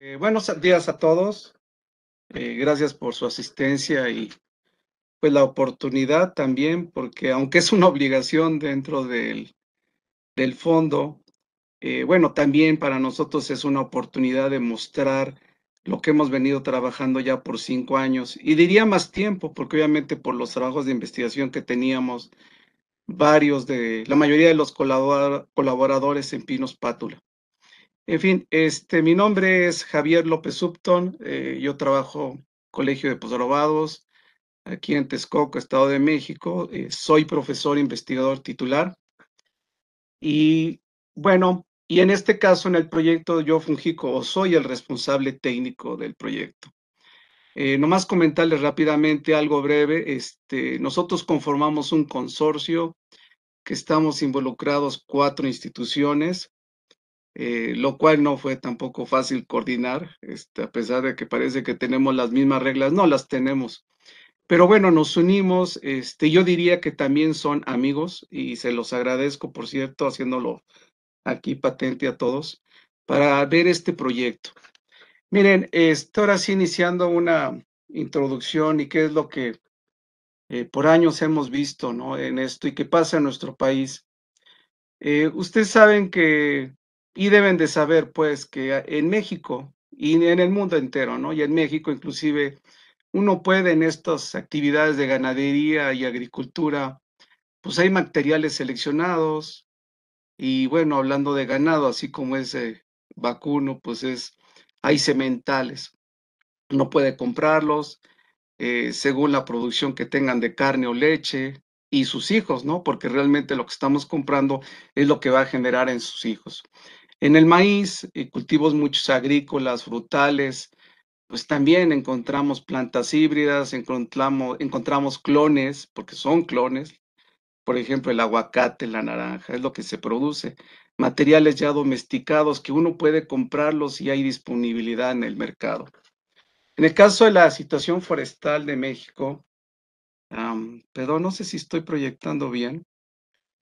Eh, buenos días a todos. Eh, gracias por su asistencia y pues la oportunidad también, porque aunque es una obligación dentro del, fondo, eh, bueno, también para nosotros es una oportunidad de mostrar lo que hemos venido trabajando ya por cinco años y diría más tiempo, porque obviamente por los trabajos de investigación que teníamos, varios de, la mayoría de los colaboradores en Pinos Pátula. En fin, este, mi nombre es Javier López Upton, eh, yo trabajo Colegio de Posgraduados aquí en Texcoco, Estado de México, eh, soy profesor investigador titular y bueno, y en este caso en el proyecto yo Fungico, o soy el responsable técnico del proyecto. Eh, nomás comentarles rápidamente algo breve, este, nosotros conformamos un consorcio que estamos involucrados cuatro instituciones, eh, lo cual no fue tampoco fácil coordinar, este, a pesar de que parece que tenemos las mismas reglas, no las tenemos. Pero bueno, nos unimos, este, yo diría que también son amigos y se los agradezco, por cierto, haciéndolo aquí patente a todos, para ver este proyecto. Miren, estoy ahora sí iniciando una introducción y qué es lo que eh, por años hemos visto ¿no? en esto y qué pasa en nuestro país. Eh, ustedes saben que y deben de saber, pues, que en México y en el mundo entero, ¿no? Y en México inclusive, uno puede en estas actividades de ganadería y agricultura, pues hay materiales seleccionados. Y bueno, hablando de ganado, así como ese eh, vacuno, pues es, hay sementales. Uno puede comprarlos eh, según la producción que tengan de carne o leche, y sus hijos, ¿no? Porque realmente lo que estamos comprando es lo que va a generar en sus hijos. En el maíz, y eh, cultivos muchos agrícolas, frutales, pues también encontramos plantas híbridas, encontramos, encontramos clones, porque son clones, por ejemplo, el aguacate, la naranja, es lo que se produce. Materiales ya domesticados que uno puede comprarlos y hay disponibilidad en el mercado. En el caso de la situación forestal de México, perdón, no sé si estoy proyectando bien.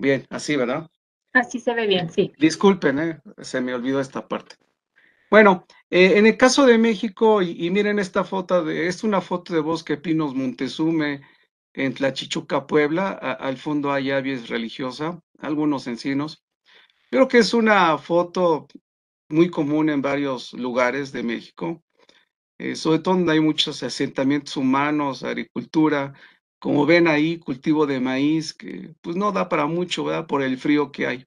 Bien, así, ¿verdad? Así ah, se ve bien, sí. Disculpen, eh, se me olvidó esta parte. Bueno, eh, en el caso de México, y, miren esta foto, de, es una foto de bosque Pinos Montezume en Tlachichuca, Puebla. al fondo hay aves religiosa, algunos encinos. Creo que es una foto muy común en varios lugares de México, eh, sobre todo donde hay muchos asentamientos humanos, agricultura, como ven ahí, cultivo de maíz que pues no da para mucho, ¿verdad? Por el frío que hay.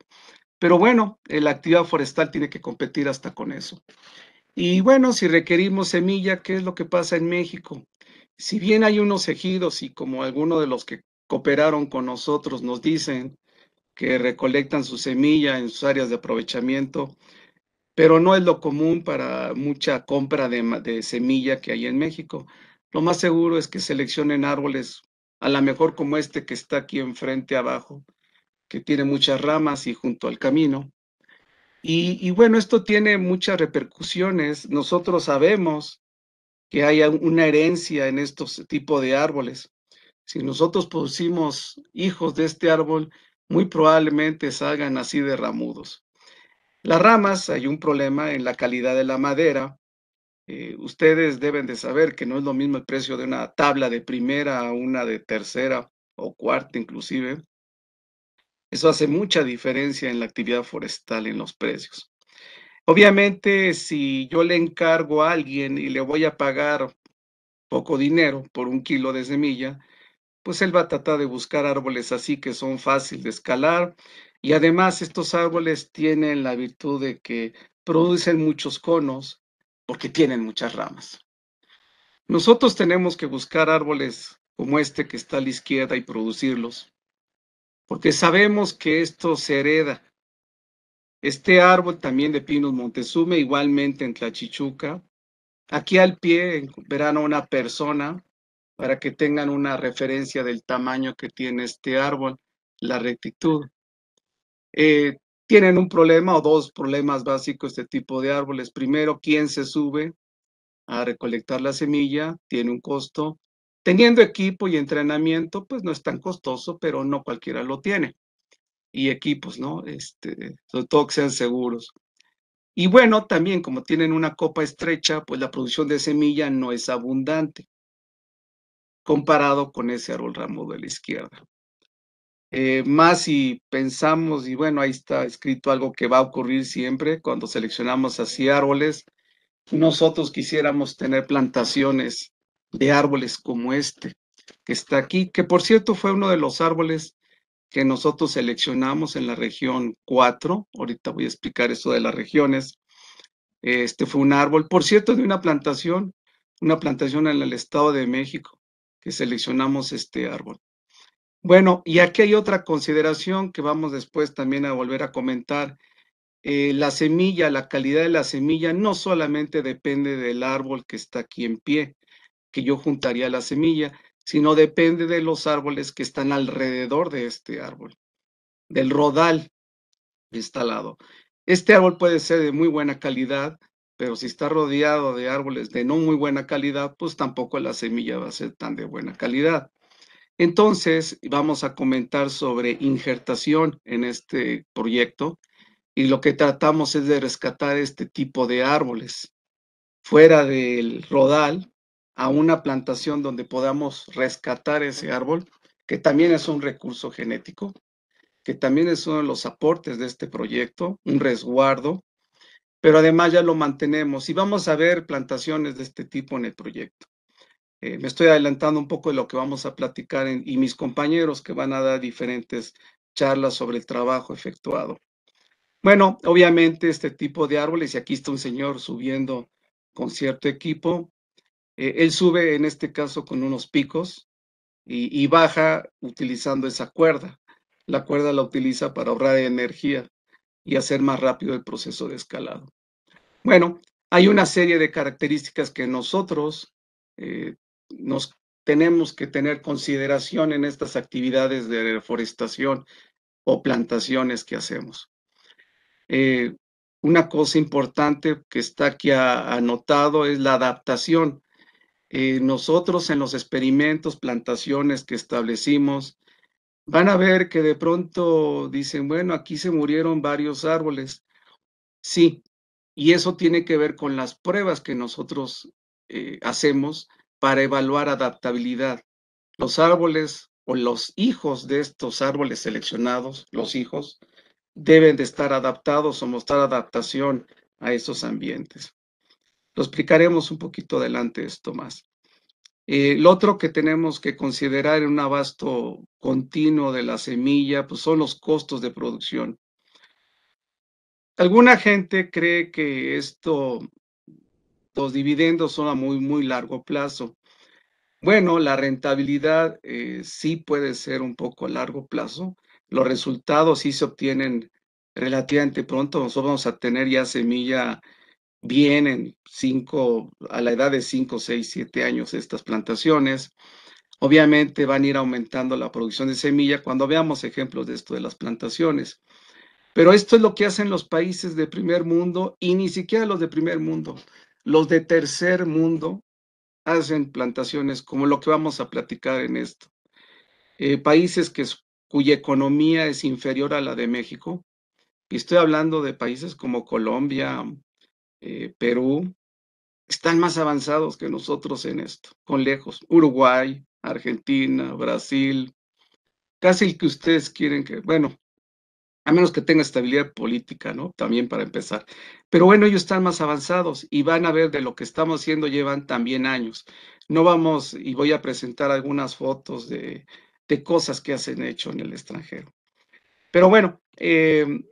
Pero bueno, eh, la actividad forestal tiene que competir hasta con eso. Y bueno, si requerimos semilla, ¿qué es lo que pasa en México? Si bien hay unos ejidos y como algunos de los que cooperaron con nosotros nos dicen que recolectan su semilla en sus áreas de aprovechamiento, pero no es lo común para mucha compra de, semilla que hay en México. Lo más seguro es que seleccionen árboles a lo mejor como este que está aquí enfrente abajo, que tiene muchas ramas y junto al camino. Y, bueno, esto tiene muchas repercusiones. Nosotros sabemos que hay una herencia en estos tipos de árboles. Si nosotros producimos hijos de este árbol, muy probablemente salgan así de ramudos. Las ramas, hay un problema en la calidad de la madera, eh, ustedes deben de saber que no es lo mismo el precio de una tabla de primera a una de tercera o cuarta inclusive. Eso hace mucha diferencia en la actividad forestal, en los precios. Obviamente, si yo le encargo a alguien y le voy a pagar poco dinero por un kilo de semilla, pues él va a tratar de buscar árboles así que son fáciles de escalar y además estos árboles tienen la virtud de que producen muchos conos porque tienen muchas ramas. Nosotros tenemos que buscar árboles como este que está a la izquierda y producirlos, porque sabemos que esto se hereda. Este árbol también de pinos Montezume, igualmente en Tlachichuca. Aquí al pie verán a una persona para que tengan una referencia del tamaño que tiene este árbol, la rectitud. Eh, tienen un problema o dos problemas básicos este tipo de árboles. Primero, quién se sube a recolectar la semilla, tiene un costo. Teniendo equipo y entrenamiento, pues no es tan costoso, pero no cualquiera lo tiene. Y equipos, ¿no? Este, sobre todo que sean seguros. Y bueno, también como tienen una copa estrecha, pues la producción de semilla no es abundante comparado con ese árbol ramo de la izquierda. Eh, más si pensamos, y bueno, ahí está escrito algo que va a ocurrir siempre cuando seleccionamos así árboles, nosotros quisiéramos tener plantaciones de árboles como este, que está aquí, que por cierto fue uno de los árboles que nosotros seleccionamos en la región 4. Ahorita voy a explicar eso de las regiones. Este fue un árbol, por cierto, de una plantación, una plantación en el Estado de México, que seleccionamos este árbol. Bueno, y aquí hay otra consideración que vamos después también a volver a comentar. Eh, la semilla, la calidad de la semilla no solamente depende del árbol que está aquí en pie, que yo juntaría la semilla, sino depende de los árboles que están alrededor de este árbol, del rodal instalado. Este árbol puede ser de muy buena calidad, pero si está rodeado de árboles de no muy buena calidad, pues tampoco la semilla va a ser tan de buena calidad. Entonces, vamos a comentar sobre injertación en este proyecto y lo que tratamos es de rescatar este tipo de árboles fuera del rodal a una plantación donde podamos rescatar ese árbol, que también es un recurso genético, que también es uno de los aportes de este proyecto, un resguardo, pero además ya lo mantenemos y vamos a ver plantaciones de este tipo en el proyecto. Eh, me estoy adelantando un poco de lo que vamos a platicar y mis compañeros que van a dar diferentes charlas sobre el trabajo efectuado. Bueno, obviamente este tipo de árboles, y aquí está un señor subiendo con cierto equipo, eh, él sube en este caso con unos picos y, baja utilizando esa cuerda. La cuerda la utiliza para ahorrar energía y hacer más rápido el proceso de escalado. Bueno, hay una serie de características que nosotros eh, nos tenemos que tener consideración en estas actividades de reforestación o plantaciones que hacemos. Eh, una cosa importante que está aquí anotado es la adaptación. Eh, nosotros en los experimentos, plantaciones que establecimos, van a ver que de pronto dicen, bueno, aquí se murieron varios árboles. Sí, y eso tiene que ver con las pruebas que nosotros eh, hacemos para evaluar adaptabilidad. Los árboles o los hijos de estos árboles seleccionados, los hijos, deben de estar adaptados o mostrar adaptación a esos ambientes. Lo explicaremos un poquito adelante esto más. Eh, lo otro que tenemos que considerar en un abasto continuo de la semilla pues son los costos de producción. Alguna gente cree que esto los dividendos son a muy, muy largo plazo. Bueno, la rentabilidad eh, sí puede ser un poco a largo plazo. Los resultados sí se obtienen relativamente pronto. Nosotros vamos a tener ya semilla bien en cinco, a la edad de 5, 6, 7 años estas plantaciones. Obviamente van a ir aumentando la producción de semilla cuando veamos ejemplos de esto de las plantaciones. Pero esto es lo que hacen los países de primer mundo y ni siquiera los de primer mundo. Los de tercer mundo hacen plantaciones como lo que vamos a platicar en esto. Eh, países que, cuya economía es inferior a la de México, y estoy hablando de países como Colombia, eh, Perú, están más avanzados que nosotros en esto, con lejos. Uruguay, Argentina, Brasil, casi el que ustedes quieren que, bueno, a menos que tenga estabilidad política, ¿no? También para empezar. Pero bueno, ellos están más avanzados y van a ver de lo que estamos haciendo, llevan también años. No vamos, y voy a presentar algunas fotos de, cosas que hacen hecho en el extranjero. Pero bueno, em,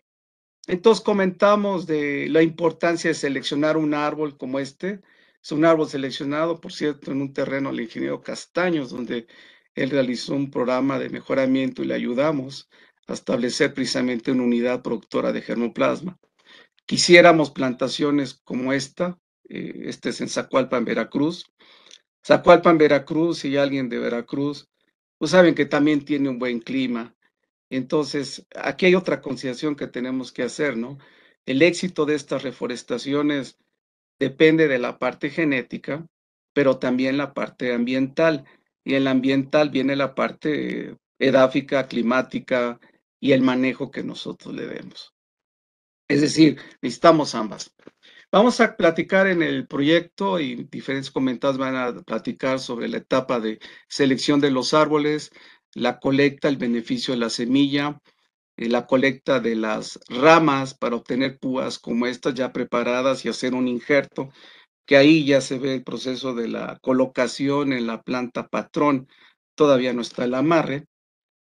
entonces comentamos de la importancia de seleccionar un árbol como este. Es un árbol seleccionado, por cierto, en un terreno del ingeniero Castaños, donde él realizó un programa de mejoramiento y le ayudamos establecer precisamente una unidad productora de germoplasma. Quisiéramos plantaciones como esta, eh, este es en Zacualpa, Veracruz. Zacualpa, en Veracruz, si alguien de Veracruz, pues saben que también tiene un buen clima. Entonces, aquí hay otra consideración que tenemos que hacer, ¿no? El éxito de estas reforestaciones depende de la parte genética, pero también la parte ambiental. Y en la ambiental viene la parte eh, edáfica, climática, y el manejo que nosotros le demos. Es decir, necesitamos ambas. Vamos a platicar en el proyecto y diferentes comentarios van a platicar sobre la etapa de selección de los árboles, la colecta, el beneficio de la semilla, eh, la colecta de las ramas para obtener púas como estas ya preparadas y hacer un injerto, que ahí ya se ve el proceso de la colocación en la planta patrón, todavía no está el amarre,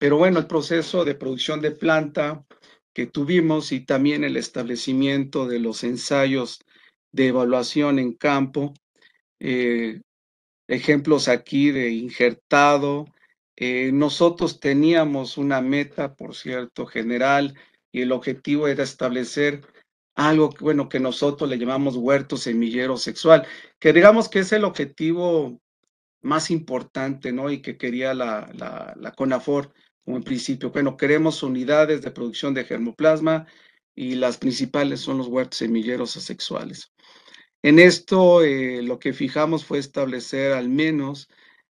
pero bueno, el proceso de producción de planta que tuvimos y también el establecimiento de los ensayos de evaluación en campo, eh, ejemplos aquí de injertado. Eh, nosotros teníamos una meta, por cierto, general, y el objetivo era establecer algo, bueno, que nosotros le llamamos huerto semillero sexual, que digamos que es el objetivo más importante, ¿no? Y que quería la, la, la CONAFOR, como en principio. Bueno, queremos unidades de producción de germoplasma y las principales son los huertos semilleros asexuales. En esto eh, lo que fijamos fue establecer al menos,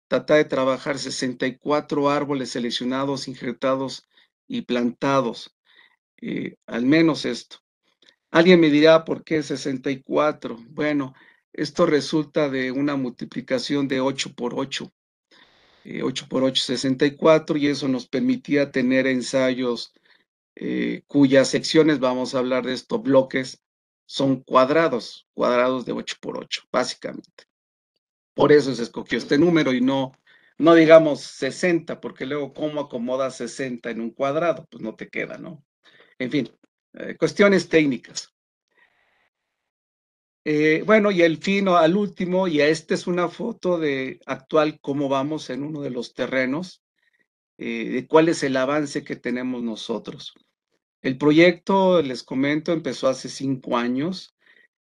tratar de trabajar 64 árboles seleccionados, injertados y plantados. Eh, al menos esto. Alguien me dirá, ¿por qué 64? Bueno, esto resulta de una multiplicación de 8 por 8. 8x8 eh, 64 y eso nos permitía tener ensayos eh, cuyas secciones, vamos a hablar de estos bloques, son cuadrados, cuadrados de 8x8, básicamente. Por eso se escogió este número y no, no digamos 60, porque luego cómo acomodas 60 en un cuadrado, pues no te queda, ¿no? En fin, eh, cuestiones técnicas. Eh, bueno, y el fino al último, y esta es una foto de actual cómo vamos en uno de los terrenos, eh, de cuál es el avance que tenemos nosotros. El proyecto, les comento, empezó hace cinco años.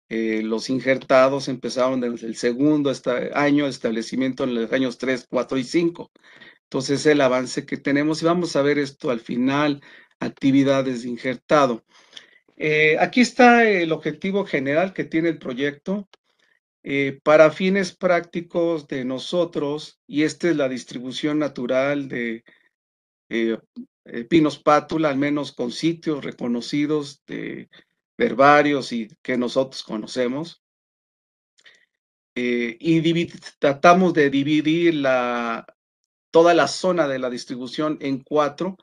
Eh, los injertados empezaron desde el segundo año de establecimiento en los años 3, 4 y 5. Entonces, el avance que tenemos, y vamos a ver esto al final, actividades de injertado. Eh, aquí está el objetivo general que tiene el proyecto. Eh, para fines prácticos de nosotros, y esta es la distribución natural de eh, pinos pátula, al menos con sitios reconocidos de herbarios y que nosotros conocemos. y tratamos de dividir toda la zona de la distribución en cuatro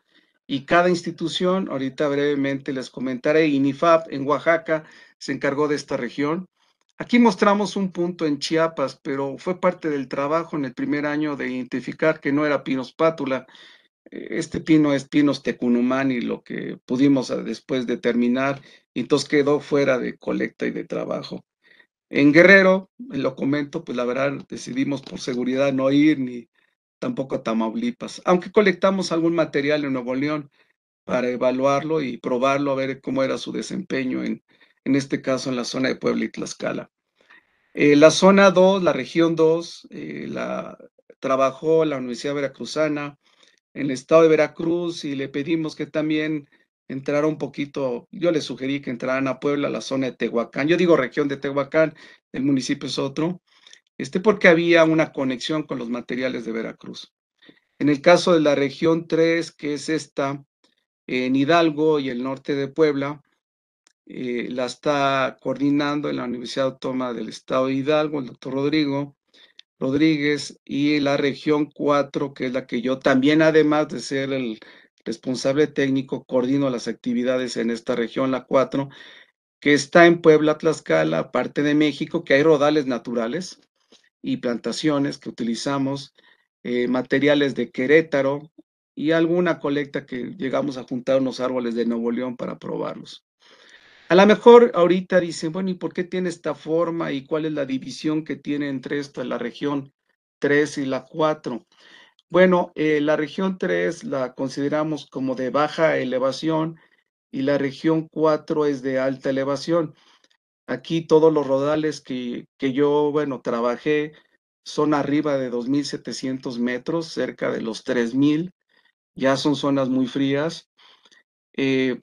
y cada institución, ahorita brevemente les comentaré, INIFAP en Oaxaca se encargó de esta región. Aquí mostramos un punto en Chiapas, pero fue parte del trabajo en el primer año de identificar que no era pinos pátula. Eh, este pino es pinos tecunumán y lo que pudimos ah, después determinar, entonces quedó fuera de colecta y de trabajo. En Guerrero, lo comento, pues la verdad decidimos por seguridad no ir ni, tampoco a Tamaulipas, aunque colectamos algún material en Nuevo León para evaluarlo y probarlo, a ver cómo era su desempeño, en, en este caso en la zona de Puebla y Tlaxcala. Eh, la zona 2, la región 2, eh, la, trabajó la Universidad Veracruzana en el estado de Veracruz y le pedimos que también entrara un poquito, yo le sugerí que entraran a Puebla, la zona de Tehuacán, yo digo región de Tehuacán, el municipio es otro, este, porque había una conexión con los materiales de Veracruz. En el caso de la región 3, que es esta, en Hidalgo y el norte de Puebla, eh, la está coordinando en la Universidad Autónoma del Estado de Hidalgo, el doctor Rodrigo Rodríguez, y la región 4, que es la que yo también, además de ser el responsable técnico, coordino las actividades en esta región, la 4, que está en Puebla, Tlaxcala, parte de México, que hay rodales naturales, y plantaciones que utilizamos, eh, materiales de Querétaro y alguna colecta que llegamos a juntar unos árboles de Nuevo León para probarlos. A lo mejor ahorita dicen, bueno, ¿y por qué tiene esta forma y cuál es la división que tiene entre esta, la región 3 y la 4? Bueno, eh, la región 3 la consideramos como de baja elevación y la región 4 es de alta elevación. Aquí todos los rodales que, que yo, bueno, trabajé son arriba de 2.700 metros, cerca de los 3.000. Ya son zonas muy frías. Eh,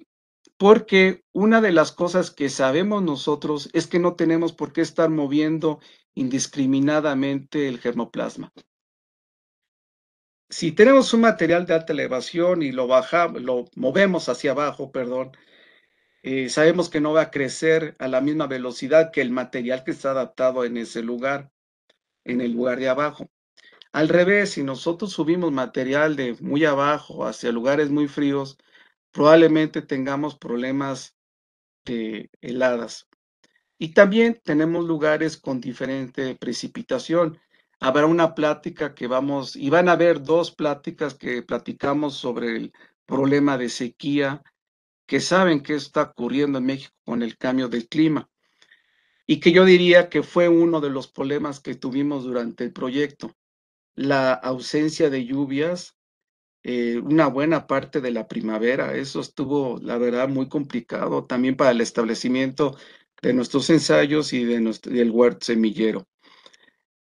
porque una de las cosas que sabemos nosotros es que no tenemos por qué estar moviendo indiscriminadamente el germoplasma. Si tenemos un material de alta elevación y lo bajamos, lo movemos hacia abajo, perdón, eh, sabemos que no va a crecer a la misma velocidad que el material que está adaptado en ese lugar, en el lugar de abajo. Al revés, si nosotros subimos material de muy abajo hacia lugares muy fríos, probablemente tengamos problemas de heladas. Y también tenemos lugares con diferente precipitación. Habrá una plática que vamos, y van a haber dos pláticas que platicamos sobre el problema de sequía que saben qué está ocurriendo en México con el cambio del clima y que yo diría que fue uno de los problemas que tuvimos durante el proyecto, la ausencia de lluvias, eh, una buena parte de la primavera, eso estuvo, la verdad, muy complicado también para el establecimiento de nuestros ensayos y de del huerto semillero.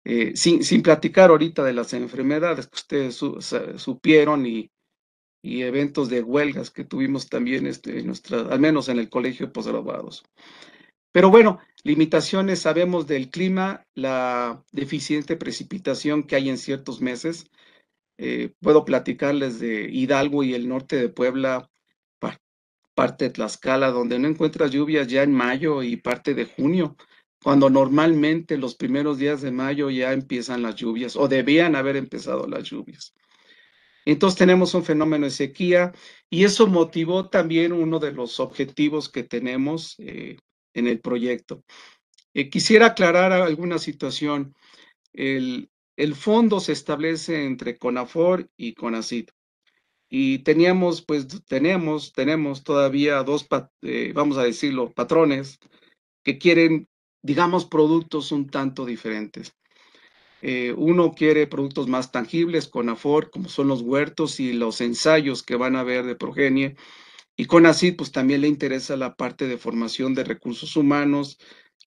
Eh, sin, platicar ahorita de las enfermedades que ustedes supieron y, y eventos de huelgas que tuvimos también, este, nuestra, al menos en el colegio de pues, posgraduados. Pero bueno, limitaciones sabemos del clima, la deficiente precipitación que hay en ciertos meses. Eh, puedo platicarles de Hidalgo y el norte de Puebla, parte de Tlaxcala, donde no encuentras lluvias ya en mayo y parte de junio, cuando normalmente los primeros días de mayo ya empiezan las lluvias o debían haber empezado las lluvias. Entonces tenemos un fenómeno de sequía y eso motivó también uno de los objetivos que tenemos eh, en el proyecto. Eh, quisiera aclarar alguna situación. El, fondo se establece entre CONAFOR y CONACID. Y teníamos, pues tenemos, tenemos todavía dos, eh, vamos a decirlo, patrones que quieren, digamos, productos un tanto diferentes. Eh, uno quiere productos más tangibles con AFOR, como son los huertos y los ensayos que van a ver de progenie. Y con ACID, pues también le interesa la parte de formación de recursos humanos,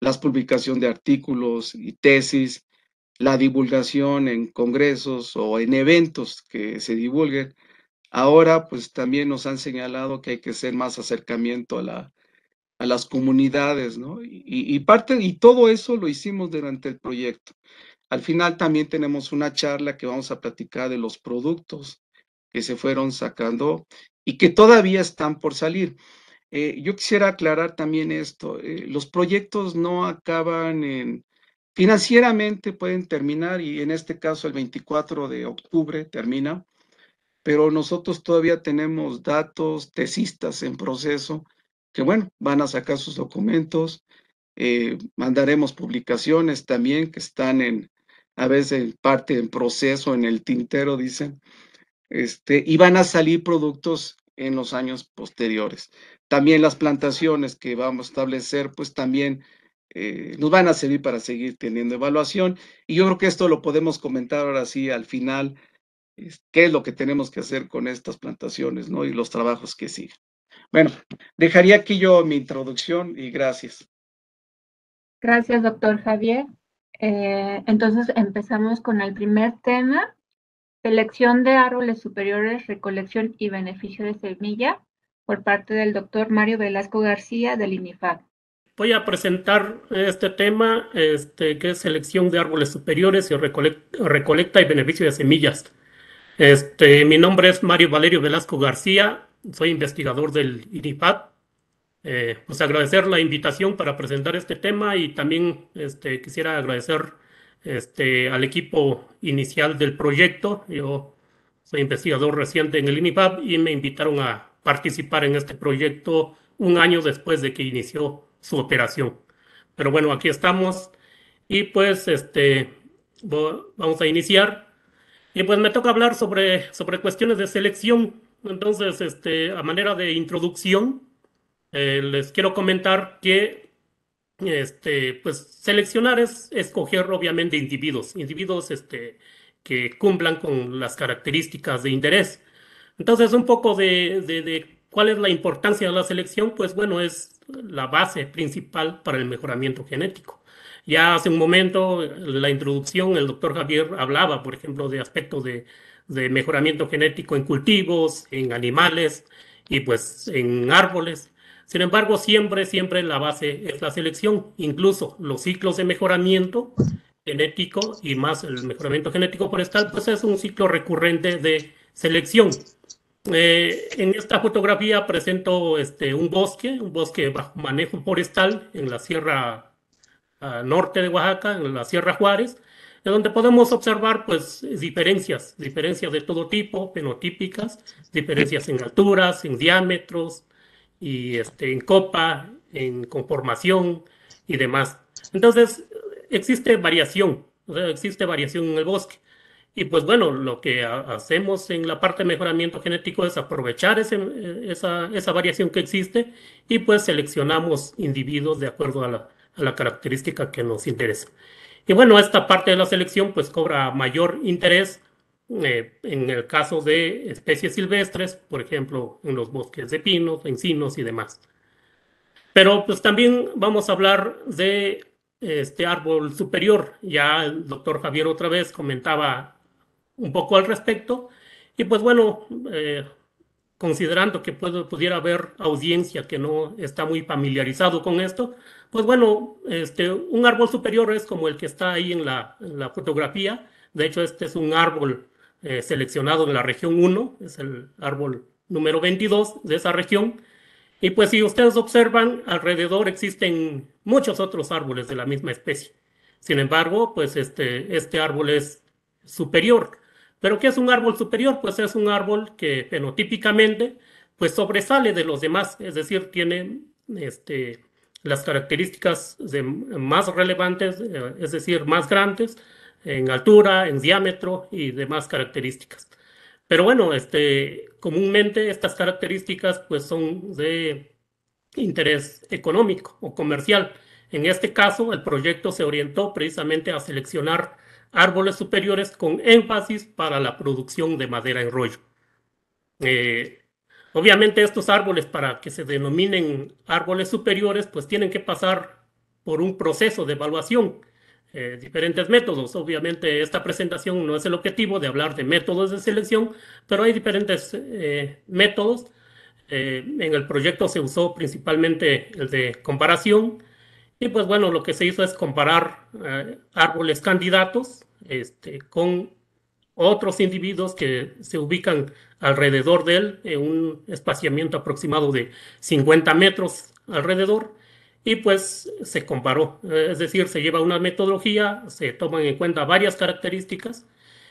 las publicación de artículos y tesis, la divulgación en congresos o en eventos que se divulguen. Ahora, pues también nos han señalado que hay que hacer más acercamiento a, la, a las comunidades, ¿no? Y, y, parte, y todo eso lo hicimos durante el proyecto. Al final también tenemos una charla que vamos a platicar de los productos que se fueron sacando y que todavía están por salir. Eh, yo quisiera aclarar también esto. Eh, los proyectos no acaban en... Financieramente pueden terminar y en este caso el 24 de octubre termina, pero nosotros todavía tenemos datos tesistas en proceso que, bueno, van a sacar sus documentos. Eh, mandaremos publicaciones también que están en, a veces parte en proceso, en el tintero, dicen, este, y van a salir productos en los años posteriores. También las plantaciones que vamos a establecer, pues también eh, nos van a servir para seguir teniendo evaluación. Y yo creo que esto lo podemos comentar ahora sí al final, qué es lo que tenemos que hacer con estas plantaciones, ¿no? Y los trabajos que siguen. Bueno, dejaría aquí yo mi introducción y gracias. Gracias, doctor Javier. Eh, entonces empezamos con el primer tema, selección de árboles superiores, recolección y beneficio de semilla por parte del doctor Mario Velasco García del INIFAD. Voy a presentar este tema este, que es selección de árboles superiores y recolecta y beneficio de semillas. Este, mi nombre es Mario Valerio Velasco García, soy investigador del INIFAD. Eh, pues agradecer la invitación para presentar este tema y también este, quisiera agradecer este, al equipo inicial del proyecto. Yo soy investigador reciente en el INIPAP y me invitaron a participar en este proyecto un año después de que inició su operación. Pero bueno, aquí estamos y pues este, vamos a iniciar. Y pues me toca hablar sobre, sobre cuestiones de selección. Entonces, este, a manera de introducción, eh, les quiero comentar que este, pues, seleccionar es escoger obviamente individuos, individuos este, que cumplan con las características de interés. Entonces, un poco de, cuál es la importancia de la selección, pues bueno, es la base principal para el mejoramiento genético. Ya hace un momento, la introducción, el doctor Javier hablaba, por ejemplo, de aspectos de, de mejoramiento genético en cultivos, en animales y pues en árboles. Sin embargo, siempre, siempre la base es la selección. Incluso los ciclos de mejoramiento genético y más el mejoramiento genético forestal, pues es un ciclo recurrente de selección. Eh, en esta fotografía presento este, un bosque, un bosque bajo manejo forestal en la sierra ah, norte de Oaxaca, en la Sierra Juárez, en donde podemos observar pues diferencias, diferencias de todo tipo, fenotípicas, diferencias en alturas, en diámetros, y este, en copa, en conformación y demás. Entonces, existe variación, existe variación en el bosque. Y pues bueno, lo que hacemos en la parte de mejoramiento genético es aprovechar ese, esa, variación que existe y pues seleccionamos individuos de acuerdo a la, a la, característica que nos interesa. Y bueno, esta parte de la selección pues cobra mayor interés eh, en el caso de especies silvestres, por ejemplo, en los bosques de pinos, encinos y demás. Pero pues también vamos a hablar de este árbol superior. Ya el doctor Javier otra vez comentaba un poco al respecto. Y pues bueno, eh, considerando que puede, pudiera haber audiencia que no está muy familiarizado con esto, pues bueno, este, un árbol superior es como el que está ahí en la, en la fotografía. De hecho, este es un árbol eh, seleccionado en la región 1, es el árbol número 22 de esa región. Y pues si ustedes observan, alrededor existen muchos otros árboles de la misma especie. Sin embargo, pues este, este árbol es superior. ¿Pero qué es un árbol superior? Pues es un árbol que fenotípicamente pues sobresale de los demás, es decir, tiene este, las características más relevantes, eh, es decir, más grandes, en altura, en diámetro y demás características. Pero bueno, este, comúnmente estas características pues son de interés económico o comercial. En este caso, el proyecto se orientó precisamente a seleccionar árboles superiores con énfasis para la producción de madera en rollo. Eh, obviamente estos árboles, para que se denominen árboles superiores, pues tienen que pasar por un proceso de evaluación eh, diferentes métodos. Obviamente esta presentación no es el objetivo de hablar de métodos de selección, pero hay diferentes eh, métodos. Eh, en el proyecto se usó principalmente el de comparación y pues bueno, lo que se hizo es comparar árboles candidatos este, con otros individuos que se ubican alrededor de él en un espaciamiento aproximado de 50 metros alrededor y pues se comparó, eh, es decir, se lleva una metodología, se toman en cuenta varias características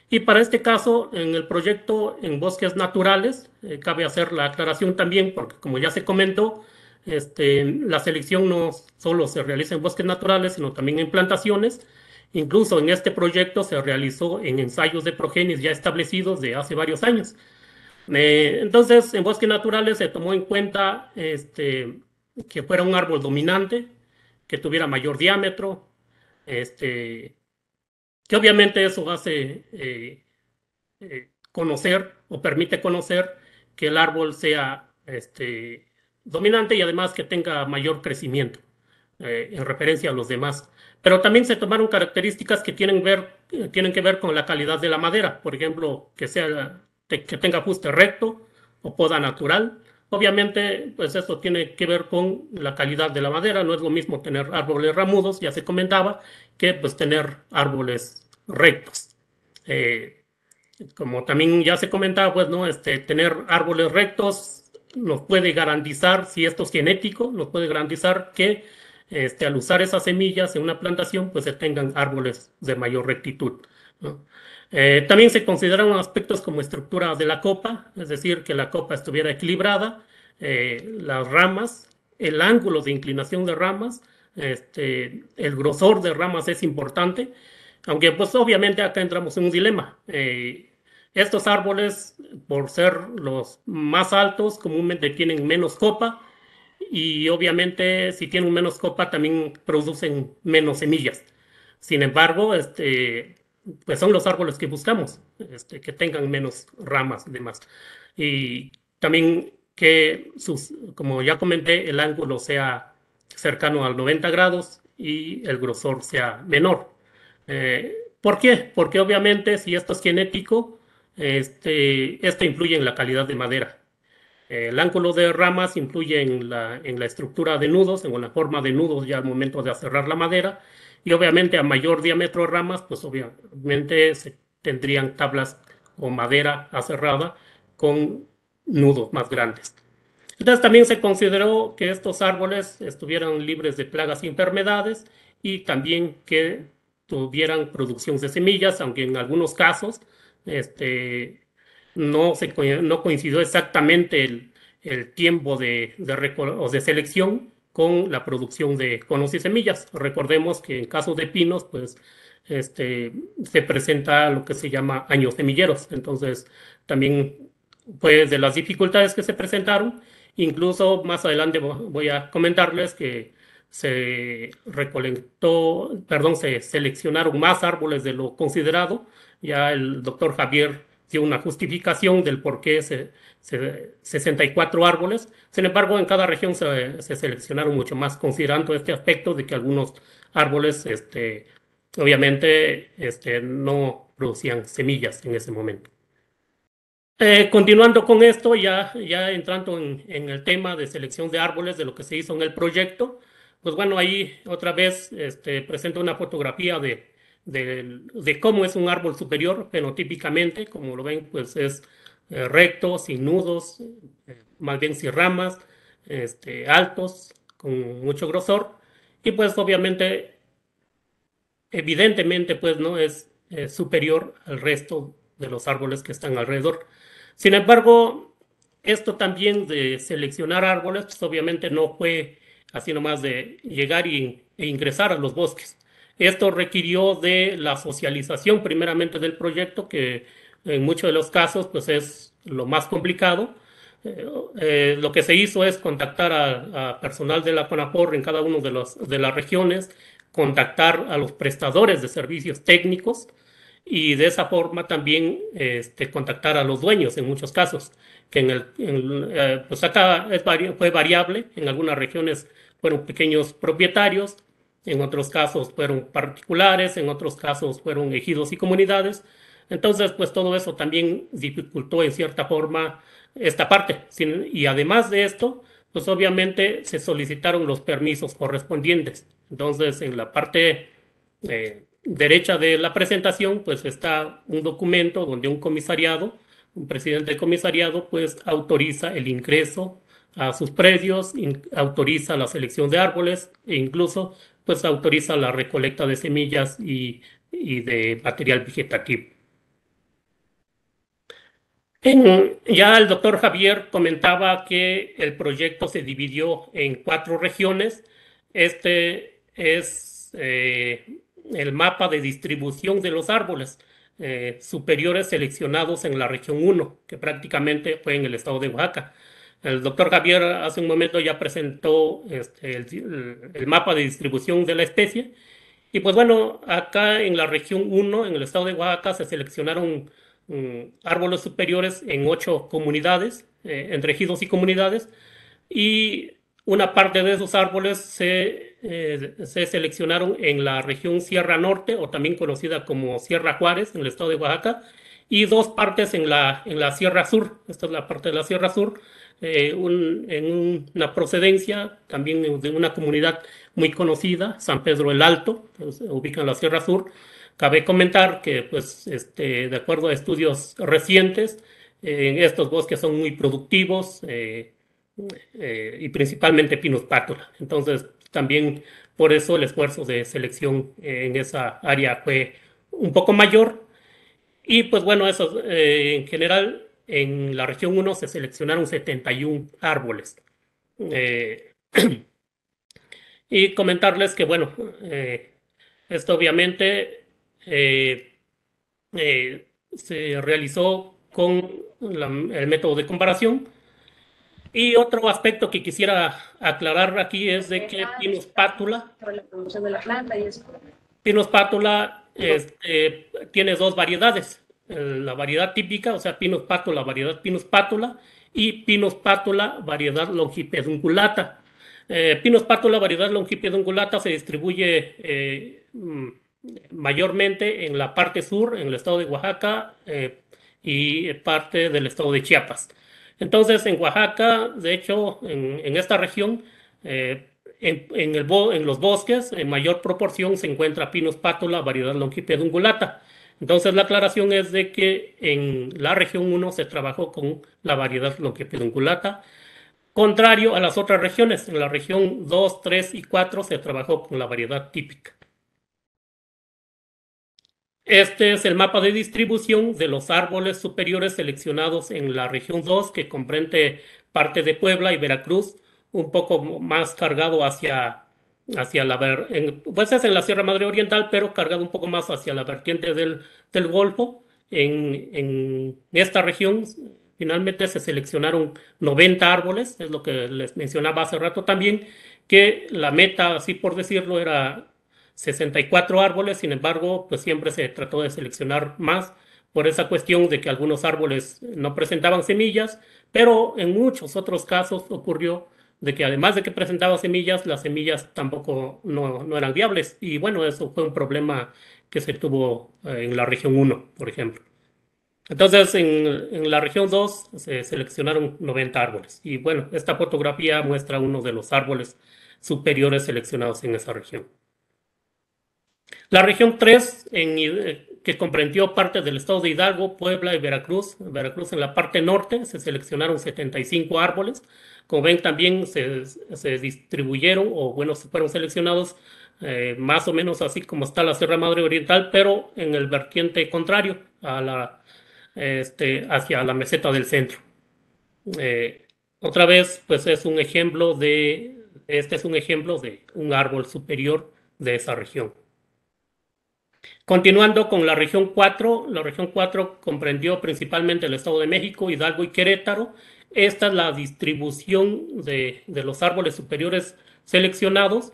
y para este caso, en el proyecto en bosques naturales, eh, cabe hacer la aclaración también, porque como ya se comentó, este, la selección no solo se realiza en bosques naturales, sino también en plantaciones. Incluso en este proyecto se realizó en ensayos de progenies ya establecidos de hace varios años. Eh, entonces, en bosques naturales se tomó en cuenta este, que fuera un árbol dominante, que tuviera mayor diámetro, este, que obviamente eso hace eh, eh, conocer o permite conocer que el árbol sea este, dominante y además que tenga mayor crecimiento eh, en referencia a los demás. Pero también se tomaron características que tienen, ver, tienen que ver con la calidad de la madera, por ejemplo, que, sea, que tenga ajuste recto o poda natural, Obviamente, pues esto tiene que ver con la calidad de la madera. No es lo mismo tener árboles ramudos, ya se comentaba, que pues tener árboles rectos. Eh, como también ya se comentaba, pues no, este, tener árboles rectos nos puede garantizar, si esto es genético, nos puede garantizar que este, al usar esas semillas en una plantación, pues se tengan árboles de mayor rectitud. ¿no? Eh, también se consideran aspectos como estructura de la copa, es decir, que la copa estuviera equilibrada, eh, las ramas, el ángulo de inclinación de ramas, este, el grosor de ramas es importante, aunque pues obviamente acá entramos en un dilema. Eh, estos árboles, por ser los más altos, comúnmente tienen menos copa y obviamente si tienen menos copa también producen menos semillas. Sin embargo, este, pues son los árboles que buscamos, este, que tengan menos ramas y demás. Y también que, sus, como ya comenté, el ángulo sea cercano al 90 grados y el grosor sea menor. Eh, ¿Por qué? Porque obviamente si esto es genético, este, esto influye en la calidad de madera. El ángulo de ramas influye en la, estructura de nudos, en la forma de nudos ya al momento de aserrar la madera, y obviamente a mayor diámetro de ramas, pues obviamente se tendrían tablas o madera aserrada con nudos más grandes. Entonces también se consideró que estos árboles estuvieran libres de plagas y enfermedades y también que tuvieran producción de semillas, aunque en algunos casos este, no, no coincidió exactamente el, tiempo de, de, de selección con la producción de conos y semillas. Recordemos que en caso de pinos, pues este, se presenta lo que se llama años semilleros. Entonces, también, pues de las dificultades que se presentaron, incluso más adelante voy a comentarles que se recolectó, perdón, se seleccionaron más árboles de lo considerado. Ya el doctor Javier una justificación del por qué 64 árboles. Sin embargo, en cada región se, seleccionaron mucho más, considerando este aspecto de que algunos árboles, este, obviamente, este, no producían semillas en ese momento. Eh, continuando con esto, ya, ya entrando en, el tema de selección de árboles, de lo que se hizo en el proyecto, pues bueno, ahí otra vez este, presento una fotografía de, de, cómo es un árbol superior fenotípicamente, como lo ven, pues es eh, recto, sin nudos, eh, más bien sin ramas, este, altos, con mucho grosor. Y pues obviamente, evidentemente, pues no es superior al resto de los árboles que están alrededor. Sin embargo, esto también de seleccionar árboles, pues obviamente no fue así nomás de llegar y, e ingresar a los bosques. Esto requirió de la socialización primeramente del proyecto, que en muchos de los casos pues es lo más complicado. Eh, eh, lo que se hizo es contactar a, personal de la CONAPOR en cada una de, de las regiones, contactar a los prestadores de servicios técnicos y de esa forma también este, contactar a los dueños en muchos casos, que en el, eh, pues, acá es fue variable, en algunas regiones fueron pequeños propietarios, en otros casos fueron particulares, en otros casos fueron ejidos y comunidades. Entonces, pues todo eso también dificultó en cierta forma esta parte. y además de esto, pues obviamente se solicitaron los permisos correspondientes. Entonces, en la parte eh, derecha de la presentación, pues está un documento donde un comisariado, un presidente de comisariado, pues autoriza el ingreso a sus predios, autoriza la selección de árboles e incluso pues autoriza la recolecta de semillas y, de material vegetativo. ya el doctor Javier comentaba que el proyecto se dividió en cuatro regiones. Este es eh, el mapa de distribución de los árboles eh, superiores seleccionados en la región 1, que prácticamente fue en el estado de Oaxaca. El doctor Javier hace un momento ya presentó este, el, mapa de distribución de la especie. Y pues bueno, acá en la región 1, en el estado de Oaxaca, se seleccionaron mm, árboles superiores en ocho comunidades, en eh, entre ejidos y comunidades. Y una parte de esos árboles se, eh, se seleccionaron en la región Sierra Norte, o también conocida como Sierra Juárez, en el estado de Oaxaca, y dos partes en la, en la Sierra Sur. Esta es la parte de la Sierra Sur. Eh, un, en una procedencia también de una comunidad muy conocida, San Pedro el Alto, que ubica en la Sierra Sur. Cabe comentar que, pues, este, de acuerdo a estudios recientes, estos bosques son muy productivos eh, eh, y principalmente pinos pátula. Entonces, también por eso el esfuerzo de selección en esa área fue un poco mayor. Y pues bueno, eso en general en la región 1 se seleccionaron 71 árboles. Eh, y comentarles que, bueno, eh, esto obviamente eh, se realizó con el método de comparación. Y otro aspecto que quisiera aclarar aquí es de que Pinus pátula, Pinus este, tiene dos variedades la variedad típica, o sea, Pinus pátula, variedad pinos pátula, y pinos pátula, variedad longipedunculata. Eh, pátula, variedad longipedunculata, se distribuye eh, mm, mayormente en la parte sur, en el estado de Oaxaca eh, y parte del estado de Chiapas. Entonces, en Oaxaca, de hecho, en, esta región, eh, en, los bosques, en mayor proporción se encuentra pinos pátula, variedad longipedunculata. Entonces la aclaración es de que en la región 1 se trabajó con la variedad pedunculata, contrario a las otras regiones. En la región 2, 3 y 4 se trabajó con la variedad típica. Este es el mapa de distribución de los árboles superiores seleccionados en la región 2, que comprende parte de Puebla y Veracruz, un poco más cargado hacia hacia la en, pues es en la Sierra Madre Oriental, pero cargado un poco más hacia la vertiente del, del Golfo. En, en, esta región finalmente se seleccionaron 90 árboles, es lo que les mencionaba hace rato también, que la meta, así por decirlo, era 64 árboles, sin embargo, pues siempre se trató de seleccionar más por esa cuestión de que algunos árboles no presentaban semillas, pero en muchos otros casos ocurrió de que además de que presentaba semillas, las semillas tampoco no, eran viables. Y bueno, eso fue un problema que se tuvo eh, en la región 1, por ejemplo. Entonces, en, la región 2 se seleccionaron 90 árboles. Y bueno, esta fotografía muestra uno de los árboles superiores seleccionados en esa región. La región 3, en, eh, que comprendió parte del estado de Hidalgo, Puebla y Veracruz, Veracruz en la parte norte, se seleccionaron 75 árboles. Como ven, también se, distribuyeron o, bueno, fueron seleccionados eh, más o menos así como está la Sierra Madre Oriental, pero en el vertiente contrario a la, este, hacia la meseta del centro. Eh, otra vez, pues es un ejemplo de, este es un ejemplo de un árbol superior de esa región. Continuando con la región 4, la región 4 comprendió principalmente el Estado de México, Hidalgo y Querétaro, esta es la distribución de, de los árboles superiores seleccionados.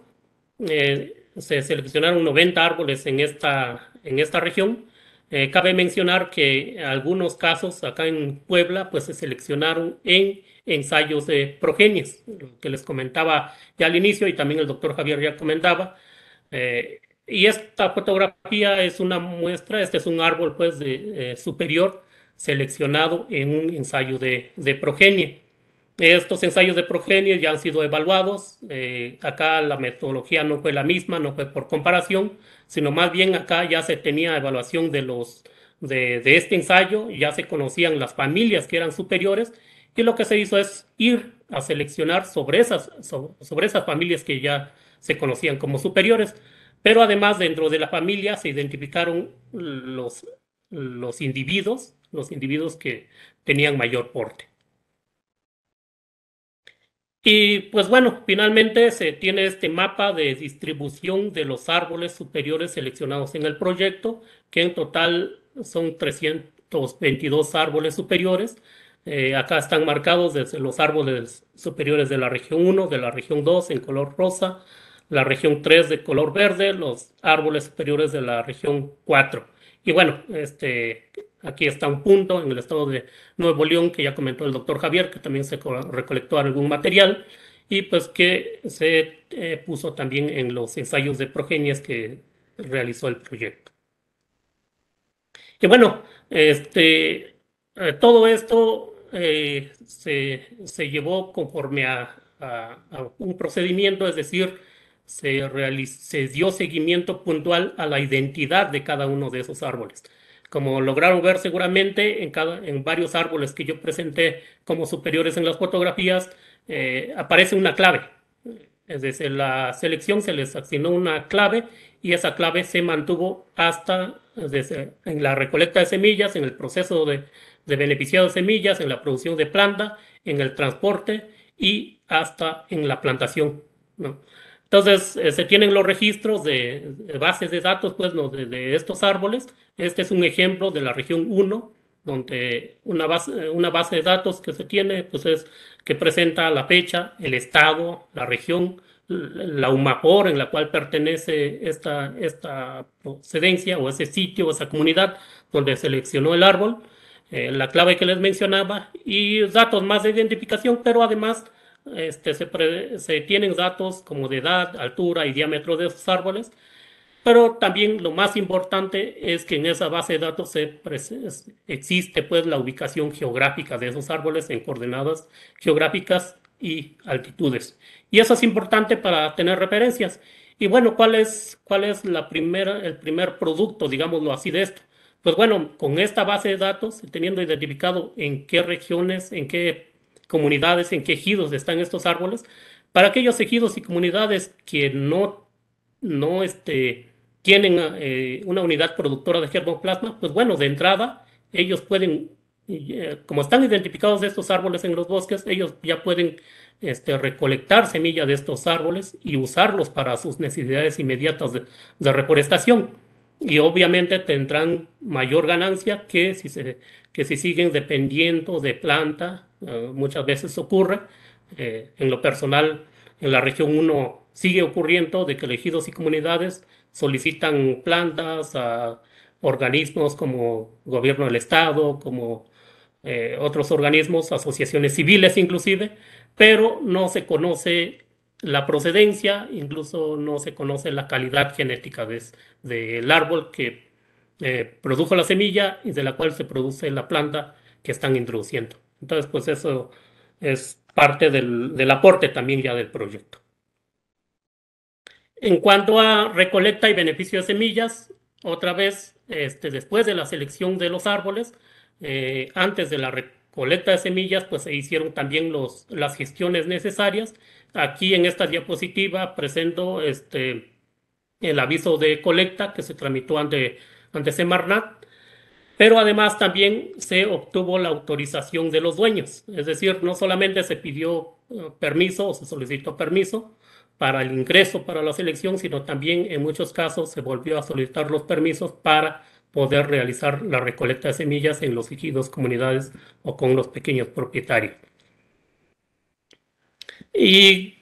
Eh, se seleccionaron 90 árboles en esta, en esta región. Eh, cabe mencionar que algunos casos acá en Puebla pues se seleccionaron en ensayos de progenies, lo que les comentaba ya al inicio y también el doctor Javier ya comentaba. Eh, y esta fotografía es una muestra, este es un árbol pues superior seleccionado en un ensayo de, de progenie. Estos ensayos de progenie ya han sido evaluados. Eh, acá la metodología no fue la misma, no fue por comparación, sino más bien acá ya se tenía evaluación de, los, de, este ensayo, ya se conocían las familias que eran superiores y lo que se hizo es ir a seleccionar sobre esas, sobre esas familias que ya se conocían como superiores. Pero además dentro de la familia se identificaron los, los individuos los individuos que tenían mayor porte. Y pues bueno, finalmente se tiene este mapa de distribución de los árboles superiores seleccionados en el proyecto, que en total son 322 árboles superiores. Eh, acá están marcados desde los árboles superiores de la región 1, de la región 2 en color rosa, la región 3 de color verde, los árboles superiores de la región 4. Y bueno, este, Aquí está un punto en el estado de Nuevo León que ya comentó el doctor Javier, que también se recolectó algún material y pues que se eh, puso también en los ensayos de progenias que realizó el proyecto. Y bueno, este, eh, todo esto eh, se, llevó conforme a, un procedimiento, es decir, se, se dio seguimiento puntual a la identidad de cada uno de esos árboles. Como lograron ver seguramente en, cada, en varios árboles que yo presenté como superiores en las fotografías, eh, aparece una clave. Es decir, la selección se les asignó una clave y esa clave se mantuvo hasta en la recolecta de semillas, en el proceso de, de beneficiado de semillas, en la producción de planta, en el transporte y hasta en la plantación. ¿no? Entonces, eh, se tienen los registros de, bases de datos, pues, de, estos árboles. Este es un ejemplo de la región 1, donde una base, una base de datos que se tiene, pues, es que presenta la fecha, el estado, la región, la UMAPOR en la cual pertenece esta, esta procedencia o ese sitio o esa comunidad donde seleccionó el árbol, eh, la clave que les mencionaba y datos más de identificación, pero además este, se, tienen datos como de edad, altura y diámetro de esos árboles, pero también lo más importante es que en esa base de datos existe pues la ubicación geográfica de esos árboles en coordenadas geográficas y altitudes. Y eso es importante para tener referencias. Y bueno, ¿cuál es, cuál es la primera, el primer producto, digámoslo así, de esto? Pues bueno, con esta base de datos, teniendo identificado en qué regiones, en qué comunidades, en qué ejidos están estos árboles, para aquellos ejidos y comunidades que no, no este, tienen eh, una unidad productora de germoplasma, pues bueno, de entrada ellos pueden, eh, como están identificados estos árboles en los bosques, ellos ya pueden este, recolectar semilla de estos árboles y usarlos para sus necesidades inmediatas de reforestación. Y obviamente tendrán mayor ganancia que si se que si siguen dependiendo de planta, eh, muchas veces ocurre. Eh, en lo personal, en la región 1 sigue ocurriendo de que elegidos y comunidades solicitan plantas a organismos como gobierno del estado, como eh, otros organismos, asociaciones civiles inclusive, pero no se conoce la procedencia, incluso no se conoce la calidad genética de, del árbol que eh, produjo la semilla y de la cual se produce la planta que están introduciendo. Entonces, pues eso es parte del, aporte también ya del proyecto. En cuanto a recolecta y beneficio de semillas, otra vez, este, después de la selección de los árboles, eh, antes de la recolecta de semillas, pues se hicieron también los, las gestiones necesarias. Aquí en esta diapositiva presento este, el aviso de colecta que se tramitó ante ante Semarnat, pero además también se obtuvo la autorización de los dueños, es decir, no solamente se pidió eh, permiso o se solicitó permiso para el ingreso para la selección, sino también en muchos casos se volvió a solicitar los permisos para poder realizar la recolecta de semillas en los ejidos, comunidades o con los pequeños propietarios. Y,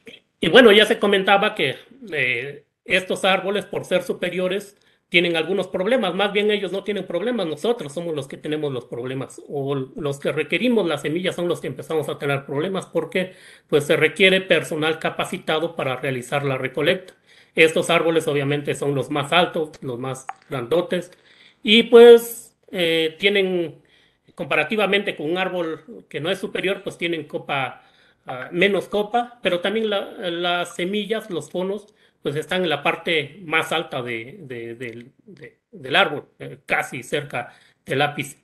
bueno, ya se comentaba que eh, estos árboles, por ser superiores, tienen algunos problemas, más bien ellos no tienen problemas, nosotros somos los que tenemos los problemas o los que requerimos las semillas son los que empezamos a tener problemas porque pues se requiere personal capacitado para realizar la recolecta. Estos árboles obviamente son los más altos, los más grandotes y pues eh, tienen comparativamente con un árbol que no es superior pues tienen copa, ah, menos copa, pero también las semillas, los fonos pues están en la parte más alta de, del árbol, eh, casi cerca del ápice.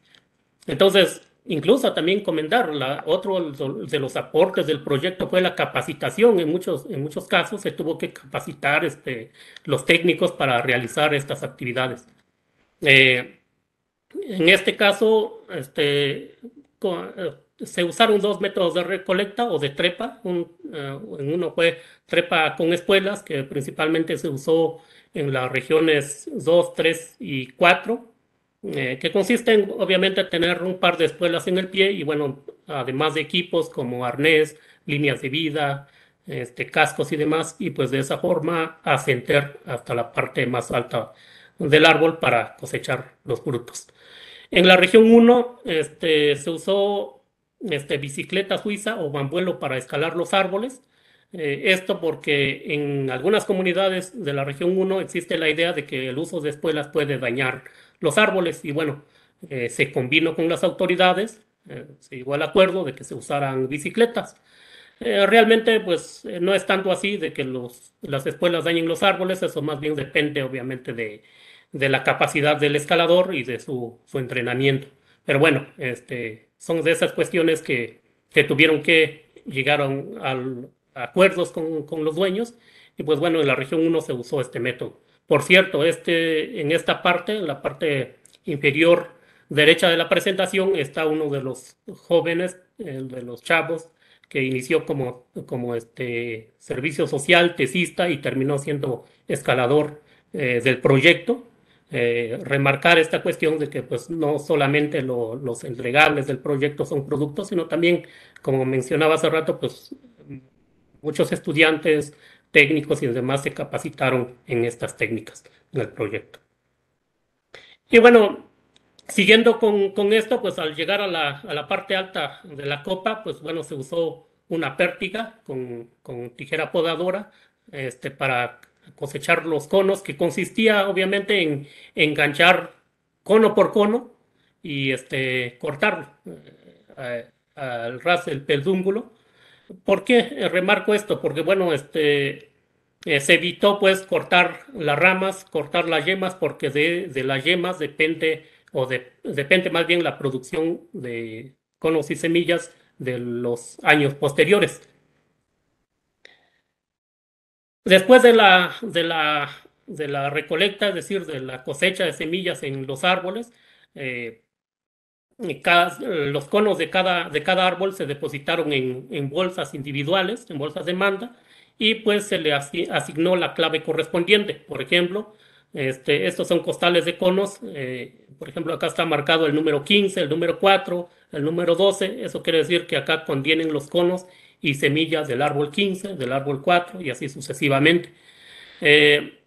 Entonces, incluso también comentar, la, otro de los aportes del proyecto fue la capacitación. En muchos, en muchos casos se tuvo que capacitar este, los técnicos para realizar estas actividades. Eh, en este caso, este, con, eh, se usaron dos métodos de recolecta o de trepa. Un, eh, uno fue trepa con espuelas, que principalmente se usó en las regiones 2, 3 y 4, eh, que consiste en obviamente tener un par de espuelas en el pie y bueno, además de equipos como arnés, líneas de vida, este, cascos y demás, y pues de esa forma ascender hasta la parte más alta del árbol para cosechar los frutos. En la región 1 este, se usó este, bicicleta suiza o bambuelo para escalar los árboles. Eh, esto porque en algunas comunidades de la región 1 existe la idea de que el uso de espuelas puede dañar los árboles y bueno, eh, se combinó con las autoridades, eh, se llegó al acuerdo de que se usaran bicicletas. realmente pues no es tanto así de que las espuelas dañen los árboles, eso más bien depende obviamente de, la capacidad del escalador y de su, su entrenamiento. Pero bueno, este, son de esas cuestiones que, se tuvieron que llegar a, acuerdos con, los dueños y pues bueno, en la región 1 se usó este método. Por cierto, este, en esta parte, en la parte inferior derecha de la presentación, está uno de los jóvenes, el eh, de los chavos, que inició como, como este servicio social, tesista y terminó siendo escalador eh, del proyecto. Eh, remarcar esta cuestión de que pues no solamente los entregables del proyecto son productos, sino también, como mencionaba hace rato, pues muchos estudiantes, técnicos y demás se capacitaron en estas técnicas del proyecto. Y bueno, siguiendo con, esto, pues al llegar a la, parte alta de la copa, pues bueno, se usó una pértiga con, con tijera podadora este, para cosechar los conos, que consistía obviamente en enganchar cono por cono y este, cortarlo eh, al ras del pedúnculo. ¿Por qué remarco esto? Porque bueno, este, eh, se evitó pues cortar las ramas, cortar las yemas, porque de, las yemas depende, o de, depende más bien la producción de conos y semillas de los años posteriores. Después de la, recolecta, es decir, de la cosecha de semillas en los árboles, eh, los conos de cada, árbol se depositaron en, bolsas individuales, en bolsas de manda, y pues se le asignó la clave correspondiente. Por ejemplo, este, estos son costales de conos, eh, por ejemplo, acá está marcado el número 15, el número 4, el número 12, eso quiere decir que acá contienen los conos y semillas del árbol 15, del árbol 4 y así sucesivamente. Eh,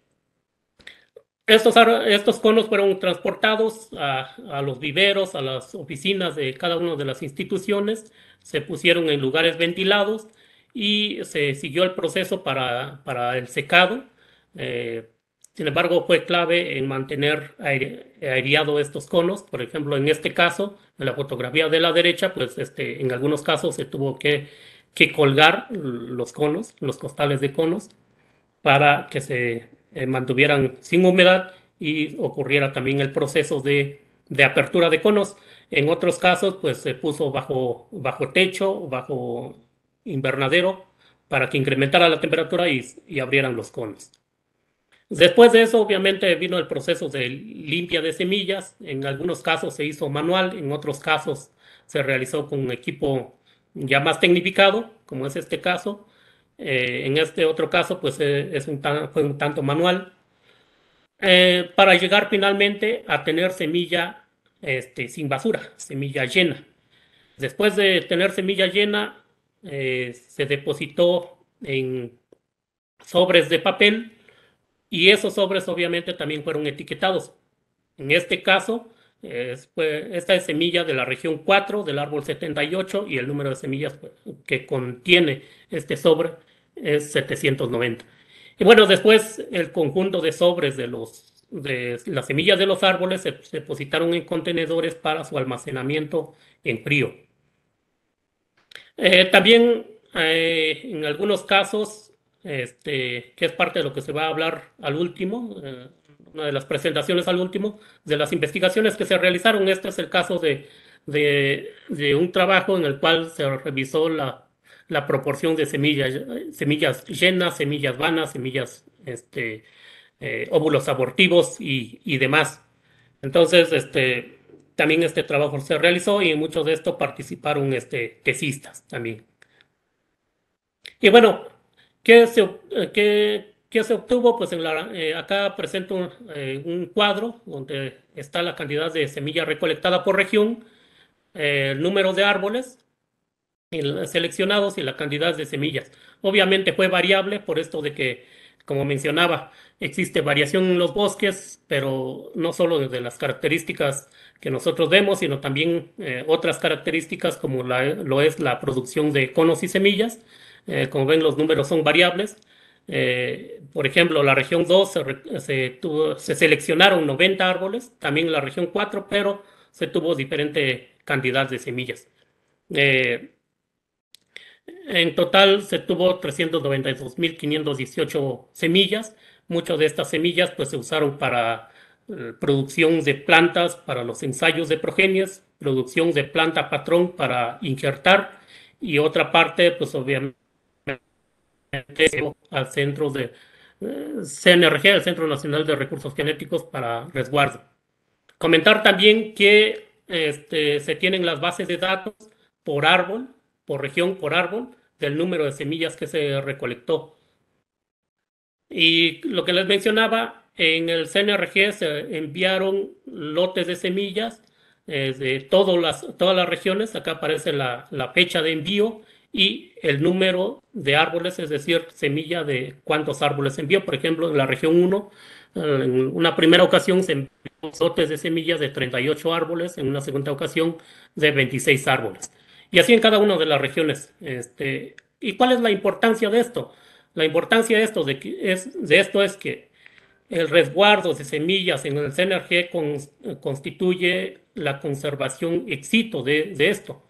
estos, estos conos fueron transportados a, los viveros, a las oficinas de cada una de las instituciones, se pusieron en lugares ventilados y se siguió el proceso para, para el secado. Eh, sin embargo, fue clave en mantener aireado estos conos. Por ejemplo, en este caso, en la fotografía de la derecha, pues este, en algunos casos se tuvo que que colgar los conos, los costales de conos, para que se eh, mantuvieran sin humedad y ocurriera también el proceso de, apertura de conos. En otros casos, pues se puso bajo, bajo techo, bajo invernadero, para que incrementara la temperatura y, y abrieran los conos. Después de eso, obviamente, vino el proceso de limpia de semillas. En algunos casos se hizo manual, en otros casos se realizó con un equipo ya más tecnificado, como es este caso. Eh, en este otro caso, pues eh, es un fue un tanto manual. Eh, para llegar finalmente a tener semilla este, sin basura, semilla llena. Después de tener semilla llena, se depositó en sobres de papel y esos sobres obviamente también fueron etiquetados. En este caso, es, pues, esta es semilla de la región 4 del árbol 78 y el número de semillas pues, que contiene este sobre es 790. Y bueno, después el conjunto de sobres de, los, de las semillas de los árboles se, depositaron en contenedores para su almacenamiento en frío. Eh, también eh, en algunos casos, este, que es parte de lo que se va a hablar al último, eh, una de las presentaciones al último, de las investigaciones que se realizaron. Este es el caso de, un trabajo en el cual se revisó la, la proporción de semillas, semillas llenas, semillas vanas, semillas, este, eh, óvulos abortivos y, demás. Entonces, este, también este trabajo se realizó y en muchos de estos participaron este, tesistas también. Y bueno, ¿qué, se, eh, qué ¿Qué se obtuvo? Pues eh, acá presento eh, un, cuadro donde está la cantidad de semilla recolectada por región, eh, el número de árboles seleccionados y la cantidad de semillas. Obviamente fue variable por esto de que, como mencionaba, existe variación en los bosques, pero no solo de las características que nosotros vemos, sino también otras características como lo es la producción de conos y semillas. como ven, los números son variables eh, por ejemplo, la región 2 se, seleccionaron 90 árboles, también la región 4, pero se tuvo diferente cantidad de semillas. Eh, en total se tuvo 392.518 semillas. Muchas de estas semillas pues, se usaron para eh, producción de plantas, para los ensayos de progenias, producción de planta patrón para injertar y otra parte, pues obviamente al centro de eh, CNRG, el Centro Nacional de Recursos Genéticos, para resguardo. Comentar también que este, se tienen las bases de datos por árbol, por región, por árbol, del número de semillas que se recolectó. Y lo que les mencionaba, en el CNRG se enviaron lotes de semillas eh, de todas las, todas las regiones. Acá aparece la, la fecha de envío y el número de árboles, es decir, semilla de cuántos árboles se envió. Por ejemplo, en la región 1, en una primera ocasión se envió lotes de semillas de 38 árboles, en una segunda ocasión de 26 árboles. Y así en cada una de las regiones. Este, ¿Y cuál es la importancia de esto? La importancia de esto, de, que es, de esto es que el resguardo de semillas en el CNRG constituye la conservación éxito de esto.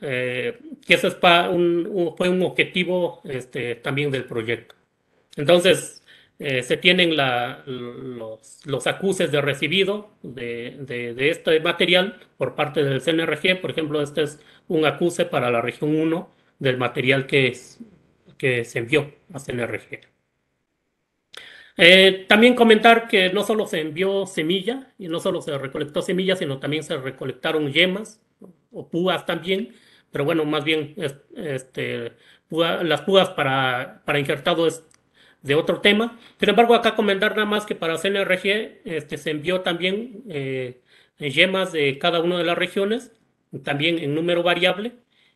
Eh, que eso es un, fue un objetivo este, también del proyecto. Entonces, eh, se tienen los, acuses de recibido de, este material por parte del CNRG. Por ejemplo, este es un acuse para la región 1 del material que, se envió a CNRG. Eh, también comentar que no solo se envió semilla y no solo se recolectó semilla, sino también se recolectaron yemas, o púas también, pero bueno, más bien este, las púas para, para injertado es de otro tema. Sin embargo, acá comentar nada más que para CNRG este, se envió también eh, yemas de cada una de las regiones, también en número variable.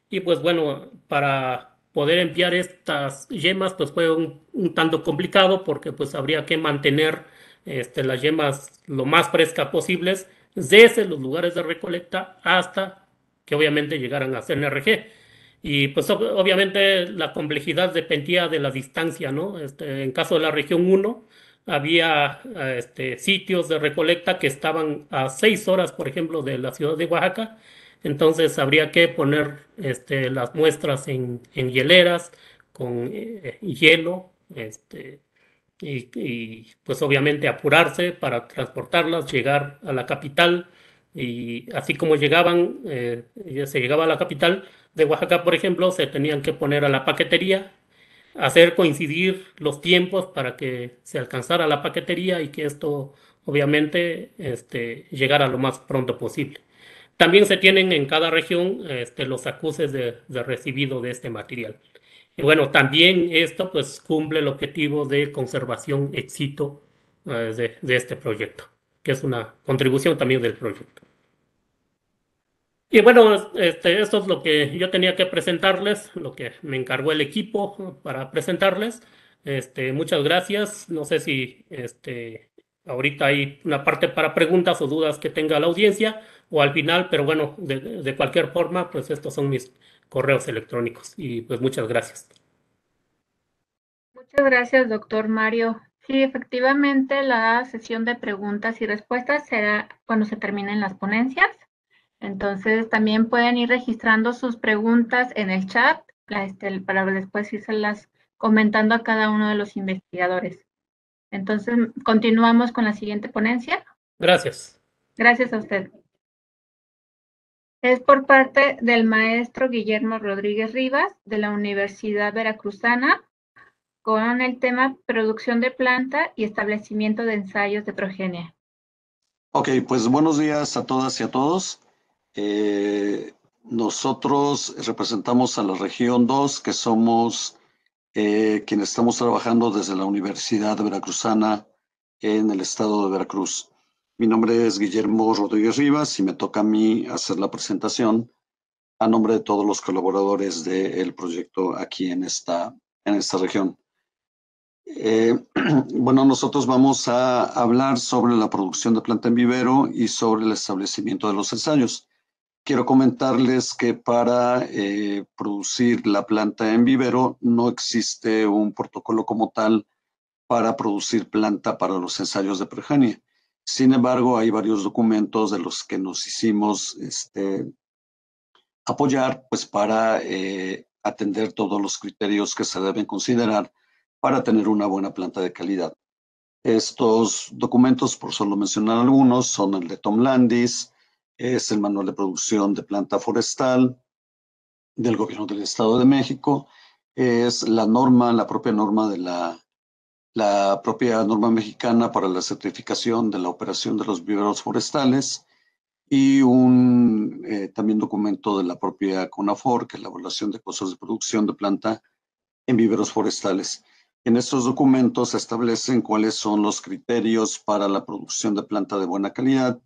Y pues bueno, para poder enviar estas yemas, pues fue un, tanto complicado porque pues habría que mantener este, las yemas lo más frescas posibles desde los lugares de recolecta hasta que obviamente llegaran a NRG Y pues obviamente la complejidad dependía de la distancia, ¿no? Este, en caso de la región 1, había este, sitios de recolecta que estaban a 6 horas, por ejemplo, de la ciudad de Oaxaca. Entonces habría que poner este, las muestras en, en hieleras con eh, hielo, este, y, pues obviamente apurarse para transportarlas, llegar a la capital y así como llegaban, eh, se llegaba a la capital de Oaxaca, por ejemplo, se tenían que poner a la paquetería, hacer coincidir los tiempos para que se alcanzara la paquetería y que esto obviamente este, llegara lo más pronto posible. También se tienen en cada región este, los acuses de recibido de este material. Y bueno, también esto pues cumple el objetivo de conservación éxito eh, de, de, este proyecto, que es una contribución también del proyecto. Y bueno, este, esto es lo que yo tenía que presentarles, lo que me encargó el equipo para presentarles. Este, muchas gracias. No sé si este, ahorita hay una parte para preguntas o dudas que tenga la audiencia o al final, pero bueno, de, de cualquier forma, pues estos son mis correos electrónicos. Y pues muchas gracias. Muchas gracias, doctor Mario. Sí, efectivamente, la sesión de preguntas y respuestas será cuando se terminen las ponencias. Entonces, también pueden ir registrando sus preguntas en el chat este, para después las comentando a cada uno de los investigadores. Entonces, continuamos con la siguiente ponencia. Gracias. Gracias a usted. Es por parte del maestro Guillermo Rodríguez Rivas de la Universidad Veracruzana con el tema producción de planta y establecimiento de ensayos de progenia. Ok, pues buenos días a todas y a todos. Eh, nosotros representamos a la región 2, que somos eh, quienes estamos trabajando desde la Universidad Veracruzana en el estado de Veracruz. Mi nombre es Guillermo Rodríguez Rivas y me toca a mí hacer la presentación a nombre de todos los colaboradores del proyecto aquí en esta, en esta región. Eh, bueno, nosotros vamos a hablar sobre la producción de planta en vivero y sobre el establecimiento de los ensayos. Quiero comentarles que para eh, producir la planta en vivero no existe un protocolo como tal para producir planta para los ensayos de perjania. Sin embargo, hay varios documentos de los que nos hicimos este, apoyar pues, para eh, atender todos los criterios que se deben considerar para tener una buena planta de calidad. Estos documentos, por solo mencionar algunos, son el de Tom Landis, es el Manual de Producción de Planta Forestal del Gobierno del Estado de México, es la norma, la propia norma de la la propia norma mexicana para la certificación de la operación de los viveros forestales y un eh, también documento de la propia CONAFOR, que es la evaluación de costos de producción de planta en viveros forestales. En estos documentos se establecen cuáles son los criterios para la producción de planta de buena calidad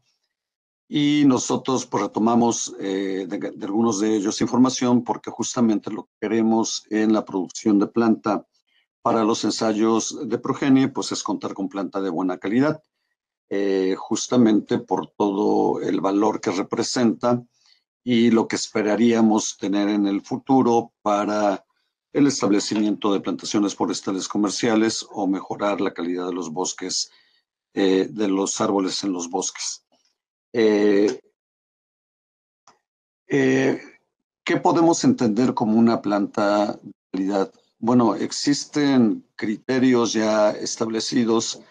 y nosotros pues, retomamos eh, de, de algunos de ellos información porque justamente lo que queremos en la producción de planta para los ensayos de progenie, pues es contar con planta de buena calidad, eh, justamente por todo el valor que representa y lo que esperaríamos tener en el futuro para el establecimiento de plantaciones forestales comerciales o mejorar la calidad de los bosques, eh, de los árboles en los bosques. Eh, ¿Qué podemos entender como una planta de calidad bueno, existen criterios ya establecidos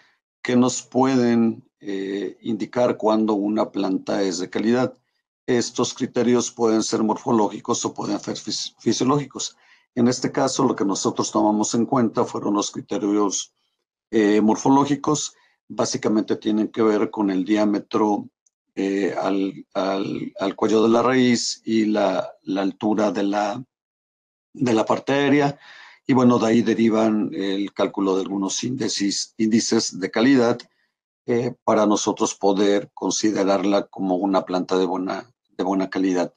que nos pueden eh, indicar cuándo una planta es de calidad. Estos criterios pueden ser morfológicos o pueden ser fisiológicos. En este caso, lo que nosotros tomamos en cuenta fueron los criterios eh, morfológicos. Básicamente tienen que ver con el diámetro eh, al, cuello de la raíz y la, altura de la parte aérea. Y bueno, de ahí derivan el cálculo de algunos índices, índices de calidad eh, para nosotros poder considerarla como una planta de buena, de buena calidad.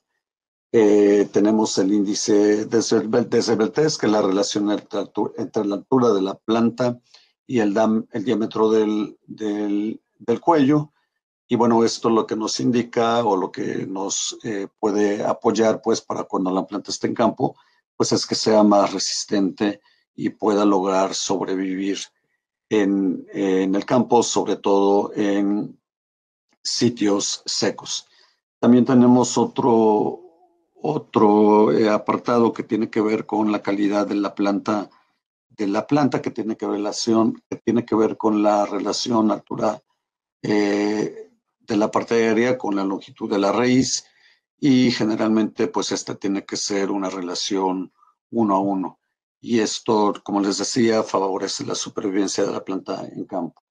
Eh, tenemos el índice de Cerveltes, que es la relación entre, la altura de la planta y el, el diámetro del, del, del cuello. Y bueno, esto es lo que nos indica o lo que nos eh, puede apoyar pues para cuando la planta esté en campo, pues es que sea más resistente y pueda lograr sobrevivir en, el campo, sobre todo en sitios secos. También tenemos otro, otro eh, apartado que tiene que ver con la calidad de la planta, de la planta que tiene que, relación, tiene que ver con la relación altura eh, de la parte aérea con la longitud de la raíz y generalmente pues esta tiene que ser una relación uno a uno. Y esto, como les decía, favorece la supervivencia de la planta en campo.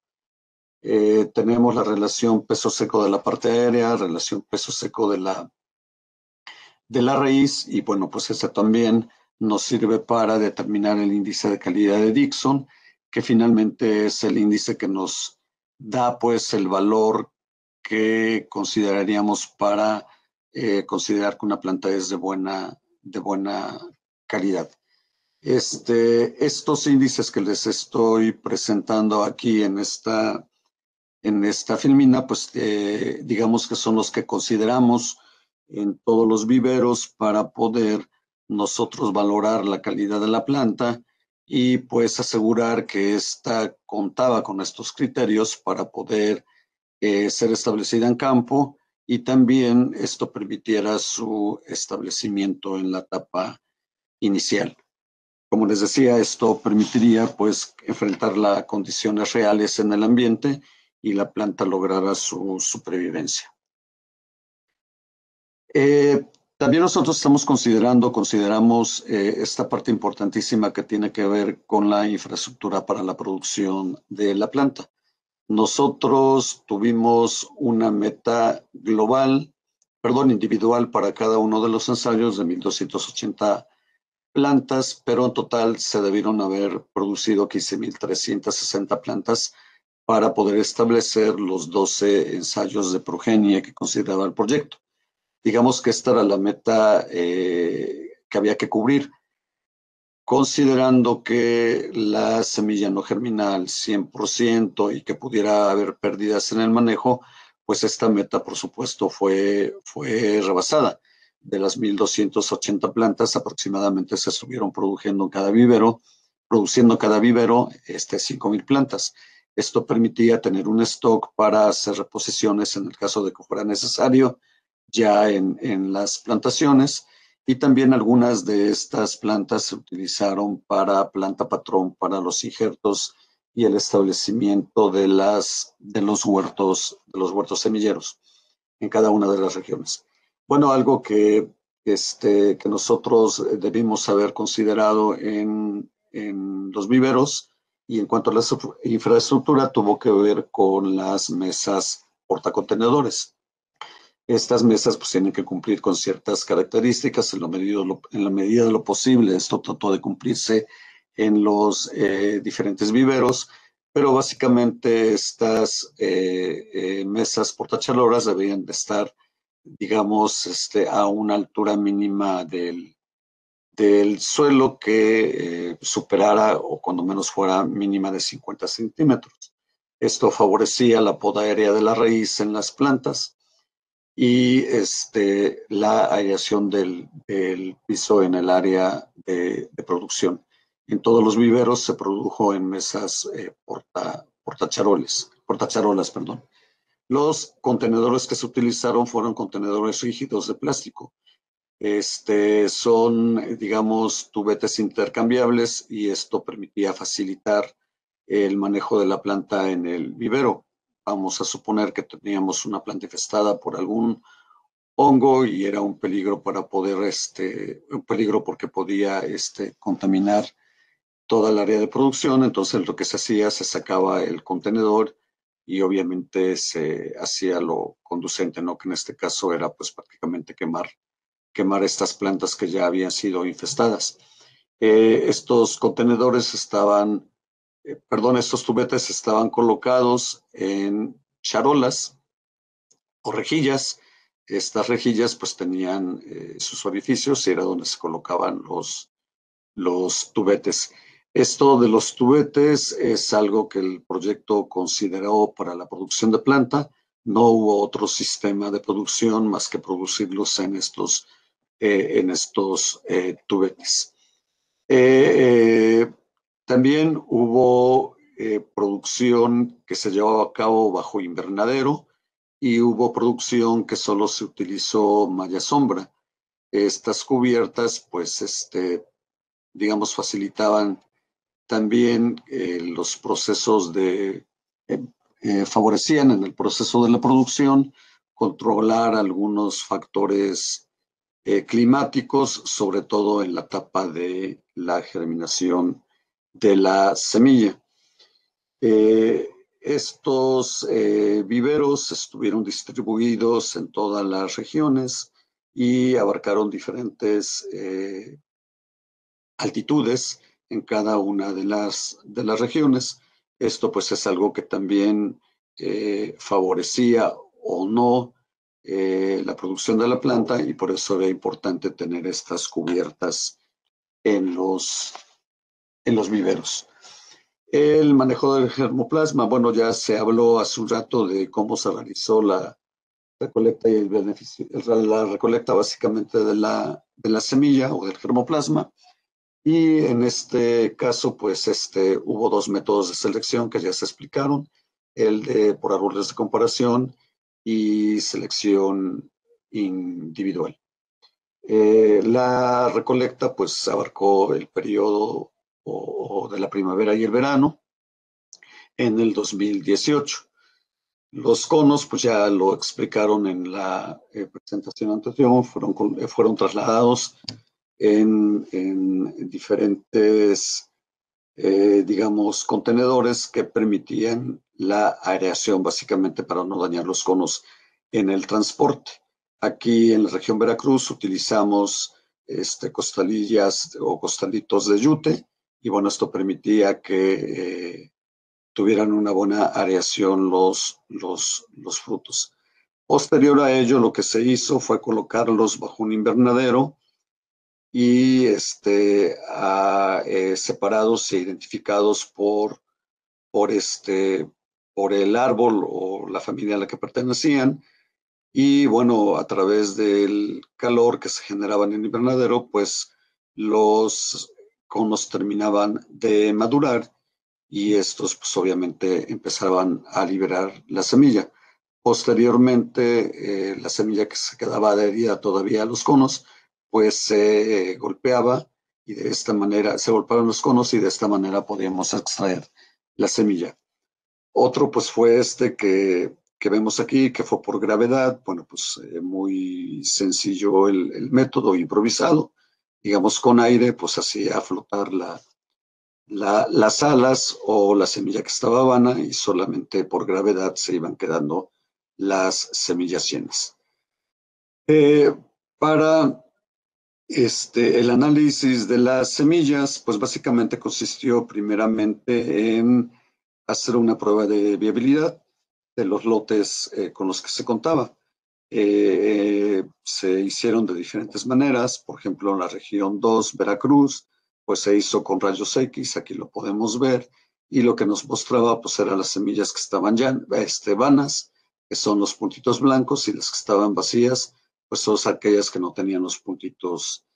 Eh, tenemos la relación peso seco de la parte aérea, relación peso seco de la, de la raíz y bueno, pues esta también nos sirve para determinar el índice de calidad de Dixon, que finalmente es el índice que nos da pues el valor que consideraríamos para eh, considerar que una planta es de buena, de buena calidad. Este, estos índices que les estoy presentando aquí en esta, en esta filmina, pues eh, digamos que son los que consideramos en todos los viveros para poder nosotros valorar la calidad de la planta y pues asegurar que ésta contaba con estos criterios para poder eh, ser establecida en campo y también esto permitiera su establecimiento en la etapa inicial. Como les decía, esto permitiría pues enfrentar las condiciones reales en el ambiente y la planta lograra su supervivencia. Eh, también nosotros estamos considerando, consideramos eh, esta parte importantísima que tiene que ver con la infraestructura para la producción de la planta. Nosotros tuvimos una meta global, perdón, individual para cada uno de los ensayos de 1.280 plantas, pero en total se debieron haber producido 15.360 plantas para poder establecer los 12 ensayos de progenie que consideraba el proyecto. Digamos que esta era la meta eh, que había que cubrir considerando que la semilla no germina al 100% y que pudiera haber pérdidas en el manejo, pues esta meta, por supuesto, fue, fue rebasada. De las 1.280 plantas, aproximadamente se estuvieron produciendo cada vivero, produciendo cada vivero este, 5.000 plantas. Esto permitía tener un stock para hacer reposiciones en el caso de que fuera necesario ya en, en las plantaciones y también algunas de estas plantas se utilizaron para planta patrón para los injertos y el establecimiento de, las, de, los, huertos, de los huertos semilleros en cada una de las regiones. Bueno, algo que, este, que nosotros debimos haber considerado en, en los viveros y en cuanto a la infraestructura tuvo que ver con las mesas portacontenedores. Estas mesas pues tienen que cumplir con ciertas características en, lo medido, en la medida de lo posible. Esto trató de cumplirse en los eh, diferentes viveros, pero básicamente estas eh, eh mesas portachaloras debían de estar, digamos, este, a una altura mínima del, del suelo que eh, superara o cuando menos fuera mínima de 50 centímetros. Esto favorecía la poda aérea de la raíz en las plantas y este, la aireación del, piso en el área de, producción. En todos los viveros se produjo en mesas eh, porta, portacharoles, Perdón. Los contenedores que se utilizaron fueron contenedores rígidos de plástico. Este, son, digamos, tubetes intercambiables y esto permitía facilitar el manejo de la planta en el vivero vamos a suponer que teníamos una planta infestada por algún hongo y era un peligro para poder, este, un peligro porque podía este, contaminar toda el área de producción, entonces lo que se hacía, se sacaba el contenedor y obviamente se hacía lo conducente, ¿no? Que en este caso era pues prácticamente quemar, quemar estas plantas que ya habían sido infestadas. Eh, estos contenedores estaban eh, perdón, estos tubetes estaban colocados en charolas o rejillas. Estas rejillas pues tenían eh, sus orificios y era donde se colocaban los, los tubetes. Esto de los tubetes es algo que el proyecto consideró para la producción de planta. No hubo otro sistema de producción más que producirlos en estos, eh, en estos tubetes. Eh, también hubo eh, producción que se llevaba a cabo bajo invernadero y hubo producción que solo se utilizó malla sombra. Estas cubiertas, pues, este, digamos, facilitaban también eh, los procesos de, eh, favorecían en el proceso de la producción controlar algunos factores climáticos, sobre todo en la etapa de la germinación de la semilla. Eh, estos eh, viveros estuvieron distribuidos en todas las regiones y abarcaron diferentes eh, altitudes en cada una de las, de las regiones. Esto pues es algo que también favorecía o no la producción de la planta y por eso era importante tener estas cubiertas en los en los viveros. El manejo del germoplasma, bueno, ya se habló hace un rato de cómo se realizó la recolecta y el beneficio, la recolecta básicamente de la, de la semilla o del germoplasma. Y en este caso, pues este, hubo dos métodos de selección que ya se explicaron, el de por árboles de comparación y selección individual. Eh, la recolecta pues abarcó el periodo o, de la primavera y el verano en el 2018. Los conos, pues ya lo explicaron en la eh, presentación anterior, fueron, eh, fueron trasladados en, diferentes, eh, digamos, contenedores que permitían la aireación, básicamente para no dañar los conos en el transporte. Aquí en la región Veracruz utilizamos este, costalillas o costalitos de yute y bueno, esto permitía que eh, tuvieran una buena areación los, los, frutos. Posterior a ello, lo que se hizo fue colocarlos bajo un invernadero y este, eh, separados e identificados por, por, este, por el árbol o la familia a la que pertenecían. Y bueno, a través del calor que se generaba en el invernadero, pues los conos terminaban de madurar y estos pues obviamente empezaban a liberar la semilla. Posteriormente, eh, la semilla que se quedaba adherida todavía a los conos, pues se eh, golpeaba y de esta manera se golpeaban los conos y de esta manera podíamos extraer la semilla. Otro pues fue este que, vemos aquí, que fue por gravedad, bueno pues eh, muy sencillo el método improvisado digamos, con aire, pues hacía flotar la, las alas o la semilla que estaba vana y solamente por gravedad se iban quedando las semillas llenas. Eh, para este, el análisis de las semillas, pues básicamente consistió primeramente en hacer una prueba de viabilidad de los lotes eh, con los que se contaba. Eh, eh, se hicieron de diferentes maneras, por ejemplo, en la región 2, Veracruz, pues se hizo con rayos X, aquí lo podemos ver, y lo que nos mostraba pues eran las semillas que estaban ya, este, vanas, que son los puntitos blancos, y las que estaban vacías, pues son aquellas que no tenían los puntitos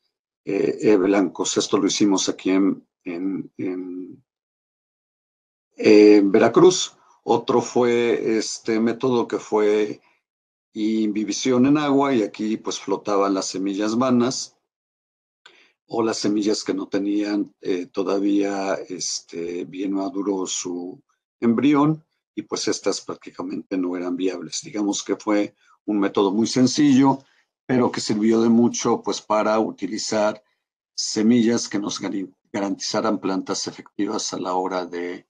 eh, blancos. Esto lo hicimos aquí en, en Veracruz. Otro fue este método que fue y en agua y aquí pues flotaban las semillas vanas o las semillas que no tenían eh, todavía este, bien maduro su embrión y pues estas prácticamente no eran viables. Digamos que fue un método muy sencillo, pero que sirvió de mucho pues para utilizar semillas que nos garantizaran plantas efectivas a la hora de,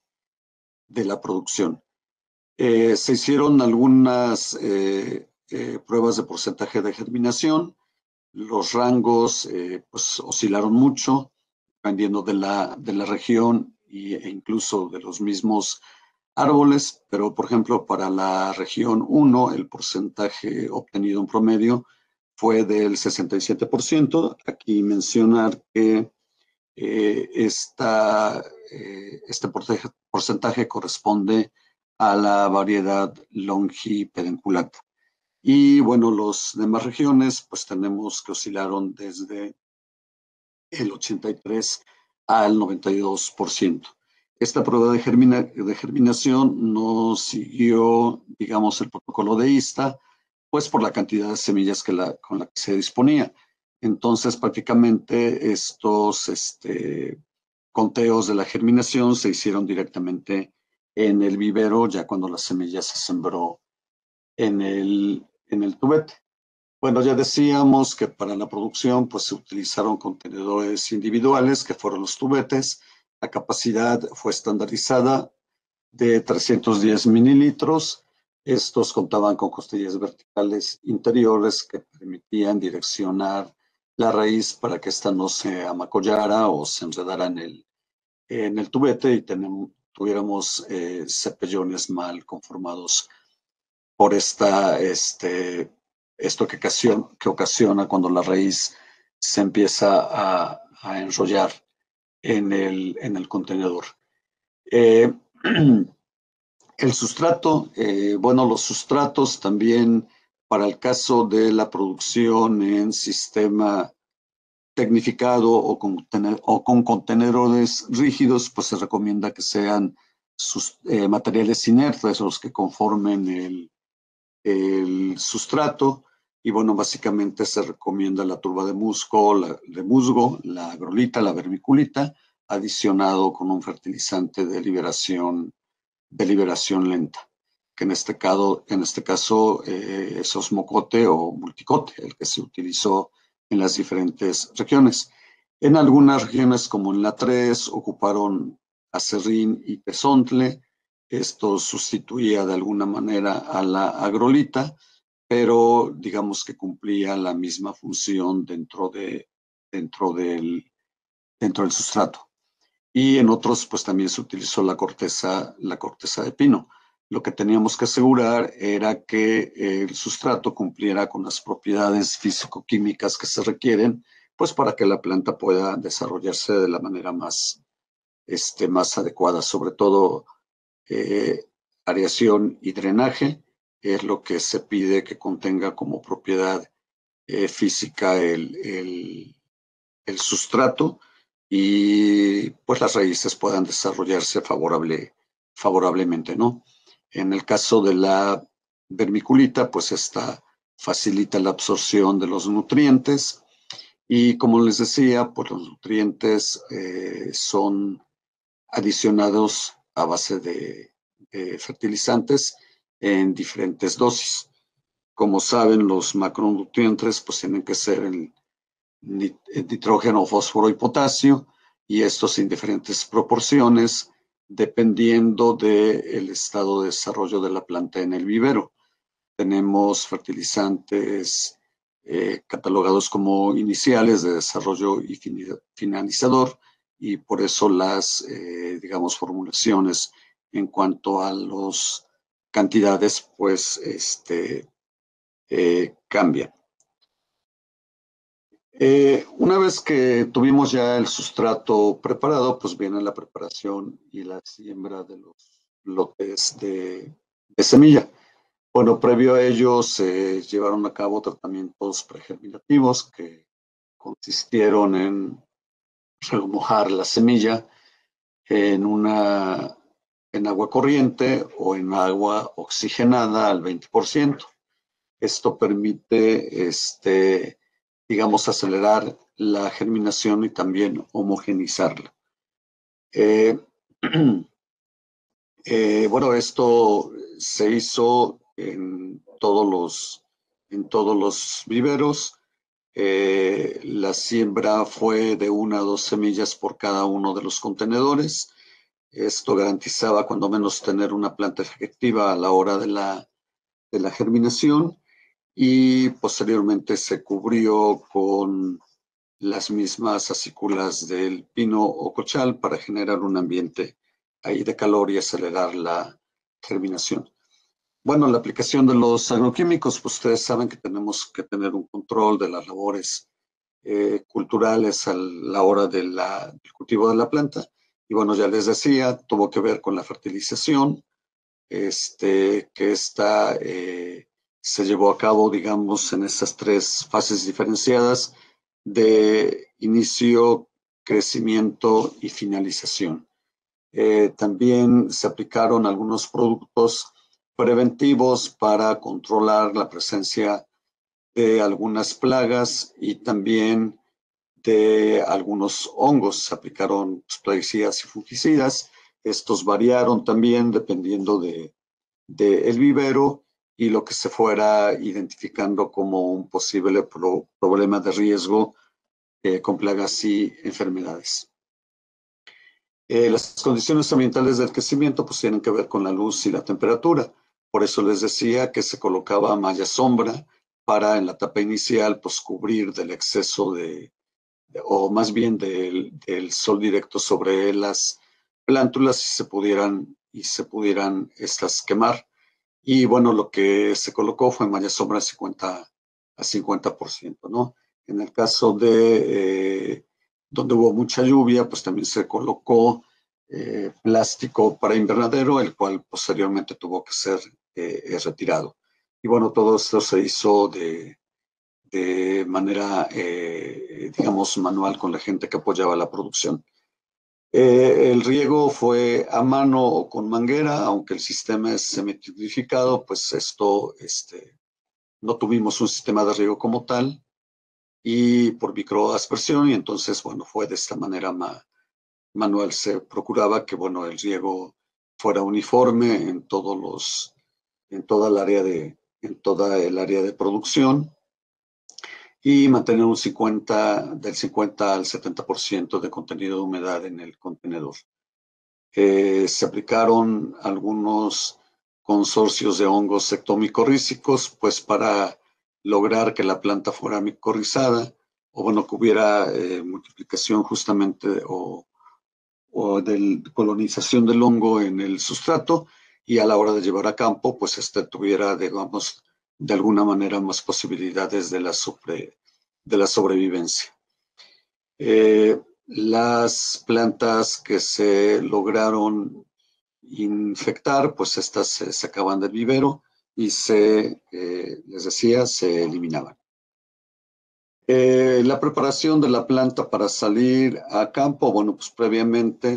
la producción. Eh, se hicieron algunas eh, eh, pruebas de porcentaje de germinación. Los rangos eh, pues, oscilaron mucho, dependiendo de la, de la región e incluso de los mismos árboles, pero por ejemplo para la región 1 el porcentaje obtenido en promedio fue del 67%. Aquí mencionar que eh, este porcentaje corresponde a la variedad longipedenculata. Y bueno, los demás regiones, pues tenemos que oscilaron desde el 83 al 92%. Esta prueba de, germina, de germinación no siguió, digamos, el protocolo de ISTA, pues por la cantidad de semillas que la, con la que se disponía. Entonces, prácticamente estos este, conteos de la germinación se hicieron directamente en el vivero, ya cuando la semilla se sembró en el en el tubete. Bueno, ya decíamos que para la producción pues, se utilizaron contenedores individuales, que fueron los tubetes. La capacidad fue estandarizada de 310 mililitros. Estos contaban con costillas verticales interiores que permitían direccionar la raíz para que ésta no se amacollara o se enredara en el, en el tubete y tenemos, tuviéramos eh, cepellones mal conformados por esta, este, esto que ocasiona, que ocasiona cuando la raíz se empieza a, enrollar en el, contenedor. Eh, el sustrato, eh, bueno, los sustratos también para el caso de la producción en sistema tecnificado o con, con contenedores rígidos, pues se recomienda que sean sus, eh, materiales inertes los que conformen el, el sustrato y bueno, básicamente se recomienda la turba de musgo, la, de musgo, la agrolita, la vermiculita, adicionado con un fertilizante de liberación, de liberación lenta, que en este caso, en este caso eh, es osmocote o multicote, el que se utilizó en las diferentes regiones. En algunas regiones, como en la 3, ocuparon acerrín y pezontle, esto sustituía de alguna manera a la agrolita, pero digamos que cumplía la misma función dentro, de, dentro, del, dentro del sustrato. Y en otros, pues también se utilizó la corteza, la corteza de pino. Lo que teníamos que asegurar era que el sustrato cumpliera con las propiedades físico-químicas que se requieren, pues para que la planta pueda desarrollarse de la manera más, este, más adecuada, sobre todo eh, areación y drenaje es lo que se pide que contenga como propiedad eh, física el, sustrato y pues las raíces puedan desarrollarse favorable, favorablemente, ¿no? En el caso de la vermiculita, pues esta facilita la absorción de los nutrientes y como les decía, pues los nutrientes eh, son adicionados a base de, fertilizantes en diferentes dosis. Como saben, los macronutrientes pues tienen que ser el, nitrógeno, fósforo y potasio, y estos en diferentes proporciones dependiendo del estado de desarrollo de la planta en el vivero. Tenemos fertilizantes eh, catalogados como iniciales de desarrollo y finalizador, y por eso las, eh, digamos, formulaciones en cuanto a las cantidades, pues, este, eh, cambian. Eh, una vez que tuvimos ya el sustrato preparado, pues viene la preparación y la siembra de los lotes de, de semilla. Bueno, previo a ello se llevaron a cabo tratamientos pregerminativos que consistieron en mojar la semilla en, en agua corriente o en agua oxigenada al 20%. Esto permite, este, digamos, acelerar la germinación y también homogenizarla. Eh, eh, bueno, esto se hizo en todos los, en todos los viveros eh, la siembra fue de una o dos semillas por cada uno de los contenedores. Esto garantizaba cuando menos tener una planta efectiva a la hora de la, de la germinación y posteriormente se cubrió con las mismas acículas del pino o cochal para generar un ambiente ahí de calor y acelerar la germinación. Bueno, la aplicación de los agroquímicos, pues ustedes saben que tenemos que tener un control de las labores eh, culturales a la hora de del cultivo de la planta. Y bueno, ya les decía, tuvo que ver con la fertilización, este, que esta eh, se llevó a cabo, digamos, en estas tres fases diferenciadas de inicio, crecimiento y finalización. Eh, también se aplicaron algunos productos preventivos para controlar la presencia de algunas plagas y también de algunos hongos. Se aplicaron pues, plaguicidas y fungicidas. Estos variaron también dependiendo de, el vivero y lo que se fuera identificando como un posible problema de riesgo eh, con plagas y enfermedades. Eh, las condiciones ambientales del crecimiento pues tienen que ver con la luz y la temperatura. Por eso les decía que se colocaba malla sombra para en la etapa inicial pues, cubrir del exceso de, o más bien del, sol directo sobre las plántulas y se pudieran, y se pudieran estas quemar. Y bueno, lo que se colocó fue malla sombra 50 a 50%, ¿no? En el caso de eh, donde hubo mucha lluvia, pues también se colocó eh, plástico para invernadero, el cual posteriormente tuvo que ser eh, retirado. Y bueno, todo esto se hizo de, de manera, eh, digamos, manual con la gente que apoyaba la producción. Eh, el riego fue a mano o con manguera, aunque el sistema es semitudificado, pues esto, este, no tuvimos un sistema de riego como tal y por microaspersión y entonces, bueno, fue de esta manera más manual. Se procuraba que, bueno, el riego fuera uniforme en todos los en toda el área de, en toda el área de producción y mantener un 50, del 50 al 70% de contenido de humedad en el contenedor. Eh, se aplicaron algunos consorcios de hongos ectomicorrícicos, pues para lograr que la planta fuera micorrizada, o bueno, que hubiera eh, multiplicación justamente o, o de colonización del hongo en el sustrato, y a la hora de llevar a campo, pues este tuviera, digamos, de alguna manera más posibilidades de la, de la sobrevivencia. Eh, las plantas que se lograron infectar, pues estas se sacaban del vivero y se, eh, les decía, se eliminaban. Eh, la preparación de la planta para salir a campo, bueno, pues previamente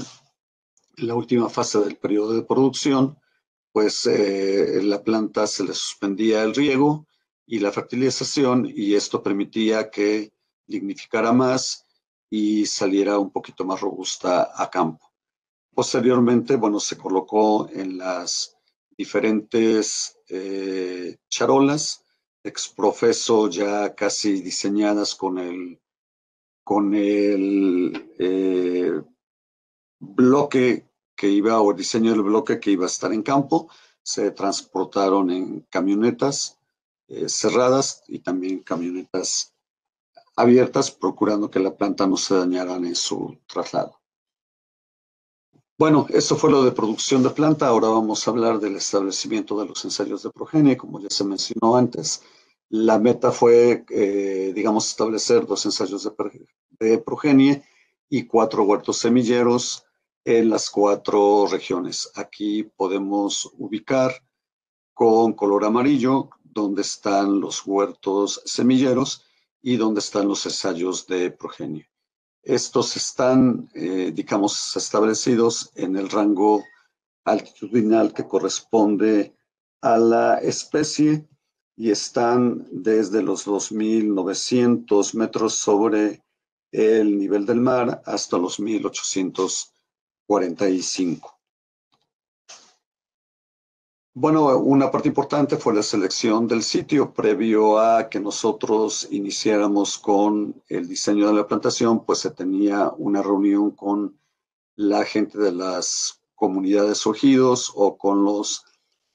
la última fase del periodo de producción pues eh, la planta se le suspendía el riego y la fertilización y esto permitía que dignificara más y saliera un poquito más robusta a campo. Posteriormente, bueno, se colocó en las diferentes eh, charolas, exprofeso ya casi diseñadas con el, con el eh, bloque que iba, o el diseño del bloque que iba a estar en campo, se transportaron en camionetas eh, cerradas y también camionetas abiertas, procurando que la planta no se dañara en su traslado. Bueno, eso fue lo de producción de planta. Ahora vamos a hablar del establecimiento de los ensayos de progenie. Como ya se mencionó antes, la meta fue, eh, digamos, establecer dos ensayos de progenie y cuatro huertos semilleros en las cuatro regiones. Aquí podemos ubicar con color amarillo donde están los huertos semilleros y donde están los ensayos de progenio. Estos están, eh, digamos, establecidos en el rango altitudinal que corresponde a la especie y están desde los 2.900 metros sobre el nivel del mar hasta los 1.800 45. Bueno, una parte importante fue la selección del sitio previo a que nosotros iniciáramos con el diseño de la plantación, pues se tenía una reunión con la gente de las comunidades surgidos o con los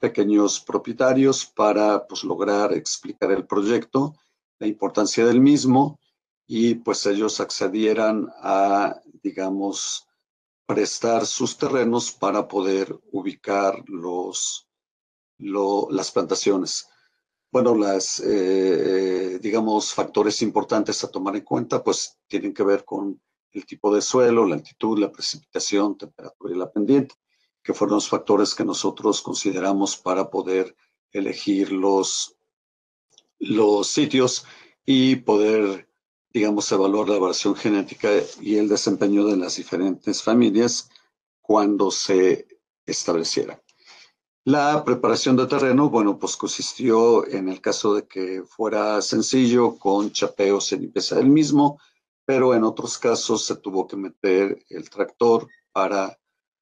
pequeños propietarios para pues, lograr explicar el proyecto, la importancia del mismo y pues ellos accedieran a, digamos, prestar sus terrenos para poder ubicar los, las plantaciones. Bueno, las, eh, eh, digamos, factores importantes a tomar en cuenta, pues tienen que ver con el tipo de suelo, la altitud, la precipitación, temperatura y la pendiente, que fueron los factores que nosotros consideramos para poder elegir los, los sitios y poder digamos, evaluar la variación genética y el desempeño de las diferentes familias cuando se estableciera. La preparación de terreno, bueno, pues consistió en el caso de que fuera sencillo con chapeos y limpieza del mismo, pero en otros casos se tuvo que meter el tractor para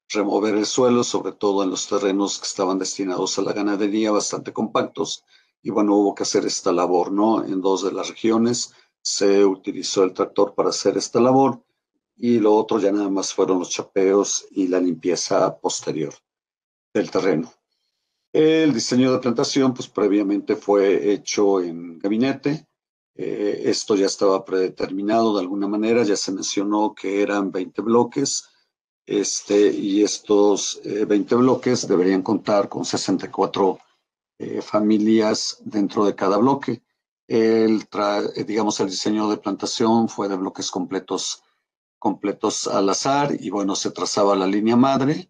remover el suelo, sobre todo en los terrenos que estaban destinados a la ganadería, bastante compactos. Y bueno, hubo que hacer esta labor, ¿no? En dos de las regiones, se utilizó el tractor para hacer esta labor y lo otro ya nada más fueron los chapeos y la limpieza posterior del terreno. El diseño de plantación, pues previamente fue hecho en gabinete. Eh, esto ya estaba predeterminado de alguna manera, ya se mencionó que eran 20 bloques. Este, y estos 20 eh, bloques deberían contar con 64 eh, familias dentro de cada bloque el, eh, digamos, el diseño de plantación fue de bloques completos, completos al azar y bueno, se trazaba la línea madre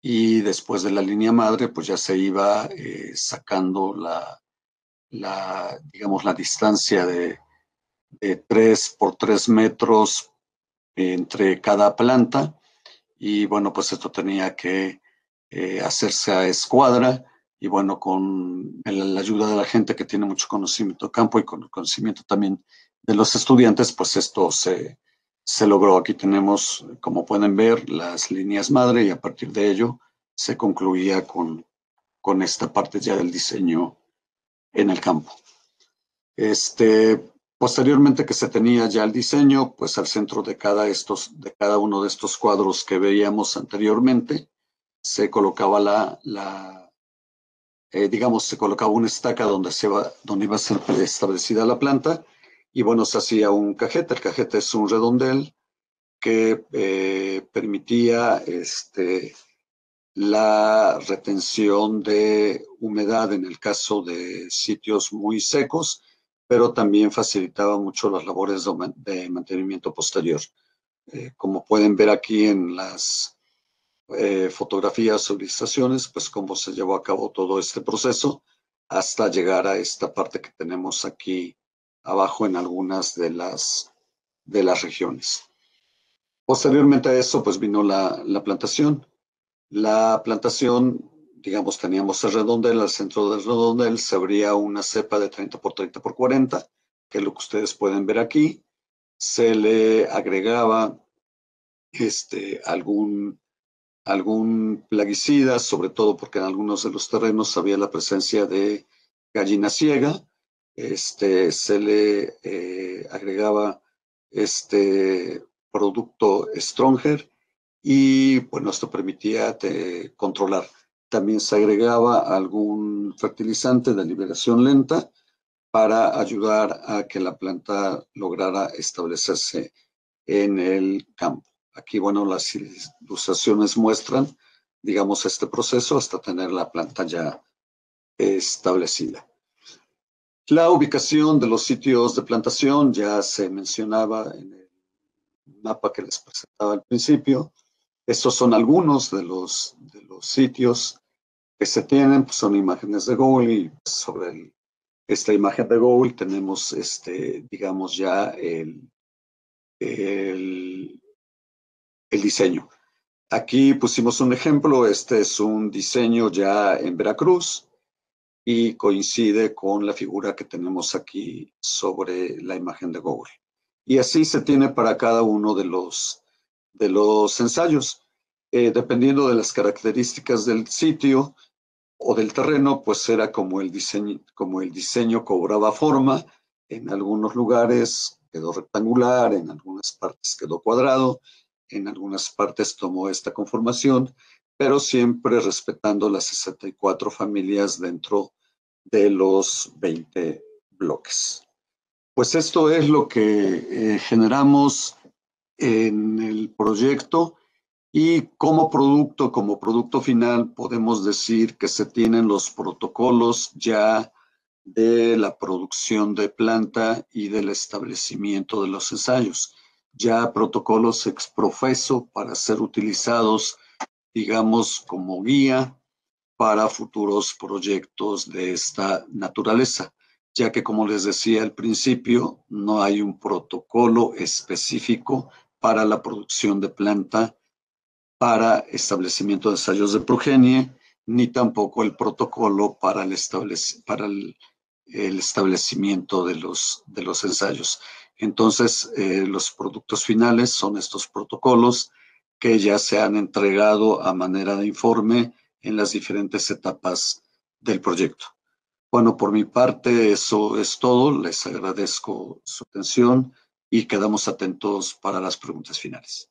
y después de la línea madre pues ya se iba eh, sacando la, digamos, la distancia de, de 3 por 3 metros entre cada planta y bueno, pues esto tenía que eh, hacerse a escuadra y bueno, con la ayuda de la gente que tiene mucho conocimiento de campo y con el conocimiento también de los estudiantes, pues esto se, logró. Aquí tenemos, como pueden ver, las líneas madre y a partir de ello se concluía con, con esta parte ya del diseño en el campo. Este, posteriormente que se tenía ya el diseño, pues al centro de cada, estos, de cada uno de estos cuadros que veíamos anteriormente, se colocaba la eh, digamos, se colocaba una estaca donde, se va, donde iba a ser establecida la planta y bueno, se hacía un cajete. El cajete es un redondel que eh, permitía este, la retención de humedad en el caso de sitios muy secos, pero también facilitaba mucho las labores de, mantenimiento posterior. Eh, como pueden ver aquí en las eh, fotografías, solicitaciones, pues cómo se llevó a cabo todo este proceso hasta llegar a esta parte que tenemos aquí abajo en algunas de las, de las regiones. Posteriormente a eso, pues vino la, la plantación. La plantación, digamos, teníamos el redondel, al centro del redondel se abría una cepa de 30 por 30 por 40, que es lo que ustedes pueden ver aquí. Se le agregaba este, algún algún plaguicida, sobre todo porque en algunos de los terrenos había la presencia de gallina ciega. Este, se le eh, agregaba este producto Stronger y bueno, esto permitía eh, controlar. También se agregaba algún fertilizante de liberación lenta para ayudar a que la planta lograra establecerse en el campo. Aquí, bueno, las ilustraciones muestran, digamos, este proceso hasta tener la planta ya establecida. La ubicación de los sitios de plantación ya se mencionaba en el mapa que les presentaba al principio. Estos son algunos de los, de los sitios que se tienen, pues, son imágenes de Google y sobre esta imagen de Google tenemos, este, digamos, ya el el diseño. Aquí pusimos un ejemplo, este es un diseño ya en Veracruz y coincide con la figura que tenemos aquí sobre la imagen de Google. Y así se tiene para cada uno de los, de los ensayos. Eh, dependiendo de las características del sitio o del terreno, pues era como el diseño, como el diseño cobraba forma. En algunos lugares quedó rectangular, en algunas partes quedó cuadrado, en algunas partes tomó esta conformación, pero siempre respetando las 64 familias dentro de los 20 bloques. Pues esto es lo que eh, generamos en el proyecto y como producto, como producto final, podemos decir que se tienen los protocolos ya de la producción de planta y del establecimiento de los ensayos ya protocolos exprofeso para ser utilizados, digamos, como guía para futuros proyectos de esta naturaleza, ya que como les decía al principio, no hay un protocolo específico para la producción de planta para establecimiento de ensayos de progenie, ni tampoco el protocolo para el, para el establecimiento de los, de los ensayos. Entonces, eh, los productos finales son estos protocolos que ya se han entregado a manera de informe en las diferentes etapas del proyecto. Bueno, por mi parte, eso es todo. Les agradezco su atención y quedamos atentos para las preguntas finales.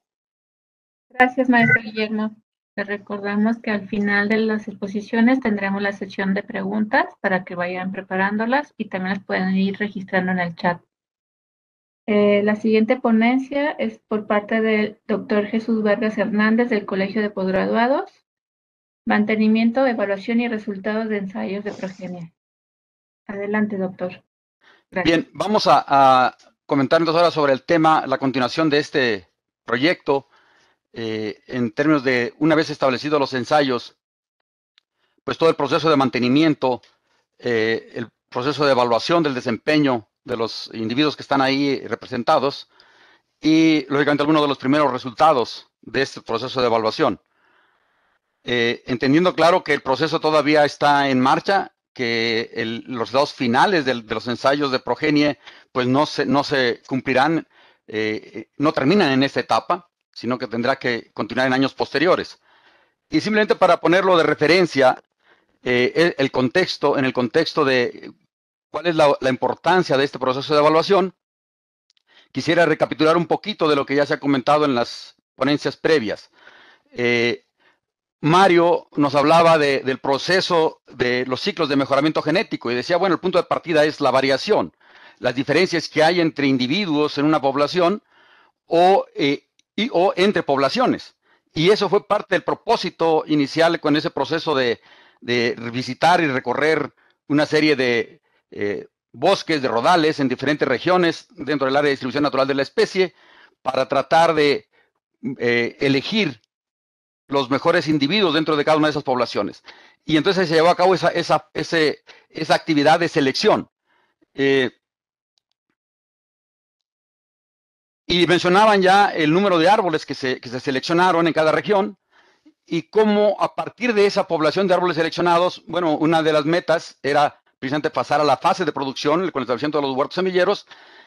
Gracias, maestro Guillermo. Les recordamos que al final de las exposiciones tendremos la sesión de preguntas para que vayan preparándolas y también las pueden ir registrando en el chat. Eh, la siguiente ponencia es por parte del doctor Jesús Vargas Hernández del Colegio de Posgraduados, Mantenimiento, Evaluación y Resultados de Ensayos de Progenie. Adelante, doctor. Bien, vamos a, comentarnos ahora sobre el tema, la continuación de este proyecto, eh, en términos de, una vez establecidos los ensayos, pues todo el proceso de mantenimiento, eh, el proceso de evaluación del desempeño de los individuos que están ahí representados y, lógicamente, algunos de los primeros resultados de este proceso de evaluación. Eh, entendiendo claro que el proceso todavía está en marcha, que los resultados finales de, los ensayos de progenie pues no se, no se cumplirán, eh, no terminan en esta etapa, sino que tendrá que continuar en años posteriores. Y simplemente para ponerlo de referencia, eh, el, contexto, en el contexto de cuál es la, importancia de este proceso de evaluación, quisiera recapitular un poquito de lo que ya se ha comentado en las ponencias previas. Eh, Mario nos hablaba del proceso de los ciclos de mejoramiento genético y decía, bueno, el punto de partida es la variación, las diferencias que hay entre individuos en una población o, eh, entre poblaciones. Y eso fue parte del propósito inicial con ese proceso de visitar y recorrer una serie de, eh, bosques de rodales en diferentes regiones dentro del área de distribución natural de la especie para tratar de eh, elegir los mejores individuos dentro de cada una de esas poblaciones. Y entonces se llevó a cabo esa, esa, actividad de selección. Eh, y mencionaban ya el número de árboles que se, que se seleccionaron en cada región y cómo a partir de esa población de árboles seleccionados, bueno, una de las metas era precisamente pasar a la fase de producción, con el establecimiento de los huertos semilleros,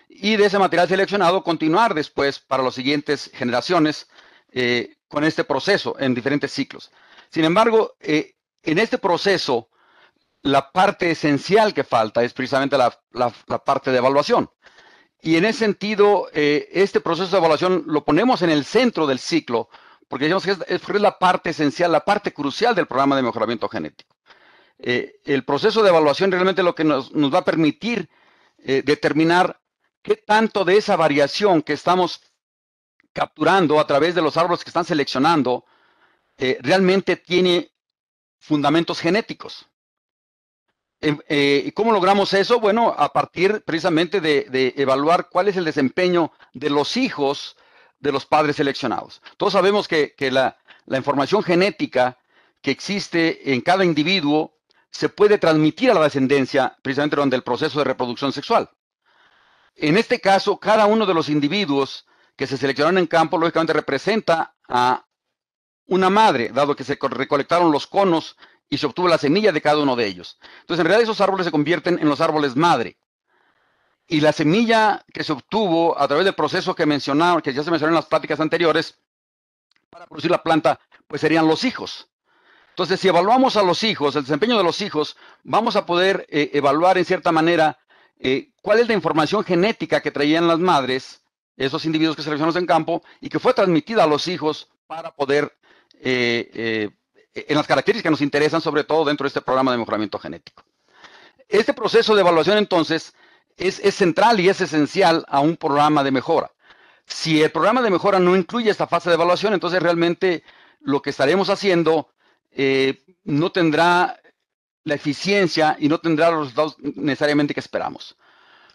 y de ese material seleccionado continuar después para las siguientes generaciones eh, con este proceso en diferentes ciclos. Sin embargo, eh, en este proceso, la parte esencial que falta es precisamente la, parte de evaluación. Y en ese sentido, eh, este proceso de evaluación lo ponemos en el centro del ciclo, porque decimos que es la parte esencial, la parte crucial del programa de mejoramiento genético. Eh, el proceso de evaluación realmente lo que nos, va a permitir eh, determinar qué tanto de esa variación que estamos capturando a través de los árboles que están seleccionando eh, realmente tiene fundamentos genéticos. Em, ¿Y cómo logramos eso? Bueno, a partir precisamente de, evaluar cuál es el desempeño de los hijos de los padres seleccionados. Todos sabemos que, la, información genética que existe en cada individuo se puede transmitir a la descendencia precisamente durante el proceso de reproducción sexual. En este caso, cada uno de los individuos que se seleccionaron en campo, lógicamente representa a una madre, dado que se recolectaron los conos y se obtuvo la semilla de cada uno de ellos. Entonces, en realidad, esos árboles se convierten en los árboles madre. Y la semilla que se obtuvo a través del proceso que mencionaron, que ya se mencionó en las pláticas anteriores, para producir la planta, pues serían los hijos. Entonces, si evaluamos a los hijos, el desempeño de los hijos, vamos a poder eh, evaluar en cierta manera eh, cuál es la información genética que traían las madres, esos individuos que seleccionamos en campo, y que fue transmitida a los hijos para poder, eh, en las características que nos interesan, sobre todo dentro de este programa de mejoramiento genético. Este proceso de evaluación, entonces, es, es central y es esencial a un programa de mejora. Si el programa de mejora no incluye esta fase de evaluación, entonces realmente lo que estaremos haciendo eh, no tendrá la eficiencia y no tendrá los resultados necesariamente que esperamos.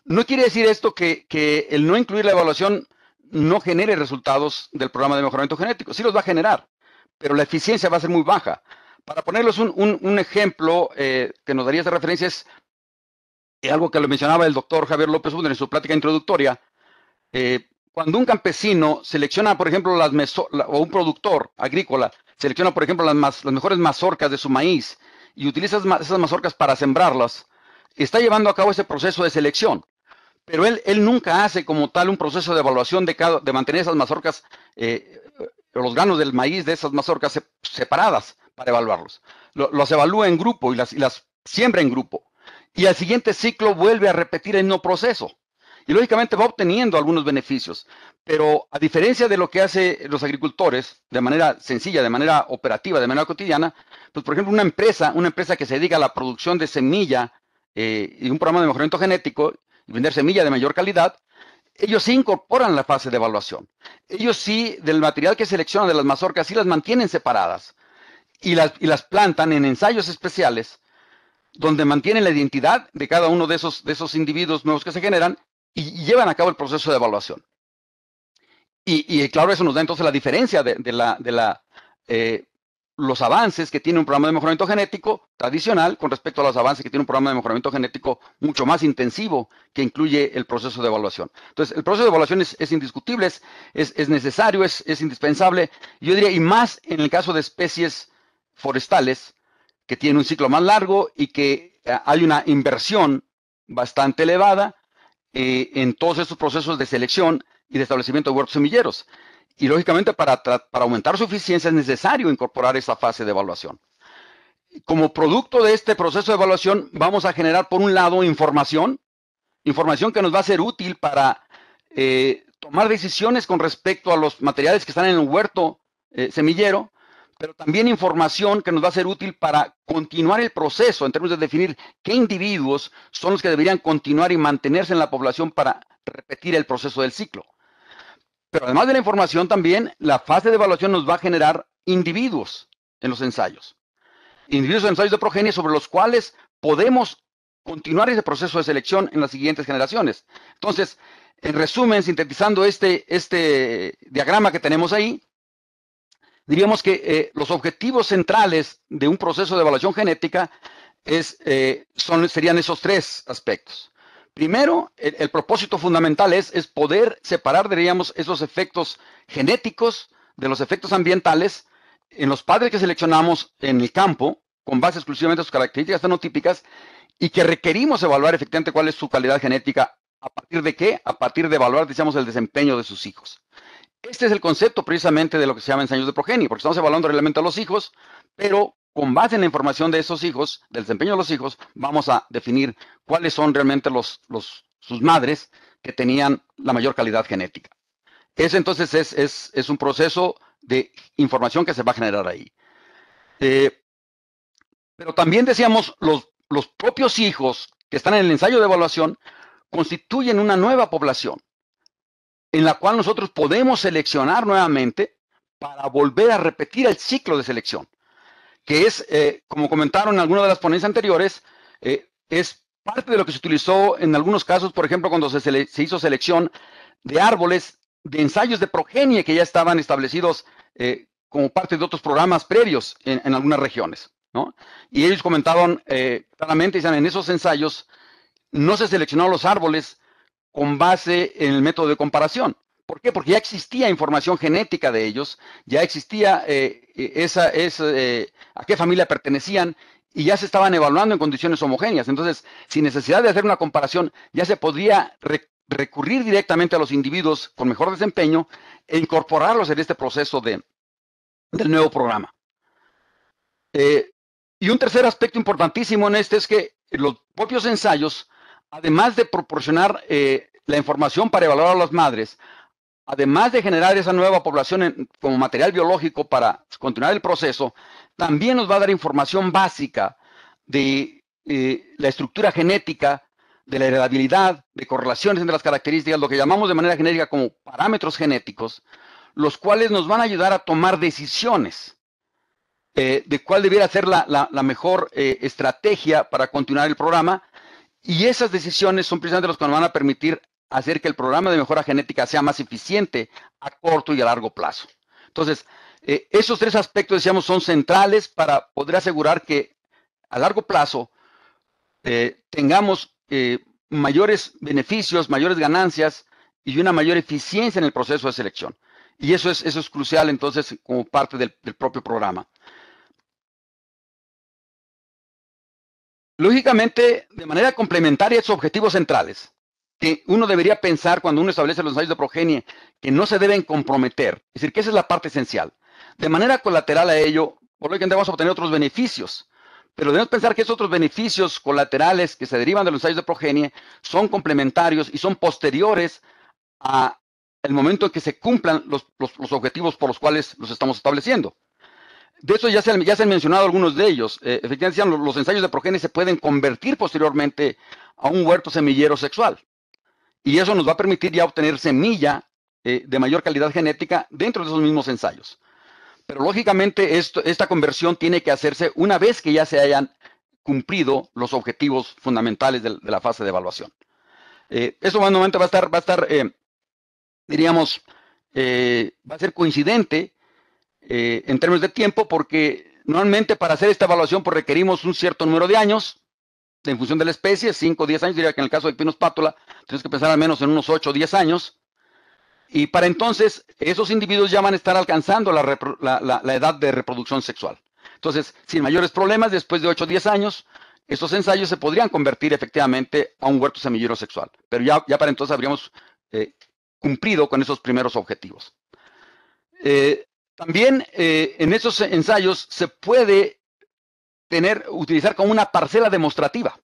No quiere decir esto que, el no incluir la evaluación no genere resultados del programa de mejoramiento genético. Sí los va a generar, pero la eficiencia va a ser muy baja. Para ponerles un, un, ejemplo eh, que nos daría de referencia es eh, algo que lo mencionaba el doctor Javier López bunder en su plática introductoria. Cuando un campesino selecciona, por ejemplo, o un productor agrícola selecciona, por ejemplo, las, mejores mazorcas de su maíz y utiliza esas mazorcas para sembrarlas, está llevando a cabo ese proceso de selección. Pero él, él nunca hace como tal un proceso de evaluación de, cada, de mantener esas mazorcas, eh, eh, los granos del maíz de esas mazorcas separadas para evaluarlos. los evalúa en grupo y las, y las siembra en grupo. Y al siguiente ciclo vuelve a repetir el mismo proceso y lógicamente va obteniendo algunos beneficios. Pero a diferencia de lo que hacen los agricultores de manera sencilla, de manera operativa, de manera cotidiana, pues por ejemplo una empresa, una empresa que se dedica a la producción de semilla eh, y un programa de mejoramiento genético y vender semilla de mayor calidad, ellos sí incorporan la fase de evaluación. Ellos sí, del material que seleccionan de las mazorcas, sí las mantienen separadas y las, las plantan en ensayos especiales donde mantienen la identidad de cada uno de esos, de esos individuos nuevos que se generan y, llevan a cabo el proceso de evaluación. Y, claro, eso nos da entonces la diferencia de, la, de la eh, los avances que tiene un programa de mejoramiento genético tradicional con respecto a los avances que tiene un programa de mejoramiento genético mucho más intensivo que incluye el proceso de evaluación. Entonces, el proceso de evaluación es, indiscutible, es, necesario, es, es, indispensable, yo diría, y más en el caso de especies forestales que tienen un ciclo más largo y que eh, hay una inversión bastante elevada eh, en todos estos procesos de selección y de establecimiento de huertos semilleros. Y lógicamente para, para aumentar su eficiencia es necesario incorporar esa fase de evaluación. Como producto de este proceso de evaluación vamos a generar por un lado información, información que nos va a ser útil para eh, tomar decisiones con respecto a los materiales que están en el huerto eh, semillero, pero también información que nos va a ser útil para continuar el proceso en términos de definir qué individuos son los que deberían continuar y mantenerse en la población para repetir el proceso del ciclo. Pero además de la información también, la fase de evaluación nos va a generar individuos en los ensayos. Individuos en ensayos de progenie sobre los cuales podemos continuar ese proceso de selección en las siguientes generaciones. Entonces, en resumen, sintetizando este, este diagrama que tenemos ahí, diríamos que eh, los objetivos centrales de un proceso de evaluación genética eh, son, serían esos tres aspectos. Primero, el, propósito fundamental es, es, poder separar, diríamos, esos efectos genéticos de los efectos ambientales en los padres que seleccionamos en el campo, con base exclusivamente a sus características fenotípicas, y que requerimos evaluar efectivamente cuál es su calidad genética, a partir de qué, a partir de evaluar, digamos, el desempeño de sus hijos. Este es el concepto precisamente de lo que se llama ensayos de progenie, porque estamos evaluando realmente a los hijos, pero con base en la información de esos hijos, del desempeño de los hijos, vamos a definir cuáles son realmente los, sus madres que tenían la mayor calidad genética. Ese entonces es, un proceso de información que se va a generar ahí. Eh, pero también decíamos, los, los propios hijos que están en el ensayo de evaluación constituyen una nueva población en la cual nosotros podemos seleccionar nuevamente para volver a repetir el ciclo de selección, que es, eh, como comentaron en alguna de las ponencias anteriores, eh, es parte de lo que se utilizó en algunos casos, por ejemplo, cuando se, hizo selección de árboles de ensayos de progenie que ya estaban establecidos eh, como parte de otros programas previos en, algunas regiones. Y ellos comentaron claramente, dicen, en esos ensayos no se seleccionaron los árboles con base en el método de comparación. ¿Por qué? Porque ya existía información genética de ellos, ya existía eh, eh, esa, eh, a qué familia pertenecían y ya se estaban evaluando en condiciones homogéneas. Entonces, sin necesidad de hacer una comparación, ya se podría recurrir directamente a los individuos con mejor desempeño e incorporarlos en este proceso de, del nuevo programa. y un tercer aspecto importantísimo en este es que los propios ensayos además de proporcionar eh, la información para evaluar a las madres, además de generar esa nueva población como material biológico para continuar el proceso, también nos va a dar información básica de eh, la estructura genética, de la heredabilidad, de correlaciones entre las características, lo que llamamos de manera genérica como parámetros genéticos, los cuales nos van a ayudar a tomar decisiones eh, de cuál debiera ser la, mejor estrategia para continuar el programa y esas decisiones son precisamente las que nos van a permitir hacer que el programa de mejora genética sea más eficiente a corto y a largo plazo. Entonces, eh, esos tres aspectos, decíamos, son centrales para poder asegurar que a largo plazo eh, tengamos eh, mayores beneficios, mayores ganancias y una mayor eficiencia en el proceso de selección. Y eso es, eso es crucial entonces como parte del propio programa. Lógicamente, de manera complementaria a objetivos centrales, que uno debería pensar cuando uno establece los ensayos de progenie, que no se deben comprometer. Es decir, que esa es la parte esencial. De manera colateral a ello, por lo que vamos a obtener otros beneficios. Pero debemos pensar que esos otros beneficios colaterales que se derivan de los ensayos de progenie son complementarios y son posteriores al momento en que se cumplan los objetivos por los cuales los estamos estableciendo. De eso ya se, ya se han mencionado algunos de ellos. Eh, efectivamente, los, ensayos de progenie se pueden convertir posteriormente a un huerto semillero sexual. Y eso nos va a permitir ya obtener semilla eh, de mayor calidad genética dentro de esos mismos ensayos. Pero lógicamente esta conversión tiene que hacerse una vez que ya se hayan cumplido los objetivos fundamentales de, la fase de evaluación. Eh, eso va a estar, va a estar diríamos, va a ser coincidente eh, en términos de tiempo, porque normalmente para hacer esta evaluación pues, requerimos un cierto número de años en función de la especie, 5 o 10 años, diría que en el caso de Pinus pátula tienes que pensar al menos en unos 8 o 10 años. Y para entonces, esos individuos ya van a estar alcanzando la, edad de reproducción sexual. Entonces, sin mayores problemas, después de 8 o 10 años, esos ensayos se podrían convertir efectivamente a un huerto semillero sexual. Pero ya, ya para entonces habríamos eh, cumplido con esos primeros objetivos. Eh, también eh, en esos ensayos se puede tener, utilizar como una parcela demostrativa.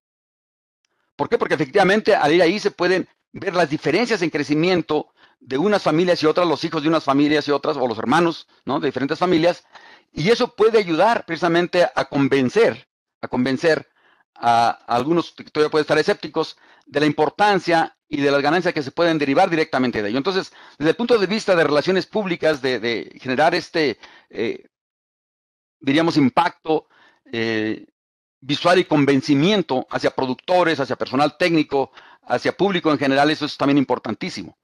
¿Por qué? Porque efectivamente al ir ahí se pueden ver las diferencias en crecimiento de unas familias y otras, los hijos de unas familias y otras, o los hermanos de diferentes familias, y eso puede ayudar precisamente a convencer, a convencer a, a algunos que todavía pueden estar escépticos de la importancia y de las ganancias que se pueden derivar directamente de ello. Entonces, desde el punto de vista de relaciones públicas, de, generar este, eh, diríamos, impacto eh, visual y convencimiento hacia productores, hacia personal técnico, hacia público en general, eso es también importantísimo.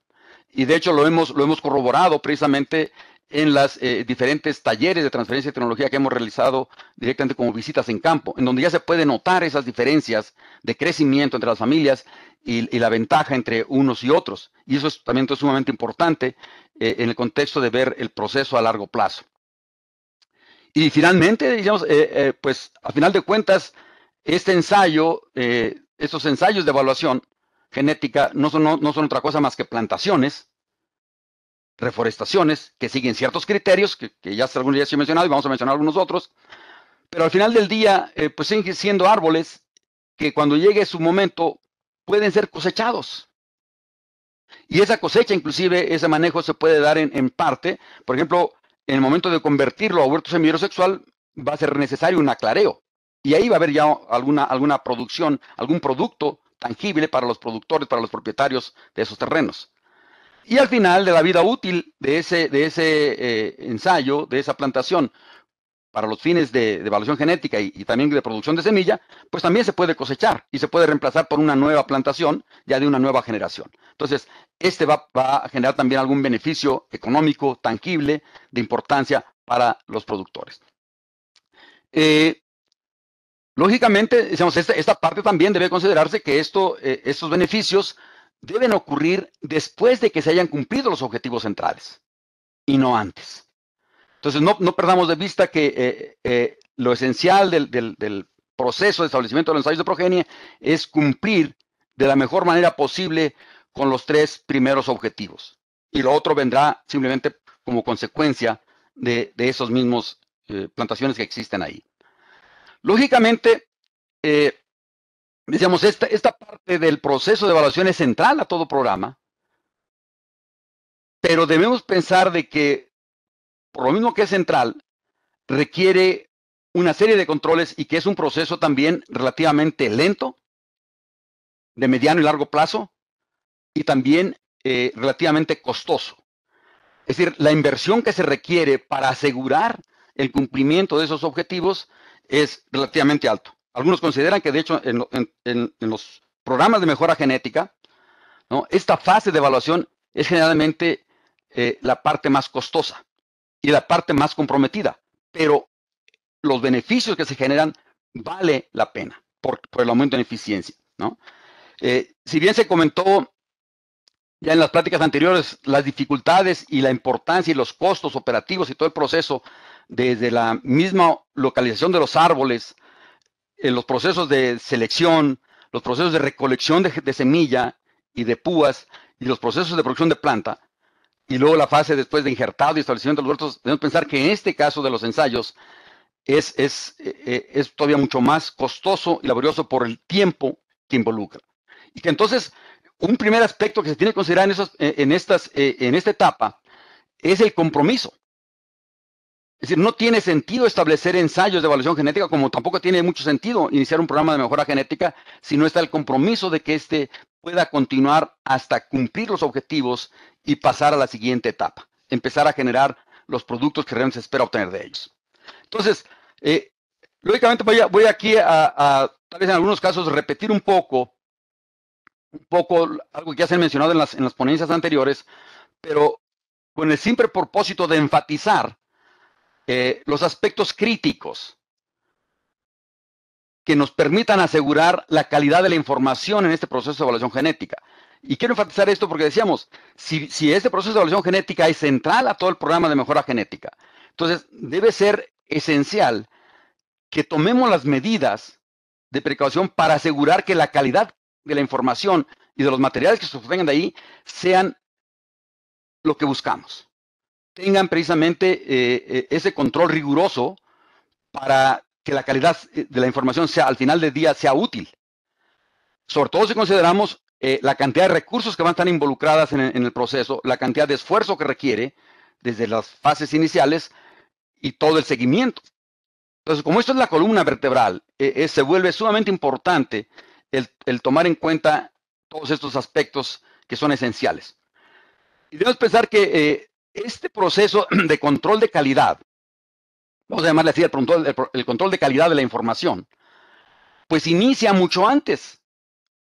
Y de hecho lo hemos, lo hemos corroborado precisamente en los eh, diferentes talleres de transferencia de tecnología que hemos realizado directamente como visitas en campo, en donde ya se puede notar esas diferencias de crecimiento entre las familias y, la ventaja entre unos y otros. Y eso es también es sumamente importante eh, en el contexto de ver el proceso a largo plazo. Y finalmente, digamos, eh, eh, pues a final de cuentas, este ensayo, estos ensayos de evaluación genética no son, no, son otra cosa más que plantaciones, reforestaciones que siguen ciertos criterios que, ya algunos días he mencionado y vamos a mencionar algunos otros, pero al final del día, pues siguen siendo árboles que cuando llegue su momento pueden ser cosechados. Y esa cosecha, inclusive, ese manejo se puede dar en, parte. Por ejemplo, en el momento de convertirlo a huerto semillero va a ser necesario un aclareo. Y ahí va a haber ya alguna, alguna producción, algún producto tangible para los productores, para los propietarios de esos terrenos. Y al final de la vida útil de ese, de ese eh, ensayo, de esa plantación, para los fines de, evaluación genética y, también de producción de semilla, pues también se puede cosechar y se puede reemplazar por una nueva plantación ya de una nueva generación. Entonces, este va, a generar también algún beneficio económico tangible de importancia para los productores. Eh, lógicamente, esta, parte también debe considerarse que eh, estos beneficios deben ocurrir después de que se hayan cumplido los objetivos centrales y no antes. Entonces, no, perdamos de vista que eh, eh, lo esencial del, proceso de establecimiento de los ensayos de progenie es cumplir de la mejor manera posible con los tres primeros objetivos. Y lo otro vendrá simplemente como consecuencia de, de esos mismos eh, plantaciones que existen ahí. Lógicamente, decíamos, esta parte del proceso de evaluación es central a todo programa, pero debemos pensar de que por lo mismo que es central, requiere una serie de controles y que es un proceso también relativamente lento, de mediano y largo plazo, y también eh, relativamente costoso. Es decir, la inversión que se requiere para asegurar el cumplimiento de esos objetivos es relativamente alto. Algunos consideran que, de hecho, en, los programas de mejora genética, esta fase de evaluación es generalmente eh, la parte más costosa y la parte más comprometida, pero los beneficios que se generan vale la pena por, el aumento en eficiencia, eh, si bien se comentó ya en las pláticas anteriores las dificultades y la importancia y los costos operativos y todo el proceso desde la misma localización de los árboles, eh, los procesos de selección, los procesos de recolección de semilla y de púas y los procesos de producción de planta, y luego la fase después de injertado y establecimiento de los huertos, debemos pensar que en este caso de los ensayos es, eh, eh, es, todavía mucho más costoso y laborioso por el tiempo que involucra. Y que entonces, un primer aspecto que se tiene que considerar en, eh, en, estas, en esta etapa es el compromiso. Es decir, no tiene sentido establecer ensayos de evaluación genética, como tampoco tiene mucho sentido iniciar un programa de mejora genética si no está el compromiso de que éste pueda continuar hasta cumplir los objetivos y pasar a la siguiente etapa, empezar a generar los productos que realmente se espera obtener de ellos. Entonces, eh, lógicamente voy, aquí a, tal vez en algunos casos, repetir un poco, un poco algo que ya se ha mencionado en las, en las ponencias anteriores, pero con el simple propósito de enfatizar eh, los aspectos críticos que nos permitan asegurar la calidad de la información en este proceso de evaluación genética. Y quiero enfatizar esto porque decíamos, si, este proceso de evaluación genética es central a todo el programa de mejora genética, entonces debe ser esencial que tomemos las medidas de precaución para asegurar que la calidad de la información y de los materiales que se obtengan de ahí sean lo que buscamos. Tengan precisamente eh, eh, ese control riguroso para que la calidad eh, de la información sea al final del día sea útil. Sobre todo si consideramos eh, la cantidad de recursos que van a estar involucradas en, el proceso, la cantidad de esfuerzo que requiere desde las fases iniciales y todo el seguimiento. Entonces, como esto es la columna vertebral, eh, eh, se vuelve sumamente importante el, tomar en cuenta todos estos aspectos que son esenciales. Y debemos pensar que este proceso de control de calidad, vamos a llamarle así el, el control de calidad de la información, pues inicia mucho antes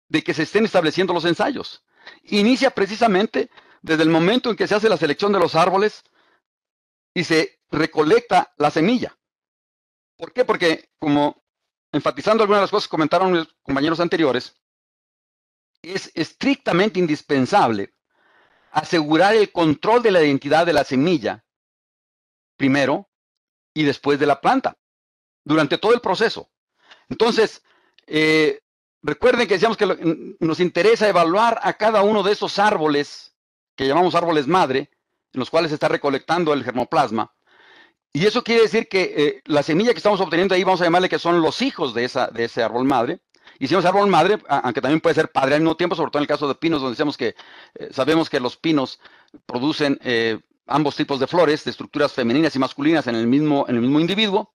de que se estén estableciendo los ensayos. Inicia precisamente desde el momento en que se hace la selección de los árboles y se recolecta la semilla. ¿Por qué? Porque, como enfatizando algunas de las cosas que comentaron mis compañeros anteriores, es estrictamente indispensable asegurar el control de la identidad de la semilla primero y después de la planta, durante todo el proceso. Entonces, eh, Recuerden que decíamos que nos interesa evaluar a cada uno de esos árboles, que llamamos árboles madre, en los cuales se está recolectando el germoplasma. Y eso quiere decir que eh, la semilla que estamos obteniendo ahí, vamos a llamarle que son los hijos de, esa, de ese árbol madre. Y si árbol madre, aunque también puede ser padre al mismo tiempo, sobre todo en el caso de pinos, donde decíamos que eh, sabemos que los pinos producen eh, ambos tipos de flores, de estructuras femeninas y masculinas en el mismo, en el mismo individuo.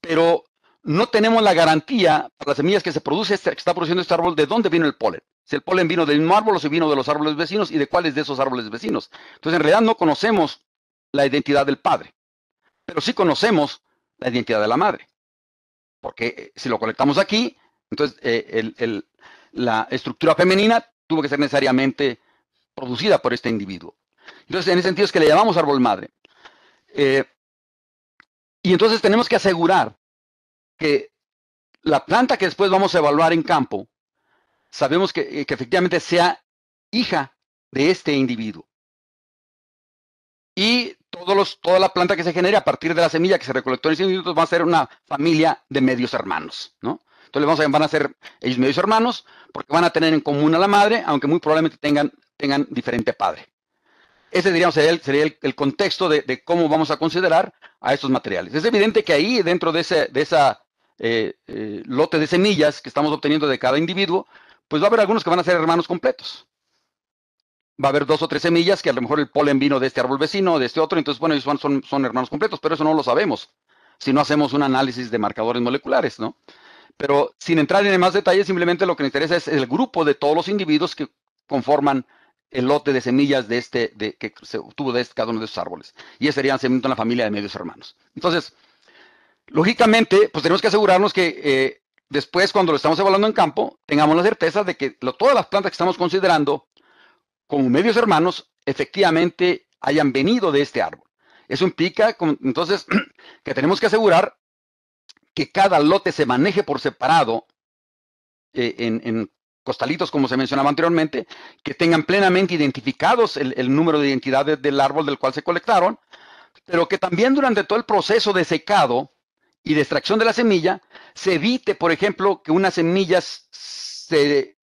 Pero no tenemos la garantía para las semillas que se produce, este, que está produciendo este árbol, de dónde vino el polen. Si el polen vino del mismo árbol o si vino de los árboles vecinos y de cuáles de esos árboles vecinos. Entonces, en realidad no conocemos la identidad del padre, pero sí conocemos la identidad de la madre. Porque eh, si lo conectamos aquí, entonces eh, la estructura femenina tuvo que ser necesariamente producida por este individuo. Entonces, en ese sentido es que le llamamos árbol madre. Eh, y entonces tenemos que asegurar que la planta que después vamos a evaluar en campo, sabemos que, eh, efectivamente sea hija de este individuo. Y todos toda la planta que se genere a partir de la semilla que se recolectó en ese individuo va a ser una familia de medios hermanos, ¿no? Entonces vamos van a ser ellos medios hermanos porque van a tener en común a la madre, aunque muy probablemente tengan, tengan diferente padre. Ese diríamos sería el, contexto de, de, cómo vamos a considerar a estos materiales. Es evidente que ahí, dentro de, ese, de esa eh, eh, lote de semillas que estamos obteniendo de cada individuo, pues va a haber algunos que van a ser hermanos completos. Va a haber dos o tres semillas que a lo mejor el polen vino de este árbol vecino, de este otro, entonces, bueno, ellos son, hermanos completos, pero eso no lo sabemos si no hacemos un análisis de marcadores moleculares, ¿no? Pero sin entrar en más detalles, simplemente lo que nos interesa es el grupo de todos los individuos que conforman el lote de semillas de este, de, que se obtuvo de este, cada uno de esos árboles. Y ese sería el en la familia de medios hermanos. Entonces, Lógicamente, pues tenemos que asegurarnos que eh, después, cuando lo estamos evaluando en campo, tengamos la certeza de que todas las plantas que estamos considerando como medios hermanos efectivamente hayan venido de este árbol. Eso implica, entonces, que tenemos que asegurar que cada lote se maneje por separado eh, en, costalitos, como se mencionaba anteriormente, que tengan plenamente identificados el, el número de identidades del árbol del cual se colectaron, pero que también durante todo el proceso de secado, y de extracción de la semilla, se evite, por ejemplo, que unas semillas se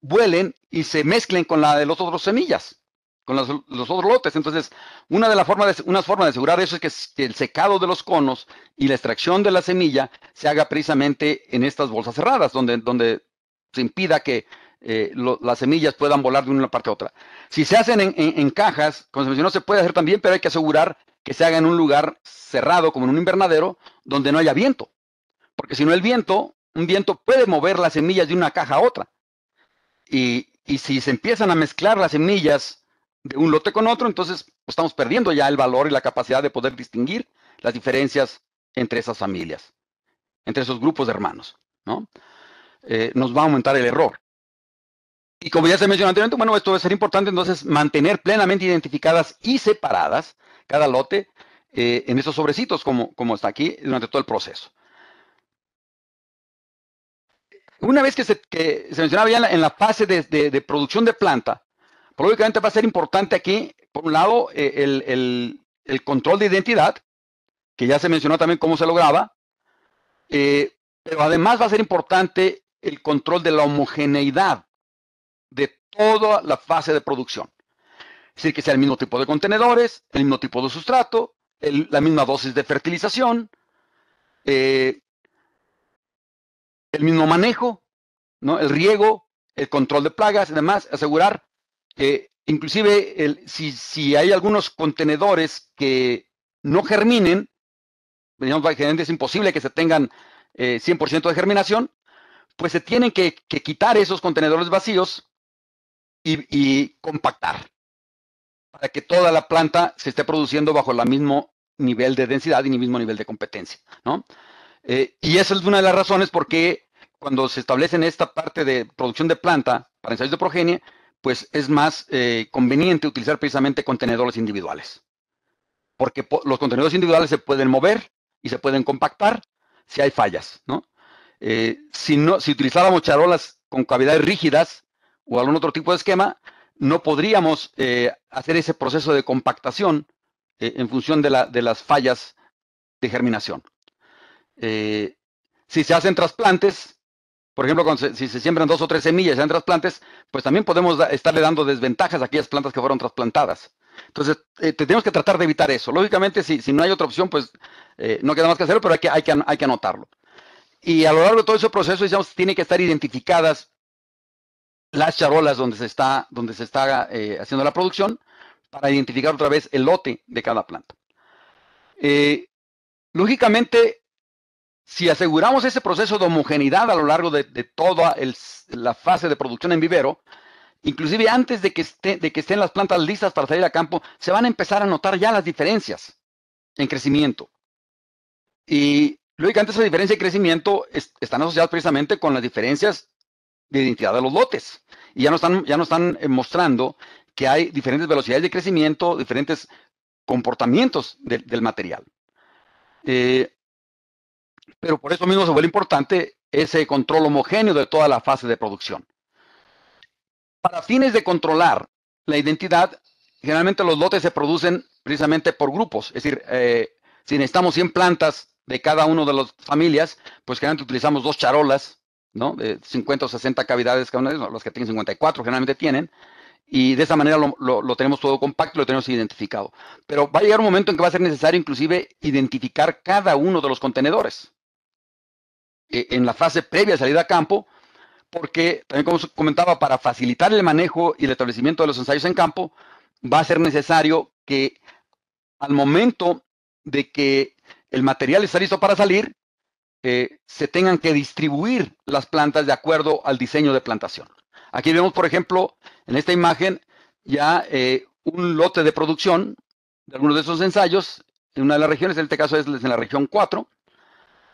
vuelen y se mezclen con la de las otros semillas, con los, otros lotes. Entonces, una de las formas de, una forma de asegurar eso es que, el secado de los conos y la extracción de la semilla se haga precisamente en estas bolsas cerradas, donde, donde se impida que eh, las semillas puedan volar de una parte a otra. Si se hacen en, en cajas, como se mencionó, se puede hacer también, pero hay que asegurar que se haga en un lugar cerrado, como en un invernadero, donde no haya viento. Porque si no el viento, un viento puede mover las semillas de una caja a otra. Y, si se empiezan a mezclar las semillas de un lote con otro, entonces pues, estamos perdiendo ya el valor y la capacidad de poder distinguir las diferencias entre esas familias, entre esos grupos de hermanos. ¿no? Eh, nos va a aumentar el error. Y como ya se mencionó anteriormente, bueno, esto debe ser importante entonces mantener plenamente identificadas y separadas cada lote eh, en esos sobrecitos, como, como está aquí, durante todo el proceso. Una vez que se, mencionaba ya en la, fase de, producción de planta, probablemente va a ser importante aquí, por un lado, eh, el, control de identidad, que ya se mencionó también cómo se lograba, eh, pero además va a ser importante el control de la homogeneidad de toda la fase de producción. Es decir, que sea el mismo tipo de contenedores, el mismo tipo de sustrato, la misma dosis de fertilización, eh, el mismo manejo, ¿no? el riego, el control de plagas y demás, asegurar que inclusive el, si, hay algunos contenedores que no germinen, digamos, es imposible que se tengan 100% eh, de germinación, pues se tienen que, quitar esos contenedores vacíos y compactar para que toda la planta se esté produciendo bajo el mismo nivel de densidad y el mismo nivel de competencia, eh, y esa es una de las razones por qué cuando se establece en esta parte de producción de planta para ensayos de progenie, pues es más eh, conveniente utilizar precisamente contenedores individuales. Porque los contenedores individuales se pueden mover y se pueden compactar si hay fallas, eh, si, no si charolas con cavidades rígidas o algún otro tipo de esquema, no podríamos eh, hacer ese proceso de compactación eh, en función de, las fallas de germinación. Eh, si se hacen trasplantes, por ejemplo, si se siembran dos o tres semillas y se hacen trasplantes, pues también podemos estarle dando desventajas a aquellas plantas que fueron trasplantadas. Entonces, tenemos que tratar de evitar eso. Lógicamente, si, si no hay otra opción, pues no queda más que hacerlo, pero hay que, hay que, hay que anotarlo. Y a lo largo de todo ese proceso, digamos, tiene que estar identificadas las charolas donde se está, donde se está eh, haciendo la producción para identificar otra vez el lote de cada planta. Eh, lógicamente, si aseguramos ese proceso de homogeneidad a lo largo de, toda la fase de producción en vivero, inclusive antes de que, esté, de que estén las plantas listas para salir a campo, se van a empezar a notar ya las diferencias en crecimiento. Y lógicamente esa diferencia de crecimiento están asociadas precisamente con las diferencias de identidad de los lotes. Y ya nos están, ya están eh, mostrando que hay diferentes velocidades de crecimiento, diferentes comportamientos del material. Eh, pero por eso mismo se vuelve importante ese control homogéneo de toda la fase de producción. Para fines de controlar la identidad, generalmente los lotes se producen precisamente por grupos. Es decir, eh, si necesitamos 100 plantas de cada una de las familias, pues generalmente utilizamos dos charolas ¿no? 50 o 60 cavidades cada uno de los que tienen 54 generalmente tienen, y de esa manera lo, tenemos todo compacto, lo tenemos identificado. Pero va a llegar un momento en que va a ser necesario inclusive identificar cada uno de los contenedores eh, en la fase previa de salida a campo, porque también como comentaba, para facilitar el manejo y el establecimiento de los ensayos en campo, va a ser necesario que al momento de que el material está listo para salir, eh, se tengan que distribuir las plantas de acuerdo al diseño de plantación. Aquí vemos, por ejemplo, en esta imagen, ya eh, un lote de producción de algunos de esos ensayos en una de las regiones, en este caso es en la región 4,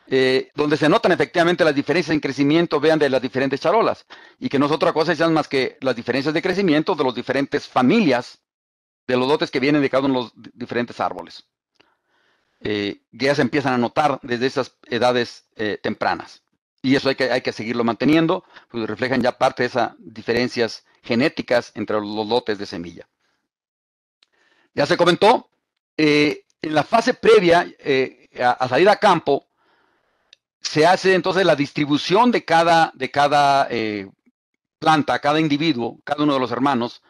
eh, donde se notan efectivamente las diferencias en crecimiento, vean, de las diferentes charolas, y que no es otra cosa sean más que las diferencias de crecimiento de las diferentes familias de los lotes que vienen de cada uno de los diferentes árboles eh, ya se empiezan a notar desde esas edades eh, tempranas. Y eso hay que, hay que seguirlo manteniendo, pues reflejan ya parte de esas diferencias genéticas entre los lotes de semilla. Ya se comentó, eh, en la fase previa eh, a, a, salir a campo, se hace entonces la distribución de cada, de cada planta, cada individuo, cada uno de los hermanos,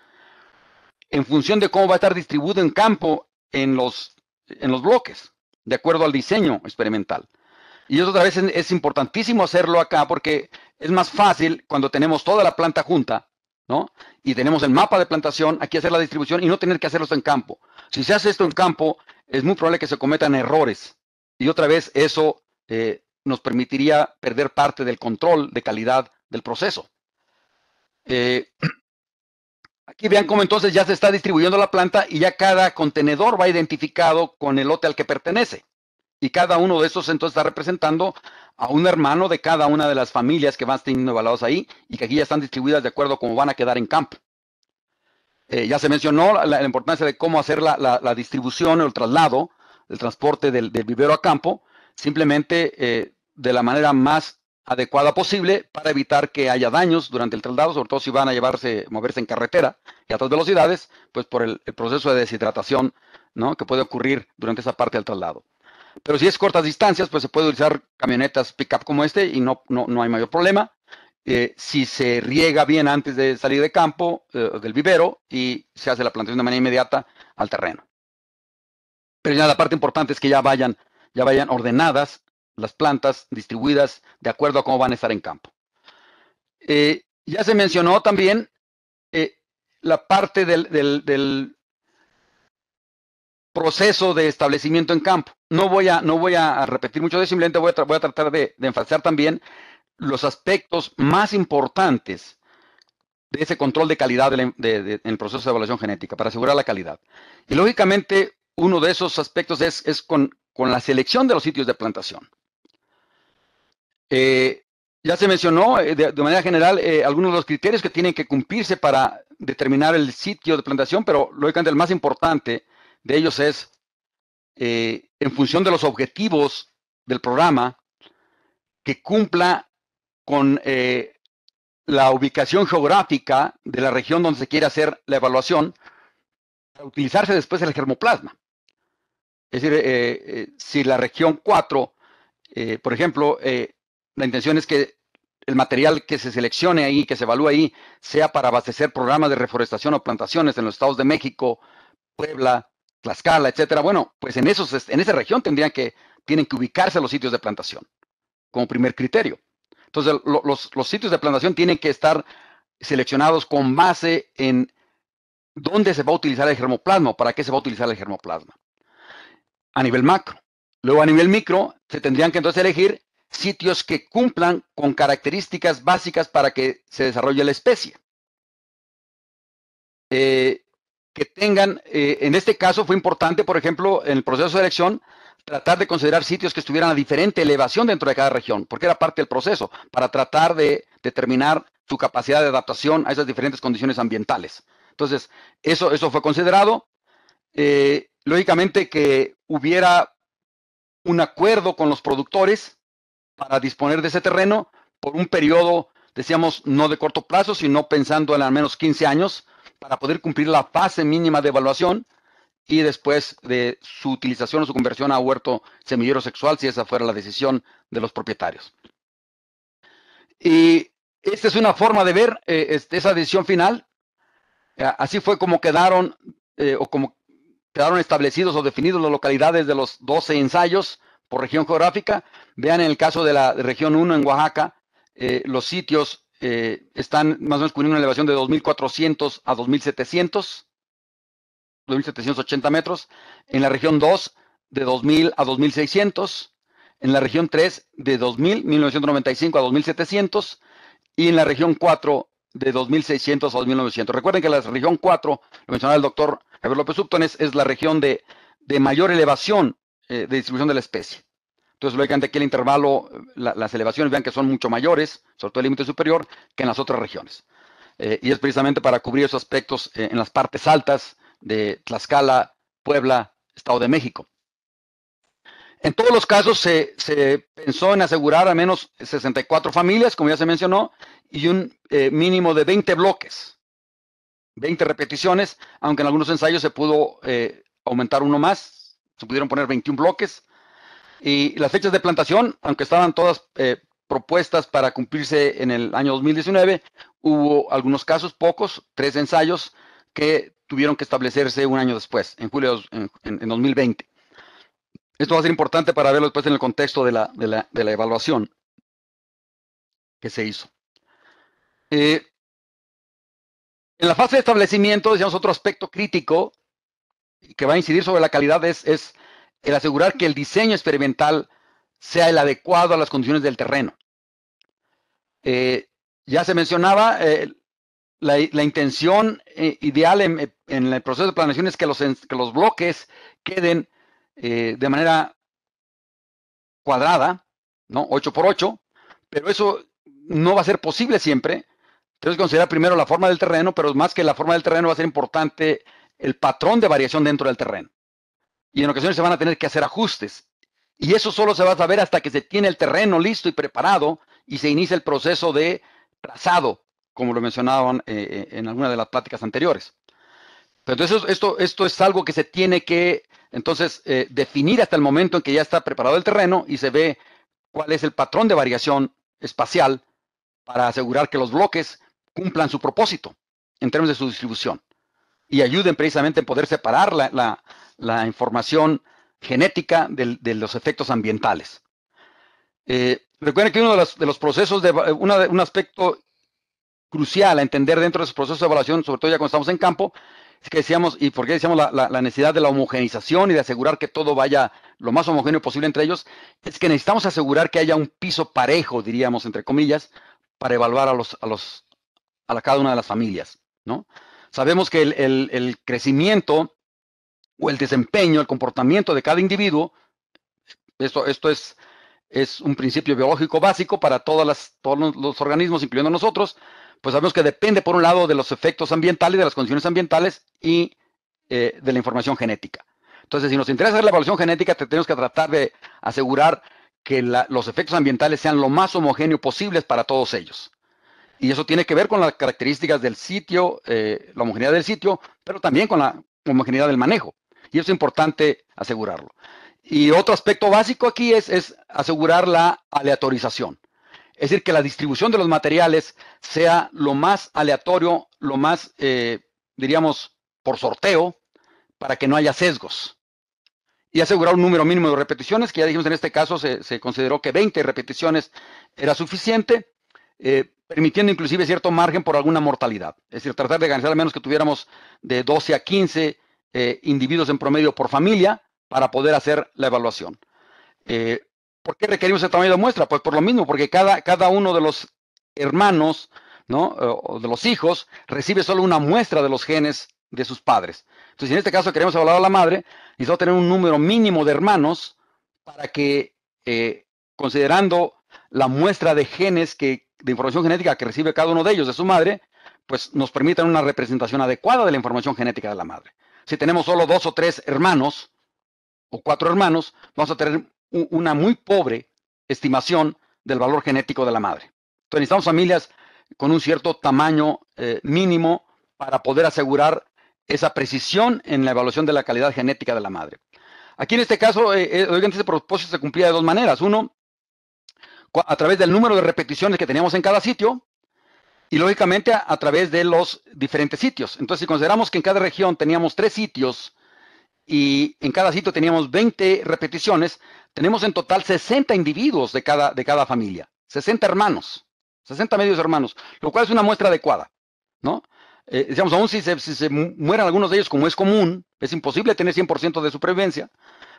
en función de cómo va a estar distribuido en campo en los bloques de acuerdo al diseño experimental. Y otra vez es importantísimo hacerlo acá porque es más fácil cuando tenemos toda la planta junta, ¿no? Y tenemos el mapa de plantación, aquí hacer la distribución y no tener que hacerlo en campo. Si se hace esto en campo, es muy probable que se cometan errores. Y otra vez eso eh, nos permitiría perder parte del control de calidad del proceso. Eh, Aquí vean cómo entonces ya se está distribuyendo la planta y ya cada contenedor va identificado con el lote al que pertenece. Y cada uno de esos entonces está representando a un hermano de cada una de las familias que van teniendo evaluados ahí y que aquí ya están distribuidas de acuerdo a cómo van a quedar en campo. Eh, ya se mencionó la, importancia de cómo hacer la, distribución o el traslado, el transporte del, vivero a campo, simplemente eh, de la manera más adecuada posible para evitar que haya daños durante el traslado, sobre todo si van a llevarse, moverse en carretera y a altas velocidades, pues por el, proceso de deshidratación que puede ocurrir durante esa parte del traslado. Pero si es cortas distancias, pues se puede utilizar camionetas pick-up como este y no, no, hay mayor problema. Eh, si se riega bien antes de salir de campo, eh, del vivero, y se hace la plantación de manera inmediata al terreno. Pero ya la parte importante es que ya vayan, ya vayan ordenadas las plantas distribuidas de acuerdo a cómo van a estar en campo. Eh, ya se mencionó también eh, la parte del, proceso de establecimiento en campo. No voy a, no voy a repetir mucho de eso, simplemente voy a, voy a tratar de, enfatizar también los aspectos más importantes de ese control de calidad en el proceso de evaluación genética, para asegurar la calidad. Y lógicamente, uno de esos aspectos es, con, la selección de los sitios de plantación. Eh, ya se mencionó eh, de, manera general eh, algunos de los criterios que tienen que cumplirse para determinar el sitio de plantación, pero lógicamente el más importante de ellos es, en función de los objetivos del programa, que cumpla con la ubicación geográfica de la región donde se quiere hacer la evaluación, para utilizarse después el germoplasma. Es decir, si la región 4, por ejemplo, la intención es que el material que se seleccione ahí, que se evalúe ahí, sea para abastecer programas de reforestación o plantaciones en los estados de México, Puebla, Tlaxcala, etcétera. Bueno, pues en, esos, en esa región tendrían que, tienen que ubicarse los sitios de plantación como primer criterio. Entonces, los, los sitios de plantación tienen que estar seleccionados con base en dónde se va a utilizar el germoplasma, para qué se va a utilizar el germoplasma. A nivel macro. Luego a nivel micro, se tendrían que entonces elegir sitios que cumplan con características básicas para que se desarrolle la especie. Eh, que tengan, eh, en este caso fue importante, por ejemplo, en el proceso de elección, tratar de considerar sitios que estuvieran a diferente elevación dentro de cada región, porque era parte del proceso, para tratar de determinar su capacidad de adaptación a esas diferentes condiciones ambientales. Entonces, eso, eso fue considerado. Eh, lógicamente que hubiera un acuerdo con los productores para disponer de ese terreno por un periodo, decíamos, no de corto plazo, sino pensando en al menos 15 años, para poder cumplir la fase mínima de evaluación y después de su utilización o su conversión a huerto semillero sexual, si esa fuera la decisión de los propietarios. Y esta es una forma de ver eh, este, esa decisión final. Eh, así fue como quedaron eh, o como quedaron establecidos o definidos las localidades de los 12 ensayos por región geográfica. Vean en el caso de la región 1 en Oaxaca, eh, los sitios eh, están más o menos con una elevación de 2.400 a 2.700, 2.780 metros. En la región 2, de 2.000 a 2.600. En la región 3, de 2.000, 1995 a 2.700. Y en la región 4, de 2.600 a 2.900. Recuerden que la región 4, lo mencionaba el doctor Javier López Upton, es, es la región de, de mayor elevación eh, de distribución de la especie. Entonces, lógicamente aquí el intervalo, las elevaciones, vean que son mucho mayores, sobre todo el límite superior, que en las otras regiones. Eh, y es precisamente para cubrir esos aspectos eh, en las partes altas de Tlaxcala, Puebla, Estado de México. En todos los casos se, pensó en asegurar al menos 64 familias, como ya se mencionó, y un mínimo de 20 bloques, 20 repeticiones, aunque en algunos ensayos se pudo aumentar uno más, se pudieron poner 21 bloques. Y las fechas de plantación, aunque estaban todas eh, propuestas para cumplirse en el año 2019, hubo algunos casos, pocos, tres ensayos que tuvieron que establecerse un año después, en julio en, 2020. Esto va a ser importante para verlo después en el contexto de la, evaluación que se hizo. Eh, en la fase de establecimiento, decíamos otro aspecto crítico que va a incidir sobre la calidad es, el asegurar que el diseño experimental sea el adecuado a las condiciones del terreno. Eh, ya se mencionaba, eh, la, intención eh, ideal en, el proceso de planeación es que los, los bloques queden de manera cuadrada, ¿no? 8 por 8, pero eso no va a ser posible siempre. Entonces considerar primero la forma del terreno, pero más que la forma del terreno va a ser importante el patrón de variación dentro del terreno. Y en ocasiones se van a tener que hacer ajustes. Y eso solo se va a saber hasta que se tiene el terreno listo y preparado y se inicia el proceso de trazado, como lo mencionaban eh, eh, en alguna de las pláticas anteriores. Entonces, esto, esto es algo que se tiene que, entonces, eh, definir hasta el momento en que ya está preparado el terreno y se ve cuál es el patrón de variación espacial para asegurar que los bloques cumplan su propósito en términos de su distribución y ayuden precisamente en poder separar la, información genética de, los efectos ambientales. Eh, recuerden que uno de los, procesos, de, eh, una, un aspecto crucial a entender dentro de esos procesos de evaluación, sobre todo ya cuando estamos en campo, es que decíamos, y por qué decíamos la, necesidad de la homogenización y de asegurar que todo vaya lo más homogéneo posible entre ellos, es que necesitamos asegurar que haya un piso parejo, diríamos, entre comillas, para evaluar a los, a los, a cada una de las familias, ¿no? Sabemos que el, crecimiento o el desempeño, el comportamiento de cada individuo, esto, es, un principio biológico básico para todas todos los organismos, incluyendo nosotros, pues sabemos que depende, por un lado, de los efectos ambientales, de las condiciones ambientales y eh, de la información genética. Entonces, si nos interesa hacer la evaluación genética, tenemos que tratar de asegurar que los efectos ambientales sean lo más homogéneos posibles para todos ellos. Y eso tiene que ver con las características del sitio, eh, la homogeneidad del sitio, pero también con la homogeneidad del manejo. Y eso es importante asegurarlo. Y otro aspecto básico aquí es, asegurar la aleatorización. Es decir, que la distribución de los materiales sea lo más aleatorio, lo más, eh, diríamos, por sorteo, para que no haya sesgos. Y asegurar un número mínimo de repeticiones, que ya dijimos en este caso se, consideró que 20 repeticiones era suficiente. Eh, permitiendo inclusive cierto margen por alguna mortalidad. Es decir, tratar de garantizar al menos que tuviéramos de 12 a 15 eh, individuos en promedio por familia para poder hacer la evaluación. Eh, ¿Por qué requerimos el este tamaño de muestra? Pues por lo mismo, porque cada, cada uno de los hermanos, ¿no? Eh, o de los hijos, recibe solo una muestra de los genes de sus padres. Entonces, en este caso queremos evaluar a la madre, solo tener un número mínimo de hermanos para que, considerando la muestra de genes que de información genética que recibe cada uno de ellos de su madre, pues nos permitan una representación adecuada de la información genética de la madre. Si tenemos solo dos o tres hermanos o cuatro hermanos, vamos a tener una muy pobre estimación del valor genético de la madre. Entonces necesitamos familias con un cierto tamaño eh, mínimo para poder asegurar esa precisión en la evaluación de la calidad genética de la madre. Aquí en este caso, eh, eh, obviamente ese propósito se cumplía de dos maneras. Uno, a través del número de repeticiones que teníamos en cada sitio y lógicamente a, través de los diferentes sitios. Entonces, si consideramos que en cada región teníamos tres sitios y en cada sitio teníamos 20 repeticiones, tenemos en total 60 individuos de cada, de cada familia, 60 hermanos, 60 medios hermanos, lo cual es una muestra adecuada, ¿no? Eh, digamos, aún si se, si se, mueran algunos de ellos, como es común, es imposible tener 100% de supervivencia,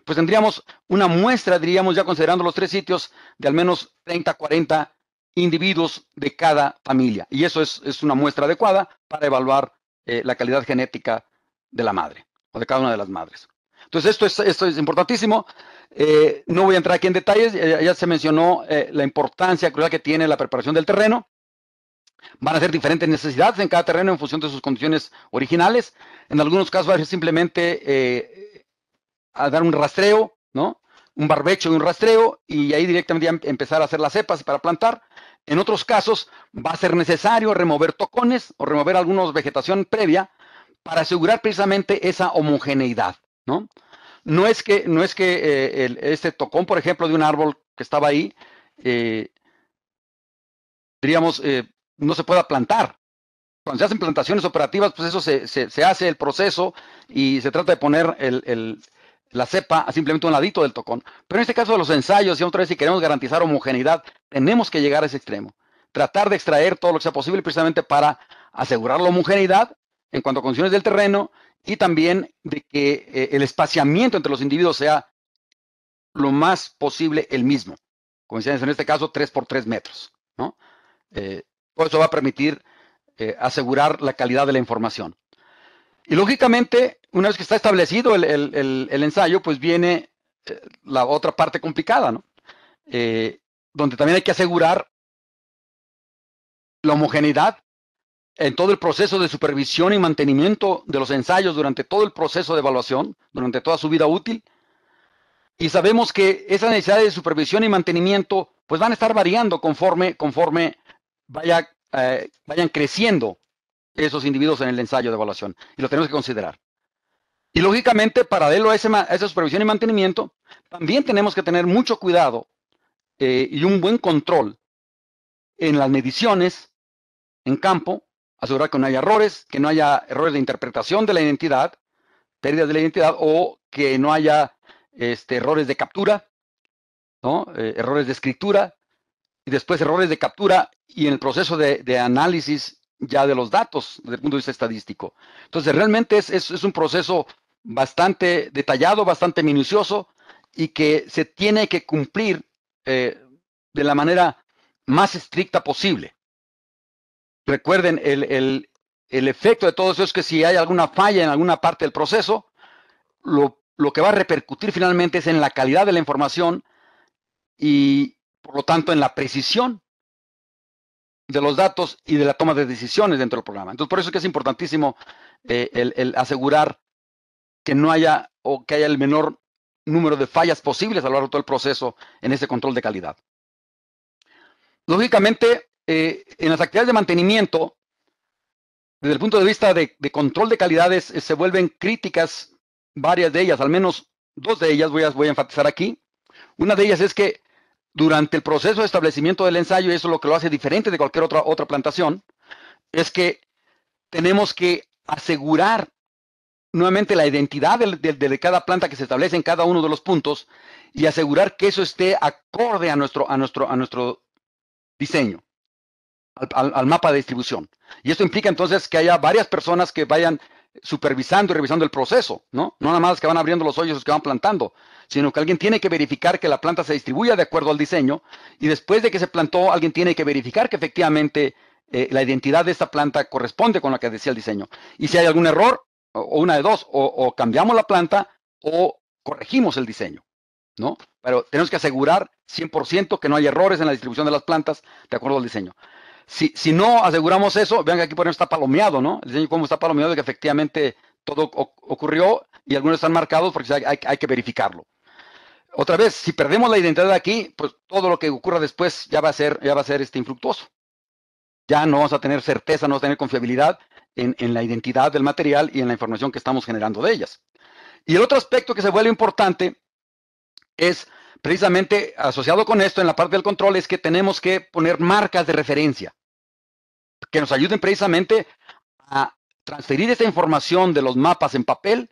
pues tendríamos una muestra, diríamos ya considerando los tres sitios, de al menos 30, 40 individuos de cada familia. Y eso es, una muestra adecuada para evaluar eh, la calidad genética de la madre o de cada una de las madres. Entonces, esto es, esto es importantísimo. Eh, no voy a entrar aquí en detalles, ya se mencionó eh, la importancia que tiene la preparación del terreno. Van a ser diferentes necesidades en cada terreno en función de sus condiciones originales. En algunos casos va a simplemente a dar un rastreo, ¿no? Un barbecho y un rastreo, y ahí directamente em, empezar a hacer las cepas para plantar. En otros casos, va a ser necesario remover tocones o remover alguna vegetación previa para asegurar precisamente esa homogeneidad, ¿no? No es que, no es que eh, este tocón, por ejemplo, de un árbol que estaba ahí, eh, diríamos, eh, no se pueda plantar. Cuando se hacen plantaciones operativas, pues eso se, hace el proceso y se trata de poner el, la cepa a simplemente un ladito del tocón. Pero en este caso de los ensayos, y otra vez, si queremos garantizar homogeneidad, tenemos que llegar a ese extremo. Tratar de extraer todo lo que sea posible precisamente para asegurar la homogeneidad en cuanto a condiciones del terreno y también de que eh, el espaciamiento entre los individuos sea lo más posible el mismo. Como decían, en este caso, 3 por 3 metros. ¿no? Eh, eso va a permitir eh, asegurar la calidad de la información. Y lógicamente, una vez que está establecido el, ensayo, pues viene eh, la otra parte complicada, ¿no? Eh, donde también hay que asegurar la homogeneidad en todo el proceso de supervisión y mantenimiento de los ensayos durante todo el proceso de evaluación, durante toda su vida útil. Y sabemos que esas necesidades de supervisión y mantenimiento pues van a estar variando conforme, conforme eh, vayan creciendo esos individuos en el ensayo de evaluación. Y lo tenemos que considerar. Y lógicamente, paralelo a, esa supervisión y mantenimiento, también tenemos que tener mucho cuidado eh, y un buen control en las mediciones en campo, asegurar que no haya errores, que no haya errores de interpretación de la identidad, pérdidas de la identidad o que no haya este, errores de captura, ¿no? Eh, errores de escritura y después errores de captura y en el proceso de análisis ya de los datos desde el punto de vista estadístico. Entonces, realmente es, un proceso bastante detallado, bastante minucioso y que se tiene que cumplir eh, de la manera más estricta posible. Recuerden, el, efecto de todo eso es que si hay alguna falla en alguna parte del proceso, lo, lo que va a repercutir finalmente es en la calidad de la información y, por lo tanto, en la precisión de los datos y de la toma de decisiones dentro del programa. Entonces, por eso es que es importantísimo eh, el, asegurar que no haya o que haya el menor número de fallas posibles a lo largo de todo el proceso en ese control de calidad. Lógicamente, eh, en las actividades de mantenimiento, desde el punto de vista de, control de calidades, eh, se vuelven críticas varias de ellas, al menos dos de ellas voy a enfatizar aquí. Una de ellas es que durante el proceso de establecimiento del ensayo, y eso es lo que lo hace diferente de cualquier otra, otra plantación, es que tenemos que asegurar nuevamente la identidad de, cada planta que se establece en cada uno de los puntos y asegurar que eso esté acorde a nuestro, a nuestro, a nuestro diseño, al mapa de distribución. Y esto implica entonces que haya varias personas que vayan supervisando y revisando el proceso, ¿no? No nada más que van abriendo los hoyos que van plantando, sino que alguien tiene que verificar que la planta se distribuya de acuerdo al diseño y después de que se plantó, alguien tiene que verificar que efectivamente eh, la identidad de esta planta corresponde con la que decía el diseño. Y si hay algún error, o, una de dos, o, o, cambiamos la planta o corregimos el diseño, ¿no? Pero tenemos que asegurar 100% que no hay errores en la distribución de las plantas de acuerdo al diseño. Si, no aseguramos eso, vean que aquí por ejemplo está palomeado, ¿no? El diseño cómo está palomeado de que efectivamente todo ocurrió y algunos están marcados porque hay, que verificarlo. Otra vez, si perdemos la identidad aquí, pues todo lo que ocurra después ya va a ser, ya va a ser este infructuoso. Ya no vamos a tener certeza, no vamos a tener confiabilidad en la identidad del material y en la información que estamos generando de ellas. Y el otro aspecto que se vuelve importante es precisamente asociado con esto en la parte del control es que tenemos que poner marcas de referencia que nos ayuden precisamente a transferir esa información de los mapas en papel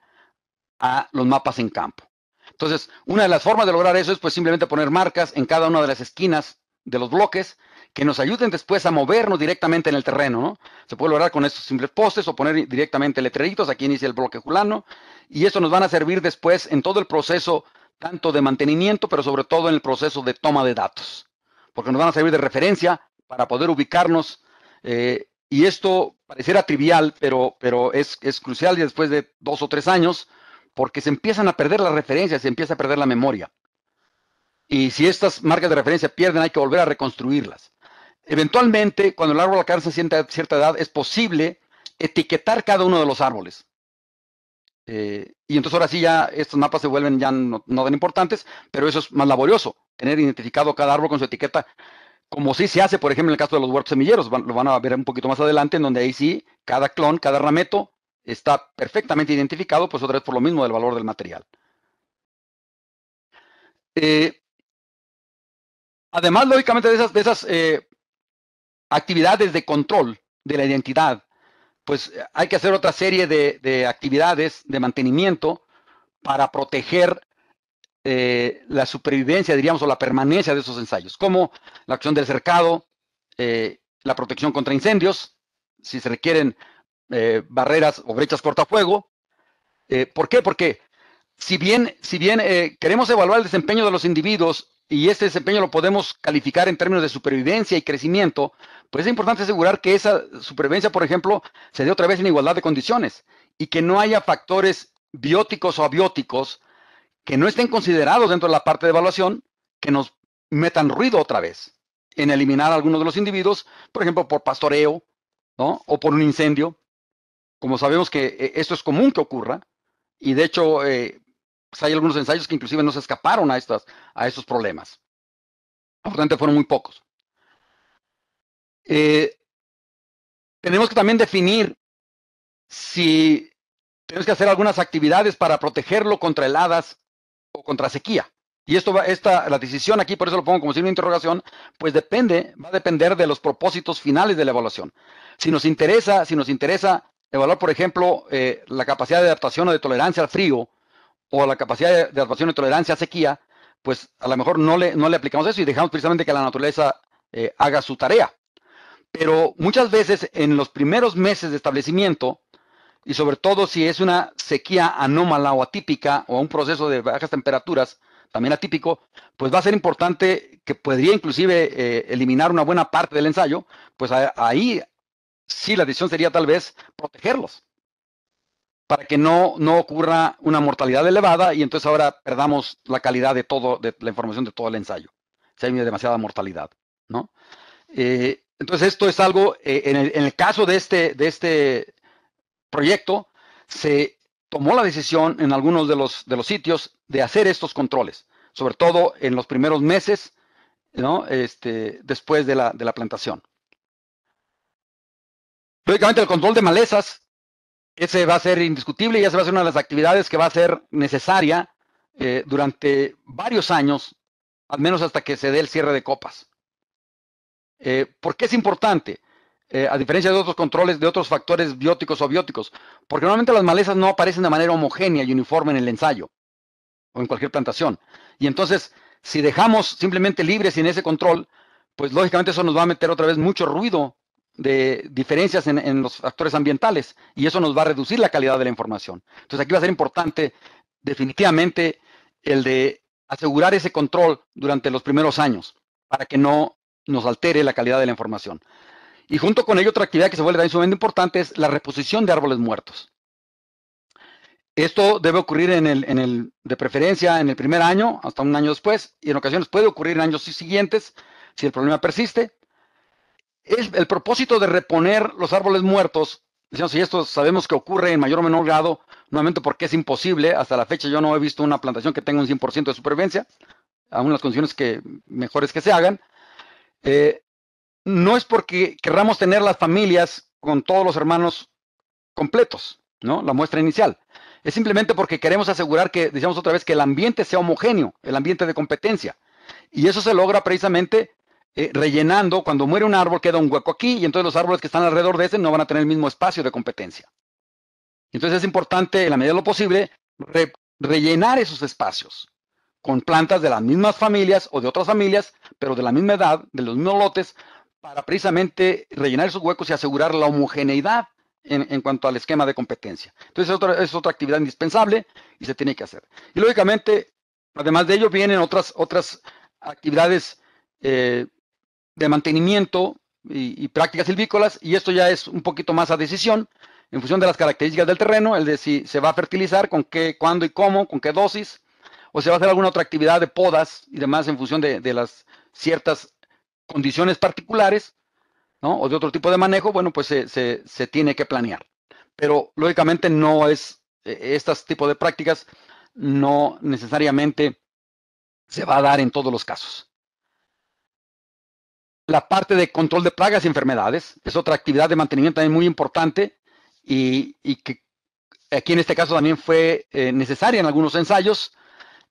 a los mapas en campo. Entonces, una de las formas de lograr eso es pues simplemente poner marcas en cada una de las esquinas de los bloques que nos ayuden después a movernos directamente en el terreno, Se puede lograr con estos simples postes o poner directamente letreritos, aquí inicia el bloque Julano, y eso nos van a servir después en todo el proceso, tanto de mantenimiento, pero sobre todo en el proceso de toma de datos, porque nos van a servir de referencia para poder ubicarnos eh, y esto pareciera trivial, pero, pero es, es crucial después de dos o tres años, porque se empiezan a perder las referencias, se empieza a perder la memoria. Y si estas marcas de referencia pierden, hay que volver a reconstruirlas. Eventualmente, cuando el árbol alcanza cierta, cierta edad, es posible etiquetar cada uno de los árboles. Eh, y entonces ahora sí ya estos mapas se vuelven ya no tan importantes, pero eso es más laborioso, tener identificado cada árbol con su etiqueta como sí se hace, por ejemplo, en el caso de los huertos semilleros, lo van a ver un poquito más adelante, en donde ahí sí, cada clon, cada rameto está perfectamente identificado, pues otra vez por lo mismo del valor del material. Eh, además, lógicamente, de esas, eh, actividades de control de la identidad, pues eh, hay que hacer otra serie de, de actividades de mantenimiento para proteger eh, la supervivencia, diríamos, o la permanencia de esos ensayos, como la acción del cercado, eh, la protección contra incendios, si se requieren eh, barreras o brechas cortafuego. ¿Por qué? Porque si bien, si bien queremos evaluar el desempeño de los individuos y este desempeño lo podemos calificar en términos de supervivencia y crecimiento, pues es importante asegurar que esa supervivencia, por ejemplo, se dé otra vez en igualdad de condiciones y que no haya factores bióticos o abióticos que no estén considerados dentro de la parte de evaluación, que nos metan ruido otra vez en eliminar a algunos de los individuos, por ejemplo, por pastoreo, O por un incendio. Como sabemos que eh, esto es común que ocurra, y de hecho eh, pues, hay algunos ensayos que inclusive no se escaparon a, estas, a estos problemas. Afortunadamente fueron muy pocos. Eh, tenemos que también definir si tenemos que hacer algunas actividades para protegerlo contra heladas o contra sequía. Y esto va, esta, la decisión aquí, por eso lo pongo como signo de interrogación, pues depende, va a depender de los propósitos finales de la evaluación. Si nos interesa, si nos interesa evaluar, por ejemplo, eh, la capacidad de adaptación o de tolerancia al frío o la capacidad de, adaptación o tolerancia a sequía, pues a lo mejor no le, no le aplicamos eso y dejamos precisamente que la naturaleza eh, haga su tarea. Pero muchas veces en los primeros meses de establecimiento, y sobre todo si es una sequía anómala o atípica o un proceso de bajas temperaturas, también atípico, pues va a ser importante que podría inclusive eh, eliminar una buena parte del ensayo, pues ahí sí la decisión sería tal vez protegerlos para que no, no ocurra una mortalidad elevada y entonces ahora perdamos la calidad de todo, de la información de todo el ensayo, si hay demasiada mortalidad, ¿no? Eh, entonces esto es algo, eh, en, el, en, el, caso de este, de este proyecto, se tomó la decisión en algunos de los, de los sitios de hacer estos controles, sobre todo en los primeros meses, ¿no? Este, después de la, plantación. Lógicamente, el control de malezas, ese va a ser indiscutible y esa va a ser una de las actividades que va a ser necesaria eh, durante varios años, al menos hasta que se dé el cierre de copas. Porque eh, ¿Por qué es importante? Eh, a diferencia de otros controles de otros factores bióticos o bióticos, porque normalmente las malezas no aparecen de manera homogénea y uniforme en el ensayo o en cualquier plantación. Y entonces, si dejamos simplemente libres sin ese control, pues lógicamente eso nos va a meter otra vez mucho ruido de diferencias en, en los factores ambientales y eso nos va a reducir la calidad de la información. Entonces aquí va a ser importante definitivamente el de asegurar ese control durante los primeros años para que no nos altere la calidad de la información. Y junto con ello, otra actividad que se vuelve también sumamente importante es la reposición de árboles muertos. Esto debe ocurrir en el, de preferencia en el primer año, hasta un año después, y en ocasiones puede ocurrir en años siguientes, si el problema persiste. El, el propósito de reponer los árboles muertos, si y esto sabemos que ocurre en mayor o menor grado, nuevamente porque es imposible, hasta la fecha yo no he visto una plantación que tenga un 100% de supervivencia, aún las condiciones que, mejores que se hagan, eh, no es porque querramos tener las familias con todos los hermanos completos, ¿no? La muestra inicial. Es simplemente porque queremos asegurar que, decíamos otra vez, que el ambiente sea homogéneo, el ambiente de competencia. Y eso se logra precisamente eh, rellenando, cuando muere un árbol queda un hueco aquí y entonces los árboles que están alrededor de ese no van a tener el mismo espacio de competencia. Entonces es importante, en la medida de lo posible, rellenar esos espacios con plantas de las mismas familias o de otras familias, pero de la misma edad, de los mismos lotes, para precisamente rellenar esos huecos y asegurar la homogeneidad en, cuanto al esquema de competencia. Entonces, es otra, es otra actividad indispensable y se tiene que hacer. Y lógicamente, además de ello, vienen otras, otras actividades eh, de mantenimiento y, prácticas silvícolas, y esto ya es un poquito más a decisión, en función de las características del terreno, el de si se va a fertilizar, con qué, cuándo y cómo, con qué dosis, o se va a hacer alguna otra actividad de podas y demás en función de, de las ciertas condiciones particulares, O de otro tipo de manejo, bueno, pues se, tiene que planear. Pero lógicamente no es, e, estos tipo de prácticas no necesariamente se va a dar en todos los casos. La parte de control de plagas y enfermedades es otra actividad de mantenimiento también muy importante y, que aquí en este caso también fue eh, necesaria en algunos ensayos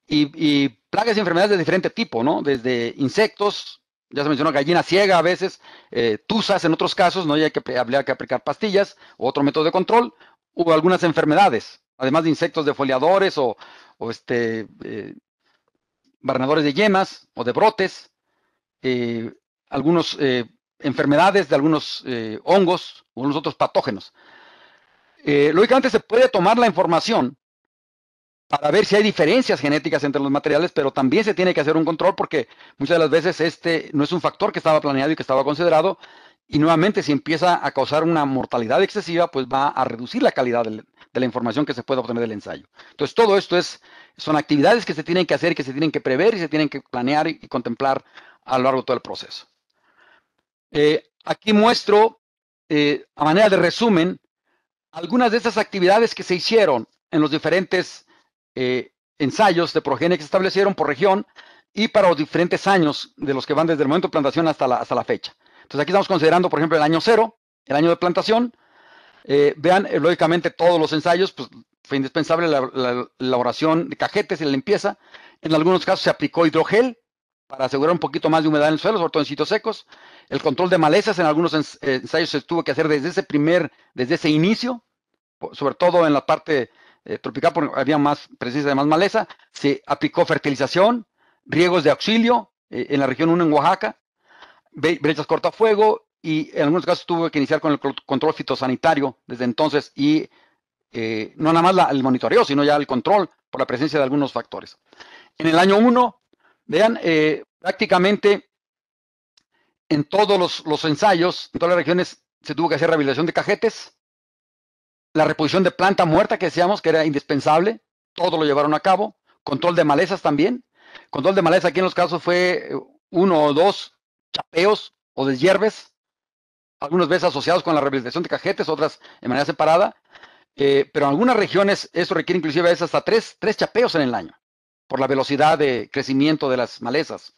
y, y, plagas y enfermedades de diferente tipo, ¿no? Desde insectos, ya se mencionó gallina ciega a veces, eh, tusas en otros casos, ¿no? hay que, que aplicar pastillas, u otro método de control, o algunas enfermedades, además de insectos defoliadores o, o este, eh, barnadores de yemas o de brotes, eh, algunas eh, enfermedades de algunos hongos o otros patógenos. lógicamente se puede tomar la información para ver si hay diferencias genéticas entre los materiales, pero también se tiene que hacer un control porque muchas de las veces este no es un factor que estaba planeado y que estaba considerado. Y nuevamente, si empieza a causar una mortalidad excesiva, pues va a reducir la calidad de, la información que se puede obtener del ensayo. Entonces, todo esto es, son actividades que se tienen que hacer, que se tienen que prever y se tienen que planear y, contemplar a lo largo de todo el proceso. Eh, aquí muestro, eh, a manera de resumen, algunas de estas actividades que se hicieron en los diferentes eh, ensayos de progenia que se establecieron por región y para los diferentes años de los que van desde el momento de plantación hasta la, hasta la fecha. Entonces aquí estamos considerando, por ejemplo, el año cero, el año de plantación. Eh, vean, eh, lógicamente, todos los ensayos, pues fue indispensable la, elaboración de cajetes y la limpieza. En algunos casos se aplicó hidrogel para asegurar un poquito más de humedad en el suelo, sobre todo en sitios secos. El control de malezas en algunos ensayos se tuvo que hacer desde ese primer, desde ese inicio, sobre todo en la parte eh, tropical porque había más presencia de más maleza, se aplicó fertilización, riegos de auxilio eh, en la región 1 en Oaxaca, brechas cortafuego y en algunos casos tuvo que iniciar con el control fitosanitario desde entonces y eh, no nada más el monitoreo, sino ya el control por la presencia de algunos factores. En el año 1, vean, prácticamente en todos los, ensayos, en todas las regiones, se tuvo que hacer rehabilitación de cajetes, la reposición de planta muerta que decíamos que era indispensable, todo lo llevaron a cabo, control de malezas también, control de maleza aquí en los casos fue eh, uno o dos chapeos o deshierbes, algunas veces asociados con la rehabilitación de cajetes, otras de manera separada, eh, pero en algunas regiones eso requiere inclusive hasta tres, chapeos en el año, por la velocidad de crecimiento de las malezas.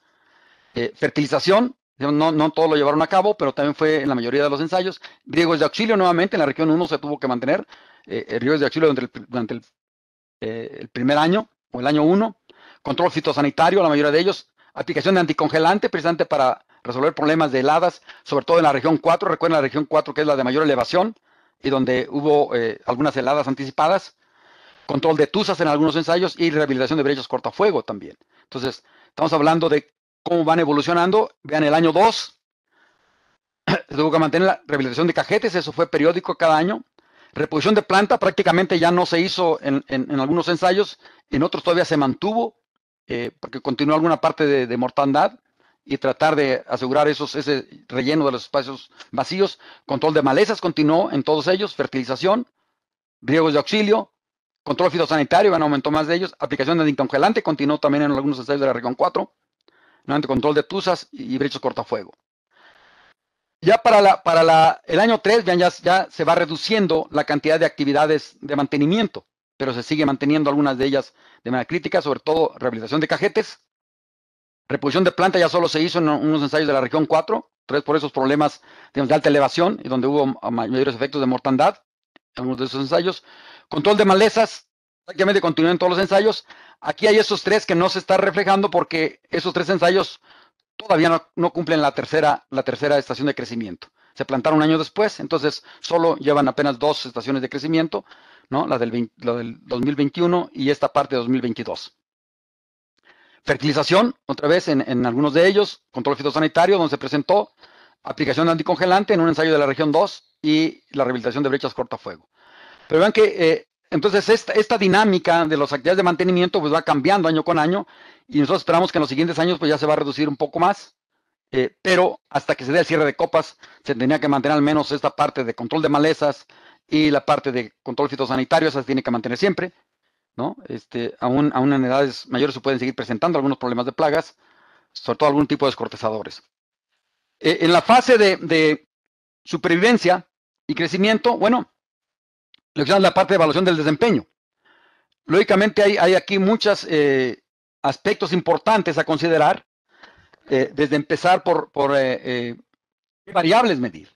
Eh, fertilización, no, no todo lo llevaron a cabo, pero también fue en la mayoría de los ensayos. Riegos de auxilio nuevamente, en la región 1 se tuvo que mantener eh, eh, riegos de auxilio durante, eh, el, primer año o el año 1. Control fitosanitario, la mayoría de ellos. Aplicación de anticongelante, precisamente para resolver problemas de heladas, sobre todo en la región 4. Recuerden la región 4 que es la de mayor elevación y donde hubo algunas heladas anticipadas. Control de tuzas en algunos ensayos y rehabilitación de brechas cortafuego también. Entonces, estamos hablando de cómo van evolucionando. Vean el año 2, se tuvo que mantener la rehabilitación de cajetes, eso fue periódico cada año. Reposición de planta prácticamente ya no se hizo en, algunos ensayos, en otros todavía se mantuvo, eh, porque continuó alguna parte de, mortandad, y tratar de asegurar esos, ese relleno de los espacios vacíos. Control de malezas continuó en todos ellos, fertilización, riegos de auxilio, control fitosanitario, bueno, aumentó más de ellos, aplicación de anticongelante continuó también en algunos ensayos de la región 4 nuevamente control de tuzas y, brechos cortafuego. Ya para, la, el año 3, ya, se va reduciendo la cantidad de actividades de mantenimiento, pero se sigue manteniendo algunas de ellas de manera crítica, sobre todo rehabilitación de cajetes. reposición de planta ya solo se hizo en unos ensayos de la región 4, tres por esos problemas de alta elevación y donde hubo mayores efectos de mortandad, algunos de esos ensayos. Control de malezas, prácticamente en todos los ensayos. Aquí hay esos tres que no se está reflejando porque esos tres ensayos todavía no, cumplen la tercera, la tercera estación de crecimiento. Se plantaron un año después, entonces solo llevan apenas dos estaciones de crecimiento, ¿no? La del, 2021 y esta parte de 2022. Fertilización, otra vez en, algunos de ellos, control fitosanitario, donde se presentó aplicación de anticongelante en un ensayo de la región 2 y la rehabilitación de brechas cortafuego. Pero vean que eh, entonces, esta, dinámica de las actividades de mantenimiento pues, va cambiando año con año y nosotros esperamos que en los siguientes años pues, ya se va a reducir un poco más, eh, pero hasta que se dé el cierre de copas se tendría que mantener al menos esta parte de control de malezas y la parte de control fitosanitario, esa se tiene que mantener siempre, ¿no? Este, aún, aún en edades mayores se pueden seguir presentando algunos problemas de plagas, sobre todo algún tipo de escortezadores. Eh, en la fase de supervivencia y crecimiento, bueno, lo que la parte de evaluación del desempeño. Lógicamente hay, aquí muchos eh, aspectos importantes a considerar, eh, desde empezar por, por eh, variables medir.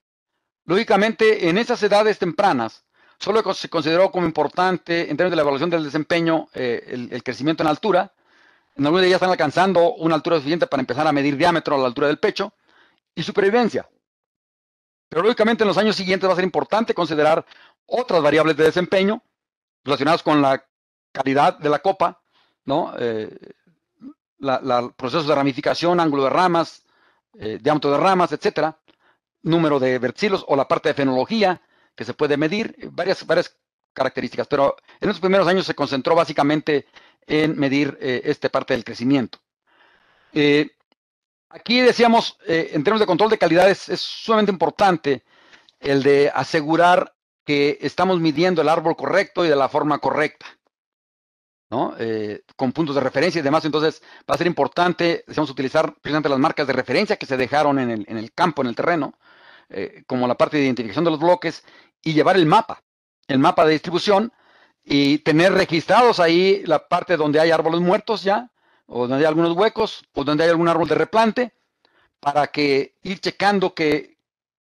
Lógicamente, en esas edades tempranas, solo se consideró como importante en términos de la evaluación del desempeño el, crecimiento en altura. En algunos de están alcanzando una altura suficiente para empezar a medir diámetro a la altura del pecho y supervivencia. Pero lógicamente en los años siguientes va a ser importante considerar otras variables de desempeño relacionadas con la calidad de la copa, ¿no? Eh, procesos de ramificación, ángulo de ramas, eh, diámetro de ramas, etcétera, número de vertilos o la parte de fenología que se puede medir, varias, varias características. Pero en los primeros años se concentró básicamente en medir eh, esta parte del crecimiento. Eh, aquí decíamos, en términos de control de calidad, es sumamente importante el de asegurar que estamos midiendo el árbol correcto y de la forma correcta, ¿no? Eh, con puntos de referencia y demás. Entonces, va a ser importante, digamos, utilizar precisamente las marcas de referencia que se dejaron en el, campo, en el terreno, eh, como la parte de identificación de los bloques, y llevar el mapa, el mapa de distribución, y tener registrados ahí la parte donde hay árboles muertos ya, o donde hay algunos huecos, o donde hay algún árbol de replante, para que ir checando que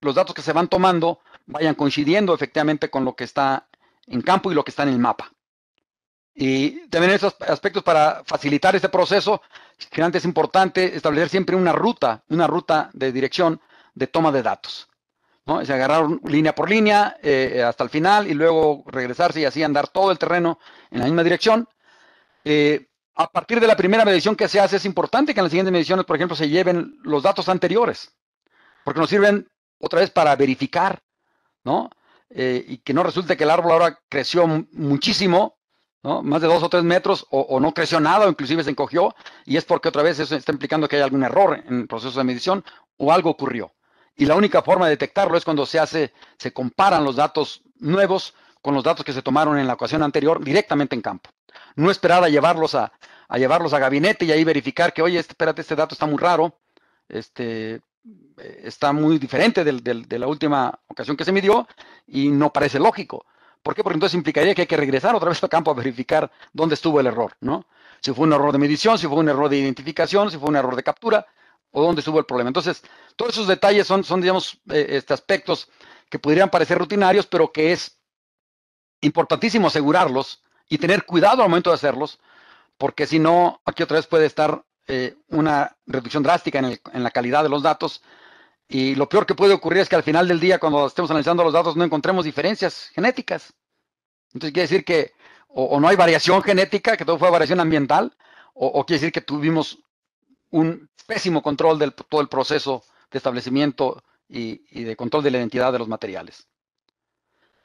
los datos que se van tomando vayan coincidiendo efectivamente con lo que está en campo y lo que está en el mapa. Y también esos aspectos para facilitar este proceso, es importante establecer siempre una ruta, una ruta de dirección de toma de datos. ¿no? Se agarrar línea por línea eh, hasta el final y luego regresarse y así andar todo el terreno en la misma dirección. Eh, a partir de la primera medición que se hace, es importante que en las siguientes mediciones, por ejemplo, se lleven los datos anteriores, porque nos sirven otra vez para verificar ¿no? Eh, y que no resulte que el árbol ahora creció muchísimo, ¿no? Más de dos o tres metros, o, no creció nada, o inclusive se encogió, y es porque otra vez eso está implicando que hay algún error en el proceso de medición o algo ocurrió. Y la única forma de detectarlo es cuando se hace, se comparan los datos nuevos con los datos que se tomaron en la ecuación anterior directamente en campo. No esperar a llevarlos a, a llevarlos a gabinete y ahí verificar que, oye, este, espérate, este dato está muy raro, este, está muy diferente de la última ocasión que se midió y no parece lógico. ¿Por qué? Porque entonces implicaría que hay que regresar otra vez al campo a verificar dónde estuvo el error, ¿no? Si fue un error de medición, si fue un error de identificación, si fue un error de captura o dónde estuvo el problema. Entonces, todos esos detalles son, son digamos, eh, este, aspectos que podrían parecer rutinarios, pero que es importantísimo asegurarlos y tener cuidado al momento de hacerlos, porque si no, aquí otra vez puede estar eh, una reducción drástica en, la calidad de los datos. Y lo peor que puede ocurrir es que al final del día, cuando estemos analizando los datos, no encontremos diferencias genéticas. Entonces quiere decir que o, no hay variación genética, que todo fue variación ambiental, o, quiere decir que tuvimos un pésimo control de todo el proceso de establecimiento y, de control de la identidad de los materiales.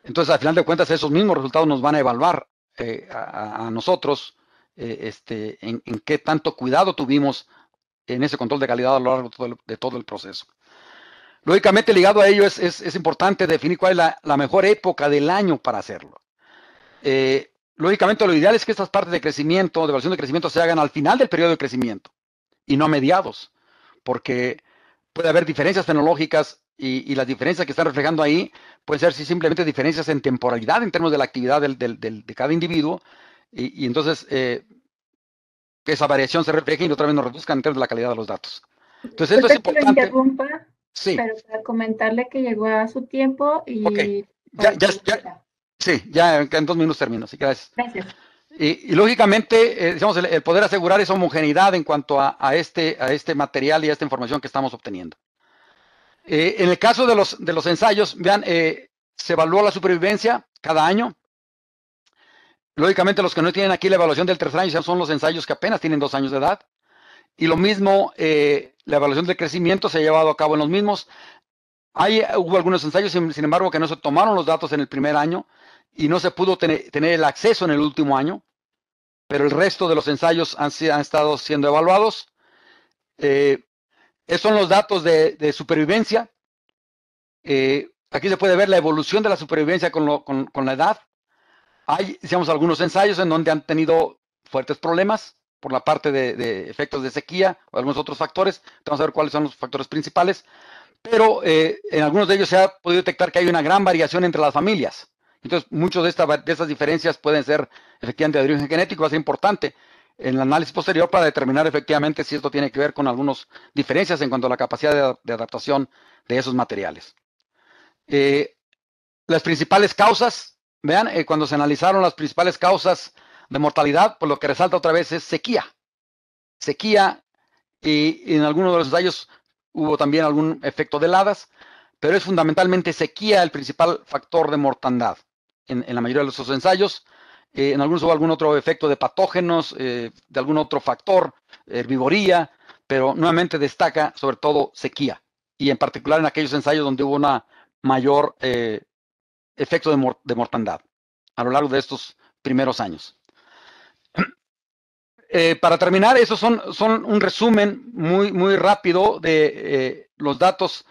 Entonces, al final de cuentas, esos mismos resultados nos van a evaluar eh, a, nosotros eh, este, en, qué tanto cuidado tuvimos en ese control de calidad a lo largo de todo el, proceso. Lógicamente, ligado a ello, es, importante definir cuál es la, mejor época del año para hacerlo. Eh, lógicamente, lo ideal es que estas partes de crecimiento, de evaluación de crecimiento, se hagan al final del periodo de crecimiento y no a mediados, porque puede haber diferencias tecnológicas y, las diferencias que están reflejando ahí pueden ser simplemente diferencias en temporalidad en términos de la actividad de cada individuo, y, entonces, eh, esa variación se refleja y otra vez nos reduzcan en términos de la calidad de los datos. Entonces, esto es importante. Interrumpa, sí. Pero para comentarle que llegó a su tiempo y. Ya, ya, ya, sí, ya en dos minutos termino, sí, gracias. Gracias. Y, lógicamente, eh, digamos, el, poder asegurar esa homogeneidad en cuanto a, a, este, a este material y a esta información que estamos obteniendo. Eh, en el caso de los, de los ensayos, vean, eh, se evaluó la supervivencia cada año, Lógicamente, los que no tienen aquí la evaluación del tercer año son los ensayos que apenas tienen dos años de edad. Y lo mismo, eh, la evaluación del crecimiento se ha llevado a cabo en los mismos. Hay, hubo algunos ensayos, sin, embargo, que no se tomaron los datos en el primer año y no se pudo tener, el acceso en el último año, pero el resto de los ensayos han, estado siendo evaluados. Eh, esos son los datos de, supervivencia. Eh, aquí se puede ver la evolución de la supervivencia con la edad. Hay, digamos, algunos ensayos en donde han tenido fuertes problemas por la parte de, efectos de sequía o algunos otros factores. Vamos a ver cuáles son los factores principales. Pero eh, en algunos de ellos se ha podido detectar que hay una gran variación entre las familias. Entonces, muchas de, de estas diferencias pueden ser efectivamente de origen genético, va a ser importante en el análisis posterior para determinar efectivamente si esto tiene que ver con algunas diferencias en cuanto a la capacidad de, adaptación de esos materiales. Eh, las principales causas Vean, eh, cuando se analizaron las principales causas de mortalidad, pues lo que resalta otra vez es sequía. Sequía y, en algunos de los ensayos hubo también algún efecto de heladas, pero es fundamentalmente sequía el principal factor de mortandad en, la mayoría de los ensayos. Eh, en algunos hubo algún otro efecto de patógenos, eh, de algún otro factor, herbivoría, pero nuevamente destaca sobre todo sequía y en particular en aquellos ensayos donde hubo una mayor efecto de, mortandad a lo largo de estos primeros años. Eh, para terminar, esos son, son un resumen muy, muy rápido de eh, los datos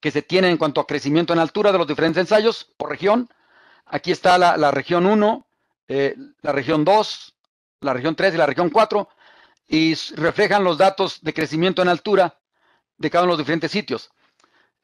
que se tienen en cuanto a crecimiento en altura de los diferentes ensayos por región. Aquí está la, región 1, la región 2, eh, la región 3 y la región 4, y reflejan los datos de crecimiento en altura de cada uno de los diferentes sitios.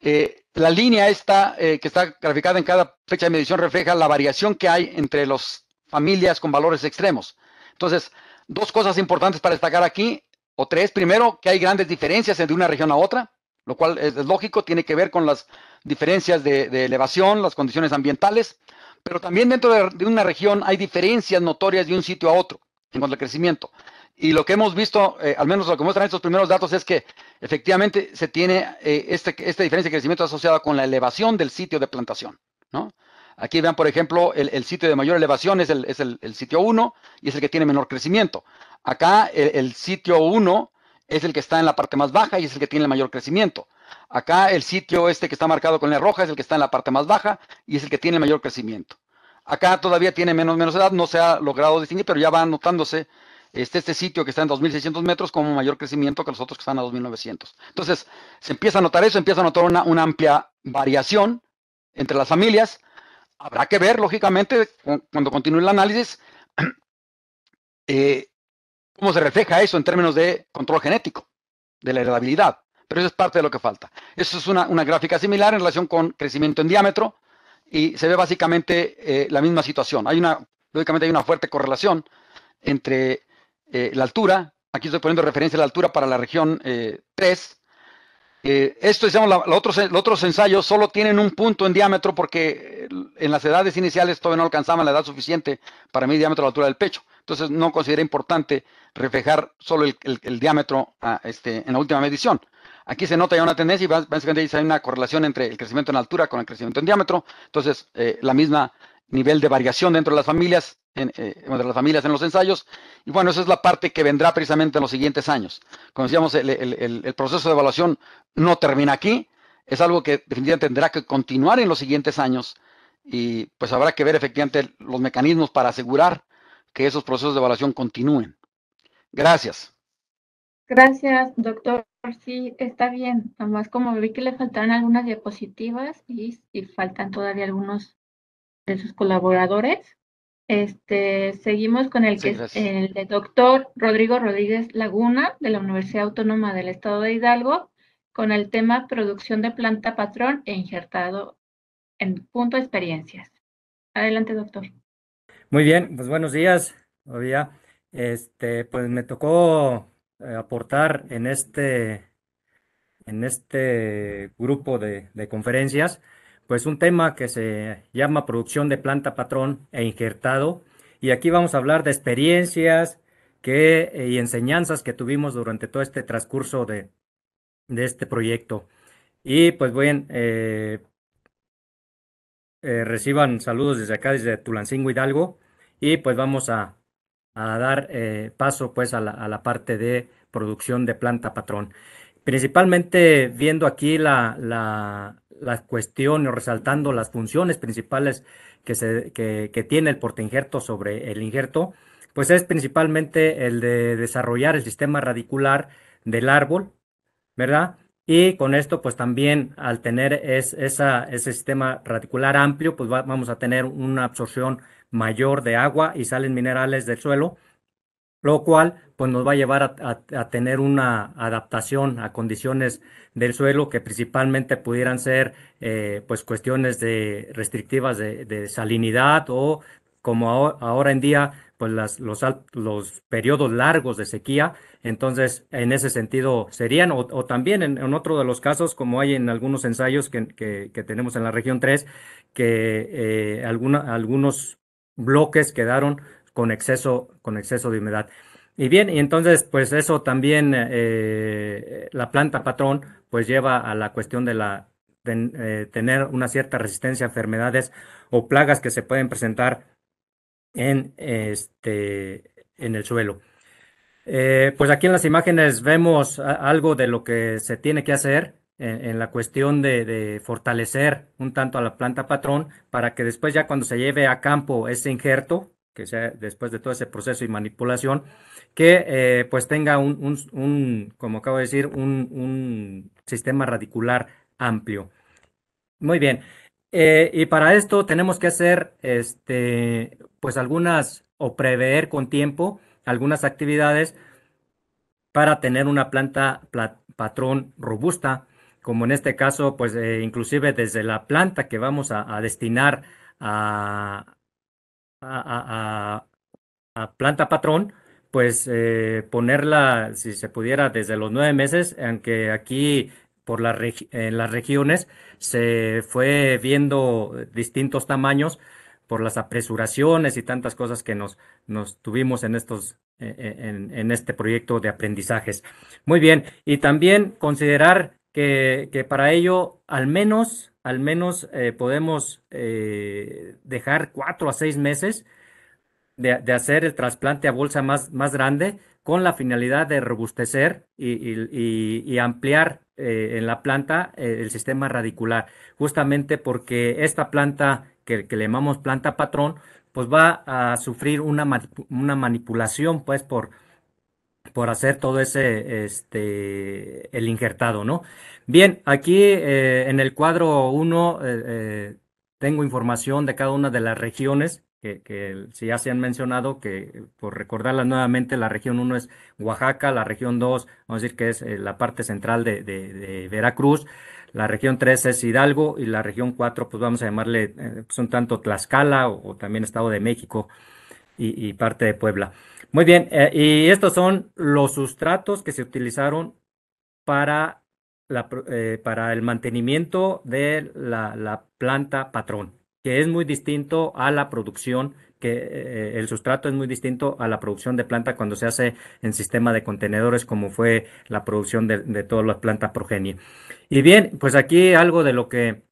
Eh, la línea esta eh, que está graficada en cada fecha de medición refleja la variación que hay entre las familias con valores extremos. Entonces, dos cosas importantes para destacar aquí, o tres. Primero, que hay grandes diferencias entre una región a otra, lo cual es, lógico, tiene que ver con las diferencias de, elevación, las condiciones ambientales, pero también dentro de una región hay diferencias notorias de un sitio a otro en cuanto al crecimiento. Y lo que hemos visto, eh, al menos lo que muestran estos primeros datos, es que efectivamente se tiene eh, este, esta diferencia de crecimiento asociada con la elevación del sitio de plantación. ¿no? Aquí vean, por ejemplo, el, sitio de mayor elevación es, el, es el, sitio 1 y es el que tiene menor crecimiento. Acá el, sitio 1 es el que está en la parte más baja y es el que tiene el mayor crecimiento. Acá el sitio este que está marcado con la roja es el que está en la parte más baja y es el que tiene el mayor crecimiento. Acá todavía tiene menos, menos edad, no se ha logrado distinguir, pero ya va notándose este, este, sitio que está en 2.600 metros como mayor crecimiento que los otros que están a 2.900. Entonces, se empieza a notar eso, empieza a notar una, amplia variación entre las familias. Habrá que ver, lógicamente, cuando continúe el análisis, eh, cómo se refleja eso en términos de control genético, de la heredabilidad. Pero eso es parte de lo que falta. Eso es una, gráfica similar en relación con crecimiento en diámetro y se ve básicamente eh, la misma situación. Hay una, lógicamente hay una fuerte correlación entre eh, la altura, aquí estoy poniendo referencia a la altura para la región 3. Eh, eh, esto, otros, los otros ensayos solo tienen un punto en diámetro porque en las edades iniciales todavía no alcanzaban la edad suficiente para medir diámetro a la altura del pecho. Entonces no consideré importante reflejar solo el, diámetro ah, este, en la última medición. Aquí se nota ya una tendencia y básicamente hay una correlación entre el crecimiento en altura con el crecimiento en diámetro. Entonces, la misma nivel de variación dentro de las familias, en, eh, entre las familias en los ensayos. Y bueno, esa es la parte que vendrá precisamente en los siguientes años. Como decíamos, el, el, el proceso de evaluación no termina aquí, es algo que definitivamente tendrá que continuar en los siguientes años y pues habrá que ver efectivamente los mecanismos para asegurar que esos procesos de evaluación continúen. Gracias. Gracias, doctor. Sí, está bien. Además, como vi que le faltaron algunas diapositivas y faltan todavía algunos de sus colaboradores. Este, seguimos con el, que es el de doctor Rodrigo Rodríguez Laguna de la Universidad Autónoma del Estado de Hidalgo con el tema producción de planta patrón e injertado en punto experiencias. Adelante, doctor. Muy bien, pues buenos días, todavía. Este, pues me tocó eh, aportar en este, en este grupo de conferencias pues un tema que se llama producción de planta patrón e injertado. Y aquí vamos a hablar de experiencias que, eh, y enseñanzas que tuvimos durante todo este transcurso de, este proyecto. Y pues bien, eh, eh, reciban saludos desde acá, desde Tulancingo Hidalgo. Y pues vamos a, dar paso pues a la, a la parte de producción de planta patrón principalmente viendo aquí la, la, cuestión o resaltando las funciones principales que, se, que, tiene el injerto sobre el injerto, pues es principalmente el de desarrollar el sistema radicular del árbol, ¿verdad? Y con esto, pues también al tener es, esa, ese sistema radicular amplio, pues vamos a tener una absorción mayor de agua y salen minerales del suelo, lo cual pues nos va a llevar a, tener una adaptación a condiciones del suelo que principalmente pudieran ser eh, pues cuestiones de restrictivas de, salinidad o como ahora, en día pues las, los, los periodos largos de sequía, entonces en ese sentido serían, o, también en, otro de los casos, como hay en algunos ensayos que, tenemos en la región 3, que eh, alguna, algunos bloques quedaron con exceso, con exceso de humedad. Y bien, y entonces, pues eso también, eh, la planta patrón, pues lleva a la cuestión de la eh, tener una cierta resistencia a enfermedades o plagas que se pueden presentar en, este, en el suelo. Eh, pues aquí en las imágenes vemos algo de lo que se tiene que hacer en, la cuestión de, de, fortalecer un tanto a la planta patrón para que después ya cuando se lleve a campo ese injerto, que sea después de todo ese proceso y manipulación, que eh, pues tenga un, como acabo de decir, un, sistema radicular amplio. Muy bien. Eh, y para esto tenemos que hacer, este, pues algunas, o prever con tiempo algunas actividades para tener una planta patrón robusta, como en este caso, pues eh, inclusive desde la planta que vamos a destinar a, a, planta patrón, pues eh, ponerla, si se pudiera, desde los nueve meses, aunque aquí por en las regiones se fue viendo distintos tamaños por las apresuraciones y tantas cosas que nos, nos tuvimos en, estos, e, e, en este proyecto de aprendizajes. Muy bien, y también considerar que, para ello al menos, al menos eh, podemos eh, dejar cuatro a seis meses de, hacer el trasplante a bolsa más, más grande con la finalidad de robustecer y, y, ampliar eh, en la planta el sistema radicular, justamente porque esta planta que, que le llamamos planta patrón, pues va a sufrir una, una manipulación pues por, por hacer todo ese, este, el injertado, ¿no? Bien, aquí eh, en el cuadro 1 eh, eh, tengo información de cada una de las regiones que, si ya se han mencionado, que por recordarlas nuevamente, la región 1 es Oaxaca, la región 2, vamos a decir que es la parte central de, de, Veracruz, la región 3 es Hidalgo y la región 4, pues vamos a llamarle, son pues tanto Tlaxcala o, también Estado de México y parte de Puebla. Muy bien, eh, y estos son los sustratos que se utilizaron para, la, eh, para el mantenimiento de la, planta patrón, que es muy distinto a la producción, que eh, el sustrato es muy distinto a la producción de planta cuando se hace en sistema de contenedores, como fue la producción de, de todas las plantas progenie. Y bien, pues aquí algo de lo que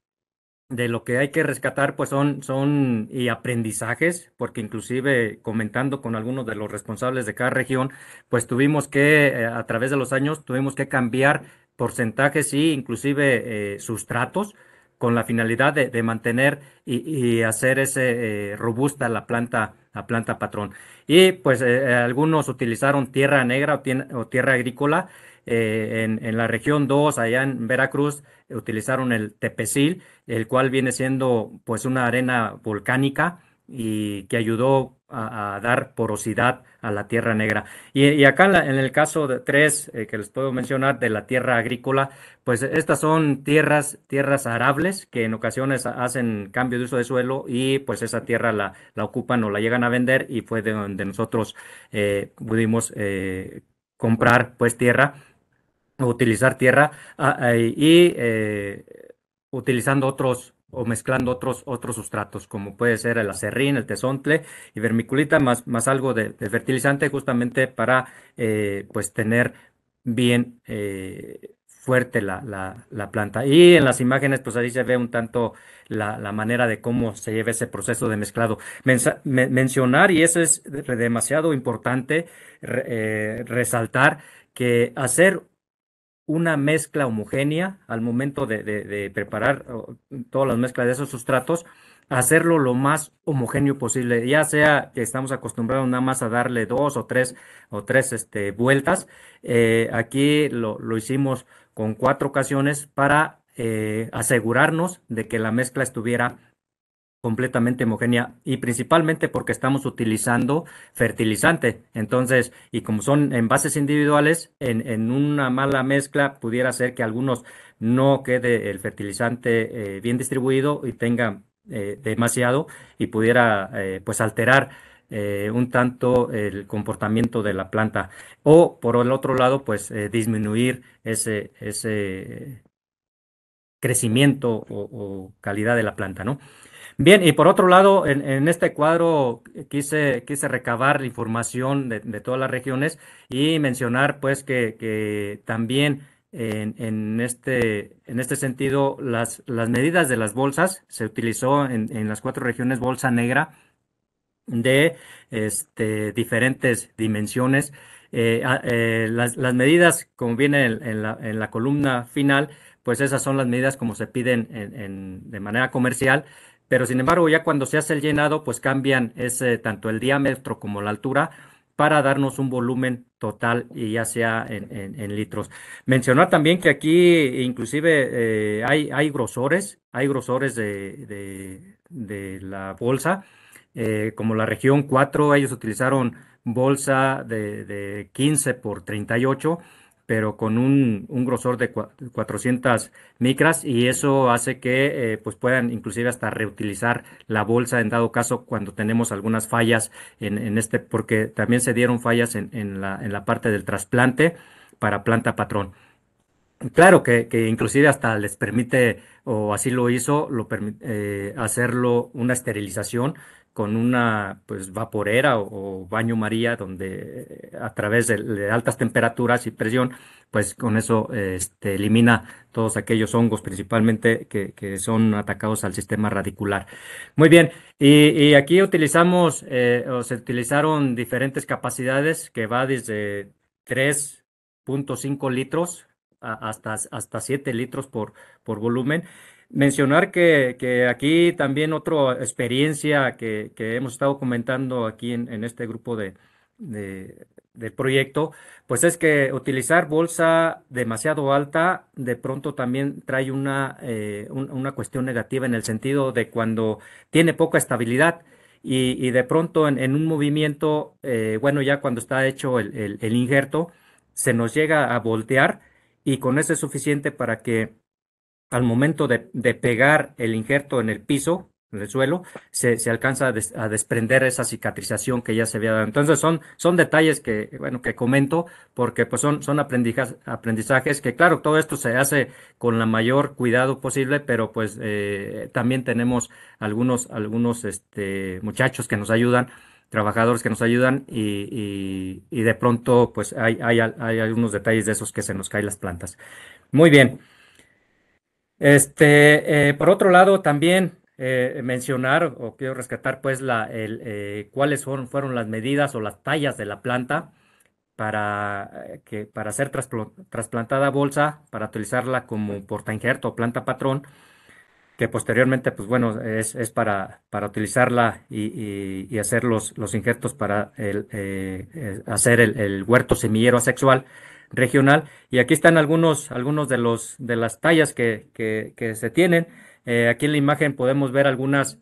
de lo que hay que rescatar, pues son, son y aprendizajes, porque inclusive comentando con algunos de los responsables de cada región, pues tuvimos que, eh, a través de los años, tuvimos que cambiar porcentajes y inclusive eh, sustratos con la finalidad de, mantener y, hacer ese eh, robusta la planta, la planta patrón. Y pues algunos utilizaron tierra negra o tierra agrícola, eh, en, la región 2, allá en Veracruz, utilizaron el tepecil, el cual viene siendo pues una arena volcánica y que ayudó a, dar porosidad a la tierra negra. Y, acá en, el caso de tres eh, que les puedo mencionar de la tierra agrícola, pues estas son tierras, tierras arables que en ocasiones hacen cambio de uso de suelo y pues esa tierra la, la ocupan o la llegan a vender y fue de donde nosotros eh, pudimos comprar pues tierra utilizar tierra ah, ah, y eh, utilizando otros o mezclando otros, otros sustratos, como puede ser el acerrín, el tesontle y vermiculita, más, más algo de, fertilizante justamente para eh, pues tener bien eh, fuerte la, la, la, planta. Y en las imágenes, pues ahí se ve un tanto la, la manera de cómo se lleva ese proceso de mezclado. mencionar, y eso es demasiado importante, eh, resaltar que hacer una mezcla homogénea al momento de, preparar todas las mezclas de esos sustratos, hacerlo lo más homogéneo posible, ya sea que estamos acostumbrados nada más a darle dos o tres o tres este, vueltas. Eh, aquí lo, hicimos con cuatro ocasiones para eh, asegurarnos de que la mezcla estuviera completamente homogénea y principalmente porque estamos utilizando fertilizante. Entonces, y como son envases individuales, en, una mala mezcla pudiera ser que algunos no quede el fertilizante eh, bien distribuido y tenga eh, demasiado y pudiera eh, pues alterar un tanto el comportamiento de la planta o por el otro lado pues disminuir ese, ese crecimiento o, o calidad de la planta, ¿no? Bien, y por otro lado, en, este cuadro quise, quise recabar la información de, todas las regiones y mencionar pues que, también en, este, en este sentido las, las medidas de las bolsas se utilizó en, las cuatro regiones bolsa negra de este, diferentes dimensiones. Eh, eh, las, las, medidas, como viene en, en, la, columna final, pues esas son las medidas como se piden en, de manera comercial. Pero sin embargo, ya cuando se hace el llenado, pues cambian ese, tanto el diámetro como la altura para darnos un volumen total y ya sea en, litros. Mencionar también que aquí inclusive eh, hay, hay, grosores, hay grosores de, la bolsa, eh, como la región 4, ellos utilizaron bolsa de, 15 por 38 pero con un, grosor de 400 micras y eso hace que eh, pues puedan inclusive hasta reutilizar la bolsa en dado caso cuando tenemos algunas fallas en, este, porque también se dieron fallas en, la, en la parte del trasplante para planta patrón. Claro que, que, inclusive hasta les permite, o así lo hizo, lo, eh, hacerlo una esterilización con una pues, vaporera o, baño María, donde eh, a través de, altas temperaturas y presión, pues con eso este, elimina todos aquellos hongos principalmente que, son atacados al sistema radicular. Muy bien, y, aquí utilizamos eh, o se utilizaron diferentes capacidades que va desde 3.5 litros hasta, hasta 7 litros por, por volumen. Mencionar que, aquí también otra experiencia que, hemos estado comentando aquí en, este grupo de, de, proyecto, pues es que utilizar bolsa demasiado alta de pronto también trae una, eh, una cuestión negativa en el sentido de cuando tiene poca estabilidad. Y, de pronto en, un movimiento, eh, bueno, ya cuando está hecho el, injerto, se nos llega a voltear y con eso es suficiente para que al momento de, pegar el injerto en el piso, en el suelo, se, alcanza a, desprender esa cicatrización que ya se había dado. Entonces son, son detalles que, bueno, que comento porque pues son, son aprendizajes que, claro, todo esto se hace con la mayor cuidado posible, pero pues eh, también tenemos algunos, algunos este, muchachos que nos ayudan trabajadores que nos ayudan y, de pronto pues hay, hay algunos detalles de esos que se nos caen las plantas. Muy bien. Este, eh, por otro lado, también eh, mencionar o quiero rescatar pues la, el, eh, cuáles fueron, fueron, las medidas o las tallas de la planta para, que, para ser trasplantada bolsa, para utilizarla como porta injerto o planta patrón, que posteriormente pues bueno es, para, para utilizarla y, hacer los, injertos para hacer el, el, huerto semillero asexual regional. Y aquí están algunos, algunos de, los, de las tallas que, que, se tienen. Eh, aquí en la imagen podemos ver algunas,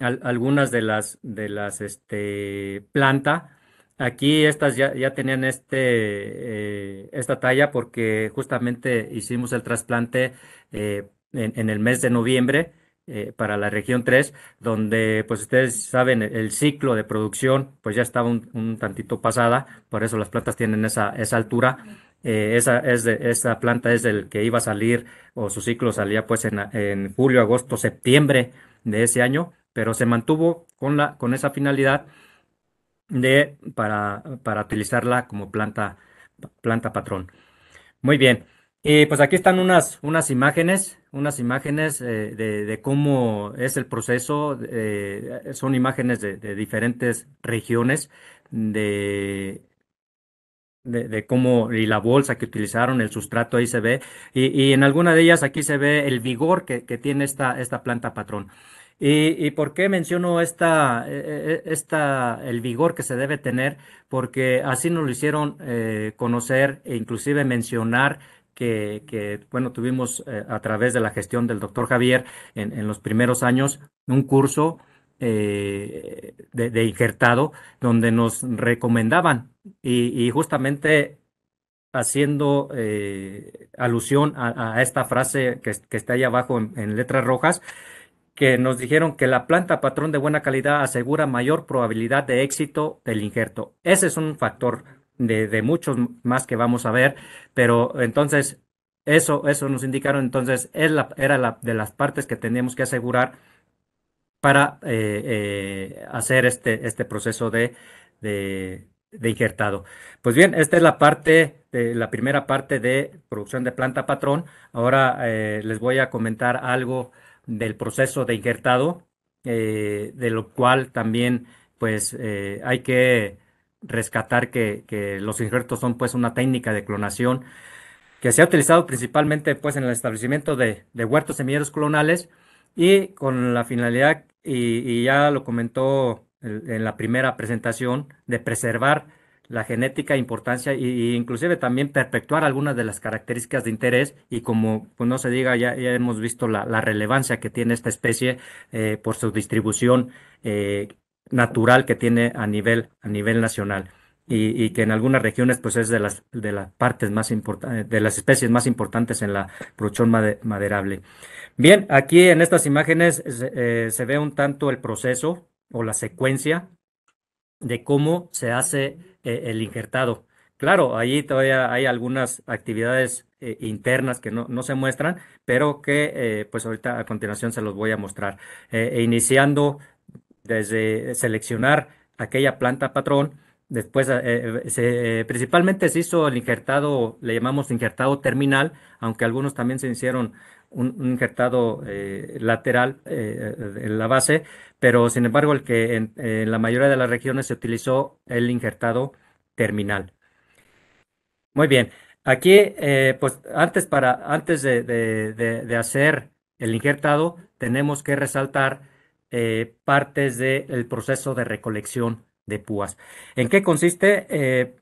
algunas de las, de las este, planta. Aquí estas ya, ya tenían este, eh, esta talla porque justamente hicimos el trasplante eh, en, el mes de noviembre eh, para la región 3, donde pues ustedes saben el ciclo de producción pues ya estaba un, tantito pasada, por eso las plantas tienen esa, altura. Eh, esa, es esa planta es el que iba a salir o su ciclo salía pues en, julio, agosto, septiembre de ese año, pero se mantuvo con, la, con esa finalidad de, para, para utilizarla como planta, planta patrón. Muy bien. Y pues aquí están unas, unas imágenes, unas imágenes eh, de, cómo es el proceso. Eh, son imágenes de, diferentes regiones de, cómo y la bolsa que utilizaron, el sustrato, ahí se ve. Y, en alguna de ellas aquí se ve el vigor que, que tiene esta, esta planta patrón. Y, por qué menciono esta, e, e, e, esta, el vigor que se debe tener? Porque así nos lo hicieron eh, conocer e inclusive mencionar que, bueno, tuvimos eh, a través de la gestión del doctor Javier en, los primeros años un curso eh, de, injertado donde nos recomendaban y, justamente haciendo eh, alusión a, esta frase que, está ahí abajo en, en letras rojas, que nos dijeron que la planta patrón de buena calidad asegura mayor probabilidad de éxito del injerto. Ese es un factor de, muchos más que vamos a ver, pero entonces eso, eso nos indicaron, entonces es la, era la de las partes que teníamos que asegurar para eh, eh, hacer este, este proceso de, de, injertado. Pues bien, esta es la parte, la primera parte de producción de planta patrón. Ahora eh, les voy a comentar algo del proceso de injertado, de lo cual también pues hay que rescatar que, los injertos son pues una técnica de clonación que se ha utilizado principalmente pues en el establecimiento de, huertos semilleros clonales y con la finalidad, y, ya lo comentó en la primera presentación, de preservar la genética, importancia e, inclusive también perpetuar algunas de las características de interés y como pues no se diga, ya, ya hemos visto la, relevancia que tiene esta especie eh, por su distribución eh, natural que tiene a nivel, a nivel nacional. Y, que en algunas regiones pues es de las de las partes más importantes de las especies más importantes en la brochón maderable. Bien, aquí en estas imágenes eh, se ve un tanto el proceso o la secuencia de cómo se hace eh, el injertado. Claro, allí todavía hay algunas actividades eh, internas que no, no, se muestran, pero que pues ahorita a continuación se los voy a mostrar. E iniciando desde seleccionar aquella planta patrón, después eh, eh, eh, principalmente se hizo el injertado, le llamamos injertado terminal, aunque algunos también se hicieron un, injertado lateral en la base, pero sin embargo el que en, la mayoría de las regiones se utilizó el injertado terminal. Muy bien, aquí pues antes, para, antes de, de hacer el injertado tenemos que resaltar eh, partes del proceso de recolección de púas. ¿En qué consiste? Eh,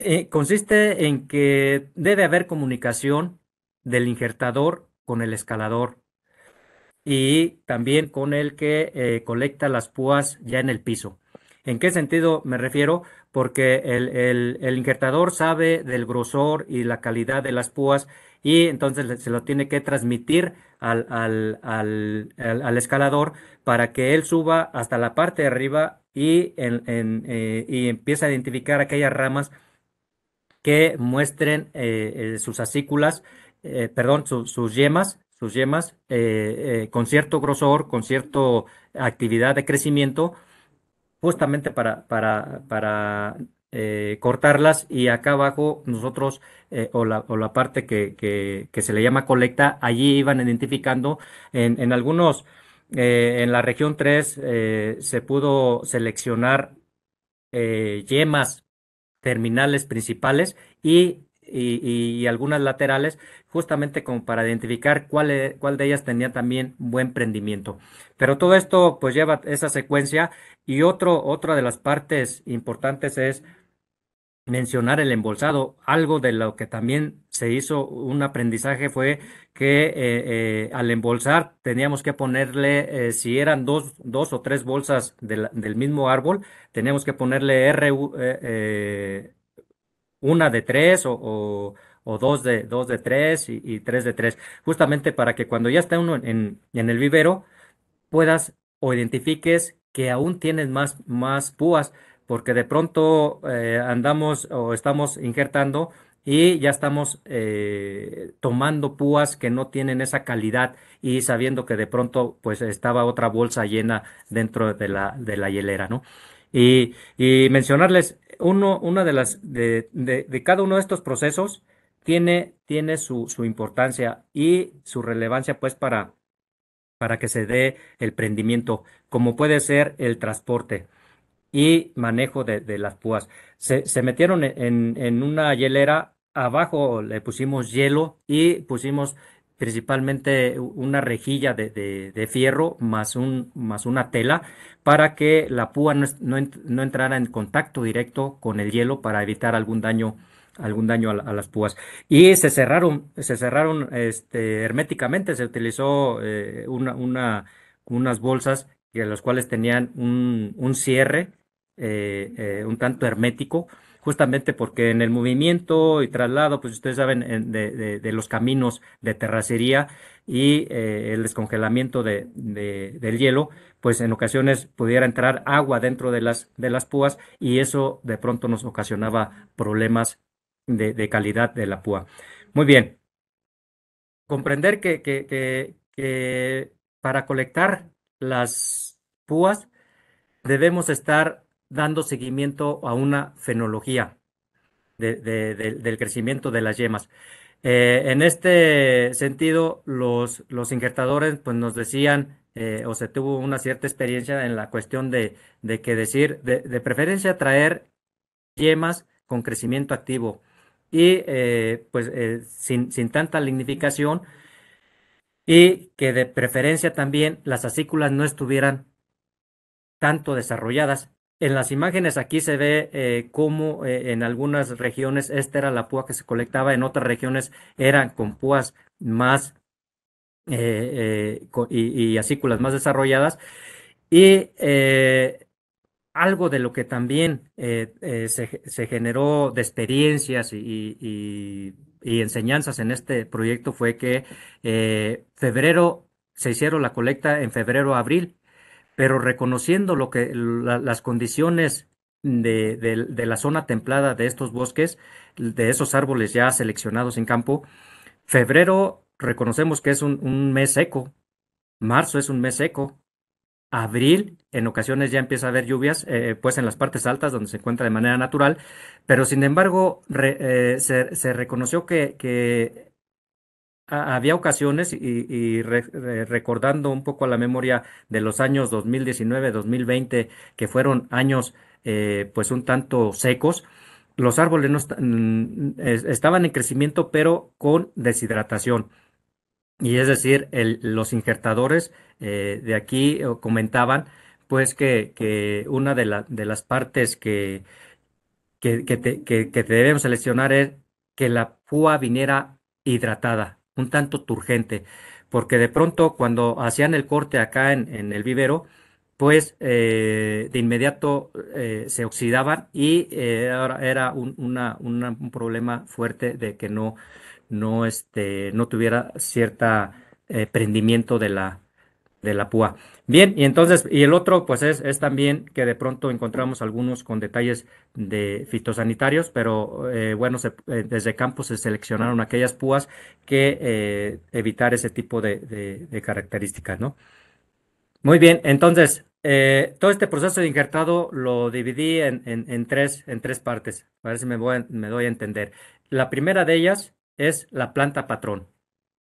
eh, consiste en que debe haber comunicación del injertador con el escalador y también con el que colecta las púas ya en el piso. ¿En qué sentido me refiero? Porque el, el, injertador sabe del grosor y la calidad de las púas y entonces se lo tiene que transmitir al, escalador para que él suba hasta la parte de arriba y, eh, y empiece a identificar aquellas ramas que muestren eh, eh, sus acículas, perdón, sus yemas, sus yemas con cierto grosor, con cierta actividad de crecimiento, justamente para, para, para eh, cortarlas y acá abajo nosotros, eh, o, la, o, la, parte que, que, se le llama colecta, allí iban identificando en, en algunos, eh, en la región 3 se pudo seleccionar yemas terminales principales y y, algunas laterales, justamente como para identificar cuál, cuál, de ellas tenía también buen prendimiento. Pero todo esto pues lleva esa secuencia y otro, otra de las partes importantes es mencionar el embolsado. Algo de lo que también se hizo un aprendizaje fue que eh, eh, al embolsar teníamos que ponerle, eh, si eran dos, dos o tres bolsas del mismo árbol, teníamos que ponerle R, una de tres o, dos, de, dos de tres y, tres de tres, justamente para que cuando ya esté uno en, el vivero puedas o identifiques que aún tienes más, más púas porque de pronto eh, andamos o estamos injertando y ya estamos eh, tomando púas que no tienen esa calidad y sabiendo que de pronto pues estaba otra bolsa llena dentro de la, de la hielera, ¿no? Y, mencionarles, uno, una de las, de, cada uno de estos procesos tiene, tiene su, importancia y su relevancia pues para, para que se dé el prendimiento, como puede ser el transporte y manejo de, las púas. Se, metieron en, una hielera, abajo le pusimos hielo y pusimos principalmente una rejilla de, fierro más, un, más una tela para que la púa no, entrara en contacto directo con el hielo para evitar algún daño algún daño a, las púas y se cerraron se cerraron este, herméticamente se utilizó eh, una, unas bolsas en las cuales tenían un, un cierre eh, eh, un tanto hermético, justamente porque en el movimiento y traslado, pues ustedes saben, de, los caminos de terracería y eh, el descongelamiento de, del hielo, pues en ocasiones pudiera entrar agua dentro de las, de las púas y eso de pronto nos ocasionaba problemas de, calidad de la púa. Muy bien. Comprender que, que para colectar las púas debemos estar dando seguimiento a una fenología del crecimiento de las yemas. Eh, en este sentido, los, los injertadores pues, nos decían, eh, o se tuvo una cierta experiencia en la cuestión de, que decir, de, preferencia traer yemas con crecimiento activo y eh, pues sin, sin, tanta lignificación y que de preferencia también las asículas no estuvieran tanto desarrolladas en las imágenes aquí se ve eh, cómo eh, en algunas regiones esta era la púa que se colectaba, en otras regiones eran con púas más eh, y, acículas más desarrolladas. Y algo de lo que también se, generó de experiencias y, y, enseñanzas en este proyecto fue que febrero se hicieron la colecta en febrero-abril pero reconociendo lo que, las condiciones de, la zona templada de estos bosques, de esos árboles ya seleccionados en campo, febrero reconocemos que es un, mes seco, marzo es un mes seco, abril, en ocasiones ya empieza a haber lluvias, eh, pues en las partes altas donde se encuentra de manera natural, pero sin embargo eh, se, reconoció que, que, Ah, había ocasiones, y, recordando un poco la memoria de los años 2019, 2020, que fueron años eh, pues un tanto secos, los árboles no estaban en crecimiento, pero con deshidratación. Y es decir, los injertadores eh, de aquí eh, comentaban pues que, una de, la, de, las partes que, que, te, que debemos seleccionar es que la púa viniera hidratada, un tanto turgente, porque de pronto cuando hacían el corte acá en, el vivero, pues eh, de inmediato eh, se oxidaban y eh, ahora era un, un, problema fuerte de que no, no, este, no tuviera cierta prendimiento de la, de la púa. Bien, y entonces, y el otro, pues es, es también que de pronto encontramos algunos con detalles de fitosanitarios, pero eh, bueno, eh, desde campo se seleccionaron aquellas púas que eh, evitar ese tipo de, características, ¿no? Muy bien, entonces, todo este proceso de injertado lo dividí en, tres, en tres partes, a ver si me, me doy a entender. La primera de ellas es la planta patrón,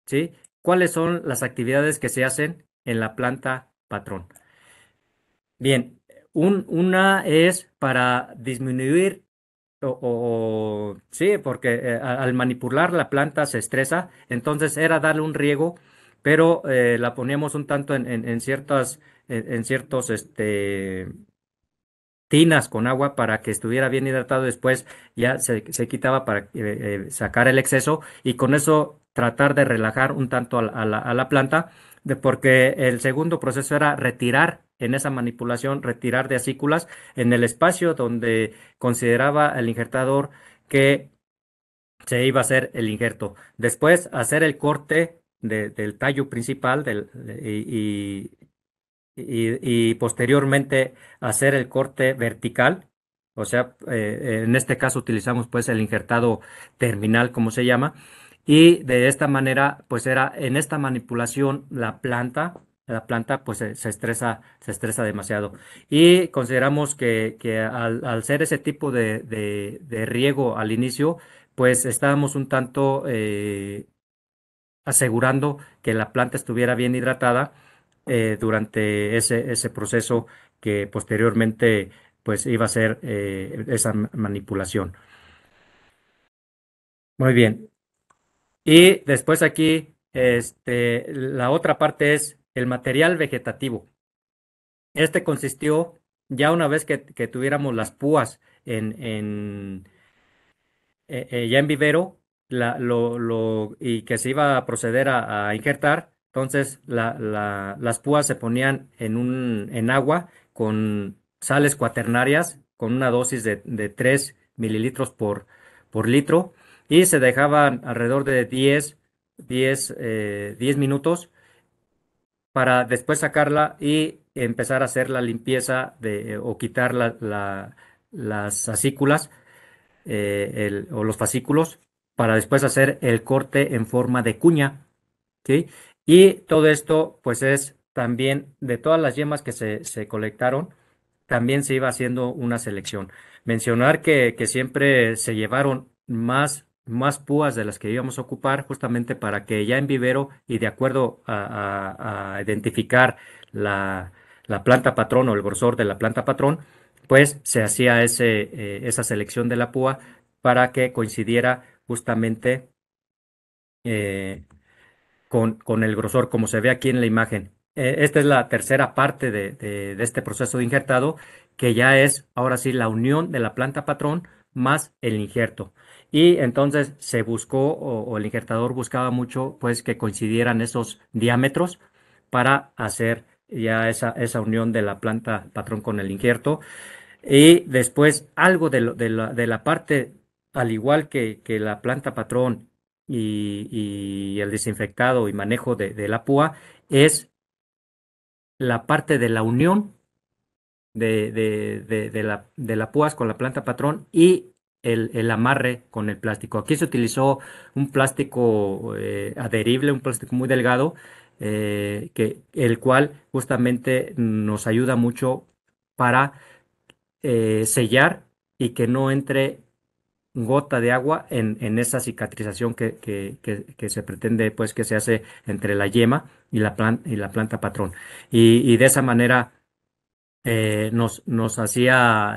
¿sí? ¿Cuáles son las actividades que se hacen en la planta patrón. Bien, una es para disminuir o, sí, porque eh, al manipular la planta se estresa, entonces era darle un riego, pero eh, la poníamos un tanto en, en, ciertas, en, ciertos, este, tinas con agua para que estuviera bien hidratado, después ya se, quitaba para eh, sacar el exceso y con eso tratar de relajar un tanto a la planta porque el segundo proceso era retirar en esa manipulación, retirar de asículas en el espacio donde consideraba el injertador que se iba a hacer el injerto. Después, hacer el corte del tallo principal y, posteriormente hacer el corte vertical. O sea, eh, en este caso utilizamos pues el injertado terminal, como se llama y de esta manera, pues era en esta manipulación la planta, la planta pues se, estresa, se estresa demasiado. Y consideramos que, al, ser ese tipo de, riego al inicio, pues estábamos un tanto eh, asegurando que la planta estuviera bien hidratada eh, durante ese, ese proceso que posteriormente pues iba a ser eh, esa manipulación. Muy bien, y después aquí, este, la otra parte es el material vegetativo. Este consistió, ya una vez que, tuviéramos las púas en, en eh, eh, ya en vivero, lo, y que se iba a proceder a, injertar, entonces las púas se ponían en, un, en agua con sales cuaternarias, con una dosis de, de 3 mililitros por, por litro, y se dejaban alrededor de 10, eh, minutos para después sacarla y empezar a hacer la limpieza de, eh, o quitar las asículas eh, o los fascículos para después hacer el corte en forma de cuña. Y todo esto pues es también de todas las yemas que se, colectaron, también se iba haciendo una selección. Mencionar que, que siempre se llevaron más más púas de las que íbamos a ocupar justamente para que ya en vivero y de acuerdo a, identificar la, planta patrón o el grosor de la planta patrón, pues se hacía ese, eh, esa selección de la púa para que coincidiera justamente eh, con, el grosor, como se ve aquí en la imagen. E, esta es la tercera parte de, de este proceso de injertado, que ya es ahora sí la unión de la planta patrón más el injerto. Y entonces se buscó, o, el injertador buscaba mucho, pues que coincidieran esos diámetros para hacer ya esa, esa unión de la planta patrón con el injerto. Y después algo de, de, la, parte, al igual que, que la planta patrón y, el desinfectado y manejo de, la púa, es la parte de la unión de, la, de la púas con la planta patrón y el, amarre con el plástico. Aquí se utilizó un plástico eh, adherible, un plástico muy delgado, eh, el cual justamente nos ayuda mucho para eh, sellar y que no entre gota de agua en, esa cicatrización que, se pretende pues que se hace entre la yema y la, y la planta patrón. Y, de esa manera nos, nos hacía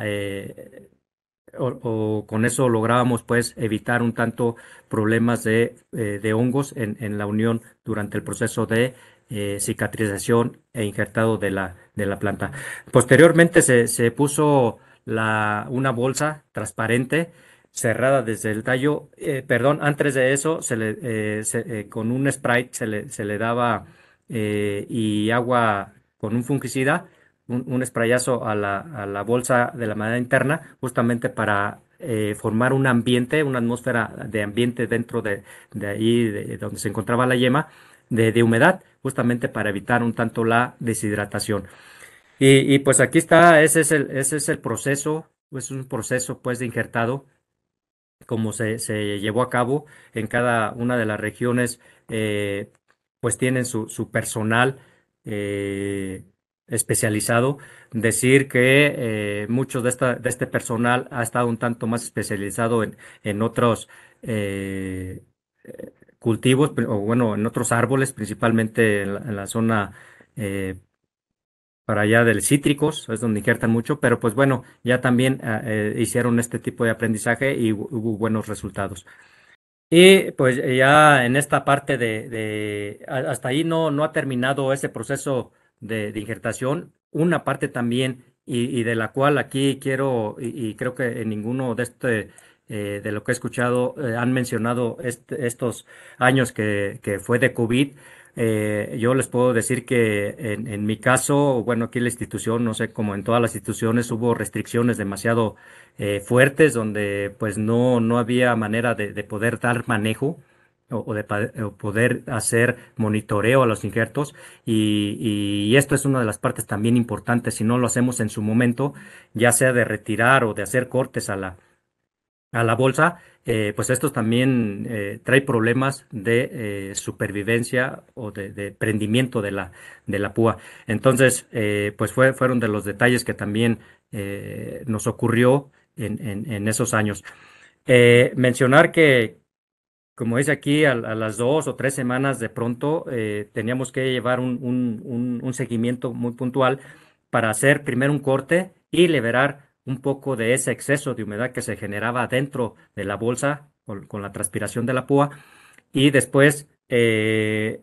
o, con eso lográbamos pues evitar un tanto problemas de, eh, hongos en, en, la unión durante el proceso de eh, cicatrización e injertado de la, de la planta. Posteriormente se, se puso la, una bolsa transparente cerrada desde el tallo, eh, perdón, antes de eso se le, con un sprite se le, se le daba y agua con un fungicida un, esprayazo sprayazo a la, bolsa de la madera interna justamente para eh, formar un ambiente, una atmósfera de ambiente dentro de, ahí donde se encontraba la yema de, humedad, justamente para evitar un tanto la deshidratación. Y, pues aquí está, ese es el, ese es el proceso, es un proceso pues de injertado como se, llevó a cabo en cada una de las regiones, eh, pues tienen su, su personal eh, especializado, decir que eh, muchos de, esta, de este personal ha estado un tanto más especializado en, otros eh, cultivos, o bueno, en otros árboles, principalmente en la, zona eh, para allá del cítricos, es donde injertan mucho, pero pues bueno, ya también hicieron este tipo de aprendizaje y hubo buenos resultados. Y pues ya en esta parte de, hasta ahí no, no ha terminado ese proceso de, injertación, una parte también y, de la cual aquí quiero, y, creo que en ninguno de este... Eh, de lo que he escuchado, eh, han mencionado este, estos años que, fue de COVID. Eh, yo les puedo decir que en, mi caso, bueno, aquí la institución, no sé, como en todas las instituciones, hubo restricciones demasiado fuertes donde pues no, no había manera de poder dar manejo o, de poder hacer monitoreo a los injertos y, esto es una de las partes también importantes, si no lo hacemos en su momento, ya sea de retirar o de hacer cortes a la, a la bolsa, eh, pues esto también eh, trae problemas de eh, supervivencia o de, prendimiento de la, de la púa. Entonces, pues fue, fueron de los detalles que también nos ocurrió en, en esos años. mencionar que, como dice aquí, a, las dos o tres semanas de pronto eh, teníamos que llevar un, seguimiento muy puntual para hacer primero un corte y liberar un poco de ese exceso de humedad que se generaba dentro de la bolsa con, la transpiración de la púa y después, eh,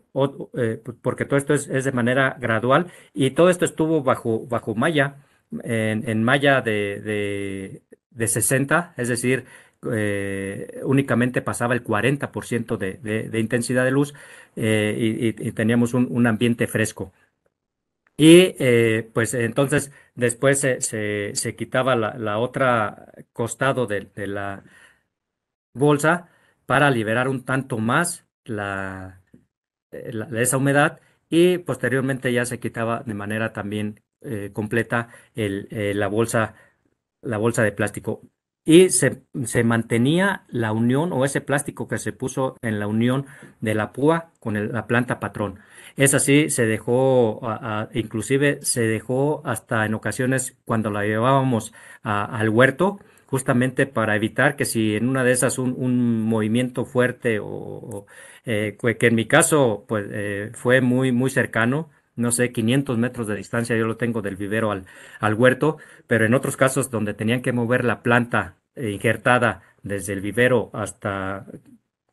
eh, pues, porque todo esto es, de manera gradual y todo esto estuvo bajo, bajo malla, en, malla de, de 60, es decir, eh, únicamente pasaba el 40% de, de, intensidad de luz eh, y, teníamos un, ambiente fresco. Y eh, pues entonces después se, quitaba la, otra costado de, la bolsa para liberar un tanto más la, esa humedad y posteriormente ya se quitaba de manera también completa la, bolsa, la bolsa de plástico y se, se, mantenía la unión o ese plástico que se puso en la unión de la púa con la planta patrón. Es así, se dejó, inclusive se dejó hasta en ocasiones cuando la llevábamos al huerto, justamente para evitar que si en una de esas un, movimiento fuerte o, eh, que en mi caso pues, eh, fue muy, muy cercano, no sé, 500 metros de distancia, yo lo tengo del vivero al, al huerto, pero en otros casos donde tenían que mover la planta eh, injertada desde el vivero hasta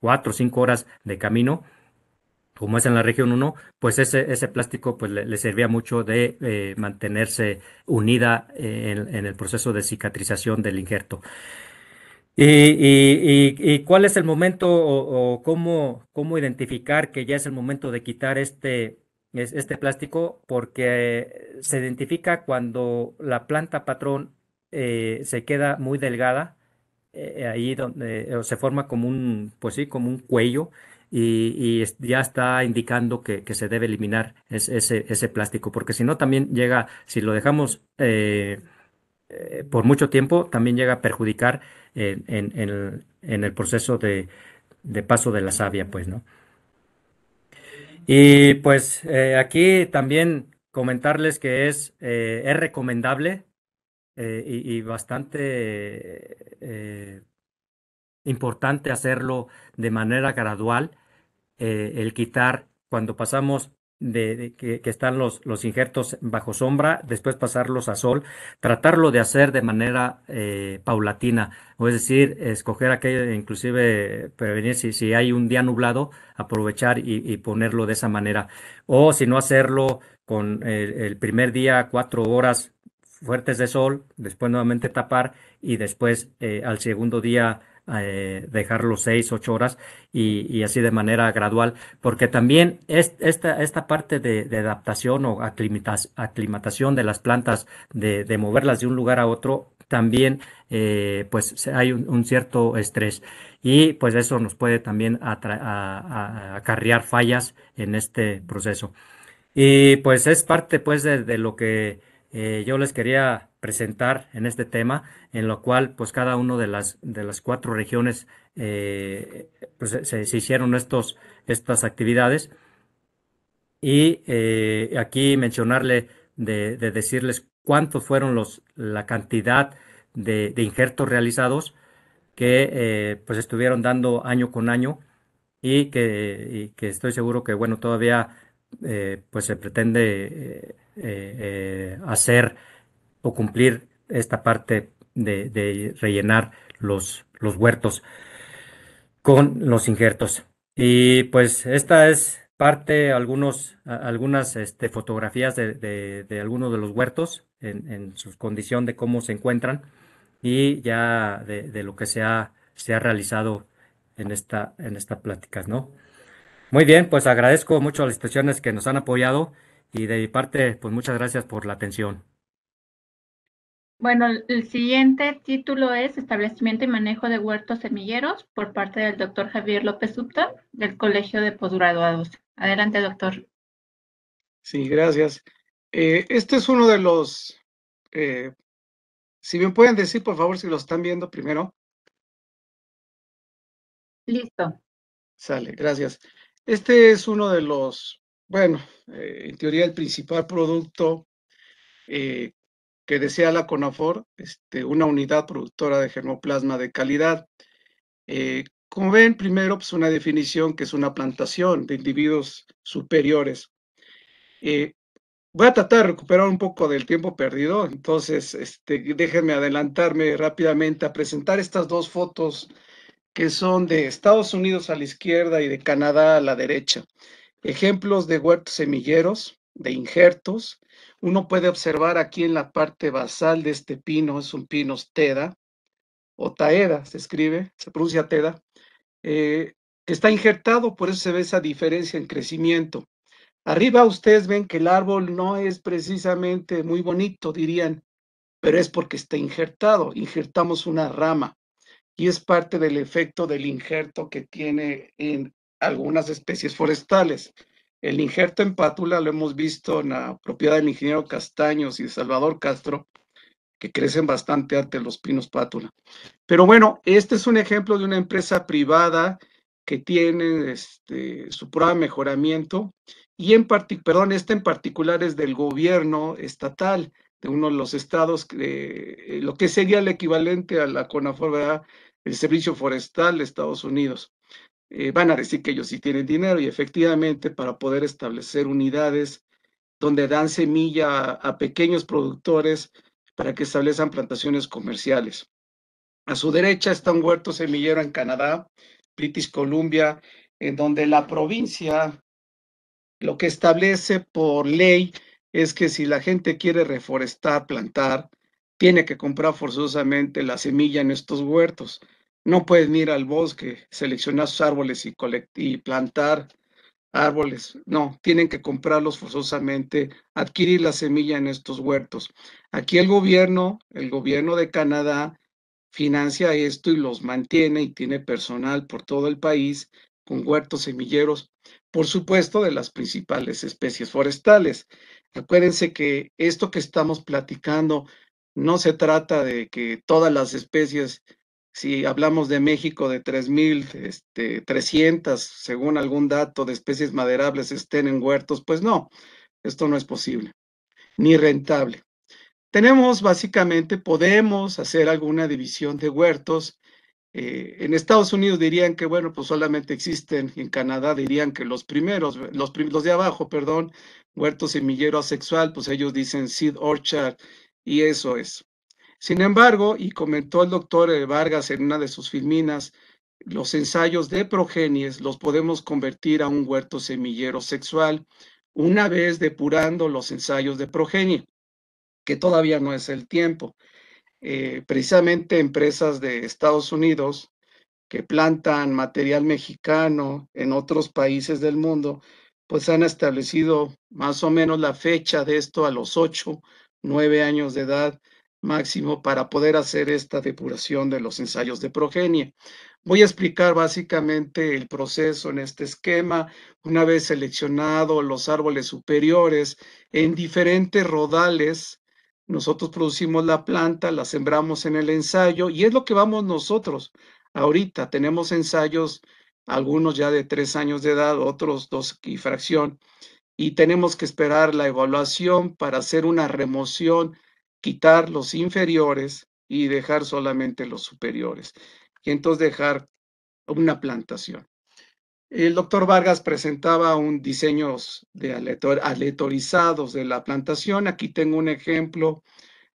cuatro o cinco horas de camino, como es en la región 1, pues ese, ese plástico pues, le, servía mucho de eh, mantenerse unida eh, en, el proceso de cicatrización del injerto. ¿Y, cuál es el momento o, o, cómo, cómo identificar que ya es el momento de quitar este, es este plástico porque se identifica cuando la planta patrón eh, se queda muy delgada, eh, ahí donde se forma como un, pues sí, como un cuello y, ya está indicando que, se debe eliminar ese, ese, plástico, porque si no también llega, si lo dejamos eh, por mucho tiempo, también llega a perjudicar en, el, en el, proceso de, de paso de la savia, pues, ¿no? Y pues eh, aquí también comentarles que es, eh, es recomendable eh, y, bastante importante hacerlo de manera gradual, el quitar cuando pasamos de, que, están los, los, injertos bajo sombra, después pasarlos a sol, tratarlo de hacer de manera eh, paulatina, o es decir, escoger aquello, inclusive prevenir si, si hay un día nublado, aprovechar y, ponerlo de esa manera, o si no hacerlo con el, primer día, cuatro horas fuertes de sol, después nuevamente tapar y después eh, al segundo día eh, dejarlo seis, ocho horas y, así de manera gradual, porque también es, esta, esta parte de, adaptación o aclimatación de las plantas, de, de moverlas de un lugar a otro, también eh, pues hay un, cierto estrés y pues eso nos puede también acarrear fallas en este proceso. Y pues es parte pues de, lo que eh, yo les quería presentar en este tema, en lo cual pues cada una de las, de las cuatro regiones eh, pues, se, hicieron estos, estas actividades. Y eh, aquí mencionarle, de, decirles cuántos fueron los, la cantidad de, injertos realizados que eh, pues estuvieron dando año con año y que, y que estoy seguro que bueno todavía pues se pretende hacer o cumplir esta parte de, rellenar los, los huertos con los injertos. Y pues esta es parte, algunos, algunas este, fotografías de, algunos de los huertos en, su condición de cómo se encuentran y ya de, lo que se ha, se ha realizado en esta, en esta plática, ¿no? Muy bien, pues agradezco mucho a las instituciones que nos han apoyado y de mi parte, pues muchas gracias por la atención. Bueno, el siguiente título es Establecimiento y Manejo de Huertos Semilleros por parte del doctor Javier López Subta del Colegio de Posgraduados. Adelante, doctor. Sí, gracias. Eh, este es uno de los, eh, si bien pueden decir, por favor, si lo están viendo primero. Listo. Sale, gracias. Este es uno de los, bueno, eh, en teoría el principal producto que desea la CONAFOR, este, una unidad productora de germoplasma de calidad. Eh, como ven, primero, pues una definición que es una plantación de individuos superiores. Eh, voy a tratar de recuperar un poco del tiempo perdido, entonces este, déjenme adelantarme rápidamente a presentar estas dos fotos que son de Estados Unidos a la izquierda y de Canadá a la derecha. Ejemplos de huertos semilleros, de injertos, uno puede observar aquí en la parte basal de este pino, es un pino teda, o taeda se escribe, se pronuncia teda, eh, que está injertado, por eso se ve esa diferencia en crecimiento. Arriba ustedes ven que el árbol no es precisamente muy bonito, dirían, pero es porque está injertado, injertamos una rama y es parte del efecto del injerto que tiene en algunas especies forestales. El injerto en pátula lo hemos visto en la propiedad del ingeniero Castaños y de Salvador Castro, que crecen bastante ante los pinos pátula. Pero bueno, este es un ejemplo de una empresa privada que tiene este, su prueba de mejoramiento y en particular, perdón, este en particular es del gobierno estatal de uno de los estados, lo que sería el equivalente a la CONAFOR, el Servicio Forestal de Estados Unidos. Eh, van a decir que ellos sí tienen dinero y efectivamente para poder establecer unidades donde dan semilla a, a pequeños productores para que establezcan plantaciones comerciales. A su derecha está un huerto semillero en Canadá, British Columbia, en donde la provincia lo que establece por ley es que si la gente quiere reforestar, plantar, tiene que comprar forzosamente la semilla en estos huertos. No pueden ir al bosque, seleccionar sus árboles y, y plantar árboles. No, tienen que comprarlos forzosamente, adquirir la semilla en estos huertos. Aquí el gobierno, el gobierno de Canadá, financia esto y los mantiene y tiene personal por todo el país con huertos semilleros, por supuesto, de las principales especies forestales. Acuérdense que esto que estamos platicando no se trata de que todas las especies si hablamos de México de 3.300, este, según algún dato de especies maderables, estén en huertos, pues no, esto no es posible, ni rentable. Tenemos básicamente, podemos hacer alguna división de huertos. Eh, en Estados Unidos dirían que, bueno, pues solamente existen, en Canadá dirían que los primeros, los, los de abajo, perdón, huertos semillero asexual, pues ellos dicen seed orchard y eso es. Sin embargo, y comentó el doctor eh, Vargas en una de sus filminas, los ensayos de progenies los podemos convertir a un huerto semillero sexual una vez depurando los ensayos de progenie, que todavía no es el tiempo. Eh, precisamente empresas de Estados Unidos que plantan material mexicano en otros países del mundo, pues han establecido más o menos la fecha de esto a los 8, 9 años de edad máximo para poder hacer esta depuración de los ensayos de progenie. Voy a explicar básicamente el proceso en este esquema. Una vez seleccionados los árboles superiores en diferentes rodales, nosotros producimos la planta, la sembramos en el ensayo y es lo que vamos nosotros. Ahorita tenemos ensayos, algunos ya de tres años de edad, otros dos y fracción, y tenemos que esperar la evaluación para hacer una remoción quitar los inferiores y dejar solamente los superiores, y entonces dejar una plantación. El doctor Vargas presentaba un diseños de aleatorizados de la plantación. Aquí tengo un ejemplo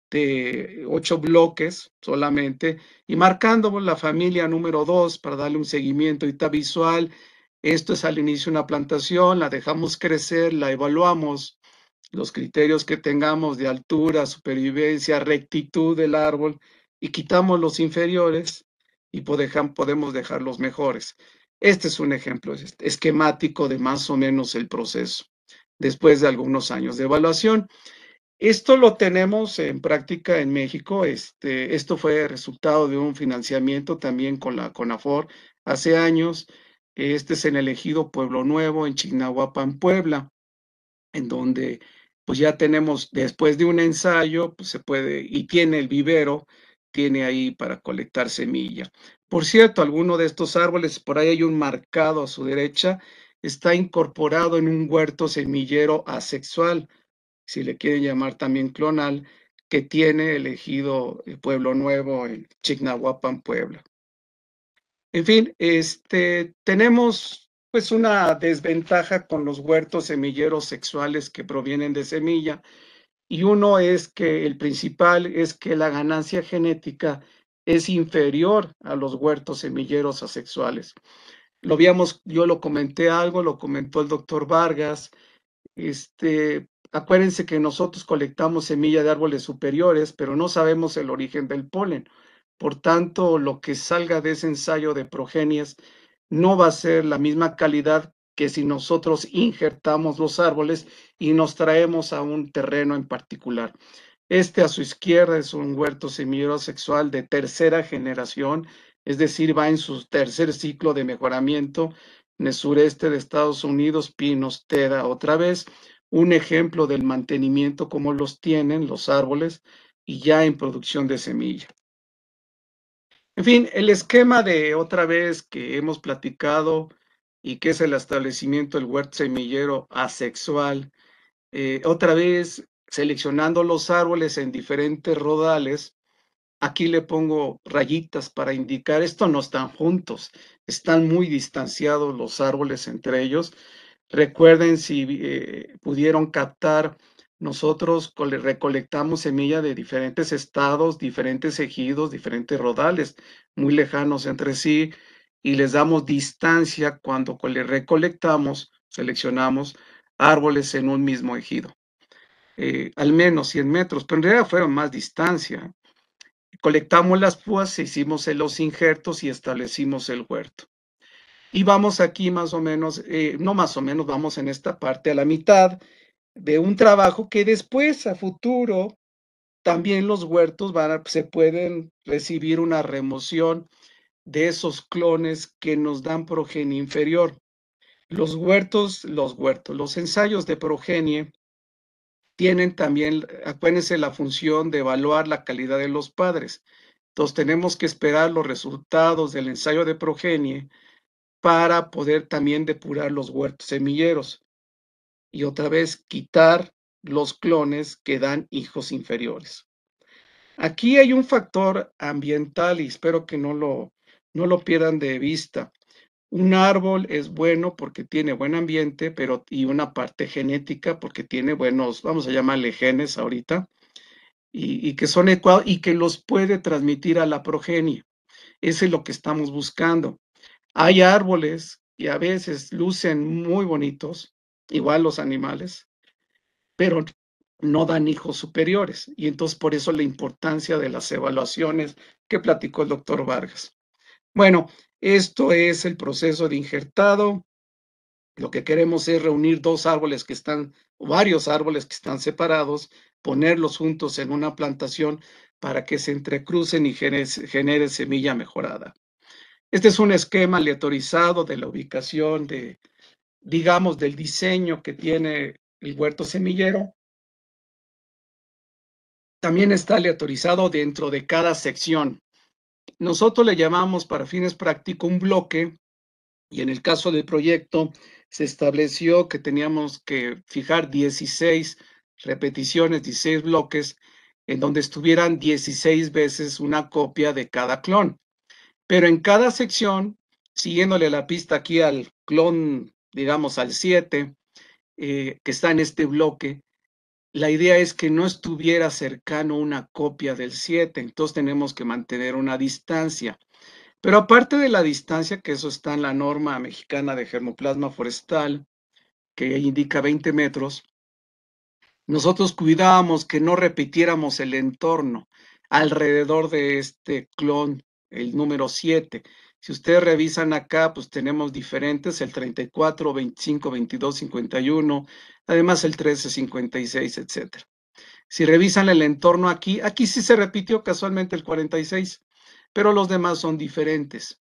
de ocho bloques solamente y marcando la familia número dos para darle un seguimiento está visual. Esto es al inicio una plantación, la dejamos crecer, la evaluamos los criterios que tengamos de altura, supervivencia, rectitud del árbol y quitamos los inferiores y podemos dejar los mejores. Este es un ejemplo esquemático de más o menos el proceso después de algunos años de evaluación. Esto lo tenemos en práctica en México. Este, esto fue resultado de un financiamiento también con la CONAFOR hace años. Este es en el Pueblo Nuevo, en Chignahuapan, Puebla, en donde pues ya tenemos, después de un ensayo, pues, se puede, y tiene el vivero, tiene ahí para colectar semilla. Por cierto, alguno de estos árboles, por ahí hay un marcado a su derecha, está incorporado en un huerto semillero asexual, si le quieren llamar también clonal, que tiene elegido el Pueblo Nuevo en Chignahuapan, Puebla. En fin, este, tenemos es pues, una desventaja con los huertos semilleros sexuales que provienen de semilla. Y uno es que el principal es que la ganancia genética es inferior a los huertos semilleros asexuales. Lo habíamos, yo lo comenté algo, lo comentó el doctor Vargas. Este, acuérdense que nosotros colectamos semilla de árboles superiores, pero no sabemos el origen del polen. Por tanto, lo que salga de ese ensayo de progenies no va a ser la misma calidad que si nosotros injertamos los árboles y nos traemos a un terreno en particular. Este a su izquierda es un huerto semillero sexual de tercera generación, es decir, va en su tercer ciclo de mejoramiento en el sureste de Estados Unidos, pinos, teda, otra vez, un ejemplo del mantenimiento como los tienen los árboles y ya en producción de semilla. En fin, el esquema de otra vez que hemos platicado y que es el establecimiento del huerto semillero asexual, eh, otra vez seleccionando los árboles en diferentes rodales, aquí le pongo rayitas para indicar, esto no están juntos, están muy distanciados los árboles entre ellos. Recuerden si eh, pudieron captar nosotros recolectamos semilla de diferentes estados, diferentes ejidos, diferentes rodales, muy lejanos entre sí, y les damos distancia cuando recolectamos, seleccionamos árboles en un mismo ejido. Eh, al menos 100 metros, pero en realidad fueron más distancia. Colectamos las púas, hicimos los injertos y establecimos el huerto. Y vamos aquí más o menos, eh, no más o menos, vamos en esta parte a la mitad de un trabajo que después, a futuro, también los huertos se pueden recibir una remoción de esos clones que nos dan progenie inferior. Los huertos, los huertos, los ensayos de progenie tienen también, acuérdense, la función de evaluar la calidad de los padres. Entonces tenemos que esperar los resultados del ensayo de progenie para poder también depurar los huertos semilleros y otra vez quitar los clones que dan hijos inferiores. Aquí hay un factor ambiental y espero que no lo, no lo pierdan de vista. Un árbol es bueno porque tiene buen ambiente, pero y una parte genética porque tiene buenos, vamos a llamarle genes ahorita, y, que son ecuados y que los puede transmitir a la progenie. Ese es lo que estamos buscando. Hay árboles que a veces lucen muy bonitos, igual los animales, pero no dan hijos superiores. Y entonces por eso la importancia de las evaluaciones que platicó el doctor Vargas. Bueno, esto es el proceso de injertado. Lo que queremos es reunir dos árboles que están, varios árboles que están separados, ponerlos juntos en una plantación para que se entrecrucen y genere, genere semilla mejorada. Este es un esquema aleatorizado de la ubicación de, digamos, del diseño que tiene el huerto semillero, también está aleatorizado dentro de cada sección. Nosotros le llamamos para fines prácticos un bloque y en el caso del proyecto se estableció que teníamos que fijar 16 repeticiones, 16 bloques, en donde estuvieran 16 veces una copia de cada clon. Pero en cada sección, siguiéndole la pista aquí al clon digamos, al 7, eh, que está en este bloque, la idea es que no estuviera cercano una copia del 7, entonces tenemos que mantener una distancia. Pero aparte de la distancia, que eso está en la norma mexicana de germoplasma forestal, que indica 20 metros, nosotros cuidábamos que no repitiéramos el entorno alrededor de este clon, el número 7. Si ustedes revisan acá, pues tenemos diferentes, el 34, 25, 22, 51, además el 13, 56, etc. Si revisan el entorno aquí, aquí sí se repitió casualmente el 46, pero los demás son diferentes.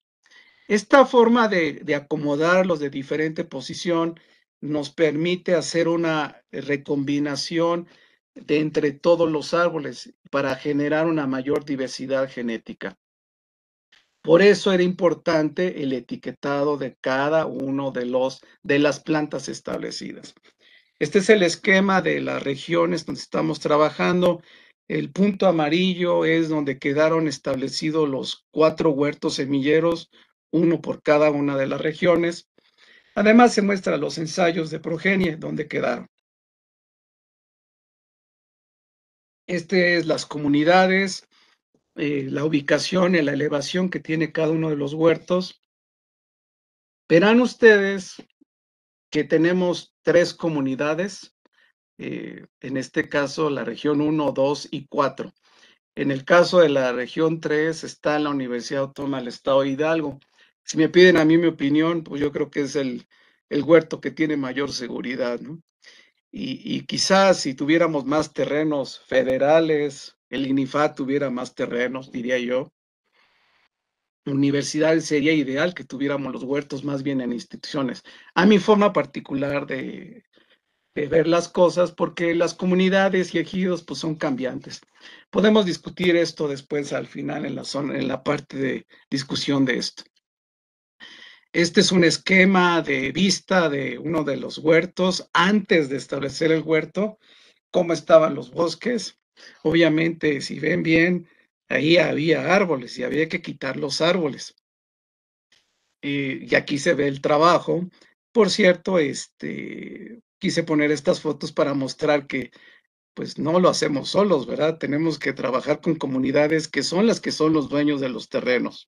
Esta forma de, de acomodarlos de diferente posición nos permite hacer una recombinación de entre todos los árboles para generar una mayor diversidad genética. Por eso era importante el etiquetado de cada uno de, los, de las plantas establecidas. Este es el esquema de las regiones donde estamos trabajando. El punto amarillo es donde quedaron establecidos los cuatro huertos semilleros, uno por cada una de las regiones. Además, se muestran los ensayos de progenie donde quedaron. Este es las comunidades eh, la ubicación y la elevación que tiene cada uno de los huertos, verán ustedes que tenemos tres comunidades, eh, en este caso la región 1, 2 y 4. En el caso de la región 3 está la Universidad Autónoma del Estado Hidalgo. Si me piden a mí mi opinión, pues yo creo que es el, huerto que tiene mayor seguridad, y quizás si tuviéramos más terrenos federales el INIFA tuviera más terrenos, diría yo. Universidad sería ideal que tuviéramos los huertos más bien en instituciones. A mi forma particular de, ver las cosas, porque las comunidades y ejidos pues, son cambiantes. Podemos discutir esto después al final en la, en la parte de discusión de esto. Este es un esquema de vista de uno de los huertos antes de establecer el huerto, cómo estaban los bosques, Obviamente, si ven bien, ahí había árboles y había que quitar los árboles. Eh, y aquí se ve el trabajo. Por cierto, este, quise poner estas fotos para mostrar que pues no lo hacemos solos, ¿verdad? Tenemos que trabajar con comunidades que son las que son los dueños de los terrenos.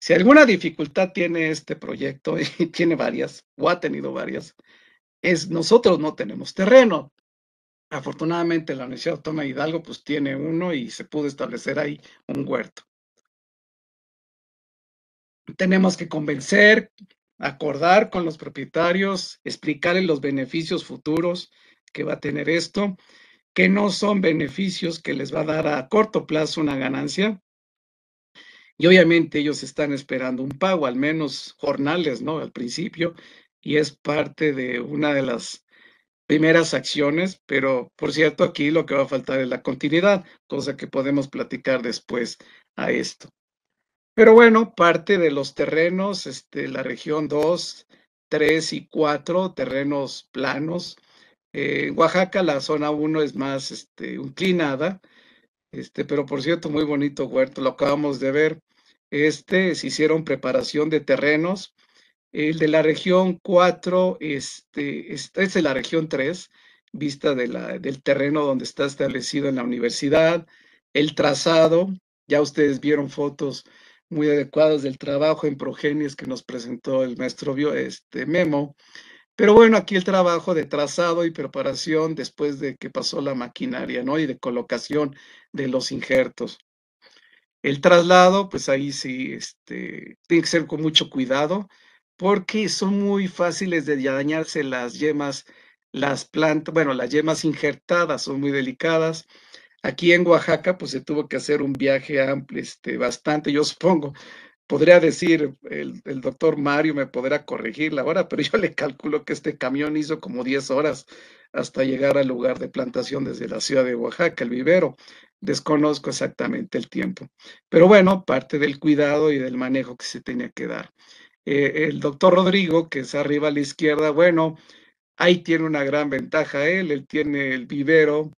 Si alguna dificultad tiene este proyecto, y tiene varias, o ha tenido varias, es nosotros no tenemos terreno. Afortunadamente la Universidad Autónoma Hidalgo pues tiene uno y se pudo establecer ahí un huerto. Tenemos que convencer, acordar con los propietarios, explicarles los beneficios futuros que va a tener esto, que no son beneficios que les va a dar a corto plazo una ganancia. Y obviamente ellos están esperando un pago, al menos jornales, ¿no? Al principio, y es parte de una de las primeras acciones, pero por cierto, aquí lo que va a faltar es la continuidad, cosa que podemos platicar después a esto. Pero bueno, parte de los terrenos, este, la región 2, 3 y 4, terrenos planos. Eh, Oaxaca la zona 1 es más este, inclinada, este, pero por cierto, muy bonito huerto, lo acabamos de ver. Este, se hicieron preparación de terrenos el de la región 4 este, es, de la región 3, vista del terreno donde está establecido en la universidad. El trazado, ya ustedes vieron fotos muy adecuadas del trabajo en Progenies que nos presentó el maestro este, Memo. Pero bueno, aquí el trabajo de trazado y preparación después de que pasó la maquinaria, ¿no? Y de colocación de los injertos. El traslado, pues ahí sí, este, tiene que ser con mucho cuidado porque son muy fáciles de dañarse las yemas, las plantas, bueno, las yemas injertadas son muy delicadas. Aquí en Oaxaca, pues se tuvo que hacer un viaje amplio, este, bastante, yo supongo, podría decir, el, doctor Mario me podrá corregir la hora, pero yo le calculo que este camión hizo como 10 horas hasta llegar al lugar de plantación desde la ciudad de Oaxaca, el vivero. Desconozco exactamente el tiempo, pero bueno, parte del cuidado y del manejo que se tenía que dar. Eh, el doctor Rodrigo, que es arriba a la izquierda, bueno, ahí tiene una gran ventaja él, él tiene el vivero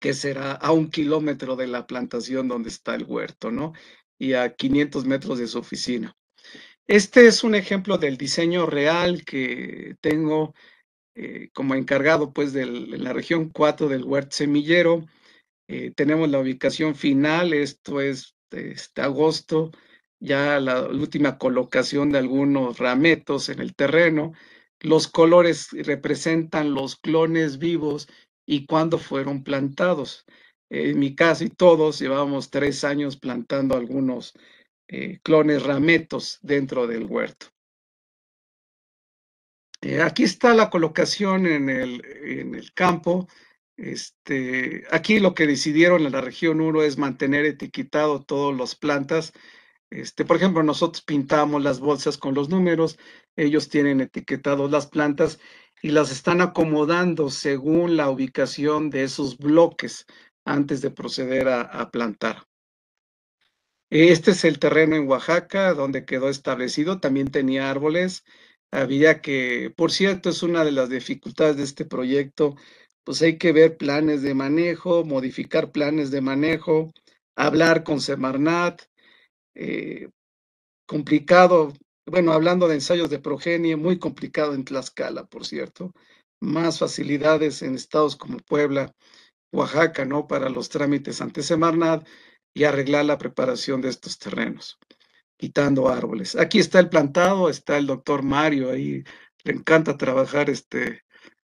que será a un kilómetro de la plantación donde está el huerto, ¿no? Y a 500 metros de su oficina. Este es un ejemplo del diseño real que tengo eh, como encargado, pues, de la región 4 del huerto semillero. Eh, tenemos la ubicación final, esto es este agosto ya la última colocación de algunos rametos en el terreno. Los colores representan los clones vivos y cuándo fueron plantados. En mi caso y todos llevamos tres años plantando algunos eh, clones rametos dentro del huerto. Eh, aquí está la colocación en el, en el campo. Este, aquí lo que decidieron en la región 1 es mantener etiquetado todas las plantas este, por ejemplo, nosotros pintamos las bolsas con los números, ellos tienen etiquetados las plantas y las están acomodando según la ubicación de esos bloques antes de proceder a plantar. Este es el terreno en Oaxaca donde quedó establecido, también tenía árboles, había que, por cierto, es una de las dificultades de este proyecto, pues hay que ver planes de manejo, modificar planes de manejo, hablar con Semarnat, eh, complicado, bueno, hablando de ensayos de progenie, muy complicado en Tlaxcala, por cierto, más facilidades en estados como Puebla, Oaxaca, ¿no? Para los trámites ante Semarnat y arreglar la preparación de estos terrenos, quitando árboles. Aquí está el plantado, está el doctor Mario, ahí le encanta trabajar este,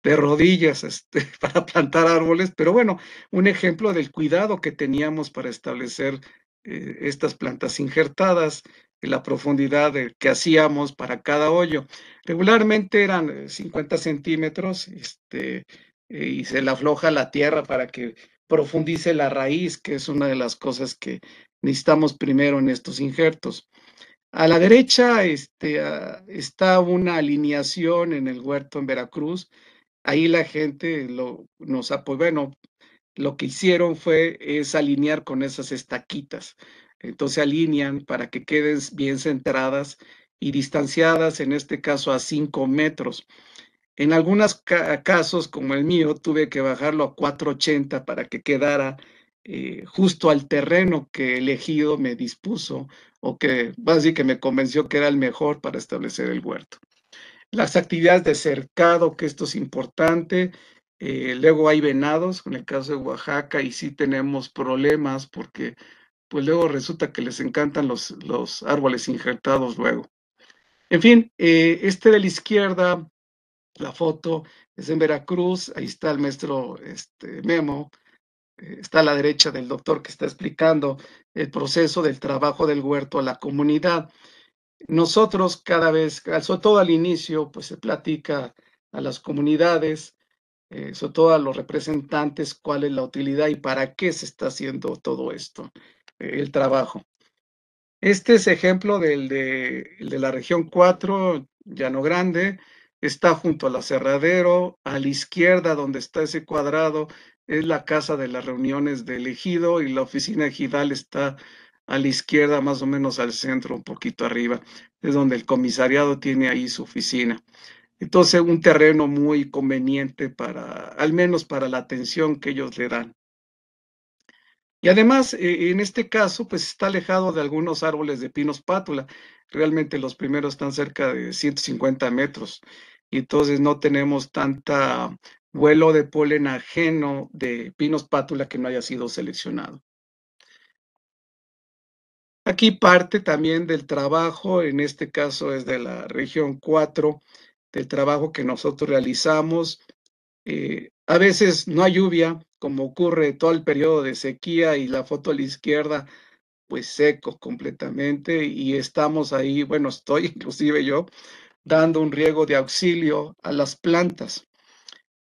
de rodillas este, para plantar árboles, pero bueno, un ejemplo del cuidado que teníamos para establecer eh, estas plantas injertadas, la profundidad que hacíamos para cada hoyo. Regularmente eran 50 eh, centímetros este, eh, y se le afloja la tierra para que profundice la raíz, que es una de las cosas que necesitamos primero en estos injertos. A la derecha este, ah, está una alineación en el huerto en Veracruz. Ahí la gente lo, nos ha, bueno, lo que hicieron fue es alinear con esas estaquitas. Entonces alinean para que queden bien centradas y distanciadas, en este caso a 5 metros. En algunos casos, como el mío, tuve que bajarlo a 480 para que quedara eh, justo al terreno que elegido me dispuso o que, así que me convenció que era el mejor para establecer el huerto. Las actividades de cercado, que esto es importante, eh, luego hay venados, en el caso de Oaxaca, y sí tenemos problemas porque pues luego resulta que les encantan los, árboles injertados luego. En fin, eh, este de la izquierda, la foto es en Veracruz, ahí está el maestro este, Memo, eh, está a la derecha del doctor que está explicando el proceso del trabajo del huerto a la comunidad. Nosotros cada vez, sobre todo al inicio, pues se platica a las comunidades, eh, sobre todo a los representantes, cuál es la utilidad y para qué se está haciendo todo esto, eh, el trabajo. Este es ejemplo del de, la región 4, Llano Grande, está junto al aserradero, a la izquierda donde está ese cuadrado, es la casa de las reuniones del ejido y la oficina ejidal está a la izquierda, más o menos al centro, un poquito arriba, es donde el comisariado tiene ahí su oficina. Entonces, un terreno muy conveniente para, al menos para la atención que ellos le dan. Y además, eh, en este caso, pues está alejado de algunos árboles de pinos pátula. Realmente los primeros están cerca de 150 metros. Y entonces no tenemos tanta vuelo de polen ajeno de pinos pátula que no haya sido seleccionado. Aquí parte también del trabajo, en este caso es de la región 4, del trabajo que nosotros realizamos. Eh, a veces no hay lluvia, como ocurre todo el periodo de sequía y la foto a la izquierda, pues seco completamente y estamos ahí, bueno, estoy inclusive yo dando un riego de auxilio a las plantas,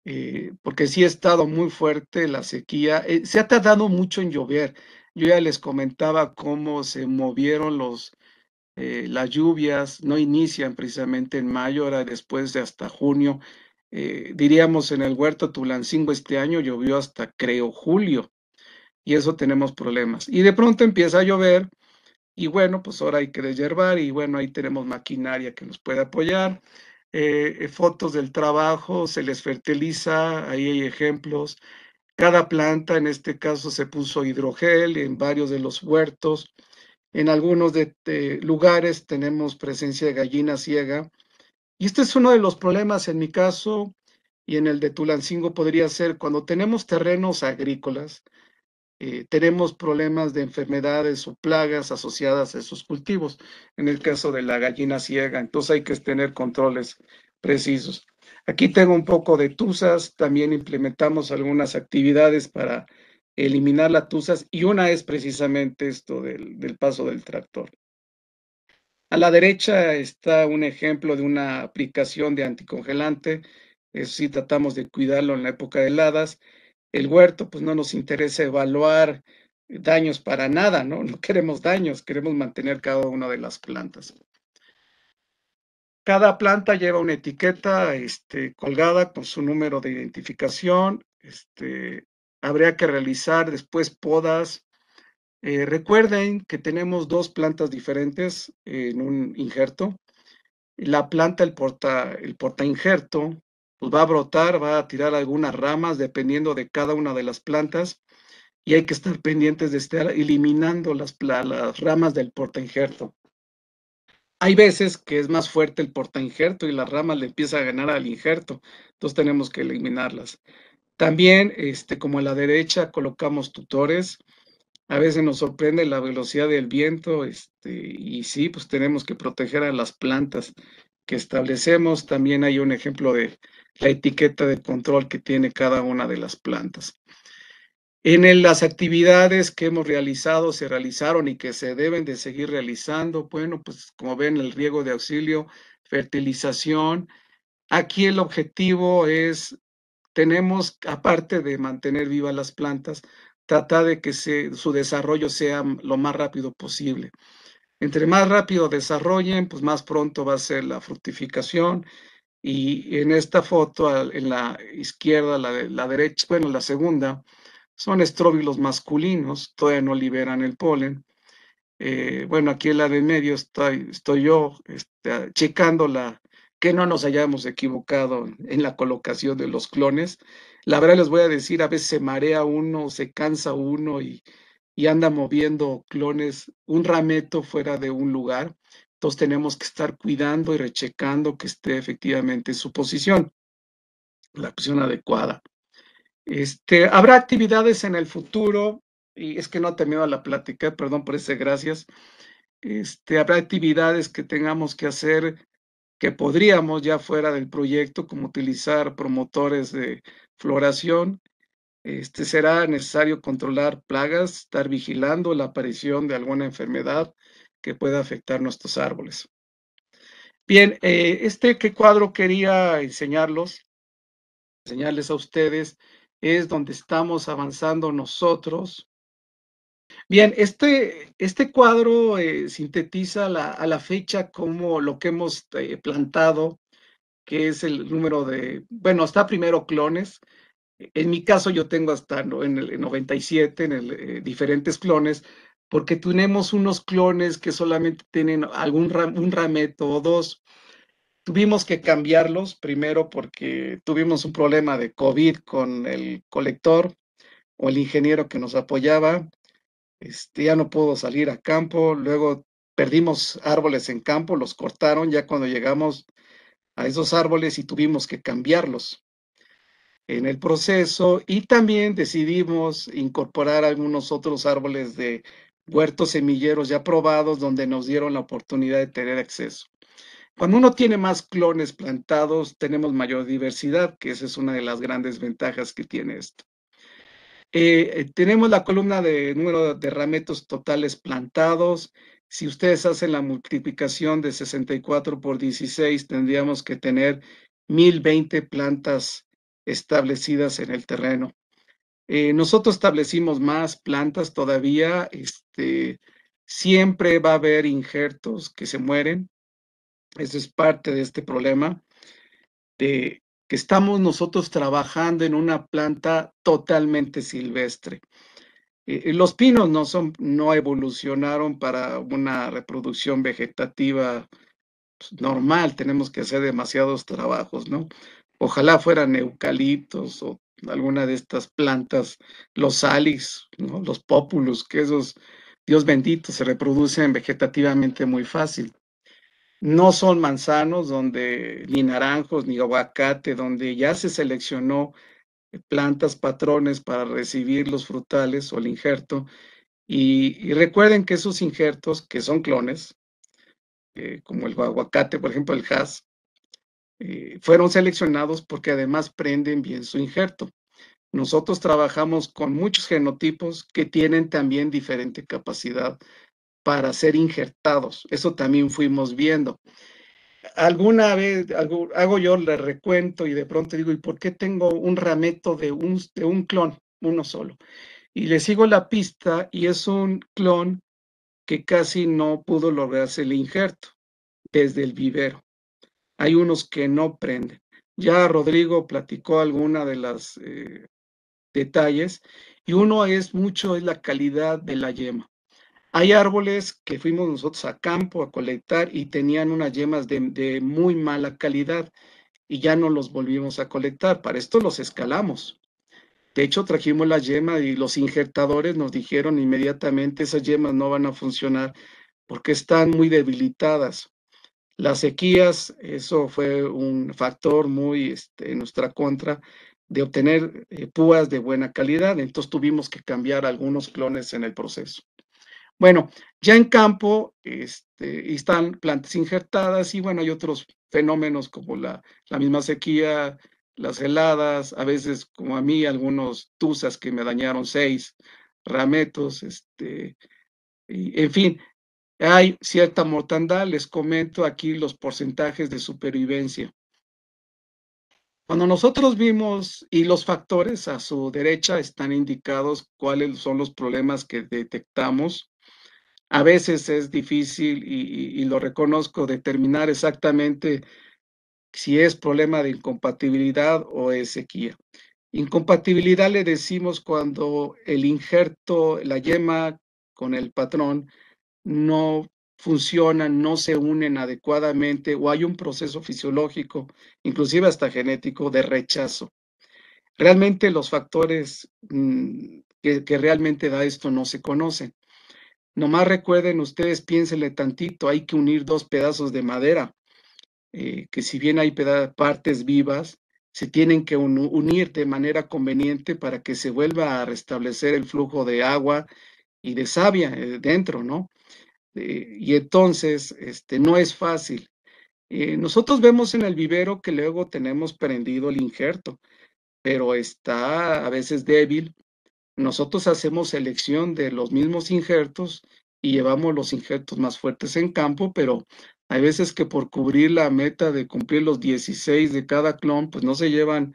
eh, porque sí ha estado muy fuerte la sequía, eh, se ha tardado mucho en llover. Yo ya les comentaba cómo se movieron los, eh, las lluvias no inician precisamente en mayo, ahora después de hasta junio. Eh, diríamos en el huerto Tulancingo este año llovió hasta creo julio y eso tenemos problemas. Y de pronto empieza a llover y bueno, pues ahora hay que desherbar y bueno, ahí tenemos maquinaria que nos puede apoyar. Eh, fotos del trabajo, se les fertiliza, ahí hay ejemplos. Cada planta, en este caso, se puso hidrogel en varios de los huertos. En algunos de, lugares tenemos presencia de gallina ciega. Y este es uno de los problemas en mi caso y en el de Tulancingo podría ser cuando tenemos terrenos agrícolas, eh, tenemos problemas de enfermedades o plagas asociadas a esos cultivos, en el caso de la gallina ciega. Entonces hay que tener controles precisos. Aquí tengo un poco de tusas, también implementamos algunas actividades para eliminar tusas y una es precisamente esto del, paso del tractor. A la derecha está un ejemplo de una aplicación de anticongelante, eso sí tratamos de cuidarlo en la época de heladas. El huerto, pues no nos interesa evaluar daños para nada, ¿no? No queremos daños, queremos mantener cada una de las plantas. Cada planta lleva una etiqueta este, colgada con su número de identificación, este, habría que realizar después podas. Eh, recuerden que tenemos dos plantas diferentes en un injerto. La planta, el porta, el porta injerto, pues, va a brotar, va a tirar algunas ramas dependiendo de cada una de las plantas y hay que estar pendientes de estar eliminando las, las ramas del porta injerto. Hay veces que es más fuerte el porta injerto y las ramas le empiezan a ganar al injerto, entonces tenemos que eliminarlas. También, este, como a la derecha, colocamos tutores. A veces nos sorprende la velocidad del viento, este, y sí, pues tenemos que proteger a las plantas que establecemos. También hay un ejemplo de la etiqueta de control que tiene cada una de las plantas. En las actividades que hemos realizado, se realizaron y que se deben de seguir realizando, bueno, pues como ven, el riego de auxilio, fertilización. Aquí el objetivo es tenemos, aparte de mantener vivas las plantas, tratar de que su desarrollo sea lo más rápido posible. Entre más rápido desarrollen, pues más pronto va a ser la fructificación. Y en esta foto, en la izquierda, la, la derecha, bueno, la segunda, son estróbilos masculinos, todavía no liberan el polen. Eh, bueno, aquí en la de medio estoy, estoy yo este, checando la, que no nos hayamos equivocado en la colocación de los clones. La verdad les voy a decir, a veces se marea uno, se cansa uno y, anda moviendo clones un rameto fuera de un lugar. Entonces tenemos que estar cuidando y rechecando que esté efectivamente su posición, la posición adecuada. Este, habrá actividades en el futuro, y es que no terminado la plática, perdón por ese gracias. Este, habrá actividades que tengamos que hacer que podríamos ya fuera del proyecto, como utilizar promotores de floración. Este, será necesario controlar plagas, estar vigilando la aparición de alguna enfermedad que pueda afectar nuestros árboles. Bien, eh, este cuadro quería enseñarlos, enseñarles a ustedes, es donde estamos avanzando nosotros Bien, este, este cuadro eh, sintetiza la, a la fecha como lo que hemos eh, plantado, que es el número de, bueno, hasta primero clones. En mi caso yo tengo hasta en el 97, en eh, diferentes clones, porque tenemos unos clones que solamente tienen algún un rameto o dos. Tuvimos que cambiarlos primero porque tuvimos un problema de COVID con el colector o el ingeniero que nos apoyaba. Este, ya no pudo salir a campo, luego perdimos árboles en campo, los cortaron ya cuando llegamos a esos árboles y tuvimos que cambiarlos en el proceso y también decidimos incorporar algunos otros árboles de huertos semilleros ya probados donde nos dieron la oportunidad de tener acceso. Cuando uno tiene más clones plantados, tenemos mayor diversidad, que esa es una de las grandes ventajas que tiene esto. Eh, tenemos la columna de número de rametos totales plantados. Si ustedes hacen la multiplicación de 64 por 16, tendríamos que tener 1020 plantas establecidas en el terreno. Eh, nosotros establecimos más plantas todavía. Este, siempre va a haber injertos que se mueren. Eso es parte de este problema de que estamos nosotros trabajando en una planta totalmente silvestre. Eh, eh, los pinos no, son, no evolucionaron para una reproducción vegetativa pues, normal, tenemos que hacer demasiados trabajos, ¿no? Ojalá fueran eucaliptos o alguna de estas plantas, los salix, los populus, que esos, Dios bendito, se reproducen vegetativamente muy fácil. No son manzanos donde, ni naranjos, ni aguacate, donde ya se seleccionó plantas patrones para recibir los frutales o el injerto. Y, recuerden que esos injertos, que son clones, eh, como el aguacate, por ejemplo, el haz, eh, fueron seleccionados porque además prenden bien su injerto. Nosotros trabajamos con muchos genotipos que tienen también diferente capacidad para ser injertados. Eso también fuimos viendo. Alguna vez hago, yo le recuento y de pronto digo, ¿y por qué tengo un rameto de un, de un clon, uno solo? Y le sigo la pista y es un clon que casi no pudo lograrse el injerto desde el vivero. Hay unos que no prenden. Ya Rodrigo platicó alguna de las eh, detalles y uno es mucho es la calidad de la yema. Hay árboles que fuimos nosotros a campo a colectar y tenían unas yemas de, muy mala calidad y ya no los volvimos a colectar. Para esto los escalamos. De hecho, trajimos la yema y los injertadores nos dijeron inmediatamente esas yemas no van a funcionar porque están muy debilitadas. Las sequías, eso fue un factor muy este, en nuestra contra de obtener eh, púas de buena calidad, entonces tuvimos que cambiar algunos clones en el proceso. Bueno, ya en campo este, están plantas injertadas y bueno, hay otros fenómenos como la, misma sequía, las heladas, a veces como a mí, algunos tuzas que me dañaron seis rametos, este, en fin, hay cierta mortandad, les comento aquí los porcentajes de supervivencia. Cuando nosotros vimos y los factores a su derecha están indicados cuáles son los problemas que detectamos a veces es difícil y, lo reconozco determinar exactamente si es problema de incompatibilidad o es sequía. Incompatibilidad le decimos cuando el injerto, la yema con el patrón no funcionan, no se unen adecuadamente o hay un proceso fisiológico, inclusive hasta genético, de rechazo. Realmente los factores mm, que, realmente da esto no se conocen. Nomás recuerden ustedes, piénsenle tantito, hay que unir dos pedazos de madera, eh, que si bien hay partes vivas, se tienen que unir de manera conveniente para que se vuelva a restablecer el flujo de agua y de savia eh, dentro, ¿no? Eh, y entonces, este, no es fácil. nosotros vemos en el vivero que luego tenemos prendido el injerto, pero está a veces débil nosotros hacemos selección de los mismos injertos y llevamos los injertos más fuertes en campo, pero hay veces que por cubrir la meta de cumplir los 16 de cada clon, pues no se llevan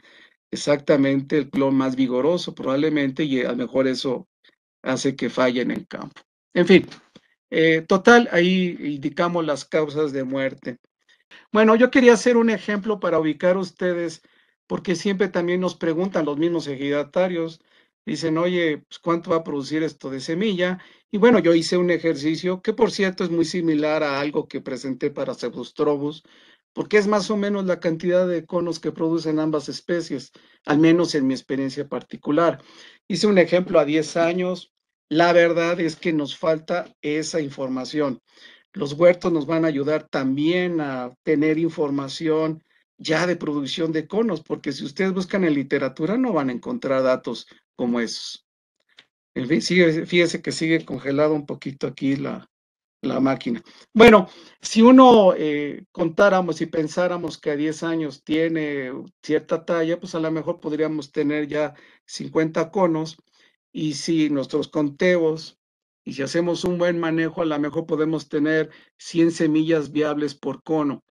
exactamente el clon más vigoroso probablemente y a lo mejor eso hace que fallen en campo. En fin, eh, total, ahí indicamos las causas de muerte. Bueno, yo quería hacer un ejemplo para ubicar ustedes, porque siempre también nos preguntan los mismos ejidatarios, Dicen, oye, pues, ¿cuánto va a producir esto de semilla? Y bueno, yo hice un ejercicio que, por cierto, es muy similar a algo que presenté para cebustrobus, porque es más o menos la cantidad de conos que producen ambas especies, al menos en mi experiencia particular. Hice un ejemplo a 10 años. La verdad es que nos falta esa información. Los huertos nos van a ayudar también a tener información ya de producción de conos, porque si ustedes buscan en literatura no van a encontrar datos como esos. En fin, que sigue congelado un poquito aquí la, máquina. Bueno, si uno eh, contáramos y pensáramos que a 10 años tiene cierta talla, pues a lo mejor podríamos tener ya 50 conos y si nuestros conteos y si hacemos un buen manejo, a lo mejor podemos tener 100 semillas viables por cono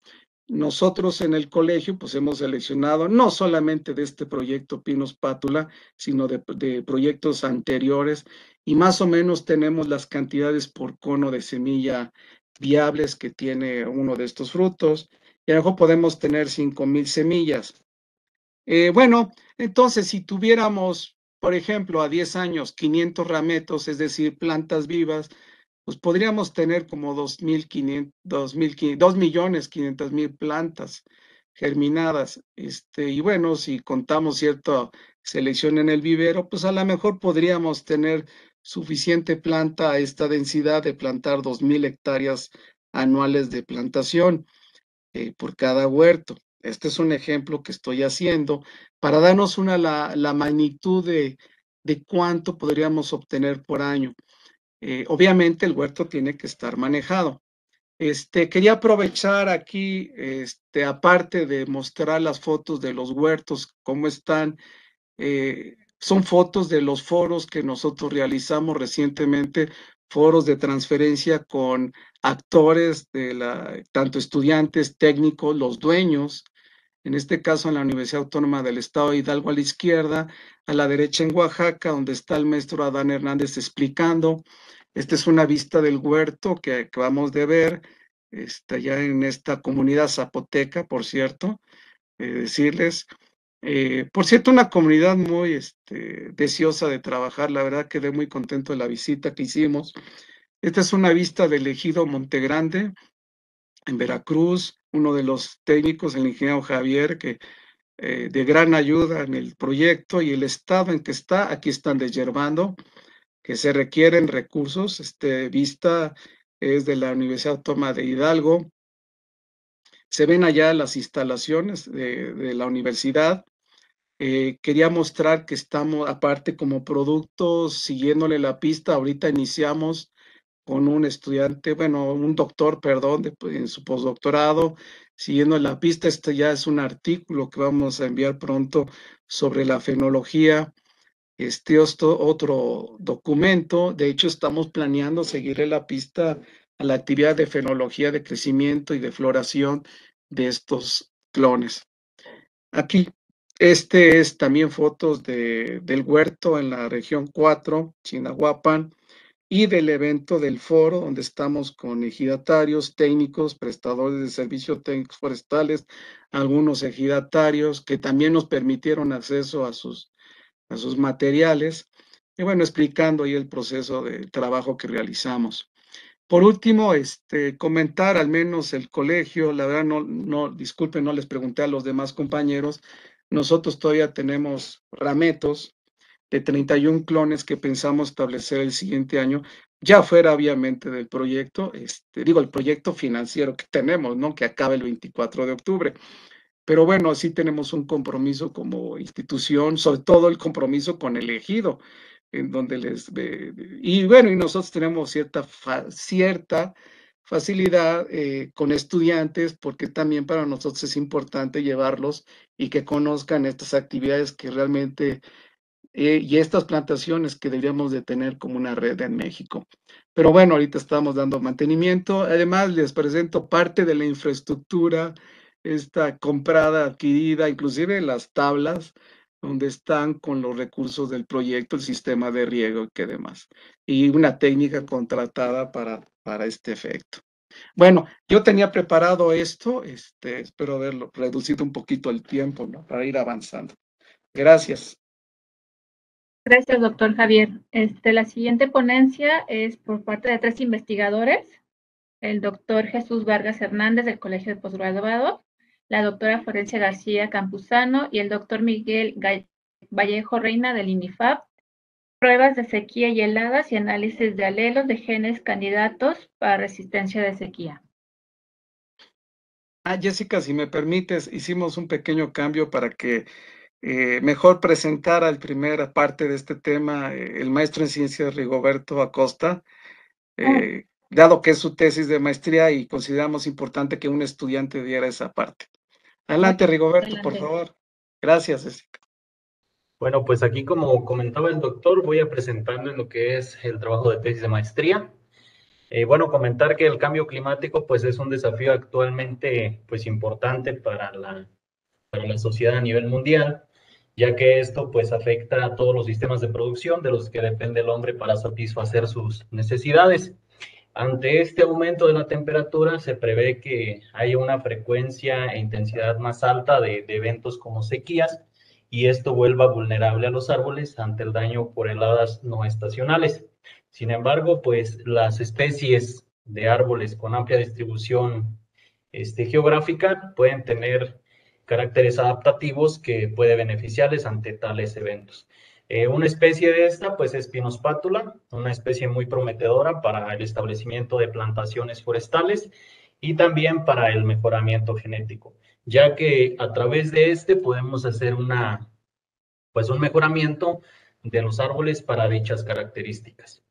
nosotros en el colegio pues hemos seleccionado no solamente de este proyecto Pinos Pátula, sino de, proyectos anteriores y más o menos tenemos las cantidades por cono de semilla viables que tiene uno de estos frutos y a podemos tener 5.000 semillas. Eh, bueno, entonces si tuviéramos, por ejemplo, a 10 años 500 rametos, es decir, plantas vivas, pues podríamos tener como 2.500.000 plantas germinadas. Este, y bueno, si contamos cierta selección en el vivero, pues a lo mejor podríamos tener suficiente planta a esta densidad de plantar 2.000 hectáreas anuales de plantación eh, por cada huerto. Este es un ejemplo que estoy haciendo para darnos una, la, la magnitud de, de cuánto podríamos obtener por año. Eh, obviamente el huerto tiene que estar manejado. Este, quería aprovechar aquí, este, aparte de mostrar las fotos de los huertos, cómo están, eh, son fotos de los foros que nosotros realizamos recientemente, foros de transferencia con actores, de tanto estudiantes, técnicos, los dueños, en este caso en la Universidad Autónoma del Estado de Hidalgo a la izquierda, a la derecha en Oaxaca, donde está el maestro Adán Hernández explicando. Esta es una vista del huerto que acabamos de ver, está ya en esta comunidad zapoteca, por cierto, eh, decirles. Eh, por cierto, una comunidad muy este, deseosa de trabajar, la verdad quedé muy contento de la visita que hicimos. Esta es una vista del ejido Montegrande en Veracruz, uno de los técnicos, el ingeniero Javier, que eh, de gran ayuda en el proyecto y el estado en que está, aquí están desyerbando, que se requieren recursos. Este Vista es de la Universidad Autónoma de Hidalgo. Se ven allá las instalaciones de, la universidad. Eh, quería mostrar que estamos, aparte como producto, siguiéndole la pista, ahorita iniciamos con un estudiante, bueno, un doctor, perdón, pues, en su postdoctorado, siguiendo la pista, este ya es un artículo que vamos a enviar pronto sobre la fenología, este otro documento, de hecho estamos planeando seguirle la pista a la actividad de fenología de crecimiento y de floración de estos clones. Aquí, este es también fotos del huerto en la región 4, Chinahuapan, y del evento del foro, donde estamos con ejidatarios, técnicos, prestadores de servicios técnicos forestales, algunos ejidatarios que también nos permitieron acceso a sus, a sus materiales, y bueno, explicando ahí el proceso de trabajo que realizamos. Por último, este, comentar al menos el colegio, la verdad no, no, disculpen, no les pregunté a los demás compañeros, nosotros todavía tenemos rametos de 31 clones que pensamos establecer el siguiente año, ya fuera obviamente del proyecto, este, digo, el proyecto financiero que tenemos, ¿no? Que acaba el 24 de octubre. Pero bueno, sí tenemos un compromiso como institución, sobre todo el compromiso con el ejido, en donde les... y bueno, y nosotros tenemos cierta, cierta facilidad eh, con estudiantes, porque también para nosotros es importante llevarlos y que conozcan estas actividades que realmente eh, y estas plantaciones que deberíamos de tener como una red en México. Pero bueno, ahorita estamos dando mantenimiento. Además, les presento parte de la infraestructura, esta comprada, adquirida, inclusive las tablas donde están con los recursos del proyecto, el sistema de riego y qué demás. Y una técnica contratada para, este efecto. Bueno, yo tenía preparado esto, este, espero haberlo reducido un poquito el tiempo para ir avanzando. Gracias. Gracias, doctor Javier. Este, la siguiente ponencia es por parte de tres investigadores, el doctor Jesús Vargas Hernández del Colegio de Postgraduado, la doctora Florencia García Campuzano y el doctor Miguel Vallejo Reina del INIFAP, pruebas de sequía y heladas y análisis de alelos de genes candidatos para resistencia de sequía. Ah, Jessica, si me permites, hicimos un pequeño cambio para que eh, mejor presentar al primera parte de este tema eh, el maestro en ciencias Rigoberto Acosta, ah. eh, dado que es su tesis de maestría y consideramos importante que un estudiante diera esa parte. Adelante, Rigoberto, por favor. Gracias, Jessica. Bueno, pues aquí como comentaba el doctor, voy a en lo que es el trabajo de tesis de maestría. bueno, comentar que el cambio climático pues es un desafío actualmente pues importante para la, para la sociedad a nivel mundial ya que esto pues afecta a todos los sistemas de producción de los que depende el hombre para satisfacer sus necesidades. Ante este aumento de la temperatura se prevé que haya una frecuencia e intensidad más alta de, eventos como sequías y esto vuelva vulnerable a los árboles ante el daño por heladas no estacionales. Sin embargo, pues las especies de árboles con amplia distribución este, geográfica pueden tener caracteres adaptativos que puede beneficiarles ante tales eventos. Eh, una especie de esta, pues, es pinospátula, una especie muy prometedora para el establecimiento de plantaciones forestales y también para el mejoramiento genético, ya que a través de este podemos hacer una, pues, un mejoramiento de los árboles para dichas características.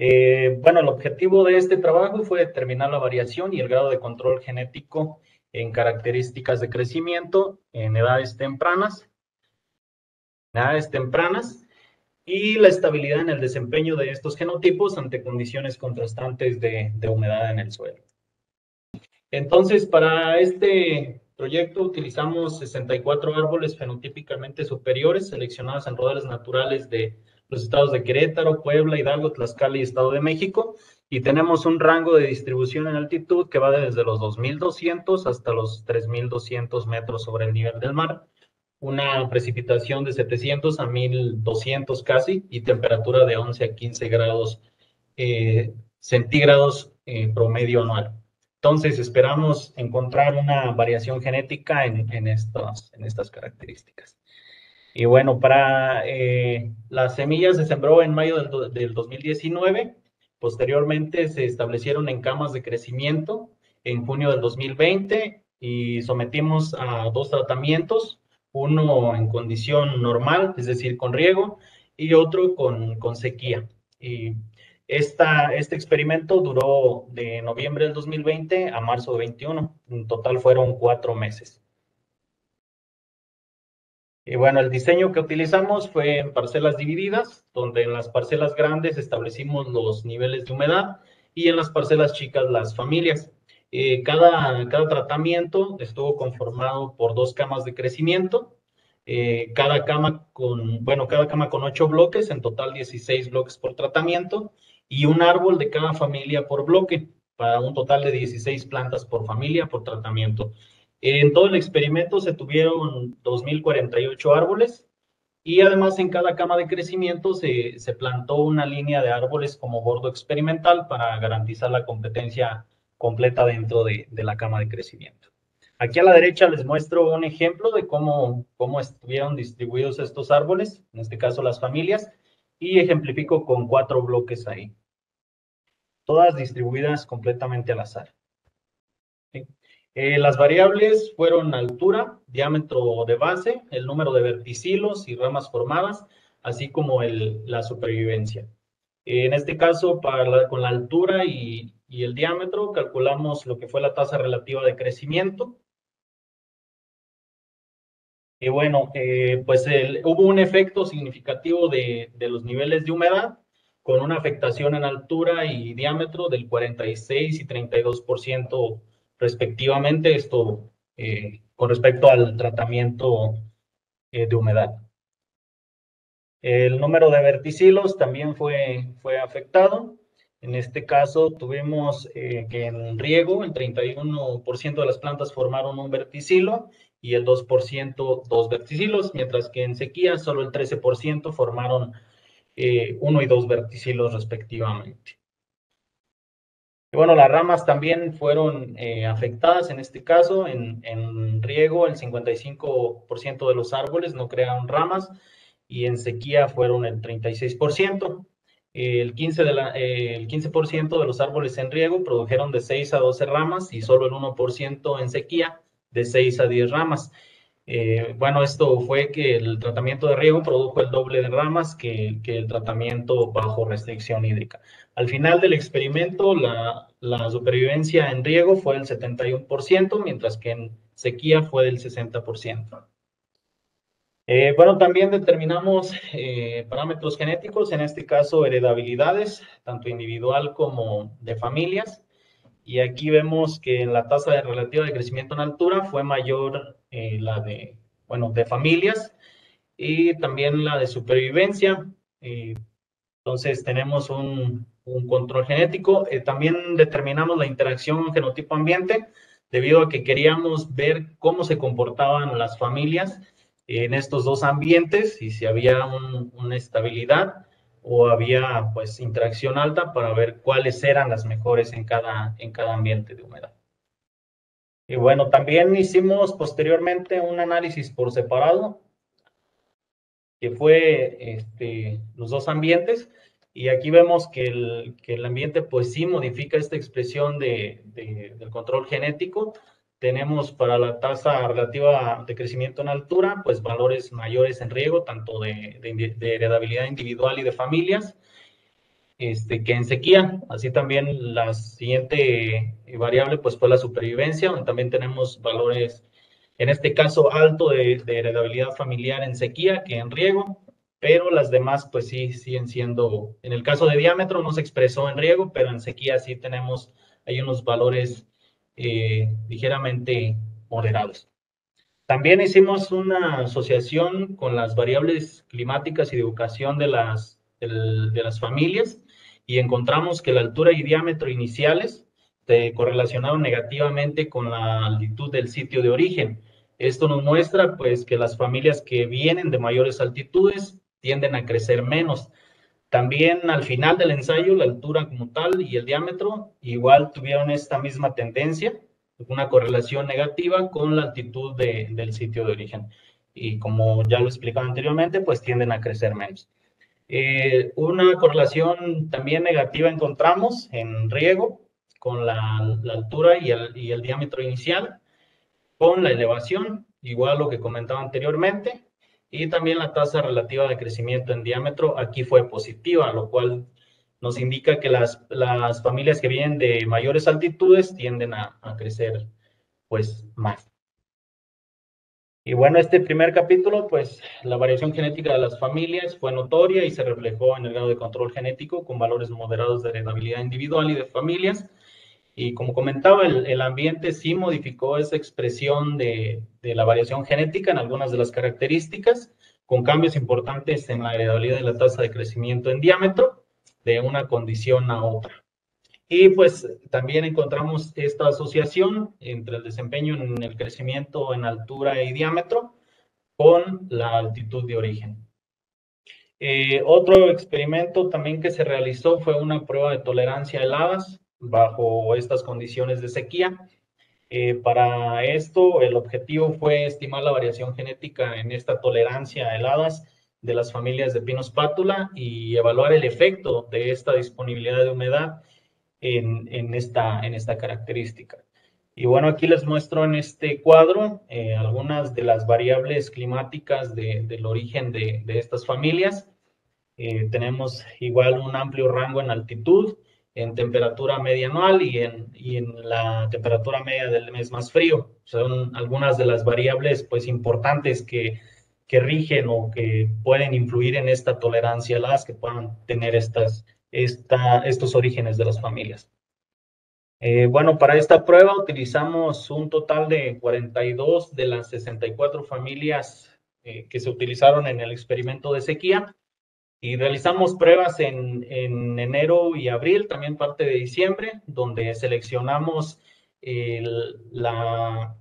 Eh, bueno, el objetivo de este trabajo fue determinar la variación y el grado de control genético en características de crecimiento en edades tempranas, edades tempranas y la estabilidad en el desempeño de estos genotipos ante condiciones contrastantes de, humedad en el suelo. Entonces, para este proyecto utilizamos 64 árboles fenotípicamente superiores seleccionados en rodales naturales de los estados de Querétaro, Puebla, Hidalgo, Tlaxcala y Estado de México, y tenemos un rango de distribución en altitud que va desde los 2.200 hasta los 3.200 metros sobre el nivel del mar, una precipitación de 700 a 1.200 casi y temperatura de 11 a 15 grados eh, centígrados eh, promedio anual. Entonces esperamos encontrar una variación genética en, en estas características. Y bueno, para eh, las semillas se sembró en mayo del, del 2019 Posteriormente se establecieron en camas de crecimiento en junio del 2020 y sometimos a dos tratamientos, uno en condición normal, es decir, con riego, y otro con, sequía. Y esta, este experimento duró de noviembre del 2020 a marzo de 21, en total fueron cuatro meses bueno, el diseño que utilizamos fue en parcelas divididas, donde en las parcelas grandes establecimos los niveles de humedad y en las parcelas chicas las familias. Eh, cada, cada tratamiento estuvo conformado por dos camas de crecimiento, eh, cada cama con, bueno, cada cama con ocho bloques, en total 16 bloques por tratamiento, y un árbol de cada familia por bloque, para un total de 16 plantas por familia por tratamiento. En todo el experimento se tuvieron 2.048 árboles y además en cada cama de crecimiento se, plantó una línea de árboles como bordo experimental para garantizar la competencia completa dentro de, la cama de crecimiento. Aquí a la derecha les muestro un ejemplo de cómo, cómo estuvieron distribuidos estos árboles, en este caso las familias, y ejemplifico con cuatro bloques ahí, todas distribuidas completamente al azar. Eh, las variables fueron altura, diámetro de base, el número de verticilos y ramas formadas, así como el, la supervivencia. En este caso, para con la altura y, el diámetro, calculamos lo que fue la tasa relativa de crecimiento, y bueno, eh, pues hubo un efecto significativo de, de, los niveles de humedad con una afectación en altura y diámetro del 46 y 32% respectivamente, esto eh, con respecto al tratamiento eh, de humedad. El número de verticilos también fue, fue afectado. En este caso tuvimos eh, que en riego el 31% de las plantas formaron un verticilo y el 2% dos verticilos, mientras que en sequía solo el 13% formaron uno y dos verticilos respectivamente. Y bueno, las ramas también fueron eh, afectadas en este caso. En, en riego, el 55% de los árboles no crearon ramas y en sequía fueron el 36%. 15%, el 15 eh, de los árboles en riego produjeron de 6 a 12 ramas y solo el 1% en sequía de 6 a 10 ramas. Eh, bueno, esto fue que el tratamiento de riego produjo el doble de ramas que, el tratamiento bajo restricción hídrica. Al final del experimento, la, supervivencia en riego fue del 71%, mientras que en sequía fue del 60%. Eh, bueno, también determinamos eh, parámetros genéticos, en este caso heredabilidades, tanto individual como de familias. Y aquí vemos que en la tasa de relativa de crecimiento en altura fue mayor eh, la de, de familias y también la de supervivencia. Eh, entonces tenemos un, control genético. Eh, también determinamos la interacción genotipo-ambiente debido a que queríamos ver cómo se comportaban las familias en estos dos ambientes y si había una estabilidad o había pues interacción alta para ver cuáles eran las mejores en cada, en cada ambiente de humedad. Y bueno, también hicimos posteriormente un análisis por separado, que fue este, los dos ambientes, y aquí vemos que el, ambiente pues sí modifica esta expresión del control genético, tenemos para la tasa relativa de crecimiento en altura, pues valores mayores en riego, tanto de, heredabilidad individual y de familias, este, que en sequía. Así también la siguiente eh, variable, pues fue la supervivencia, donde también tenemos valores, en este caso, alto de, de heredabilidad familiar en sequía que en riego, pero las demás, pues sí, siguen siendo, en el caso de diámetro no se expresó en riego, pero en sequía sí tenemos, hay unos valores eh, ligeramente moderados. También hicimos una asociación con las variables climáticas y de educación de las, de las familias y encontramos que la altura y diámetro iniciales se eh, correlacionaron negativamente con la altitud del sitio de origen. Esto nos muestra pues que las familias que vienen de mayores altitudes tienden a crecer menos. También al final del ensayo, la altura como tal y el diámetro igual tuvieron esta misma tendencia, una correlación negativa con la altitud del sitio de origen. Y como ya lo explicaba anteriormente, pues tienden a crecer menos. Eh, una correlación también negativa encontramos en riego con la, altura y el, diámetro inicial, con la elevación, igual a lo que comentaba anteriormente, y también la tasa relativa de crecimiento en diámetro aquí fue positiva, lo cual nos indica que las, familias que vienen de mayores altitudes tienden a, a crecer pues más. Y bueno, este primer capítulo, pues la variación genética de las familias fue notoria y se reflejó en el grado de control genético con valores moderados de heredabilidad individual y de familias, y como comentaba, el, el ambiente sí modificó esa expresión de, de, la variación genética en algunas de las características, con cambios importantes en la heredabilidad de la tasa de crecimiento en diámetro de una condición a otra. Y pues también encontramos esta asociación entre el desempeño en el crecimiento en altura y diámetro con la altitud de origen. Eh, otro experimento también que se realizó fue una prueba de tolerancia a heladas bajo estas condiciones de sequía. Eh, para esto, el objetivo fue estimar la variación genética en esta tolerancia a heladas de las familias de pino espátula y evaluar el efecto de esta disponibilidad de humedad en, en, esta, característica. Y bueno, aquí les muestro en este cuadro eh, algunas de las variables climáticas del origen de, estas familias. Eh, tenemos igual un amplio rango en altitud, en temperatura media anual y en, en, la temperatura media del mes más frío. Son algunas de las variables pues importantes que, que rigen o que pueden influir en esta tolerancia a las que puedan tener estas, estos orígenes de las familias. Eh, bueno, para esta prueba utilizamos un total de 42 de las 64 familias eh, que se utilizaron en el experimento de sequía y realizamos pruebas en, enero y abril, también parte de diciembre, donde seleccionamos eh, la,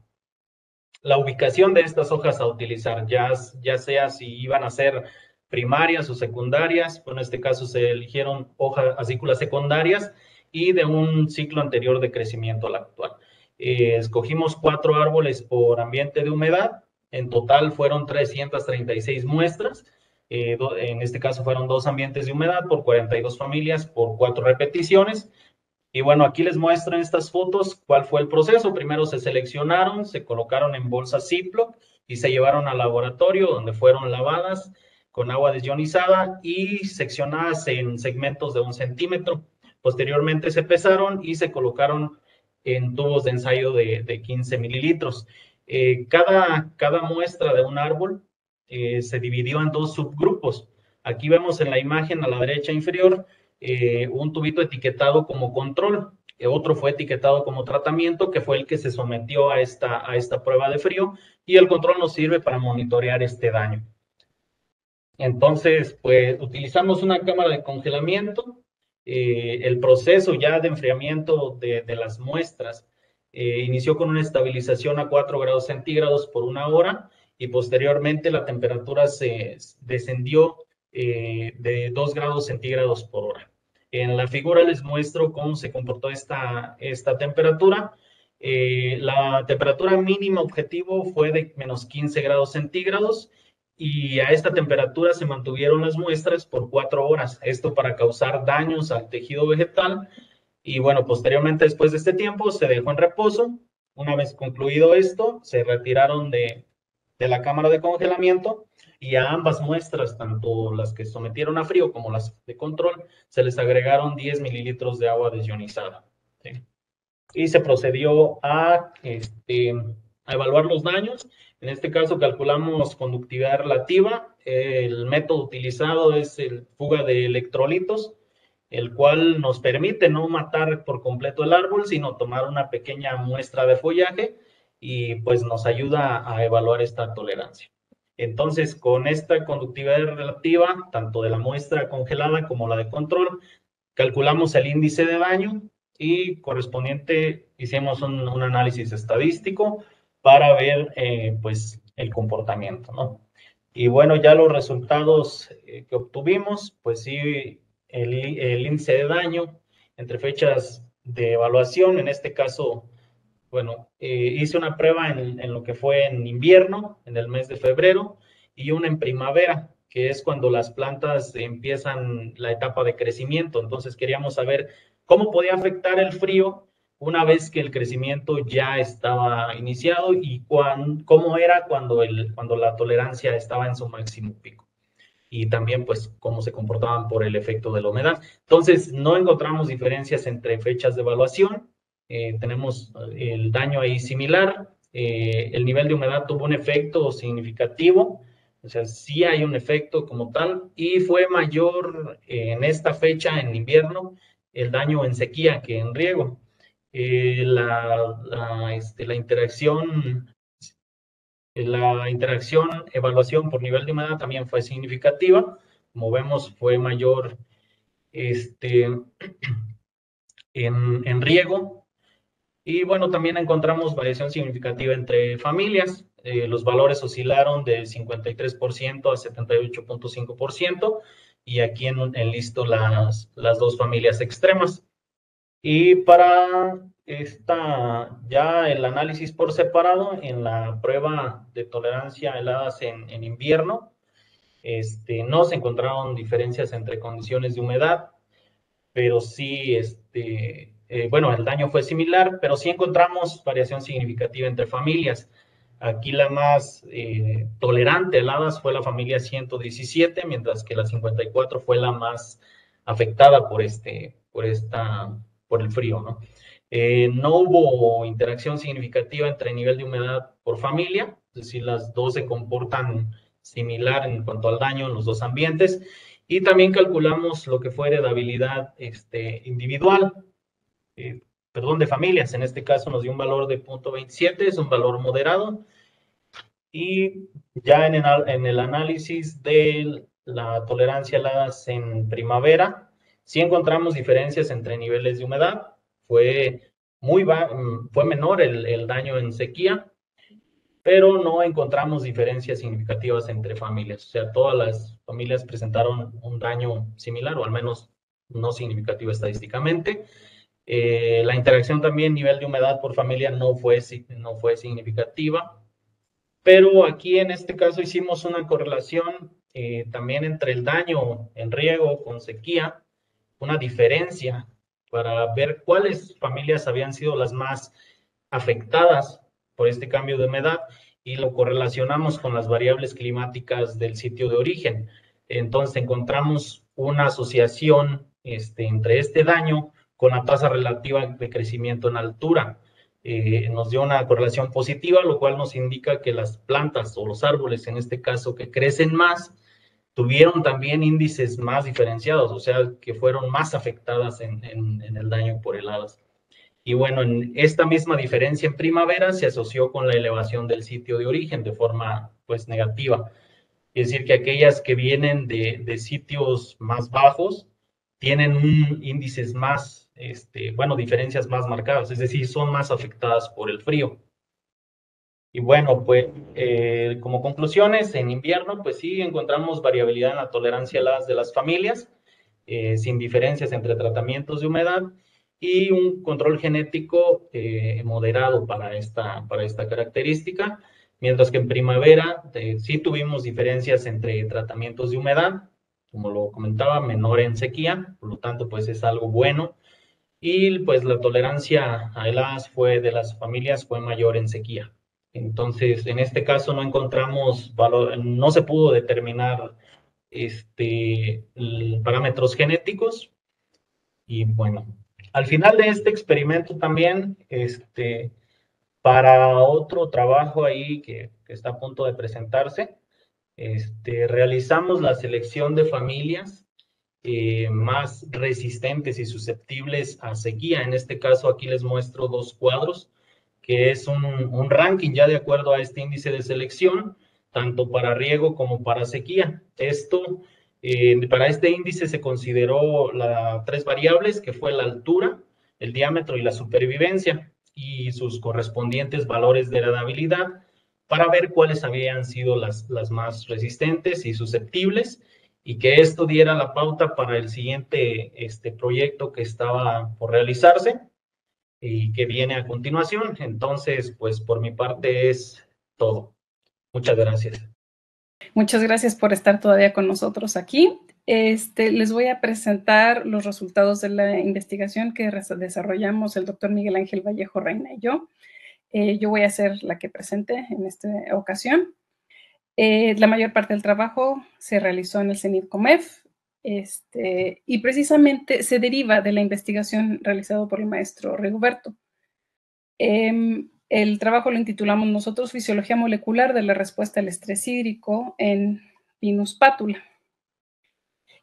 la, ubicación de estas hojas a utilizar, ya, ya sea si iban a ser primarias o secundarias, en este caso se eligieron hojas, asículas secundarias y de un ciclo anterior de crecimiento al actual. Eh, escogimos cuatro árboles por ambiente de humedad, en total fueron 336 muestras eh, en este caso fueron dos ambientes de humedad por 42 familias por cuatro repeticiones. Y bueno, aquí les muestro en estas fotos cuál fue el proceso. Primero se seleccionaron, se colocaron en bolsas Ziploc y se llevaron al laboratorio donde fueron lavadas con agua desionizada y seccionadas en segmentos de un centímetro. Posteriormente se pesaron y se colocaron en tubos de ensayo de, 15 mililitros. Eh, cada, cada muestra de un árbol eh, se dividió en dos subgrupos. Aquí vemos en la imagen a la derecha inferior eh, un tubito etiquetado como control, eh, otro fue etiquetado como tratamiento, que fue el que se sometió a esta, a esta prueba de frío, y el control nos sirve para monitorear este daño. Entonces, pues utilizamos una cámara de congelamiento, el proceso ya de enfriamiento de, las muestras inició con una estabilización a 4 grados centígrados por una hora, y posteriormente la temperatura se descendió eh, de 2 grados centígrados por hora. En la figura les muestro cómo se comportó esta, esta temperatura. Eh, la temperatura mínima objetivo fue de menos 15 grados centígrados y a esta temperatura se mantuvieron las muestras por cuatro horas, esto para causar daños al tejido vegetal. Y bueno, posteriormente, después de este tiempo, se dejó en reposo. Una vez concluido esto, se retiraron de, de la cámara de congelamiento y a ambas muestras, tanto las que sometieron a frío como las de control, se les agregaron 10 mililitros de agua desionizada. Y se procedió a, este, a, evaluar los daños. En este caso calculamos conductividad relativa. El método utilizado es el fuga de electrolitos, el cual nos permite no matar por completo el árbol, sino tomar una pequeña muestra de follaje y pues nos ayuda a evaluar esta tolerancia. Entonces, con esta conductividad relativa, tanto de la muestra congelada como la de control, calculamos el índice de daño y correspondiente hicimos un, análisis estadístico para ver eh, pues el comportamiento, ¿no? Y bueno, ya los resultados eh, que obtuvimos, pues sí, el índice de daño entre fechas de evaluación, en este caso bueno, eh, hice una prueba en, lo que fue en invierno, en el mes de febrero, y una en primavera, que es cuando las plantas empiezan la etapa de crecimiento. Entonces queríamos saber cómo podía afectar el frío una vez que el crecimiento ya estaba iniciado y cómo era cuando, cuando la tolerancia estaba en su máximo pico y también pues cómo se comportaban por el efecto de la humedad. Entonces, no encontramos diferencias entre fechas de evaluación eh, tenemos eh, el daño ahí similar. Eh, el nivel de humedad tuvo un efecto significativo, o sea, sí hay un efecto como tal, y fue mayor en esta fecha, en invierno, el daño en sequía que en riego. Este, la, interacción la interacción, evaluación por nivel de humedad también fue significativa. Como vemos, fue mayor este, en riego y bueno, también encontramos variación significativa entre familias. Eh, los valores oscilaron de 53% a 78.5%. Y aquí en, en listo las, las, dos familias extremas. Y para esta, ya el análisis por separado, en la prueba de tolerancia heladas en, en invierno, este, no se encontraron diferencias entre condiciones de humedad, pero sí este, eh, bueno, el daño fue similar, pero sí encontramos variación significativa entre familias. Aquí la más eh, tolerante heladas, fue la familia 117, mientras que la 54 fue la más afectada por, este, por, esta, por el frío. Eh, ¿no? hubo interacción significativa entre nivel de humedad por familia, es decir, las dos se comportan similar en cuanto al daño en los dos ambientes. Y también calculamos lo que fue heredabilidad este, individual, eh, perdón, de familias. En este caso nos dio un valor de 0.27, es un valor moderado. Y ya en el, análisis de la tolerancia a en primavera, sí encontramos diferencias entre niveles de humedad. Fue, muy mm, fue menor el, el daño en sequía, pero no encontramos diferencias significativas entre familias. O sea, todas las familias presentaron un daño similar o al menos no significativo estadísticamente. Eh, la interacción también, nivel de humedad por familia no fue, no fue significativa, pero aquí en este caso hicimos una correlación eh, también entre el daño en riego con sequía, una diferencia para ver cuáles familias habían sido las más afectadas por este cambio de humedad y lo correlacionamos con las variables climáticas del sitio de origen. Entonces encontramos una asociación este, entre este daño con la tasa relativa de crecimiento en altura. Eh, nos dio una correlación positiva, lo cual nos indica que las plantas o los árboles, en este caso, que crecen más, tuvieron también índices más diferenciados, o sea, que fueron más afectadas en, el daño por heladas. Y bueno, esta misma diferencia en primavera se asoció con la elevación del sitio de origen de forma pues negativa. Es decir, que aquellas que vienen de, sitios más bajos tienen índices más este, bueno, diferencias más marcadas, es decir, son más afectadas por el frío. Y bueno, pues eh, como conclusiones, en invierno, pues sí encontramos variabilidad en la tolerancia a las de las familias, eh, sin diferencias entre tratamientos de humedad y un control genético eh, moderado para esta, para esta característica, mientras que en primavera sí tuvimos diferencias entre tratamientos de humedad, como lo comentaba, menor en sequía, por lo tanto, pues es algo bueno y pues la tolerancia a fue de las familias fue mayor en sequía. Entonces, en este caso no encontramos valor, no se pudo determinar este, parámetros genéticos y bueno, al final de este experimento también, este, para otro trabajo ahí que, está a punto de presentarse, este, realizamos la selección de familias eh, más resistentes y susceptibles a sequía. En este caso, aquí les muestro dos cuadros, que es un, ranking ya de acuerdo a este índice de selección, tanto para riego como para sequía. Esto, eh, para este índice se consideró las tres variables, que fue la altura, el diámetro y la supervivencia, y sus correspondientes valores de heredabilidad, para ver cuáles habían sido las, las más resistentes y susceptibles, y que esto diera la pauta para el siguiente este, proyecto que estaba por realizarse y que viene a continuación. Entonces, pues por mi parte es todo. Muchas gracias. Muchas gracias por estar todavía con nosotros aquí. Este, les voy a presentar los resultados de la investigación que desarrollamos el doctor Miguel Ángel Vallejo Reina y yo. Eh, yo voy a ser la que presente en esta ocasión. Eh, la mayor parte del trabajo se realizó en el CENID COMEF este, y precisamente se deriva de la investigación realizada por el maestro Rigoberto. Em, el trabajo lo intitulamos nosotros Fisiología molecular de la respuesta al estrés hídrico en Pinus pátula.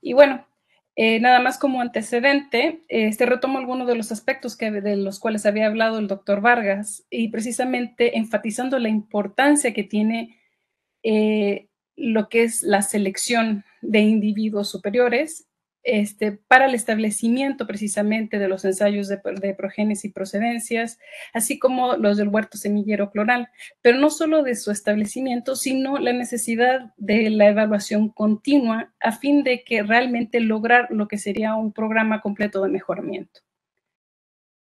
Y bueno, eh, nada más como antecedente, este retomo algunos de los aspectos de los cuales había hablado el doctor Vargas y precisamente enfatizando la importancia que tiene eh, lo que es la selección de individuos superiores este, para el establecimiento precisamente de los ensayos de, progenes y procedencias, así como los del huerto semillero cloral, pero no solo de su establecimiento, sino la necesidad de la evaluación continua a fin de que realmente lograr lo que sería un programa completo de mejoramiento.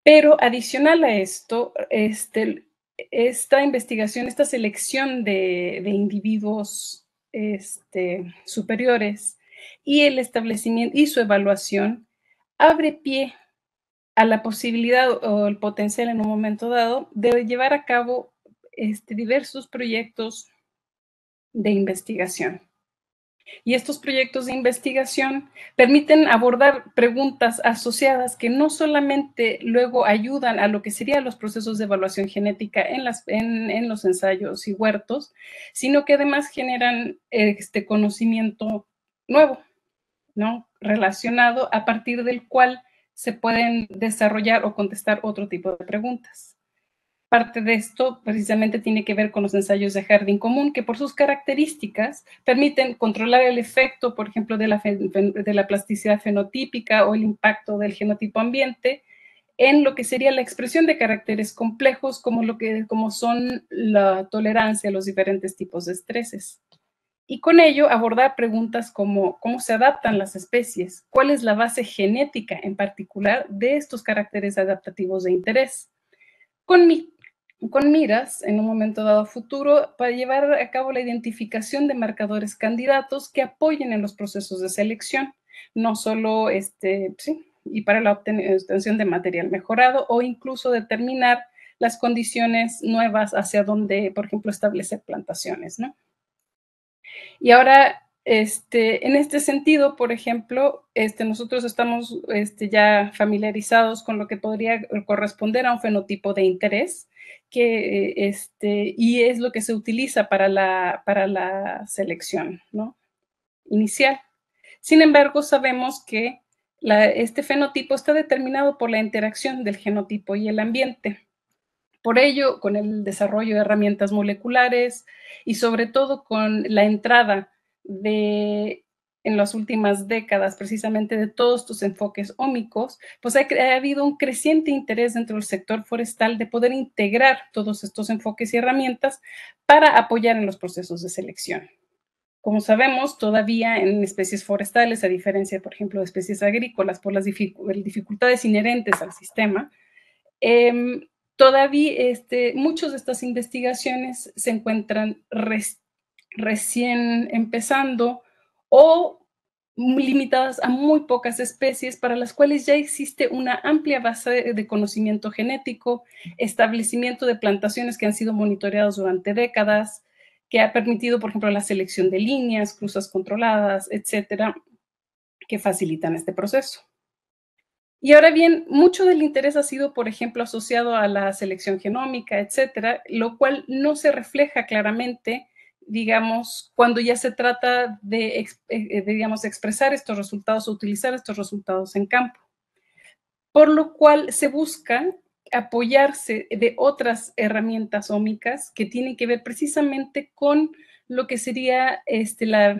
Pero adicional a esto, este, esta investigación, esta selección de, individuos este, superiores y el establecimiento y su evaluación abre pie a la posibilidad o el potencial en un momento dado de llevar a cabo este, diversos proyectos de investigación. Y estos proyectos de investigación permiten abordar preguntas asociadas que no solamente luego ayudan a lo que serían los procesos de evaluación genética en, los ensayos y huertos, sino que además generan este conocimiento nuevo, ¿no? Relacionado a partir del cual se pueden desarrollar o contestar otro tipo de preguntas. Parte de esto precisamente tiene que ver con los ensayos de jardín común, que por sus características permiten controlar el efecto, por ejemplo, de la, de la plasticidad fenotípica o el impacto del genotipo ambiente en lo que sería la expresión de caracteres complejos, como, lo que, como son la tolerancia a los diferentes tipos de estreses. Y con ello abordar preguntas como cómo se adaptan las especies, cuál es la base genética en particular de estos caracteres adaptativos de interés. Con mi con miras en un momento dado futuro para llevar a cabo la identificación de marcadores candidatos que apoyen en los procesos de selección, no solo este, y para la obtención de material mejorado o incluso determinar las condiciones nuevas hacia donde, por ejemplo, establecer plantaciones, ¿no? Y ahora, este, en este sentido, por ejemplo, este, nosotros estamos este, ya familiarizados con lo que podría corresponder a un fenotipo de interés, que eh, este, y es lo que se utiliza para la, para la selección inicial. Sin embargo, sabemos que este fenotipo está determinado por la interacción del genotipo y el ambiente. Por ello, con el desarrollo de herramientas moleculares y sobre todo con la entrada de en las últimas décadas, precisamente de todos estos enfoques ómicos, pues ha, ha, habido un creciente interés dentro del sector forestal de poder integrar todos estos enfoques y herramientas para apoyar en los procesos de selección. Como sabemos, todavía en especies forestales, a diferencia, por ejemplo, de especies agrícolas, por las dificultades inherentes al sistema, em, todavía este, muchas de estas investigaciones se encuentran recién empezando, o limitadas a muy pocas especies para las cuales ya existe una amplia base de conocimiento genético, establecimiento de plantaciones que han sido monitoreadas durante décadas, que ha permitido, por ejemplo, la selección de líneas, cruzas controladas, etcétera, que facilitan este proceso. Y ahora bien, mucho del interés ha sido, por ejemplo, asociado a la selección genómica, etcétera, lo cual no se refleja claramente digamos, cuando ya se trata de, eh, eh, digamos, expresar estos resultados o utilizar estos resultados en campo. Por lo cual se busca apoyarse de otras herramientas ómicas que tienen que ver precisamente con lo que sería este, la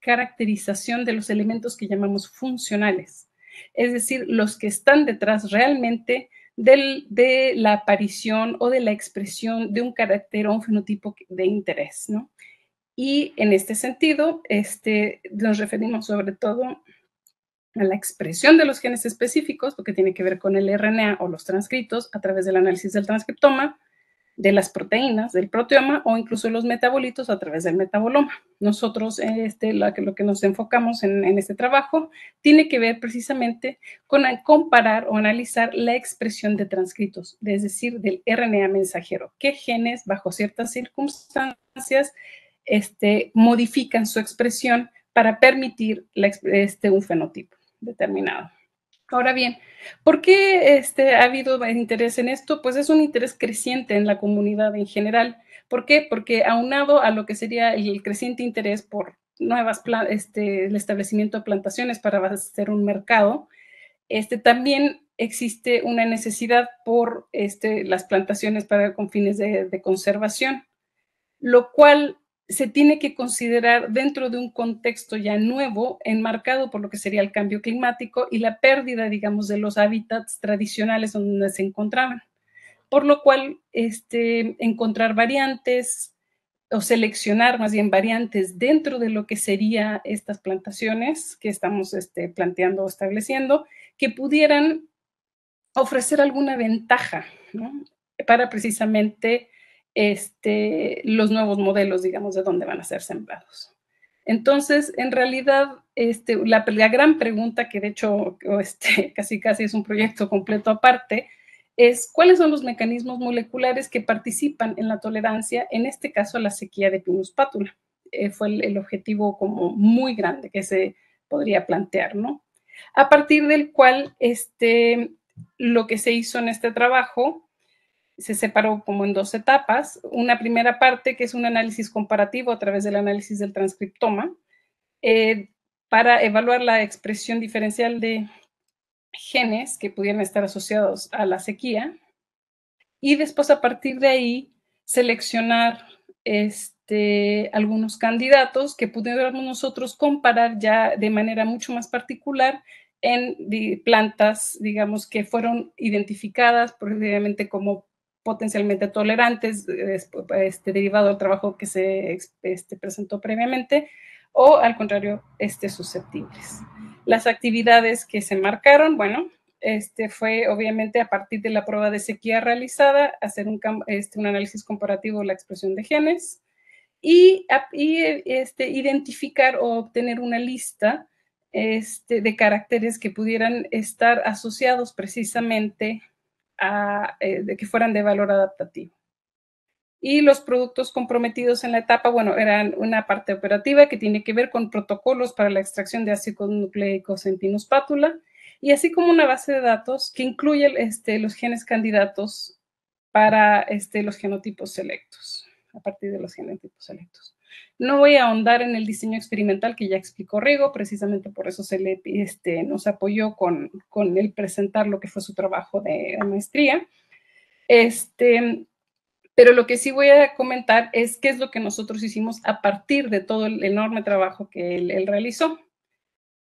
caracterización de los elementos que llamamos funcionales, es decir, los que están detrás realmente del, de la aparición o de la expresión de un carácter o un fenotipo de interés, ¿no? Y en este sentido, este, nos referimos sobre todo a la expresión de los genes específicos, porque tiene que ver con el RNA o los transcritos a través del análisis del transcriptoma, de las proteínas, del proteoma o incluso los metabolitos a través del metaboloma. Nosotros este, lo, que, lo que nos enfocamos en, en, este trabajo tiene que ver precisamente con comparar o analizar la expresión de transcritos, es decir, del RNA mensajero, qué genes bajo ciertas circunstancias este, modifican su expresión para permitir este, un fenotipo determinado. Ahora bien, ¿por qué este, ha habido interés en esto? Pues es un interés creciente en la comunidad en general. ¿Por qué? Porque aunado a lo que sería el creciente interés por nuevas, este, el establecimiento de plantaciones para hacer un mercado, este, también existe una necesidad por este, las plantaciones para, con fines de, de conservación, lo cual se tiene que considerar dentro de un contexto ya nuevo, enmarcado por lo que sería el cambio climático y la pérdida, digamos, de los hábitats tradicionales donde se encontraban. Por lo cual, este, encontrar variantes o seleccionar más bien variantes dentro de lo que serían estas plantaciones que estamos este, planteando o estableciendo, que pudieran ofrecer alguna ventaja para precisamente este, los nuevos modelos, digamos, de dónde van a ser sembrados. Entonces, en realidad, este, la, gran pregunta, que de hecho este, casi casi es un proyecto completo aparte, es cuáles son los mecanismos moleculares que participan en la tolerancia, en este caso a la sequía de Pinus pátula. Eh, fue el, objetivo como muy grande que se podría plantear, ¿no? A partir del cual este, lo que se hizo en este trabajo se separó como en dos etapas. Una primera parte que es un análisis comparativo a través del análisis del transcriptoma eh, para evaluar la expresión diferencial de genes que pudieran estar asociados a la sequía. Y después a partir de ahí seleccionar este, algunos candidatos que pudiéramos nosotros comparar ya de manera mucho más particular en plantas, digamos, que fueron identificadas previamente como potencialmente tolerantes, este, derivado del trabajo que se este, presentó previamente, o al contrario, este, susceptibles. Las actividades que se marcaron, bueno, este, fue obviamente a partir de la prueba de sequía realizada, hacer un, este, un análisis comparativo de la expresión de genes y, y este, identificar o obtener una lista este, de caracteres que pudieran estar asociados precisamente eh, de que fueran de valor adaptativo. Y los productos comprometidos en la etapa, bueno, eran una parte operativa que tiene que ver con protocolos para la extracción de ácidos nucleicos en pátula y así como una base de datos que incluye este, los genes candidatos para este, los genotipos selectos, a partir de los genotipos selectos. No voy a ahondar en el diseño experimental que ya explicó Rigo, precisamente por eso se le, este, nos apoyó con, con el presentar lo que fue su trabajo de maestría. Este, pero lo que sí voy a comentar es qué es lo que nosotros hicimos a partir de todo el enorme trabajo que él, realizó.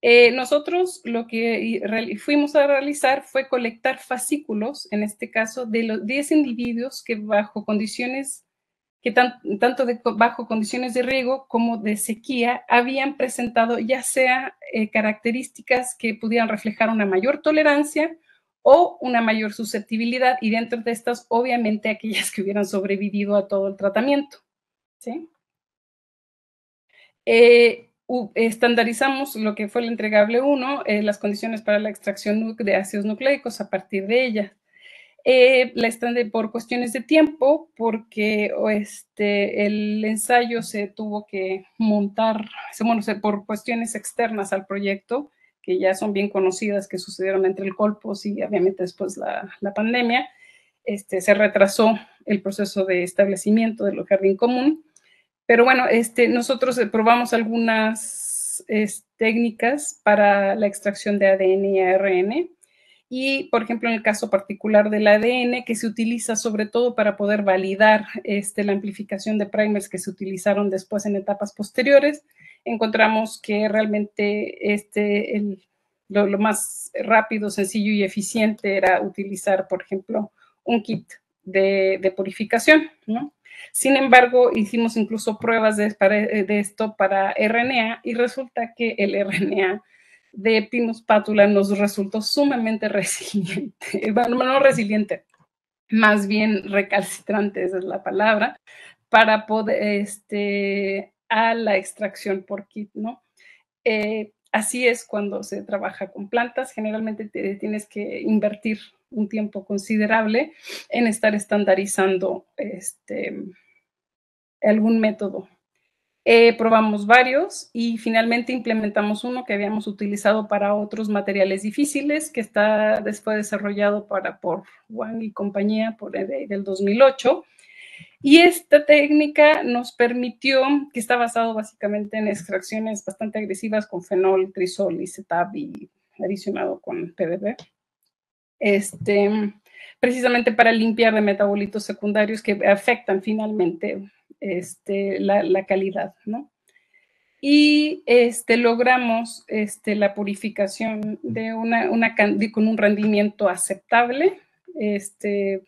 Eh, nosotros lo que fuimos a realizar fue colectar fascículos, en este caso, de los 10 individuos que bajo condiciones que tanto bajo condiciones de riego como de sequía habían presentado ya sea eh, características que pudieran reflejar una mayor tolerancia o una mayor susceptibilidad y dentro de estas obviamente aquellas que hubieran sobrevivido a todo el tratamiento. Eh, estandarizamos lo que fue el entregable 1, eh, las condiciones para la extracción de ácidos nucleicos a partir de ellas eh, la de por cuestiones de tiempo, porque este, el ensayo se tuvo que montar, bueno, por cuestiones externas al proyecto, que ya son bien conocidas, que sucedieron entre el Colpos y obviamente después la, pandemia, este, se retrasó el proceso de establecimiento del jardín común. Pero bueno, este, nosotros eh, probamos algunas técnicas para la extracción de ADN y ARN y, por ejemplo, en el caso particular del ADN, que se utiliza sobre todo para poder validar este, la amplificación de primers que se utilizaron después en etapas posteriores, encontramos que realmente este, lo, más rápido, sencillo y eficiente era utilizar, por ejemplo, un kit de, purificación, ¿no? Sin embargo, hicimos incluso pruebas de, de, esto para RNA y resulta que el RNA de Pinus pátula nos resultó sumamente resiliente, bueno, no resiliente, más bien recalcitrante, esa es la palabra, para poder, este, a la extracción por kit, ¿no? Eh, así es cuando se trabaja con plantas, generalmente tienes que invertir un tiempo considerable en estar estandarizando este, algún método eh, probamos varios y finalmente implementamos uno que habíamos utilizado para otros materiales difíciles, que está después desarrollado para, por Wang y compañía por, el del 2008. Y esta técnica nos permitió, que está basado básicamente en extracciones bastante agresivas con fenol, crisol y cetab y adicionado con PBB, este, precisamente para limpiar de metabolitos secundarios que afectan finalmente este, la, calidad, ¿no? Y este, logramos este, la purificación de una, con un rendimiento aceptable, este,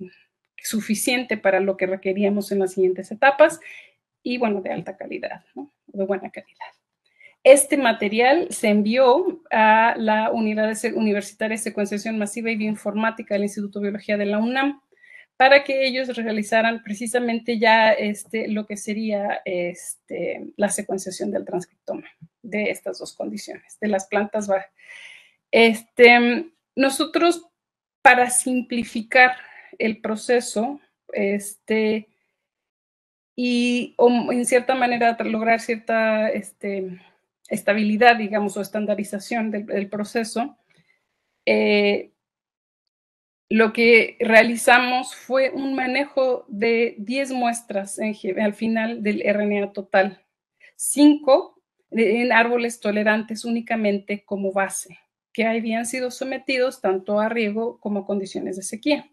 suficiente para lo que requeríamos en las siguientes etapas y bueno, de alta calidad, de buena calidad. Este material se envió a la Unidad Universitaria de Secuenciación Masiva y Bioinformática del Instituto de Biología de la UNAM para que ellos realizaran precisamente ya este, lo que sería este, la secuenciación del transcriptoma de estas dos condiciones, de las plantas bajas. Este, nosotros, para simplificar el proceso, este, y en cierta manera lograr cierta este, estabilidad, digamos, o estandarización del, proceso, eh, lo que realizamos fue un manejo de 10 muestras al final del RNA total, 5 en árboles tolerantes únicamente como base, que habían sido sometidos tanto a riego como a condiciones de sequía.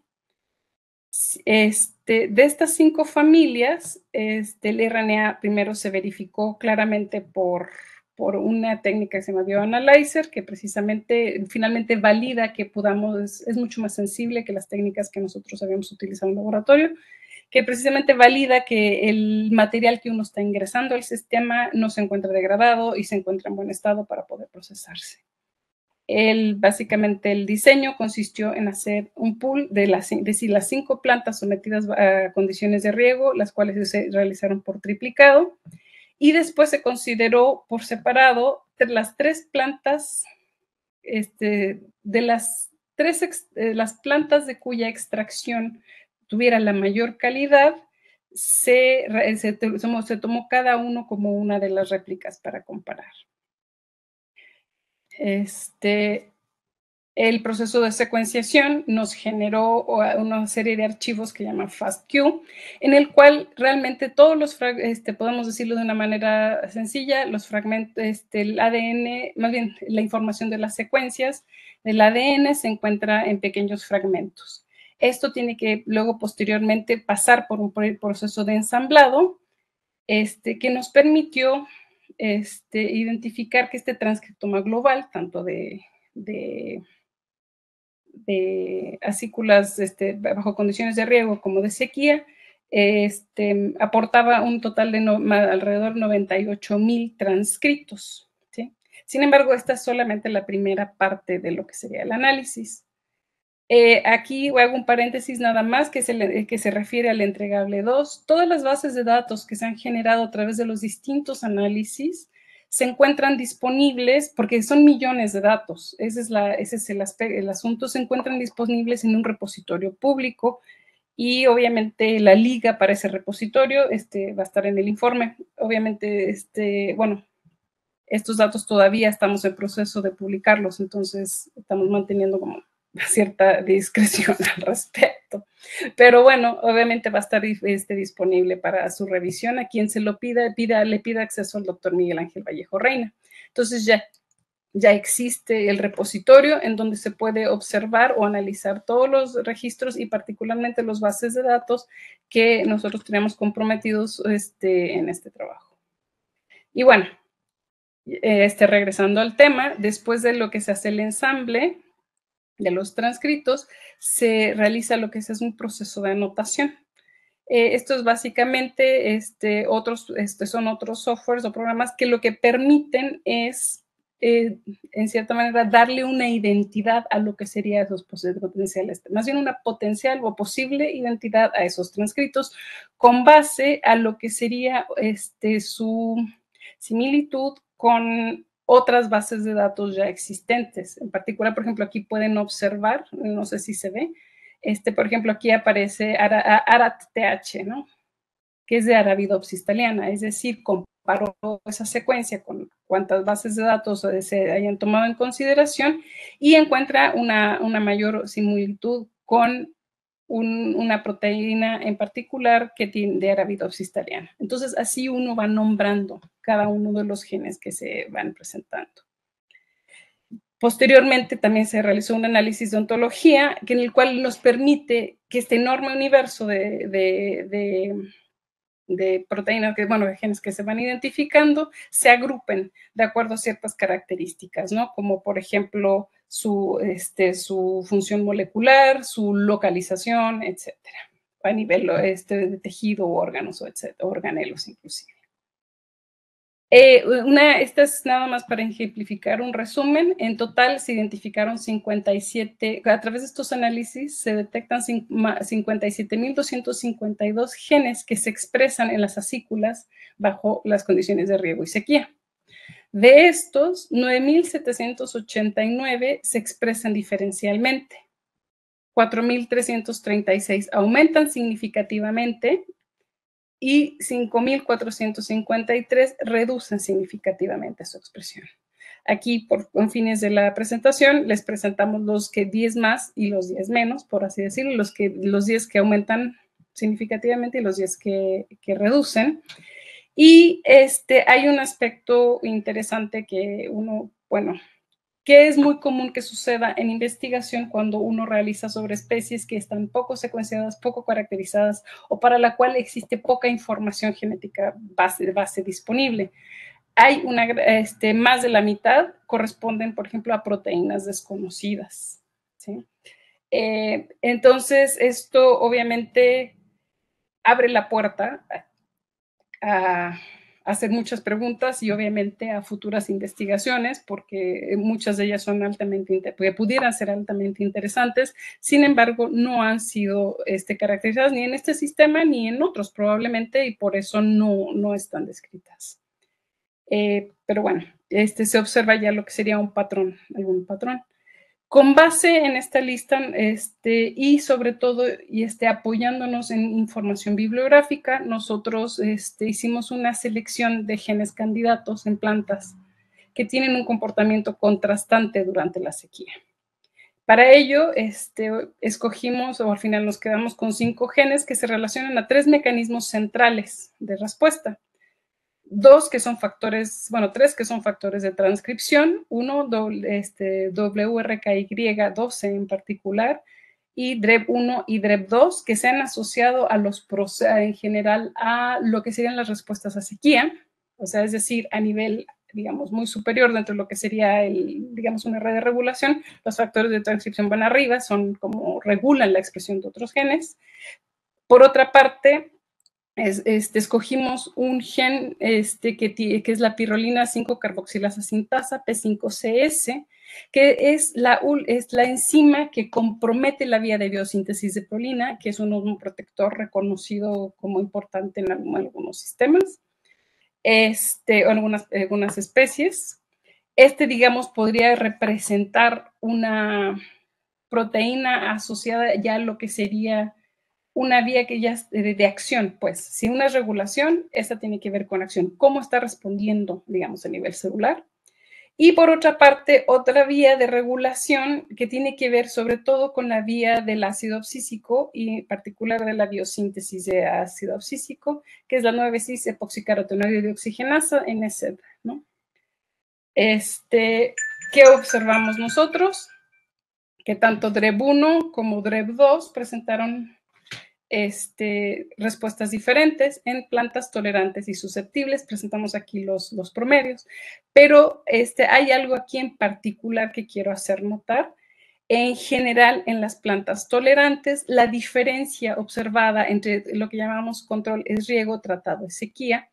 Este, de estas cinco familias, este, el RNA primero se verificó claramente por por una técnica que se llama analyzer que precisamente finalmente valida que podamos, es, mucho más sensible que las técnicas que nosotros habíamos utilizado en el laboratorio, que precisamente valida que el material que uno está ingresando al sistema no se encuentra degradado y se encuentra en buen estado para poder procesarse. El, básicamente el diseño consistió en hacer un pool de las, de las cinco plantas sometidas a condiciones de riego, las cuales se realizaron por triplicado y después se consideró por separado las tres plantas, este, de las tres eh, las plantas de cuya extracción tuviera la mayor calidad, se, se, se tomó cada uno como una de las réplicas para comparar. Este, el proceso de secuenciación nos generó una serie de archivos que llaman FASTQ, en el cual realmente todos los, este, podemos decirlo de una manera sencilla, los fragmentos, este, el ADN, más bien la información de las secuencias del ADN se encuentra en pequeños fragmentos. Esto tiene que luego posteriormente pasar por un proceso de ensamblado este, que nos permitió este, identificar que este transcriptoma global, tanto de de acículas este, bajo condiciones de riego como de sequía, este, aportaba un total de alrededor de 98 mil transcritos. Sin embargo, esta es solamente la primera parte de lo que sería el análisis. Eh, aquí hago un paréntesis nada más que el que se refiere al entregable 2. Todas las bases de datos que se han generado a través de los distintos análisis se encuentran disponibles, porque son millones de datos, ese es, la, ese es el, el asunto, se encuentran disponibles en un repositorio público y obviamente la liga para ese repositorio este, va a estar en el informe. Obviamente, este, bueno, estos datos todavía estamos en proceso de publicarlos, entonces estamos manteniendo como cierta discreción al respecto. Pero bueno, obviamente va a estar este, disponible para su revisión a quien se lo pida, pida le pida acceso al doctor Miguel Ángel Vallejo Reina. Entonces ya, ya existe el repositorio en donde se puede observar o analizar todos los registros y particularmente los bases de datos que nosotros tenemos comprometidos este, en este trabajo. Y bueno, este, regresando al tema, después de lo que se hace el ensamble, de los transcritos, se realiza lo que es, un proceso de anotación. Eh, esto es básicamente, este, otros, este, son otros softwares o programas que lo que permiten es, eh, en cierta manera, darle una identidad a lo que sería esos potenciales, más bien una potencial o posible identidad a esos transcritos con base a lo que sería este, su similitud con otras bases de datos ya existentes. En particular, por ejemplo, aquí pueden observar, no sé si se ve, este, por ejemplo, aquí aparece ARAT-TH, ¿no? que es de Arabidopsis thaliana, es decir, comparó esa secuencia con cuántas bases de datos se hayan tomado en consideración y encuentra una, una mayor similitud con una proteína en particular que tiene de Arabidopsis Entonces, así uno va nombrando cada uno de los genes que se van presentando. Posteriormente también se realizó un análisis de ontología que en el cual nos permite que este enorme universo de, proteínas, que, bueno, de genes que se van identificando, se agrupen de acuerdo a ciertas características, ¿no? Como por ejemplo este, su, función molecular, su localización, etcétera, a nivel este, de tejido órganos, o etcétera, organelos inclusive. Eh, esta es nada más para ejemplificar un resumen. En total se identificaron 57, a través de estos análisis se detectan 57.252 genes que se expresan en las asículas bajo las condiciones de riego y sequía. De estos, 9.789 se expresan diferencialmente. 4.336 aumentan significativamente y 5.453 reducen significativamente su expresión. Aquí, por fines de la presentación, les presentamos los que 10 más y los 10 menos, por así decirlo, los, que, los 10 que aumentan significativamente y los 10 que, que reducen. Y este, hay un aspecto interesante que uno, bueno, que es muy común que suceda en investigación cuando uno realiza sobre especies que están poco secuenciadas, poco caracterizadas o para la cual existe poca información genética base, base disponible. Hay una, este, más de la mitad corresponden, por ejemplo, a proteínas desconocidas. Eh, entonces, esto obviamente abre la puerta a a hacer muchas preguntas y obviamente a futuras investigaciones, porque muchas de ellas son altamente, pudieran ser altamente interesantes, sin embargo, no han sido este, caracterizadas ni en este sistema ni en otros probablemente y por eso no, no están descritas. Eh, pero bueno, este, se observa ya lo que sería un patrón, algún patrón. Con base en esta lista este, y sobre todo y este, apoyándonos en información bibliográfica, nosotros este, hicimos una selección de genes candidatos en plantas que tienen un comportamiento contrastante durante la sequía. Para ello, este, escogimos o al final nos quedamos con cinco genes que se relacionan a tres mecanismos centrales de respuesta dos que son factores, bueno, tres que son factores de transcripción, uno este, WRKY12 en particular, y drep 1 y drep 2 que se han asociado a los en general a lo que serían las respuestas a sequía, o sea, es decir, a nivel digamos, muy superior dentro de lo que sería, el, digamos, una red de regulación. Los factores de transcripción van arriba, son como regulan la expresión de otros genes. Por otra parte, este, escogimos un gen este, que, es la pirrolina 5-carboxilasa sintasa, P5CS, que es la, es la enzima que compromete la vía de biosíntesis de prolina, que es un protector reconocido como importante en, algunos sistemas, este, o en algunas, algunas especies. Este, digamos, podría representar una proteína asociada ya a lo que sería una vía que ya de, acción, pues. Si una regulación, esta tiene que ver con acción. ¿Cómo está respondiendo, digamos, a nivel celular? Y por otra parte, otra vía de regulación que tiene que ver sobre todo con la vía del ácido obsísico y en particular de la biosíntesis de ácido obsísico, que es la 9-cis epoxicarotenoide oxigenasa, ese ¿no? Este, ¿Qué observamos nosotros? Que tanto DREB1 como DREB2 presentaron este, respuestas diferentes en plantas tolerantes y susceptibles. Presentamos aquí los, los promedios, pero este, hay algo aquí en particular que quiero hacer notar. En general, en las plantas tolerantes, la diferencia observada entre lo que llamamos control es riego, tratado es sequía,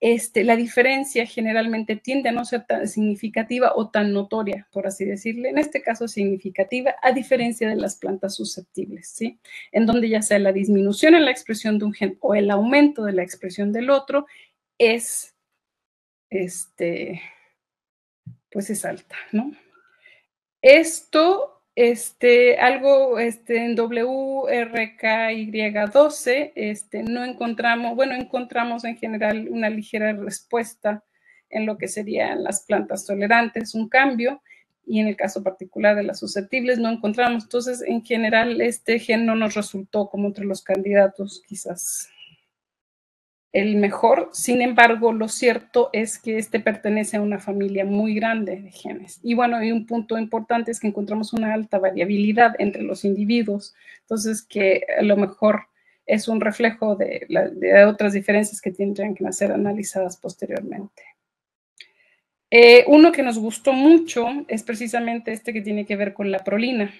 este, la diferencia generalmente tiende a no ser tan significativa o tan notoria, por así decirle, en este caso significativa, a diferencia de las plantas susceptibles, ¿sí? En donde ya sea la disminución en la expresión de un gen o el aumento de la expresión del otro es, este, pues es alta, ¿no? Esto este, algo este, en WRKY12 este, no encontramos, bueno, encontramos en general una ligera respuesta en lo que serían las plantas tolerantes, un cambio, y en el caso particular de las susceptibles no encontramos. Entonces, en general, este gen no nos resultó como entre los candidatos quizás el mejor. Sin embargo, lo cierto es que este pertenece a una familia muy grande de genes. Y bueno, hay un punto importante es que encontramos una alta variabilidad entre los individuos, entonces que a lo mejor es un reflejo de, otras diferencias que tendrían que ser analizadas posteriormente. Eh, uno que nos gustó mucho es precisamente este que tiene que ver con la prolina.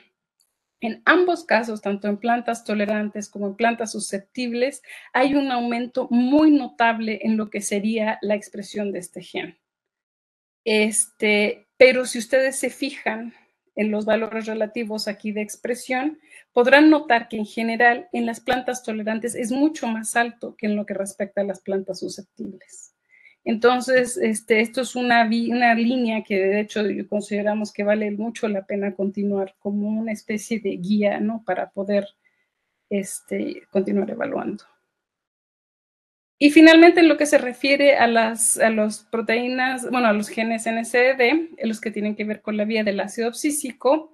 En ambos casos, tanto en plantas tolerantes como en plantas susceptibles, hay un aumento muy notable en lo que sería la expresión de este gen. Este, pero si ustedes se fijan en los valores relativos aquí de expresión, podrán notar que en general en las plantas tolerantes es mucho más alto que en lo que respecta a las plantas susceptibles. Entonces, este, esto es una, una línea que de hecho consideramos que vale mucho la pena continuar como una especie de guía, ¿no? Para poder este, continuar evaluando. Y finalmente, en lo que se refiere a las a los proteínas, bueno, a los genes NCD, los que tienen que ver con la vía del ácido psíquico,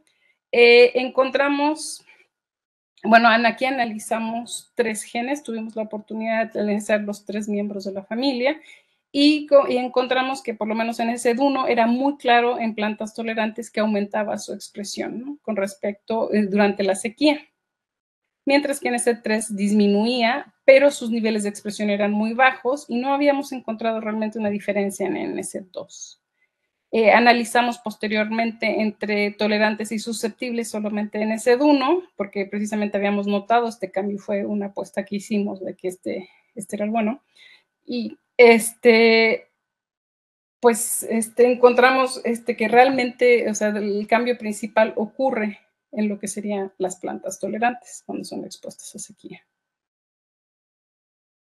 eh, encontramos, bueno, aquí analizamos tres genes, tuvimos la oportunidad de analizar los tres miembros de la familia y, encontramos que por lo menos en ese 1 era muy claro en plantas tolerantes que aumentaba su expresión con respecto eh, durante la sequía. Mientras que en ese 3 disminuía, pero sus niveles de expresión eran muy bajos y no habíamos encontrado realmente una diferencia en, en ese 2. Eh, analizamos posteriormente entre tolerantes y susceptibles solamente en ese 1, porque precisamente habíamos notado este cambio, fue una apuesta que hicimos de que este, este era el bueno y este, pues este, encontramos este, que realmente, o sea, el cambio principal ocurre en lo que serían las plantas tolerantes cuando son expuestas a sequía.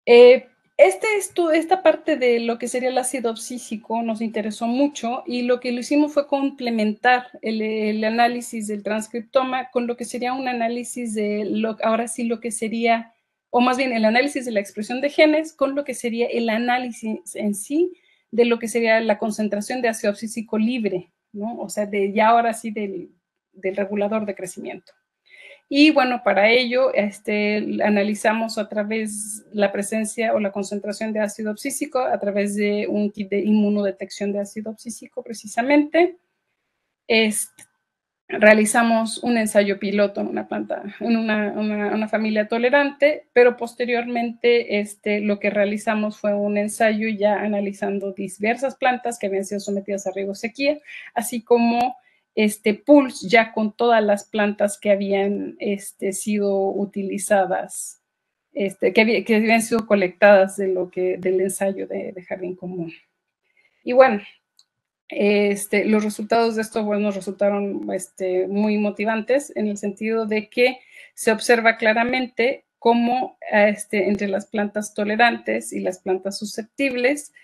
Eh, este esta parte de lo que sería el ácido psíquico nos interesó mucho y lo que lo hicimos fue complementar el, el análisis del transcriptoma con lo que sería un análisis de, lo, ahora sí, lo que sería o más bien el análisis de la expresión de genes con lo que sería el análisis en sí de lo que sería la concentración de ácido abscísico libre, ¿no? O sea, de ya ahora sí del, regulador de crecimiento. Y bueno, para ello este, analizamos a través la presencia o la concentración de ácido abscísico a través de un kit de inmunodetección de ácido abscísico precisamente. Este, realizamos un ensayo piloto en una planta, en una, familia tolerante, pero posteriormente este, lo que realizamos fue un ensayo ya analizando diversas plantas que habían sido sometidas a riego sequía, así como este pools ya con todas las plantas que habían este, sido utilizadas, este, que, habían sido colectadas de lo que, del ensayo de, de jardín común. Y bueno, este, los resultados de esto bueno, resultaron este, muy motivantes en el sentido de que se observa claramente cómo este, entre las plantas tolerantes y las plantas susceptibles,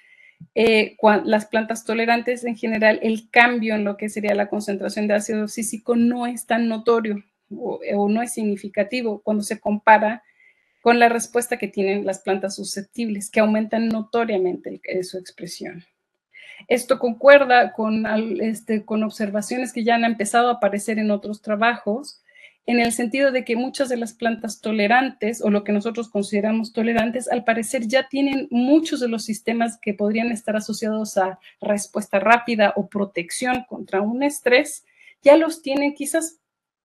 eh, las plantas tolerantes en general, el cambio en lo que sería la concentración de ácido císico no es tan notorio eh, o, no es significativo cuando se compara con la respuesta que tienen las plantas susceptibles, que aumentan notoriamente eh, su expresión. Esto concuerda este, con, observaciones que ya han empezado a aparecer en otros trabajos, en el sentido de que muchas de las plantas tolerantes o lo que nosotros consideramos tolerantes, al parecer ya tienen muchos de los sistemas que podrían estar asociados a respuesta rápida o protección contra un estrés, ya los tienen quizás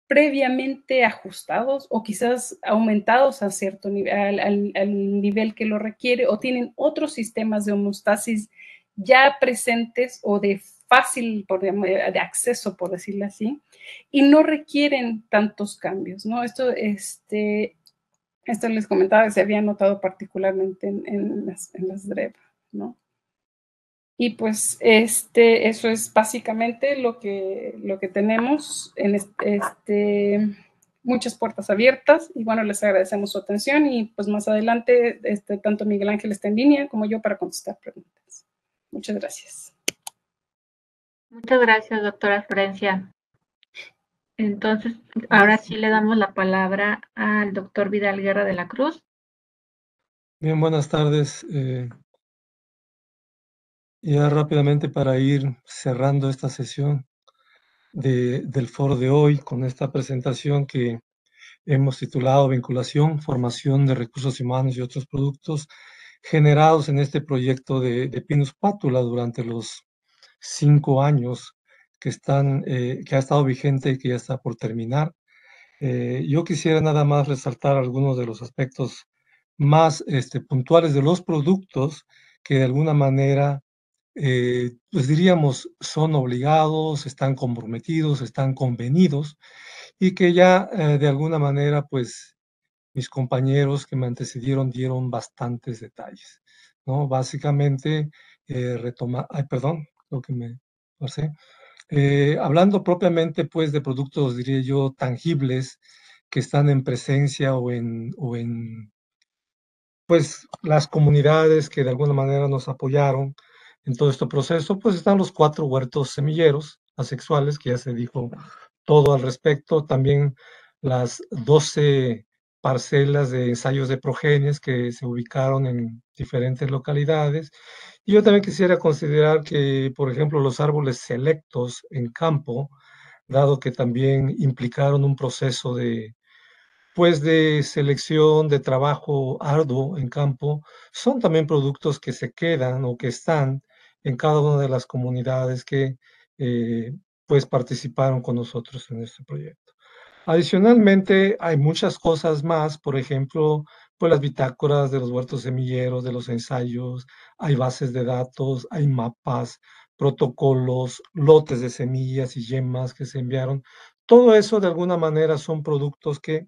previamente ajustados o quizás aumentados a cierto nivel, al, nivel que lo requiere o tienen otros sistemas de homeostasis ya presentes o de fácil por, de acceso, por decirlo así, y no requieren tantos cambios, ¿no? Esto, este, esto les comentaba se había notado particularmente en, las, en ¿no? Y pues este, eso es básicamente lo que, lo que tenemos en este muchas puertas abiertas y bueno, les agradecemos su atención y pues más adelante, este, tanto Miguel Ángel está en línea como yo para contestar preguntas. Muchas gracias. Muchas gracias, doctora Florencia. Entonces, ahora sí le damos la palabra al doctor Vidal Guerra de la Cruz. Bien, buenas tardes. Eh, ya rápidamente para ir cerrando esta sesión de, del foro de hoy con esta presentación que hemos titulado Vinculación, Formación de Recursos Humanos y otros productos generados en este proyecto de, Pinus Pátula durante los cinco años que, están, eh, que ha estado vigente y que ya está por terminar. Eh, yo quisiera nada más resaltar algunos de los aspectos más este, puntuales de los productos que de alguna manera, eh, pues diríamos, son obligados, están comprometidos, están convenidos y que ya de alguna manera, pues mis compañeros que me antecedieron dieron bastantes detalles, ¿no? Básicamente, eh, retoma, ay, perdón, lo que me pasé. Eh, hablando propiamente, pues, de productos, diría yo, tangibles que están en presencia o en, o en pues, las comunidades que de alguna manera nos apoyaron en todo este proceso, pues están los cuatro huertos semilleros asexuales, que ya se dijo todo al respecto, también las 12 parcelas de ensayos de progenies que se ubicaron en diferentes localidades. Y yo también quisiera considerar que, por ejemplo, los árboles selectos en campo, dado que también implicaron un proceso de, pues, de selección, de trabajo arduo en campo, son también productos que se quedan o que están en cada una de las comunidades que, eh, pues, participaron con nosotros en este proyecto. Adicionalmente, hay muchas cosas más, por ejemplo, pues las bitácoras de los huertos semilleros, de los ensayos, hay bases de datos, hay mapas, protocolos, lotes de semillas y yemas que se enviaron. Todo eso de alguna manera son productos que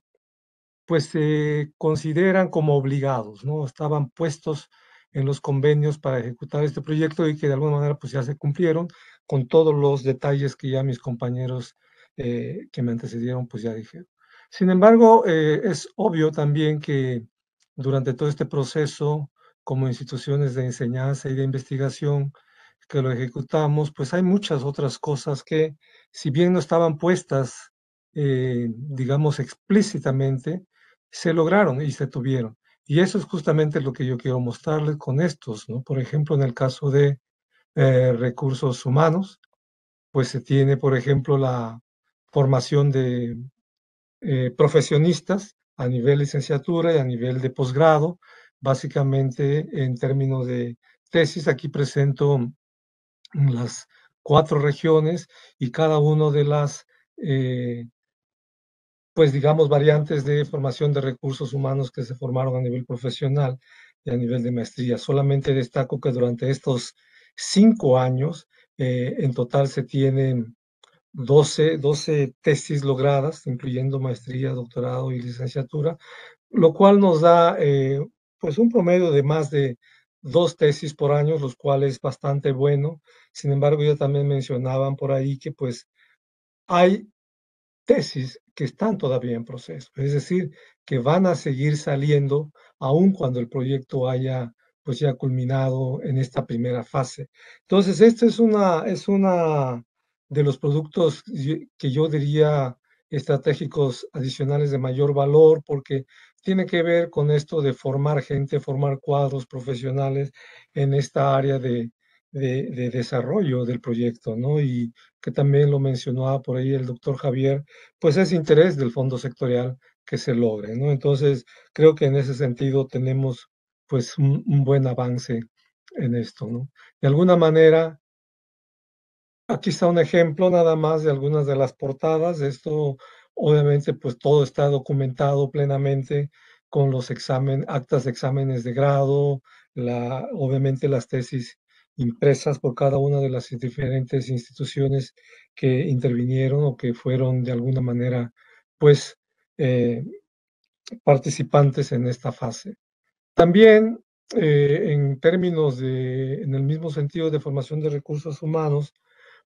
pues se consideran como obligados, ¿no? Estaban puestos en los convenios para ejecutar este proyecto y que de alguna manera pues ya se cumplieron con todos los detalles que ya mis compañeros eh, que me antecedieron, pues ya dije. Sin embargo, eh, es obvio también que durante todo este proceso, como instituciones de enseñanza y de investigación que lo ejecutamos, pues hay muchas otras cosas que, si bien no estaban puestas, eh, digamos, explícitamente, se lograron y se tuvieron. Y eso es justamente lo que yo quiero mostrarles con estos, ¿no? Por ejemplo, en el caso de recursos humanos, pues se tiene, por ejemplo, la formación de eh, profesionistas a nivel licenciatura y a nivel de posgrado, básicamente en términos de tesis. Aquí presento las cuatro regiones y cada una de las, eh, pues digamos, variantes de formación de recursos humanos que se formaron a nivel profesional y a nivel de maestría. Solamente destaco que durante estos cinco años, eh, en total se tienen 12, 12 tesis logradas, incluyendo maestría, doctorado y licenciatura, lo cual nos da eh, pues un promedio de más de dos tesis por año, lo cual es bastante bueno. Sin embargo, ya también mencionaban por ahí que pues hay tesis que están todavía en proceso, es decir, que van a seguir saliendo aún cuando el proyecto haya pues ya culminado en esta primera fase. Entonces, esto es una, es una de los productos que yo diría estratégicos adicionales de mayor valor, porque tiene que ver con esto de formar gente, formar cuadros profesionales en esta área de, desarrollo del proyecto, ¿no? Y que también lo mencionaba por ahí el doctor Javier, pues es interés del fondo sectorial que se logre, ¿no? Entonces, creo que en ese sentido tenemos pues un buen avance en esto, ¿no? De alguna manera, Aquí ah, está un ejemplo nada más de algunas de las portadas. Esto, obviamente, pues todo está documentado plenamente con los actas de exámenes de grado, obviamente las tesis impresas por cada una de las diferentes instituciones que intervinieron o que fueron de alguna manera, pues, eh, participantes en esta fase. También, eh, en términos de, en el mismo sentido de formación de recursos humanos,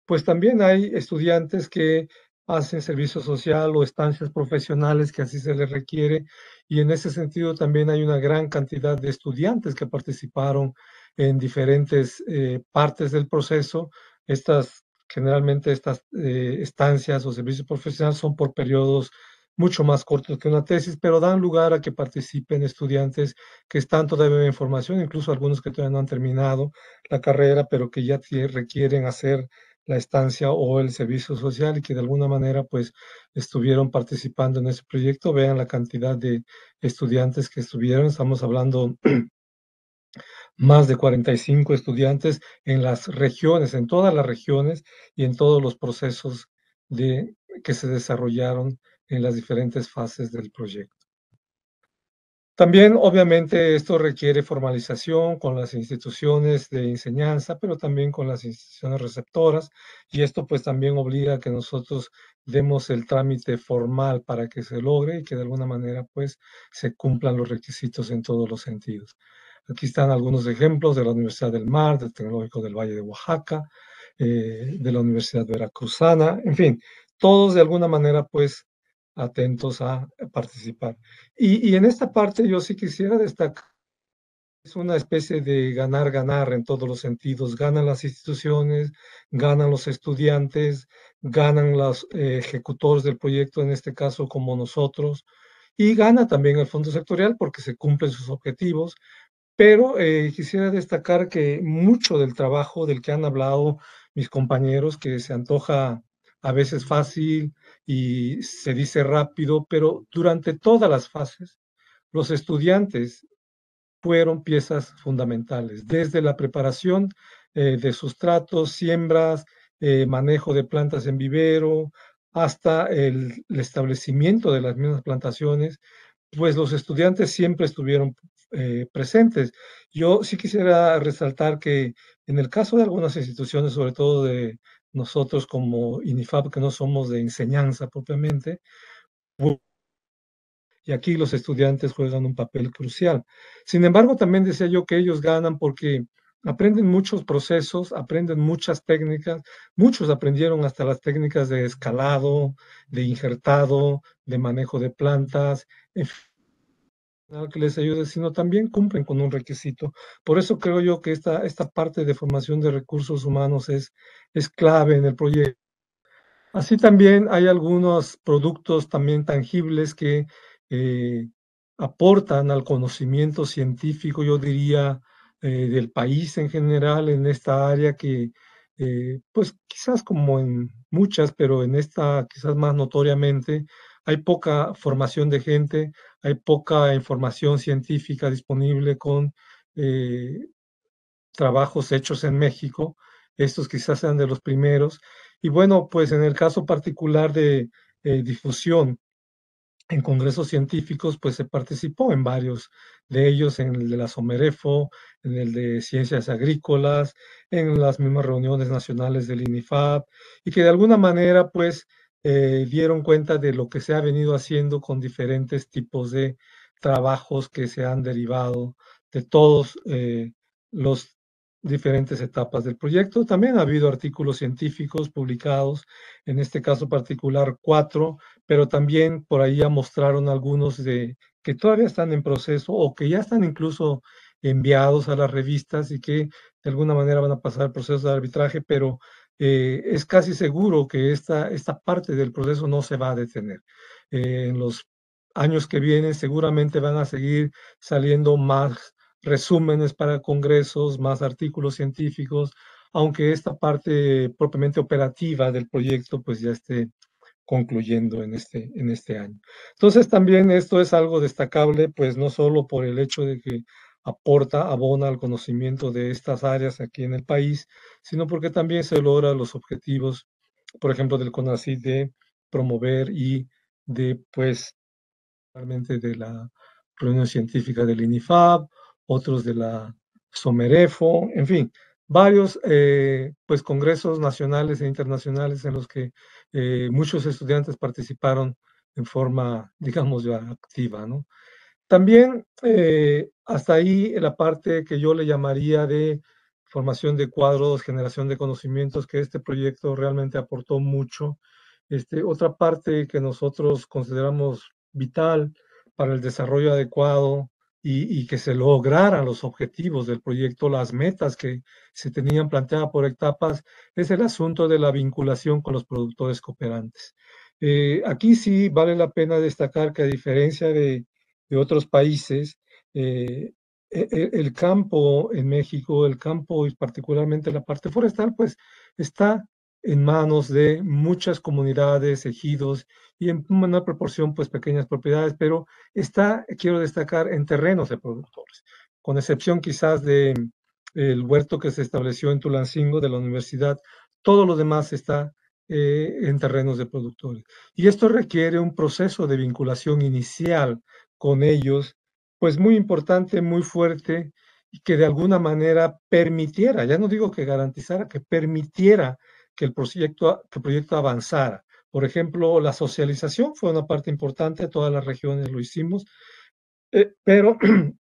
pues también hay estudiantes que hacen servicio social o estancias profesionales que así se les requiere. Y en ese sentido también hay una gran cantidad de estudiantes que participaron en diferentes eh, partes del proceso. Estas, generalmente estas eh, estancias o servicios profesionales son por periodos mucho más cortos que una tesis, pero dan lugar a que participen estudiantes que están todavía en formación, incluso algunos que todavía no han terminado la carrera, pero que ya requieren hacer la estancia o el servicio social y que de alguna manera pues estuvieron participando en ese proyecto. Vean la cantidad de estudiantes que estuvieron. Estamos hablando más de 45 estudiantes en las regiones, en todas las regiones y en todos los procesos de, que se desarrollaron en las diferentes fases del proyecto. También, obviamente, esto requiere formalización con las instituciones de enseñanza, pero también con las instituciones receptoras, y esto pues también obliga a que nosotros demos el trámite formal para que se logre y que de alguna manera pues se cumplan los requisitos en todos los sentidos. Aquí están algunos ejemplos de la Universidad del Mar, del Tecnológico del Valle de Oaxaca, eh, de la Universidad Veracruzana, en fin, todos de alguna manera pues atentos a participar. Y, en esta parte yo sí quisiera destacar es una especie de ganar, ganar en todos los sentidos. Ganan las instituciones, ganan los estudiantes, ganan los eh, ejecutores del proyecto, en este caso como nosotros, y gana también el fondo sectorial porque se cumplen sus objetivos. Pero eh, quisiera destacar que mucho del trabajo del que han hablado mis compañeros, que se antoja a veces fácil, y se dice rápido, pero durante todas las fases, los estudiantes fueron piezas fundamentales, desde la preparación eh, de sustratos, siembras, eh, manejo de plantas en vivero, hasta el, establecimiento de las mismas plantaciones, pues los estudiantes siempre estuvieron eh, presentes. Yo sí quisiera resaltar que en el caso de algunas instituciones, sobre todo de nosotros como INIFAP, que no somos de enseñanza propiamente, y aquí los estudiantes juegan un papel crucial. Sin embargo, también decía yo que ellos ganan porque aprenden muchos procesos, aprenden muchas técnicas, muchos aprendieron hasta las técnicas de escalado, de injertado, de manejo de plantas, en fin que les ayude, sino también cumplen con un requisito. Por eso creo yo que esta, esta parte de formación de recursos humanos es, es clave en el proyecto. Así también hay algunos productos también tangibles que eh, aportan al conocimiento científico, yo diría, eh, del país en general en esta área que, eh, pues quizás como en muchas, pero en esta quizás más notoriamente, hay poca formación de gente, hay poca información científica disponible con eh, trabajos hechos en México. Estos quizás sean de los primeros. Y bueno, pues en el caso particular de eh, difusión en congresos científicos, pues se participó en varios de ellos, en el de la Somerefo, en el de Ciencias Agrícolas, en las mismas reuniones nacionales del INIFAP, y que de alguna manera, pues, eh, dieron cuenta de lo que se ha venido haciendo con diferentes tipos de trabajos que se han derivado de todos eh, los diferentes etapas del proyecto. También ha habido artículos científicos publicados, en este caso particular cuatro, pero también por ahí ya mostraron algunos de que todavía están en proceso o que ya están incluso enviados a las revistas y que de alguna manera van a pasar el proceso de arbitraje, pero eh, es casi seguro que esta, esta parte del proceso no se va a detener. Eh, en los años que vienen seguramente van a seguir saliendo más resúmenes para congresos, más artículos científicos, aunque esta parte propiamente operativa del proyecto pues ya esté concluyendo en este, en este año. Entonces también esto es algo destacable, pues no solo por el hecho de que aporta, abona al conocimiento de estas áreas aquí en el país, sino porque también se logra los objetivos, por ejemplo, del CONACYT de promover y de, pues, realmente de la reunión científica del INIFAB, otros de la SOMEREFO, en fin, varios eh, pues congresos nacionales e internacionales en los que eh, muchos estudiantes participaron en forma, digamos, ya activa, ¿no? También eh, hasta ahí la parte que yo le llamaría de formación de cuadros, generación de conocimientos, que este proyecto realmente aportó mucho. Este, otra parte que nosotros consideramos vital para el desarrollo adecuado y, que se lograran los objetivos del proyecto, las metas que se tenían planteadas por etapas, es el asunto de la vinculación con los productores cooperantes. Eh, aquí sí vale la pena destacar que a diferencia de de otros países, eh, e, e, el campo en México, el campo y particularmente la parte forestal, pues está en manos de muchas comunidades, ejidos y en una proporción, pues pequeñas propiedades, pero está, quiero destacar, en terrenos de productores, con excepción quizás de el huerto que se estableció en Tulancingo de la universidad, todo lo demás está eh, en terrenos de productores. Y esto requiere un proceso de vinculación inicial con ellos, pues muy importante, muy fuerte, y que de alguna manera permitiera, ya no digo que garantizara, que permitiera que el proyecto, proyecto avanzara. Por ejemplo, la socialización fue una parte importante, todas las regiones lo hicimos, eh, pero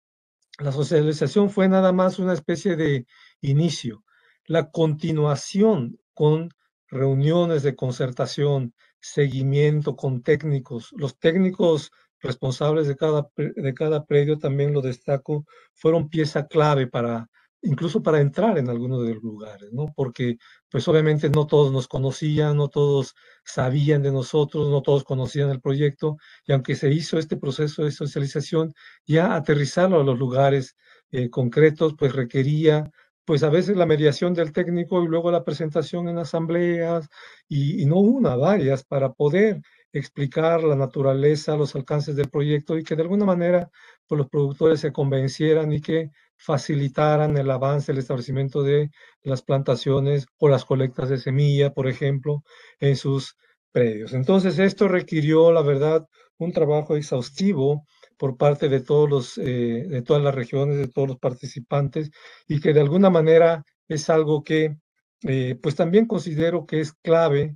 la socialización fue nada más una especie de inicio. La continuación con reuniones de concertación, seguimiento con técnicos. Los técnicos responsables de cada, de cada predio, también lo destaco, fueron pieza clave para, incluso para entrar en algunos de los lugares, ¿no? Porque pues obviamente no todos nos conocían, no todos sabían de nosotros, no todos conocían el proyecto, y aunque se hizo este proceso de socialización, ya aterrizarlo a los lugares eh, concretos, pues requería pues a veces la mediación del técnico y luego la presentación en asambleas, y no una, varias, para poder explicar la naturaleza, los alcances del proyecto y que de alguna manera pues, los productores se convencieran y que facilitaran el avance, el establecimiento de las plantaciones o las colectas de semilla, por ejemplo, en sus predios. Entonces, esto requirió, la verdad, un trabajo exhaustivo por parte de, todos los, eh, de todas las regiones, de todos los participantes, y que de alguna manera es algo que, eh, pues también considero que es clave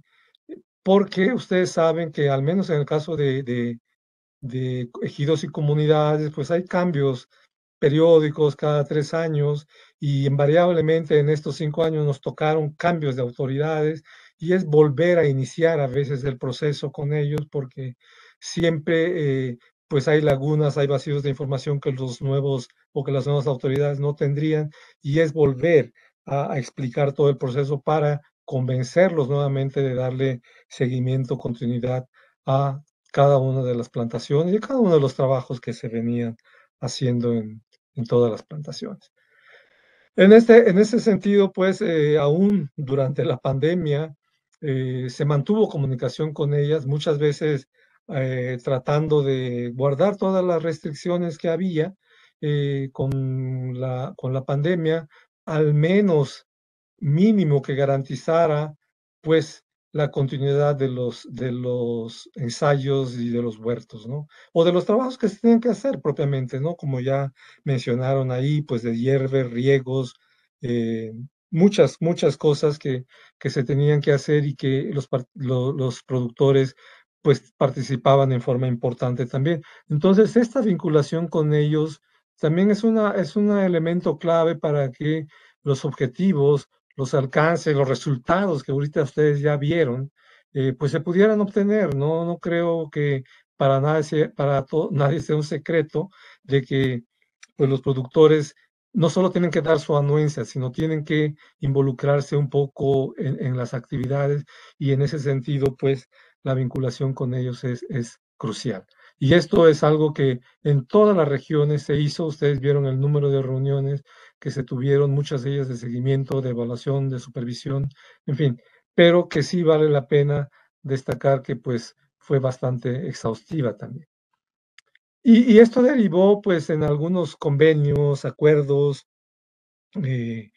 porque ustedes saben que al menos en el caso de, ejidos y comunidades, pues hay cambios periódicos cada tres años y invariablemente en estos cinco años nos tocaron cambios de autoridades y es volver a iniciar a veces el proceso con ellos porque siempre eh, pues hay lagunas, hay vacíos de información que los nuevos o que las nuevas autoridades no tendrían y es volver a explicar todo el proceso para convencerlos nuevamente de darle seguimiento, continuidad a cada una de las plantaciones y a cada uno de los trabajos que se venían haciendo en, todas las plantaciones. En este, en ese sentido, pues, eh, aún durante la pandemia, eh, se mantuvo comunicación con ellas, muchas veces eh, tratando de guardar todas las restricciones que había con, con la pandemia, al menos mínimo que garantizara pues la continuidad de los, de los ensayos y de los huertos, ¿no? O de los trabajos que se tienen que hacer propiamente, ¿no? Como ya mencionaron ahí, pues de hierve, riegos, eh, muchas, muchas cosas que, que, se tenían que hacer y que los, los productores pues participaban en forma importante también. Entonces, esta vinculación con ellos también es, una, es un elemento clave para que los objetivos los alcances, los resultados que ahorita ustedes ya vieron, eh, pues se pudieran obtener. No, no creo que para, nadie, para nadie sea un secreto de que pues, los productores no solo tienen que dar su anuencia, sino tienen que involucrarse un poco en, las actividades y en ese sentido, pues la vinculación con ellos es crucial. Y esto es algo que en todas las regiones se hizo. Ustedes vieron el número de reuniones que se tuvieron, muchas de ellas de seguimiento, de evaluación, de supervisión, en fin, pero que sí vale la pena destacar que pues fue bastante exhaustiva también. Y, esto derivó pues en algunos convenios, acuerdos, eh,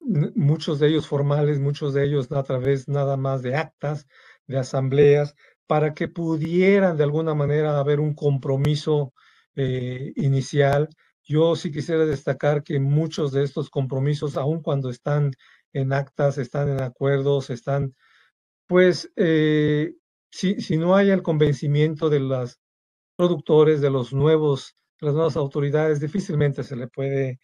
muchos de ellos formales, muchos de ellos a través nada más de actas, de asambleas, para que pudieran de alguna manera haber un compromiso eh, inicial. Yo sí quisiera destacar que muchos de estos compromisos, aun cuando están en actas, están en acuerdos, están, pues, eh, si, no hay el convencimiento de los productores, de los nuevos, las nuevas autoridades, difícilmente se le puede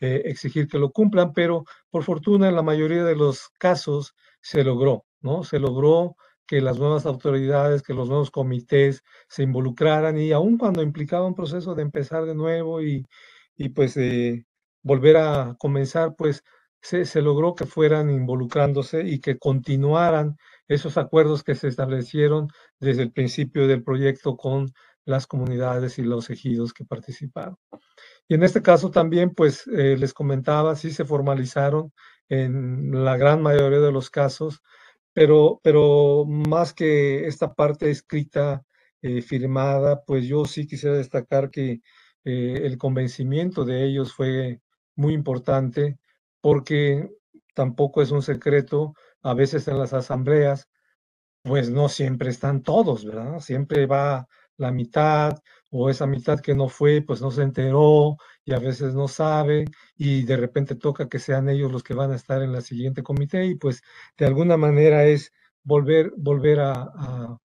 eh, exigir que lo cumplan, pero por fortuna en la mayoría de los casos se logró, ¿no? Se logró que las nuevas autoridades, que los nuevos comités se involucraran y aun cuando implicaba un proceso de empezar de nuevo y, pues de eh, volver a comenzar, pues se, logró que fueran involucrándose y que continuaran esos acuerdos que se establecieron desde el principio del proyecto con las comunidades y los ejidos que participaron. Y en este caso también, pues eh, les comentaba, sí se formalizaron en la gran mayoría de los casos pero, más que esta parte escrita, eh, firmada, pues yo sí quisiera destacar que eh, el convencimiento de ellos fue muy importante porque tampoco es un secreto, a veces en las asambleas, pues no siempre están todos, ¿verdad? Siempre va la mitad o esa mitad que no fue, pues no se enteró y a veces no sabe y de repente toca que sean ellos los que van a estar en la siguiente comité y pues de alguna manera es volver, volver a,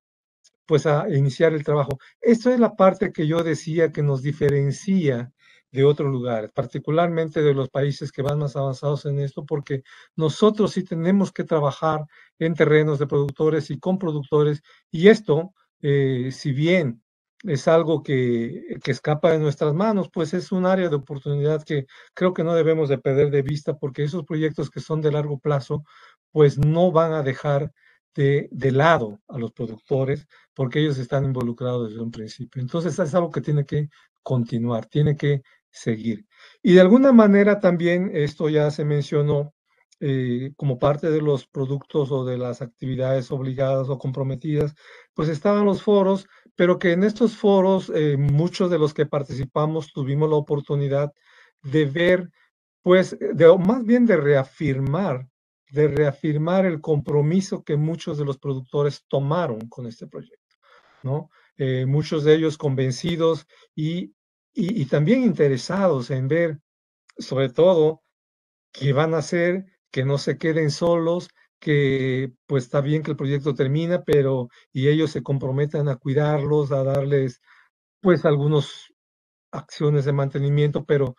pues a iniciar el trabajo. Esto es la parte que yo decía que nos diferencia de otros lugares, particularmente de los países que van más avanzados en esto, porque nosotros sí tenemos que trabajar en terrenos de productores y con productores, y esto, eh, si bien es algo que, escapa de nuestras manos, pues es un área de oportunidad que creo que no debemos de perder de vista porque esos proyectos que son de largo plazo, pues no van a dejar de, de lado a los productores porque ellos están involucrados desde un principio. Entonces es algo que tiene que continuar, tiene que seguir. Y de alguna manera también, esto ya se mencionó, eh, como parte de los productos o de las actividades obligadas o comprometidas, pues estaban los foros pero que en estos foros eh, muchos de los que participamos tuvimos la oportunidad de ver, pues, eh, más bien de reafirmar, de reafirmar el compromiso que muchos de los productores tomaron con este proyecto, ¿no? Eh, muchos de ellos convencidos y, y también interesados en ver, sobre todo, qué van a hacer, que no se queden solos, que pues está bien que el proyecto termina, pero y ellos se comprometan a cuidarlos, a darles pues algunas acciones de mantenimiento, pero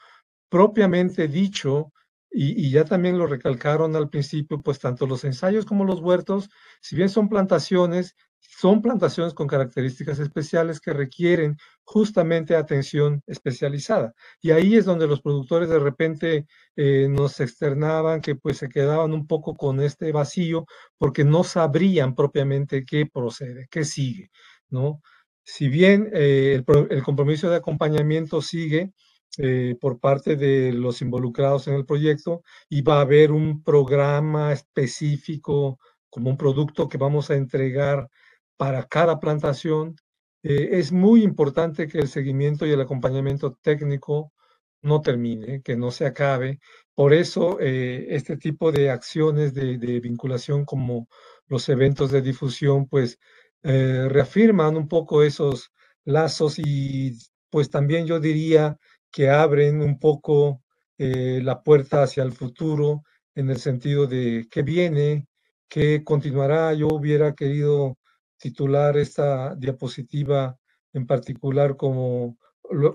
propiamente dicho, y, ya también lo recalcaron al principio, pues tanto los ensayos como los huertos, si bien son plantaciones, son plantaciones con características especiales que requieren justamente atención especializada. Y ahí es donde los productores de repente eh, nos externaban que pues se quedaban un poco con este vacío porque no sabrían propiamente qué procede, qué sigue, ¿no? Si bien eh, el compromiso de acompañamiento sigue, eh, por parte de los involucrados en el proyecto y va a haber un programa específico como un producto que vamos a entregar para cada plantación. Eh, es muy importante que el seguimiento y el acompañamiento técnico no termine, que no se acabe. Por eso eh, este tipo de acciones de, de, vinculación como los eventos de difusión, pues reafirman un poco esos lazos y pues también yo diría que abren un poco eh, la puerta hacia el futuro en el sentido de qué viene, qué continuará. Yo hubiera querido titular esta diapositiva en particular como,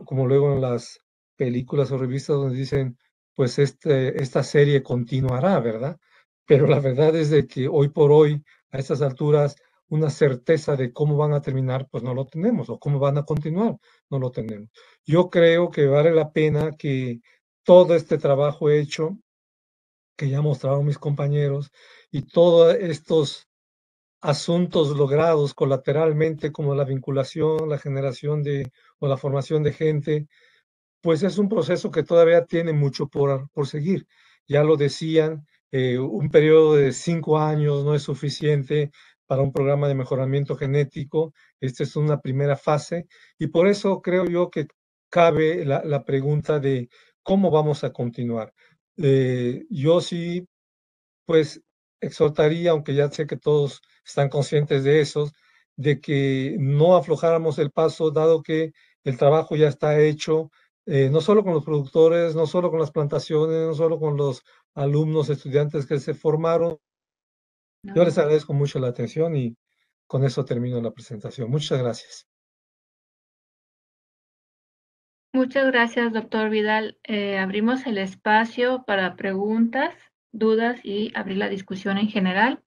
como luego en las películas o revistas donde dicen, pues este, esta serie continuará, ¿verdad? Pero la verdad es de que hoy por hoy, a estas alturas, una certeza de cómo van a terminar, pues no lo tenemos, o cómo van a continuar, no lo tenemos. Yo creo que vale la pena que todo este trabajo hecho, que ya mostraron mis compañeros, y todos estos asuntos logrados colateralmente, como la vinculación, la generación de, o la formación de gente, pues es un proceso que todavía tiene mucho por, por seguir. Ya lo decían, eh, un periodo de cinco años no es suficiente, para un programa de mejoramiento genético. Esta es una primera fase y por eso creo yo que cabe la, pregunta de cómo vamos a continuar. Eh, yo sí, pues exhortaría, aunque ya sé que todos están conscientes de eso, de que no aflojáramos el paso, dado que el trabajo ya está hecho, eh, no solo con los productores, no solo con las plantaciones, no solo con los alumnos, estudiantes que se formaron, yo les agradezco mucho la atención y con eso termino la presentación. Muchas gracias. Muchas gracias, doctor Vidal. Eh, abrimos el espacio para preguntas, dudas y abrir la discusión en general.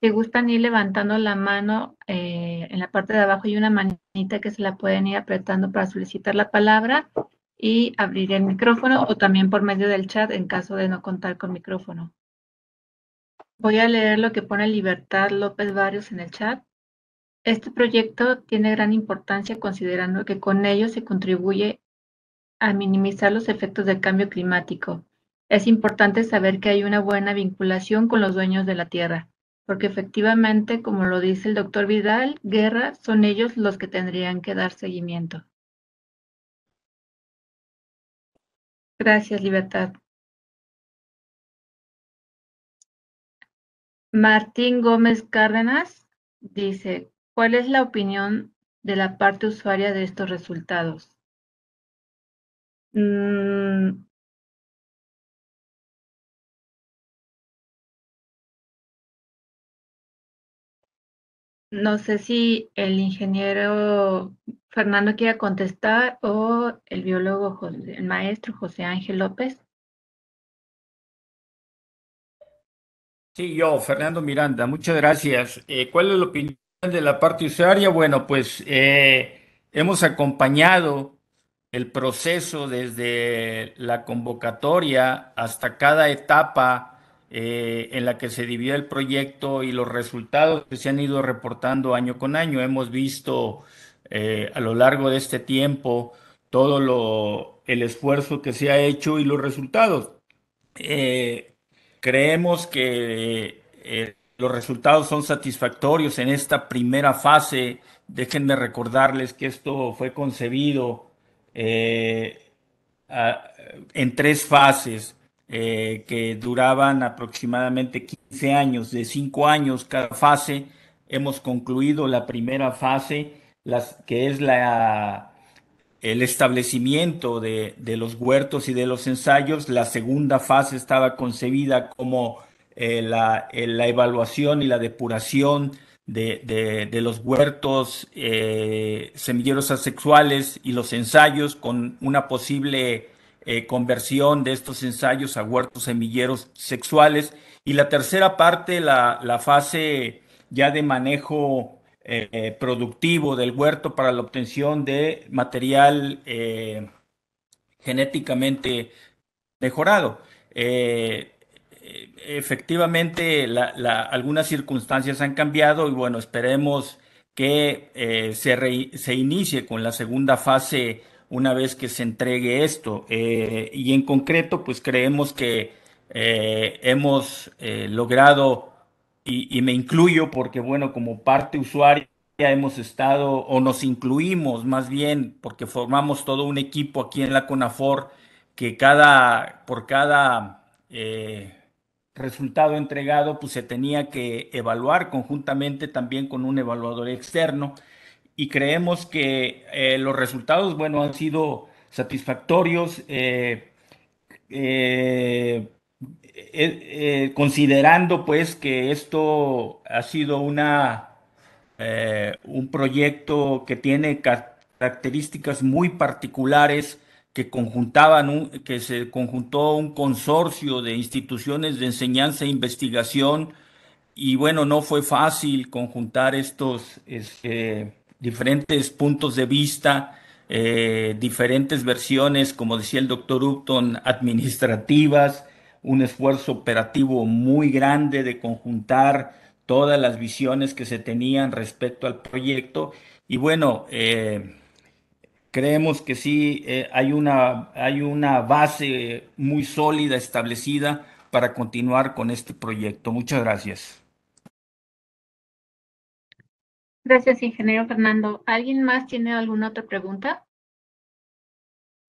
Si gustan ir levantando la mano eh, en la parte de abajo, y una manita que se la pueden ir apretando para solicitar la palabra y abrir el micrófono o también por medio del chat en caso de no contar con micrófono. Voy a leer lo que pone Libertad López Barrios en el chat. Este proyecto tiene gran importancia considerando que con ello se contribuye a minimizar los efectos del cambio climático. Es importante saber que hay una buena vinculación con los dueños de la tierra, porque efectivamente, como lo dice el doctor Vidal, guerra son ellos los que tendrían que dar seguimiento. Gracias, Libertad. Martín Gómez Cárdenas dice, ¿cuál es la opinión de la parte usuaria de estos resultados? Mm, no sé si el ingeniero Fernando quiere contestar o el biólogo, José, el maestro José Ángel López. Sí, yo, Fernando Miranda, muchas gracias. Eh, ¿Cuál es la opinión de la parte usuaria? Bueno, pues eh, hemos acompañado el proceso desde la convocatoria hasta cada etapa eh, en la que se dividió el proyecto y los resultados que se han ido reportando año con año. Hemos visto a lo largo de este tiempo todo lo, el esfuerzo que se ha hecho y los resultados creemos que eh, los resultados son satisfactorios en esta primera fase. Déjenme recordarles que esto fue concebido eh, en tres fases eh, que duraban aproximadamente 15 años, de cinco años cada fase. Hemos concluido la primera fase, las, que es la el establecimiento de, los huertos y de los ensayos, la segunda fase estaba concebida como eh, eh, la, evaluación y la depuración de, los huertos eh, semilleros asexuales y los ensayos con una posible conversión de estos ensayos a huertos semilleros sexuales. Y la tercera parte, la, la fase ya de manejo eh, productivo del huerto para la obtención de material eh, genéticamente mejorado. Eh, efectivamente, algunas circunstancias han cambiado y bueno, esperemos que se, se, inicie con la segunda fase una vez que se entregue esto. y en concreto, pues creemos que hemos logrado y, me incluyo porque, bueno, como parte usuaria hemos estado, o nos incluimos más bien, porque formamos todo un equipo aquí en la CONAFOR, que cada, por cada eh, resultado entregado, pues se tenía que evaluar conjuntamente también con un evaluador externo. Y creemos que eh, los resultados, bueno, han sido satisfactorios. Eh, eh eh, eh, considerando pues que esto ha sido una, eh, un proyecto que tiene características muy particulares que conjuntaban que se conjuntó un consorcio de instituciones de enseñanza e investigación y bueno no fue fácil conjuntar estos este, diferentes puntos de vista diferentes versiones como decía el doctor Upton administrativas un esfuerzo operativo muy grande de conjuntar todas las visiones que se tenían respecto al proyecto. Y bueno, eh, creemos que sí eh, hay, una, hay una base muy sólida establecida para continuar con este proyecto. Muchas gracias. Gracias, ingeniero Fernando. ¿Alguien más tiene alguna otra pregunta?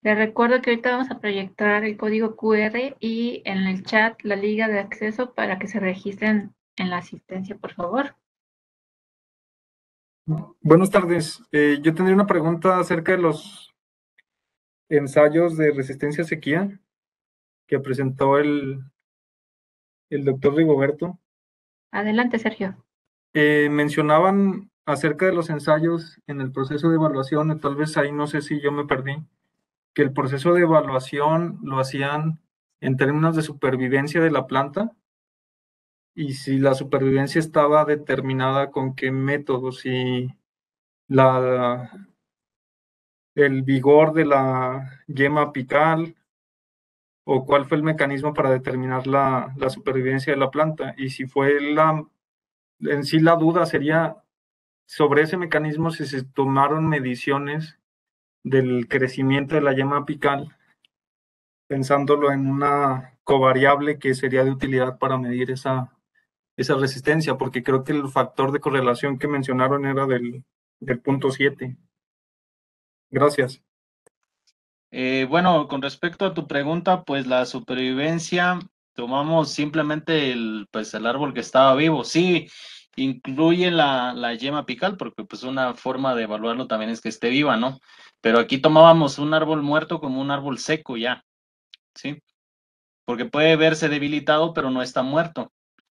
Les recuerdo que ahorita vamos a proyectar el código QR y en el chat la liga de acceso para que se registren en la asistencia, por favor. Buenas tardes. Eh, yo tendría una pregunta acerca de los ensayos de resistencia a sequía que presentó el, el doctor Rigoberto. Adelante, Sergio. Eh, mencionaban acerca de los ensayos en el proceso de evaluación, tal vez ahí no sé si yo me perdí que el proceso de evaluación lo hacían en términos de supervivencia de la planta y si la supervivencia estaba determinada con qué método, y la, el vigor de la yema apical o cuál fue el mecanismo para determinar la, la supervivencia de la planta y si fue la en sí la duda sería sobre ese mecanismo si se tomaron mediciones del crecimiento de la yema apical, pensándolo en una covariable que sería de utilidad para medir esa, esa resistencia, porque creo que el factor de correlación que mencionaron era del, punto 7. Gracias. Eh, bueno, con respecto a tu pregunta, pues la supervivencia, tomamos simplemente el, pues, el árbol que estaba vivo. Sí, incluye la, yema apical, porque pues una forma de evaluarlo también es que esté viva, ¿no? Pero aquí tomábamos un árbol muerto como un árbol seco ya, ¿sí? Porque puede verse debilitado, pero no está muerto.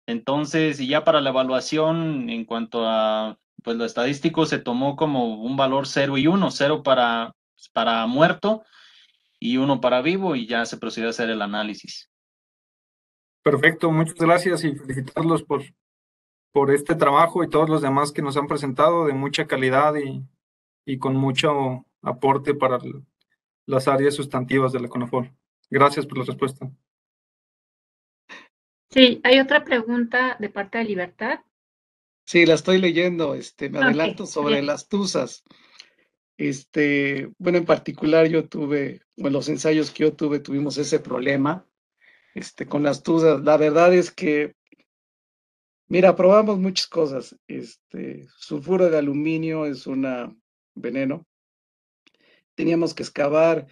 Entonces, y ya para la evaluación en cuanto a pues lo estadístico se tomó como un valor 0 y 1, 0 para, pues, para muerto y 1 para vivo y ya se procedió a hacer el análisis. Perfecto, muchas gracias y felicitarlos por, por este trabajo y todos los demás que nos han presentado de mucha calidad y, y con mucho aporte para las áreas sustantivas de la CONAFOL. Gracias por la respuesta. Sí, hay otra pregunta de parte de Libertad. Sí, la estoy leyendo, este, me adelanto sobre las tuzas. Este, bueno, en particular yo tuve, bueno, los ensayos que yo tuve tuvimos ese problema este, con las tuzas. La verdad es que Mira, probamos muchas cosas. Este, sulfuro de aluminio es un veneno. Teníamos que excavar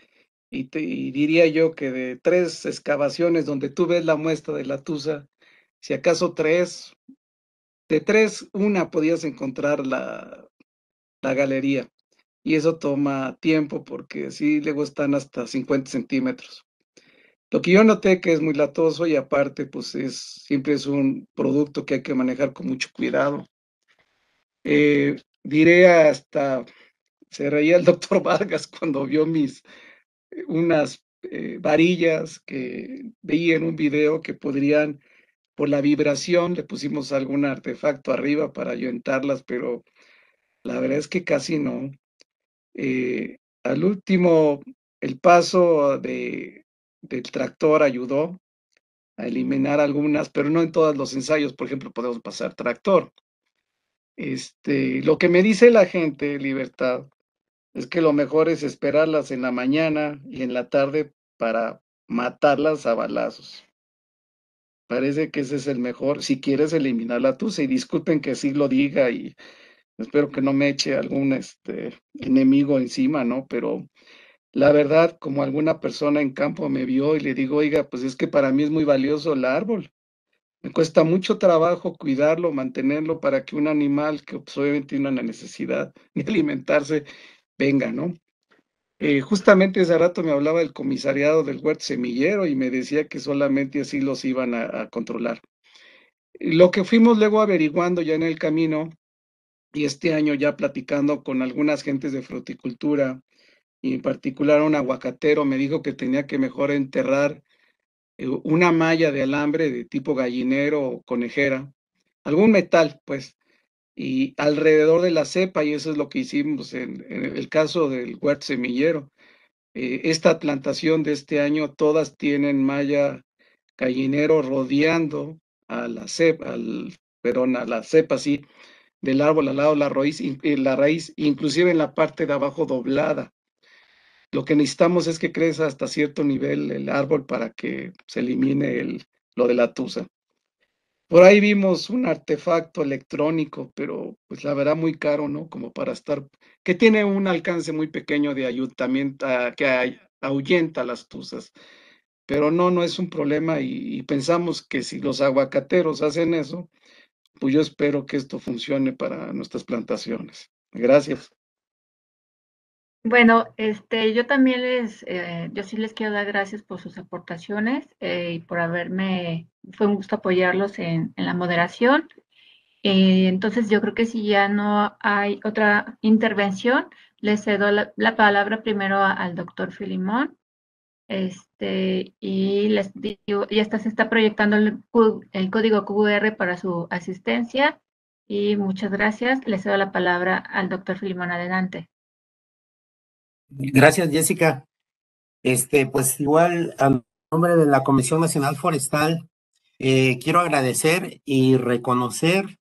y, te, diría yo que de tres excavaciones donde tú ves la muestra de la tusa, si acaso tres, de tres, una podías encontrar la, la galería. Y eso toma tiempo porque sí, luego están hasta 50 centímetros. Lo que yo noté que es muy latoso y aparte, pues es siempre es un producto que hay que manejar con mucho cuidado. Eh, diré hasta, se reía el doctor Vargas cuando vio mis, eh, unas eh, varillas que veía en un video que podrían, por la vibración, le pusimos algún artefacto arriba para ayuntarlas, pero la verdad es que casi no. al último, el paso de el tractor ayudó a eliminar algunas, pero no en todos los ensayos, por ejemplo, podemos pasar tractor. Este, lo que me dice la gente, Libertad, es que lo mejor es esperarlas en la mañana y en la tarde para matarlas a balazos. Parece que ese es el mejor. Si quieres eliminarla tú, si discuten disculpen que sí lo diga y espero que no me eche algún este, enemigo encima, ¿no? Pero la verdad, como alguna persona en campo me vio y le digo, oiga, pues es que para mí es muy valioso el árbol. Me cuesta mucho trabajo cuidarlo, mantenerlo para que un animal que pues, obviamente tiene una necesidad de alimentarse venga, ¿no? Eh, justamente ese rato me hablaba el comisariado del huerto semillero y me decía que solamente así los iban a controlar. Lo que fuimos luego averiguando ya en el camino y este año ya platicando con algunas gentes de fruticultura, y en particular un aguacatero me dijo que tenía que mejor enterrar eh, una malla de alambre de tipo gallinero o conejera, algún metal, pues, y alrededor de la cepa, y eso es lo que hicimos en, el caso del huerto semillero. Eh, esta plantación de este año, todas tienen malla gallinero rodeando a la cepa, al, perdón, a la cepa, sí, del árbol al lado, la raíz, eh, la raíz, inclusive en la parte de abajo doblada lo que necesitamos es que crezca hasta cierto nivel el árbol para que se elimine el, lo de la tusa. Por ahí vimos un artefacto electrónico, pero pues la verdad muy caro, ¿no? Como para estar, que tiene un alcance muy pequeño de ayuntamiento, ah, que ahuyenta las tuzas. Pero no, no es un problema y, pensamos que si los aguacateros hacen eso, pues yo espero que esto funcione para nuestras plantaciones. Gracias. Bueno, este, yo también les, eh, yo sí les quiero dar gracias por sus aportaciones eh, y por haberme, fue un gusto apoyarlos en, la moderación. Eh, entonces, yo creo que si ya no hay otra intervención, les cedo la, palabra primero al doctor Filimón. Este, y les digo, ya está, se está proyectando el, código QR para su asistencia. Y muchas gracias. Les cedo la palabra al doctor Filimón. Adelante. Gracias, Jessica. Este, pues igual, a nombre de la Comisión Nacional Forestal, eh, quiero agradecer y reconocer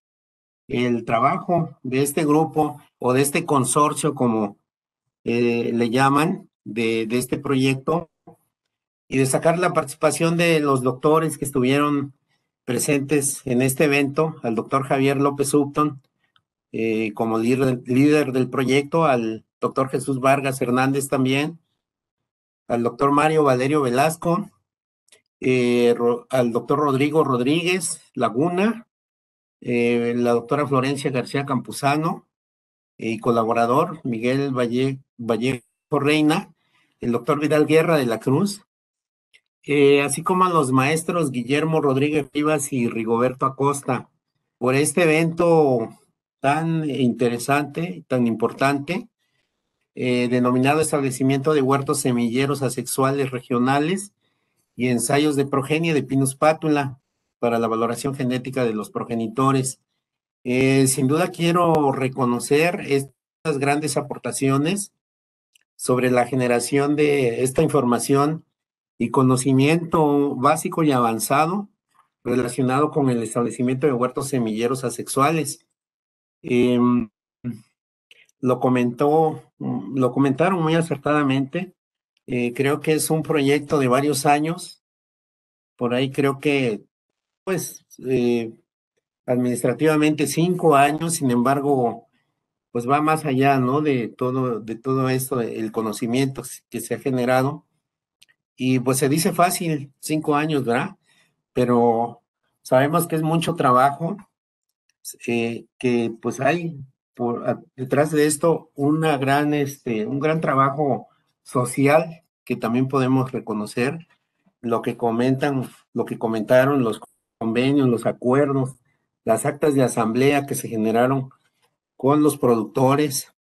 el trabajo de este grupo o de este consorcio, como eh, le llaman, de, este proyecto, y destacar la participación de los doctores que estuvieron presentes en este evento, al doctor Javier López Upton, eh, como líder, líder del proyecto, al doctor Jesús Vargas Hernández también, al doctor Mario Valerio Velasco, eh, al doctor Rodrigo Rodríguez Laguna, eh, la doctora Florencia García Campuzano eh, y colaborador Miguel Valle, Vallejo Reina, el doctor Vidal Guerra de la Cruz, así como a los maestros Guillermo Rodríguez Rivas y Rigoberto Acosta, por este evento tan interesante, tan importante, eh, denominado Establecimiento de Huertos Semilleros Asexuales Regionales y Ensayos de Progenie de Pinus Pátula para la valoración genética de los progenitores. Eh, sin duda quiero reconocer estas grandes aportaciones sobre la generación de esta información y conocimiento básico y avanzado relacionado con el establecimiento de huertos semilleros asexuales. Em, lo comentó Mm, lo comentaron muy acertadamente. Eh, creo que es un proyecto de varios años. Por ahí creo que, pues, eh, administrativamente cinco años, sin embargo, pues va más allá, ¿no? De todo, de todo esto, el conocimiento que se ha generado. Y pues se dice fácil, cinco años, ¿verdad? Pero sabemos que es mucho trabajo, eh, que pues hay detrás de esto una gran, este, un gran trabajo social que también podemos reconocer, lo que comentan, lo que comentaron los convenios, los acuerdos, las actas de asamblea que se generaron con los productores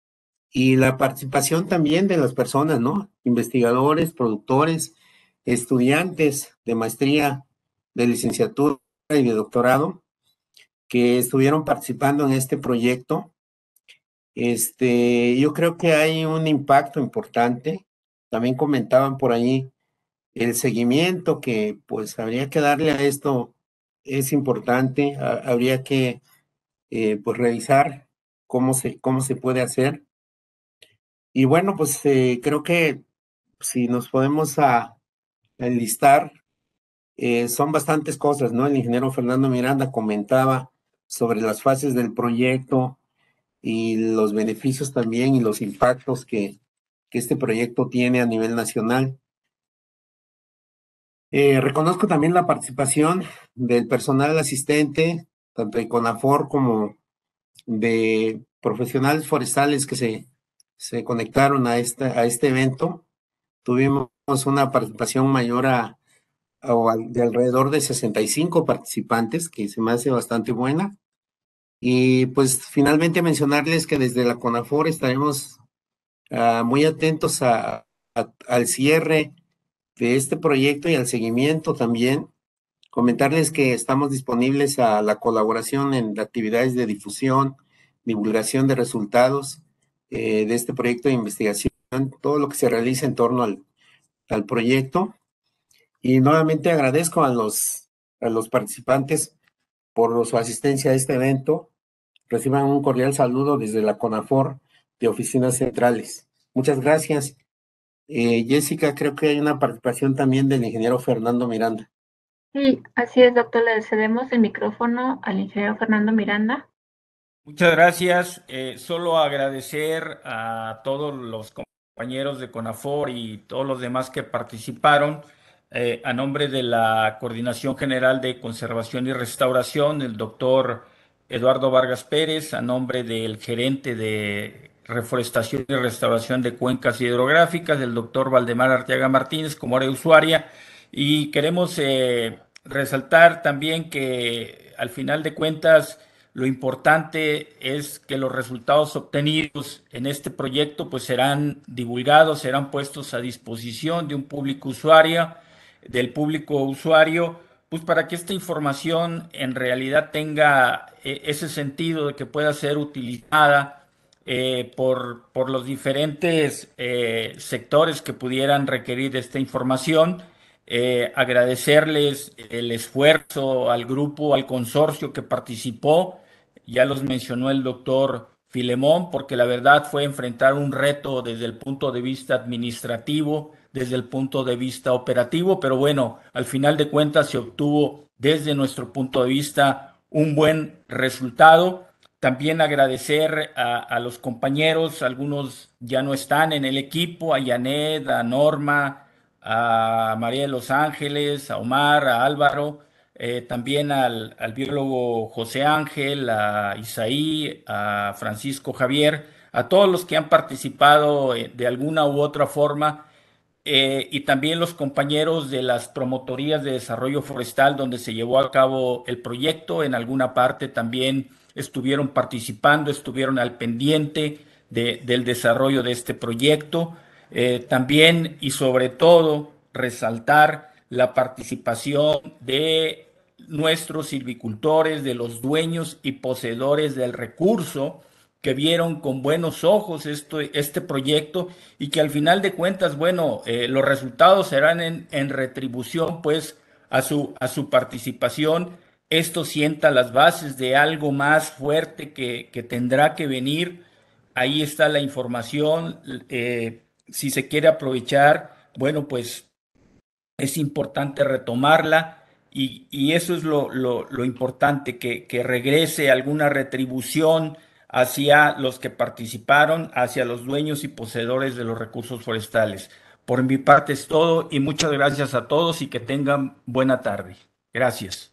y la participación también de las personas, ¿no? Investigadores, productores, estudiantes de maestría, de licenciatura y de doctorado que estuvieron participando en este proyecto este, yo creo que hay un impacto importante. También comentaban por ahí el seguimiento que pues habría que darle a esto es importante, habría que eh, pues revisar cómo se, cómo se puede hacer. Y bueno, pues eh, creo que si nos podemos enlistar, eh, son bastantes cosas, ¿no? El ingeniero Fernando Miranda comentaba sobre las fases del proyecto, y los beneficios también y los impactos que, este proyecto tiene a nivel nacional. Eh, reconozco también la participación del personal asistente, tanto de CONAFOR como de profesionales forestales que se, se conectaron a, esta, a este evento. Tuvimos una participación mayor a, de alrededor de 65 participantes, que se me hace bastante buena. Y pues finalmente mencionarles que desde la CONAFOR estaremos ah, muy atentos al cierre de este proyecto y al seguimiento también. Comentarles que estamos disponibles a la colaboración en actividades de difusión, divulgación de resultados eh, de este proyecto de investigación, todo lo que se realiza en torno al, proyecto. Y nuevamente agradezco a a los participantes por su asistencia a este evento Reciban un cordial saludo desde la CONAFOR de Oficinas Centrales. Muchas gracias. Eh, Jessica, creo que hay una participación también del ingeniero Fernando Miranda. Sí, así es, doctor. Le cedemos el micrófono al ingeniero Fernando Miranda. Muchas gracias. Eh, solo agradecer a todos los compañeros de CONAFOR y todos los demás que participaron. Eh, a nombre de la Coordinación General de Conservación y Restauración, el doctor Eduardo Vargas Pérez, a nombre del gerente de reforestación y restauración de cuencas hidrográficas, del doctor Valdemar Arteaga Martínez, como área usuaria. Y queremos eh, resaltar también que al final de cuentas lo importante es que los resultados obtenidos en este proyecto pues serán divulgados, serán puestos a disposición de un público usuario, del público usuario pues para que esta información en realidad tenga eh, ese sentido de que pueda ser utilizada eh, por, los diferentes eh, sectores que pudieran requerir esta información. agradecerles el esfuerzo al grupo, al consorcio que participó, ya los mencionó el doctor Filemón, porque la verdad fue enfrentar un reto desde el punto de vista administrativo, desde el punto de vista operativo, pero bueno, al final de cuentas se obtuvo desde nuestro punto de vista un buen resultado. También agradecer a, los compañeros, algunos ya no están en el equipo, a Janet, a Norma, a María de los Ángeles, a Omar, a Álvaro, eh, también al, al biólogo José Ángel, a Isaí, a Francisco Javier, a todos los que han participado eh, de alguna u otra forma eh, y también los compañeros de las promotorías de desarrollo forestal donde se llevó a cabo el proyecto. En alguna parte también estuvieron participando, estuvieron al pendiente del desarrollo de este proyecto. Eh, también y sobre todo resaltar la participación de nuestros silvicultores, de los dueños y poseedores del recurso que vieron con buenos ojos esto, este proyecto y que al final de cuentas, bueno, eh, los resultados serán en, en, retribución pues a su, a su participación. Esto sienta las bases de algo más fuerte que, que tendrá que venir. Ahí está la información. Eh, si se quiere aprovechar, bueno, pues es importante retomarla y, eso es lo, lo, importante, que regrese alguna retribución hacia los que participaron, hacia los dueños y poseedores de los recursos forestales. Por mi parte es todo y muchas gracias a todos y que tengan buena tarde. Gracias.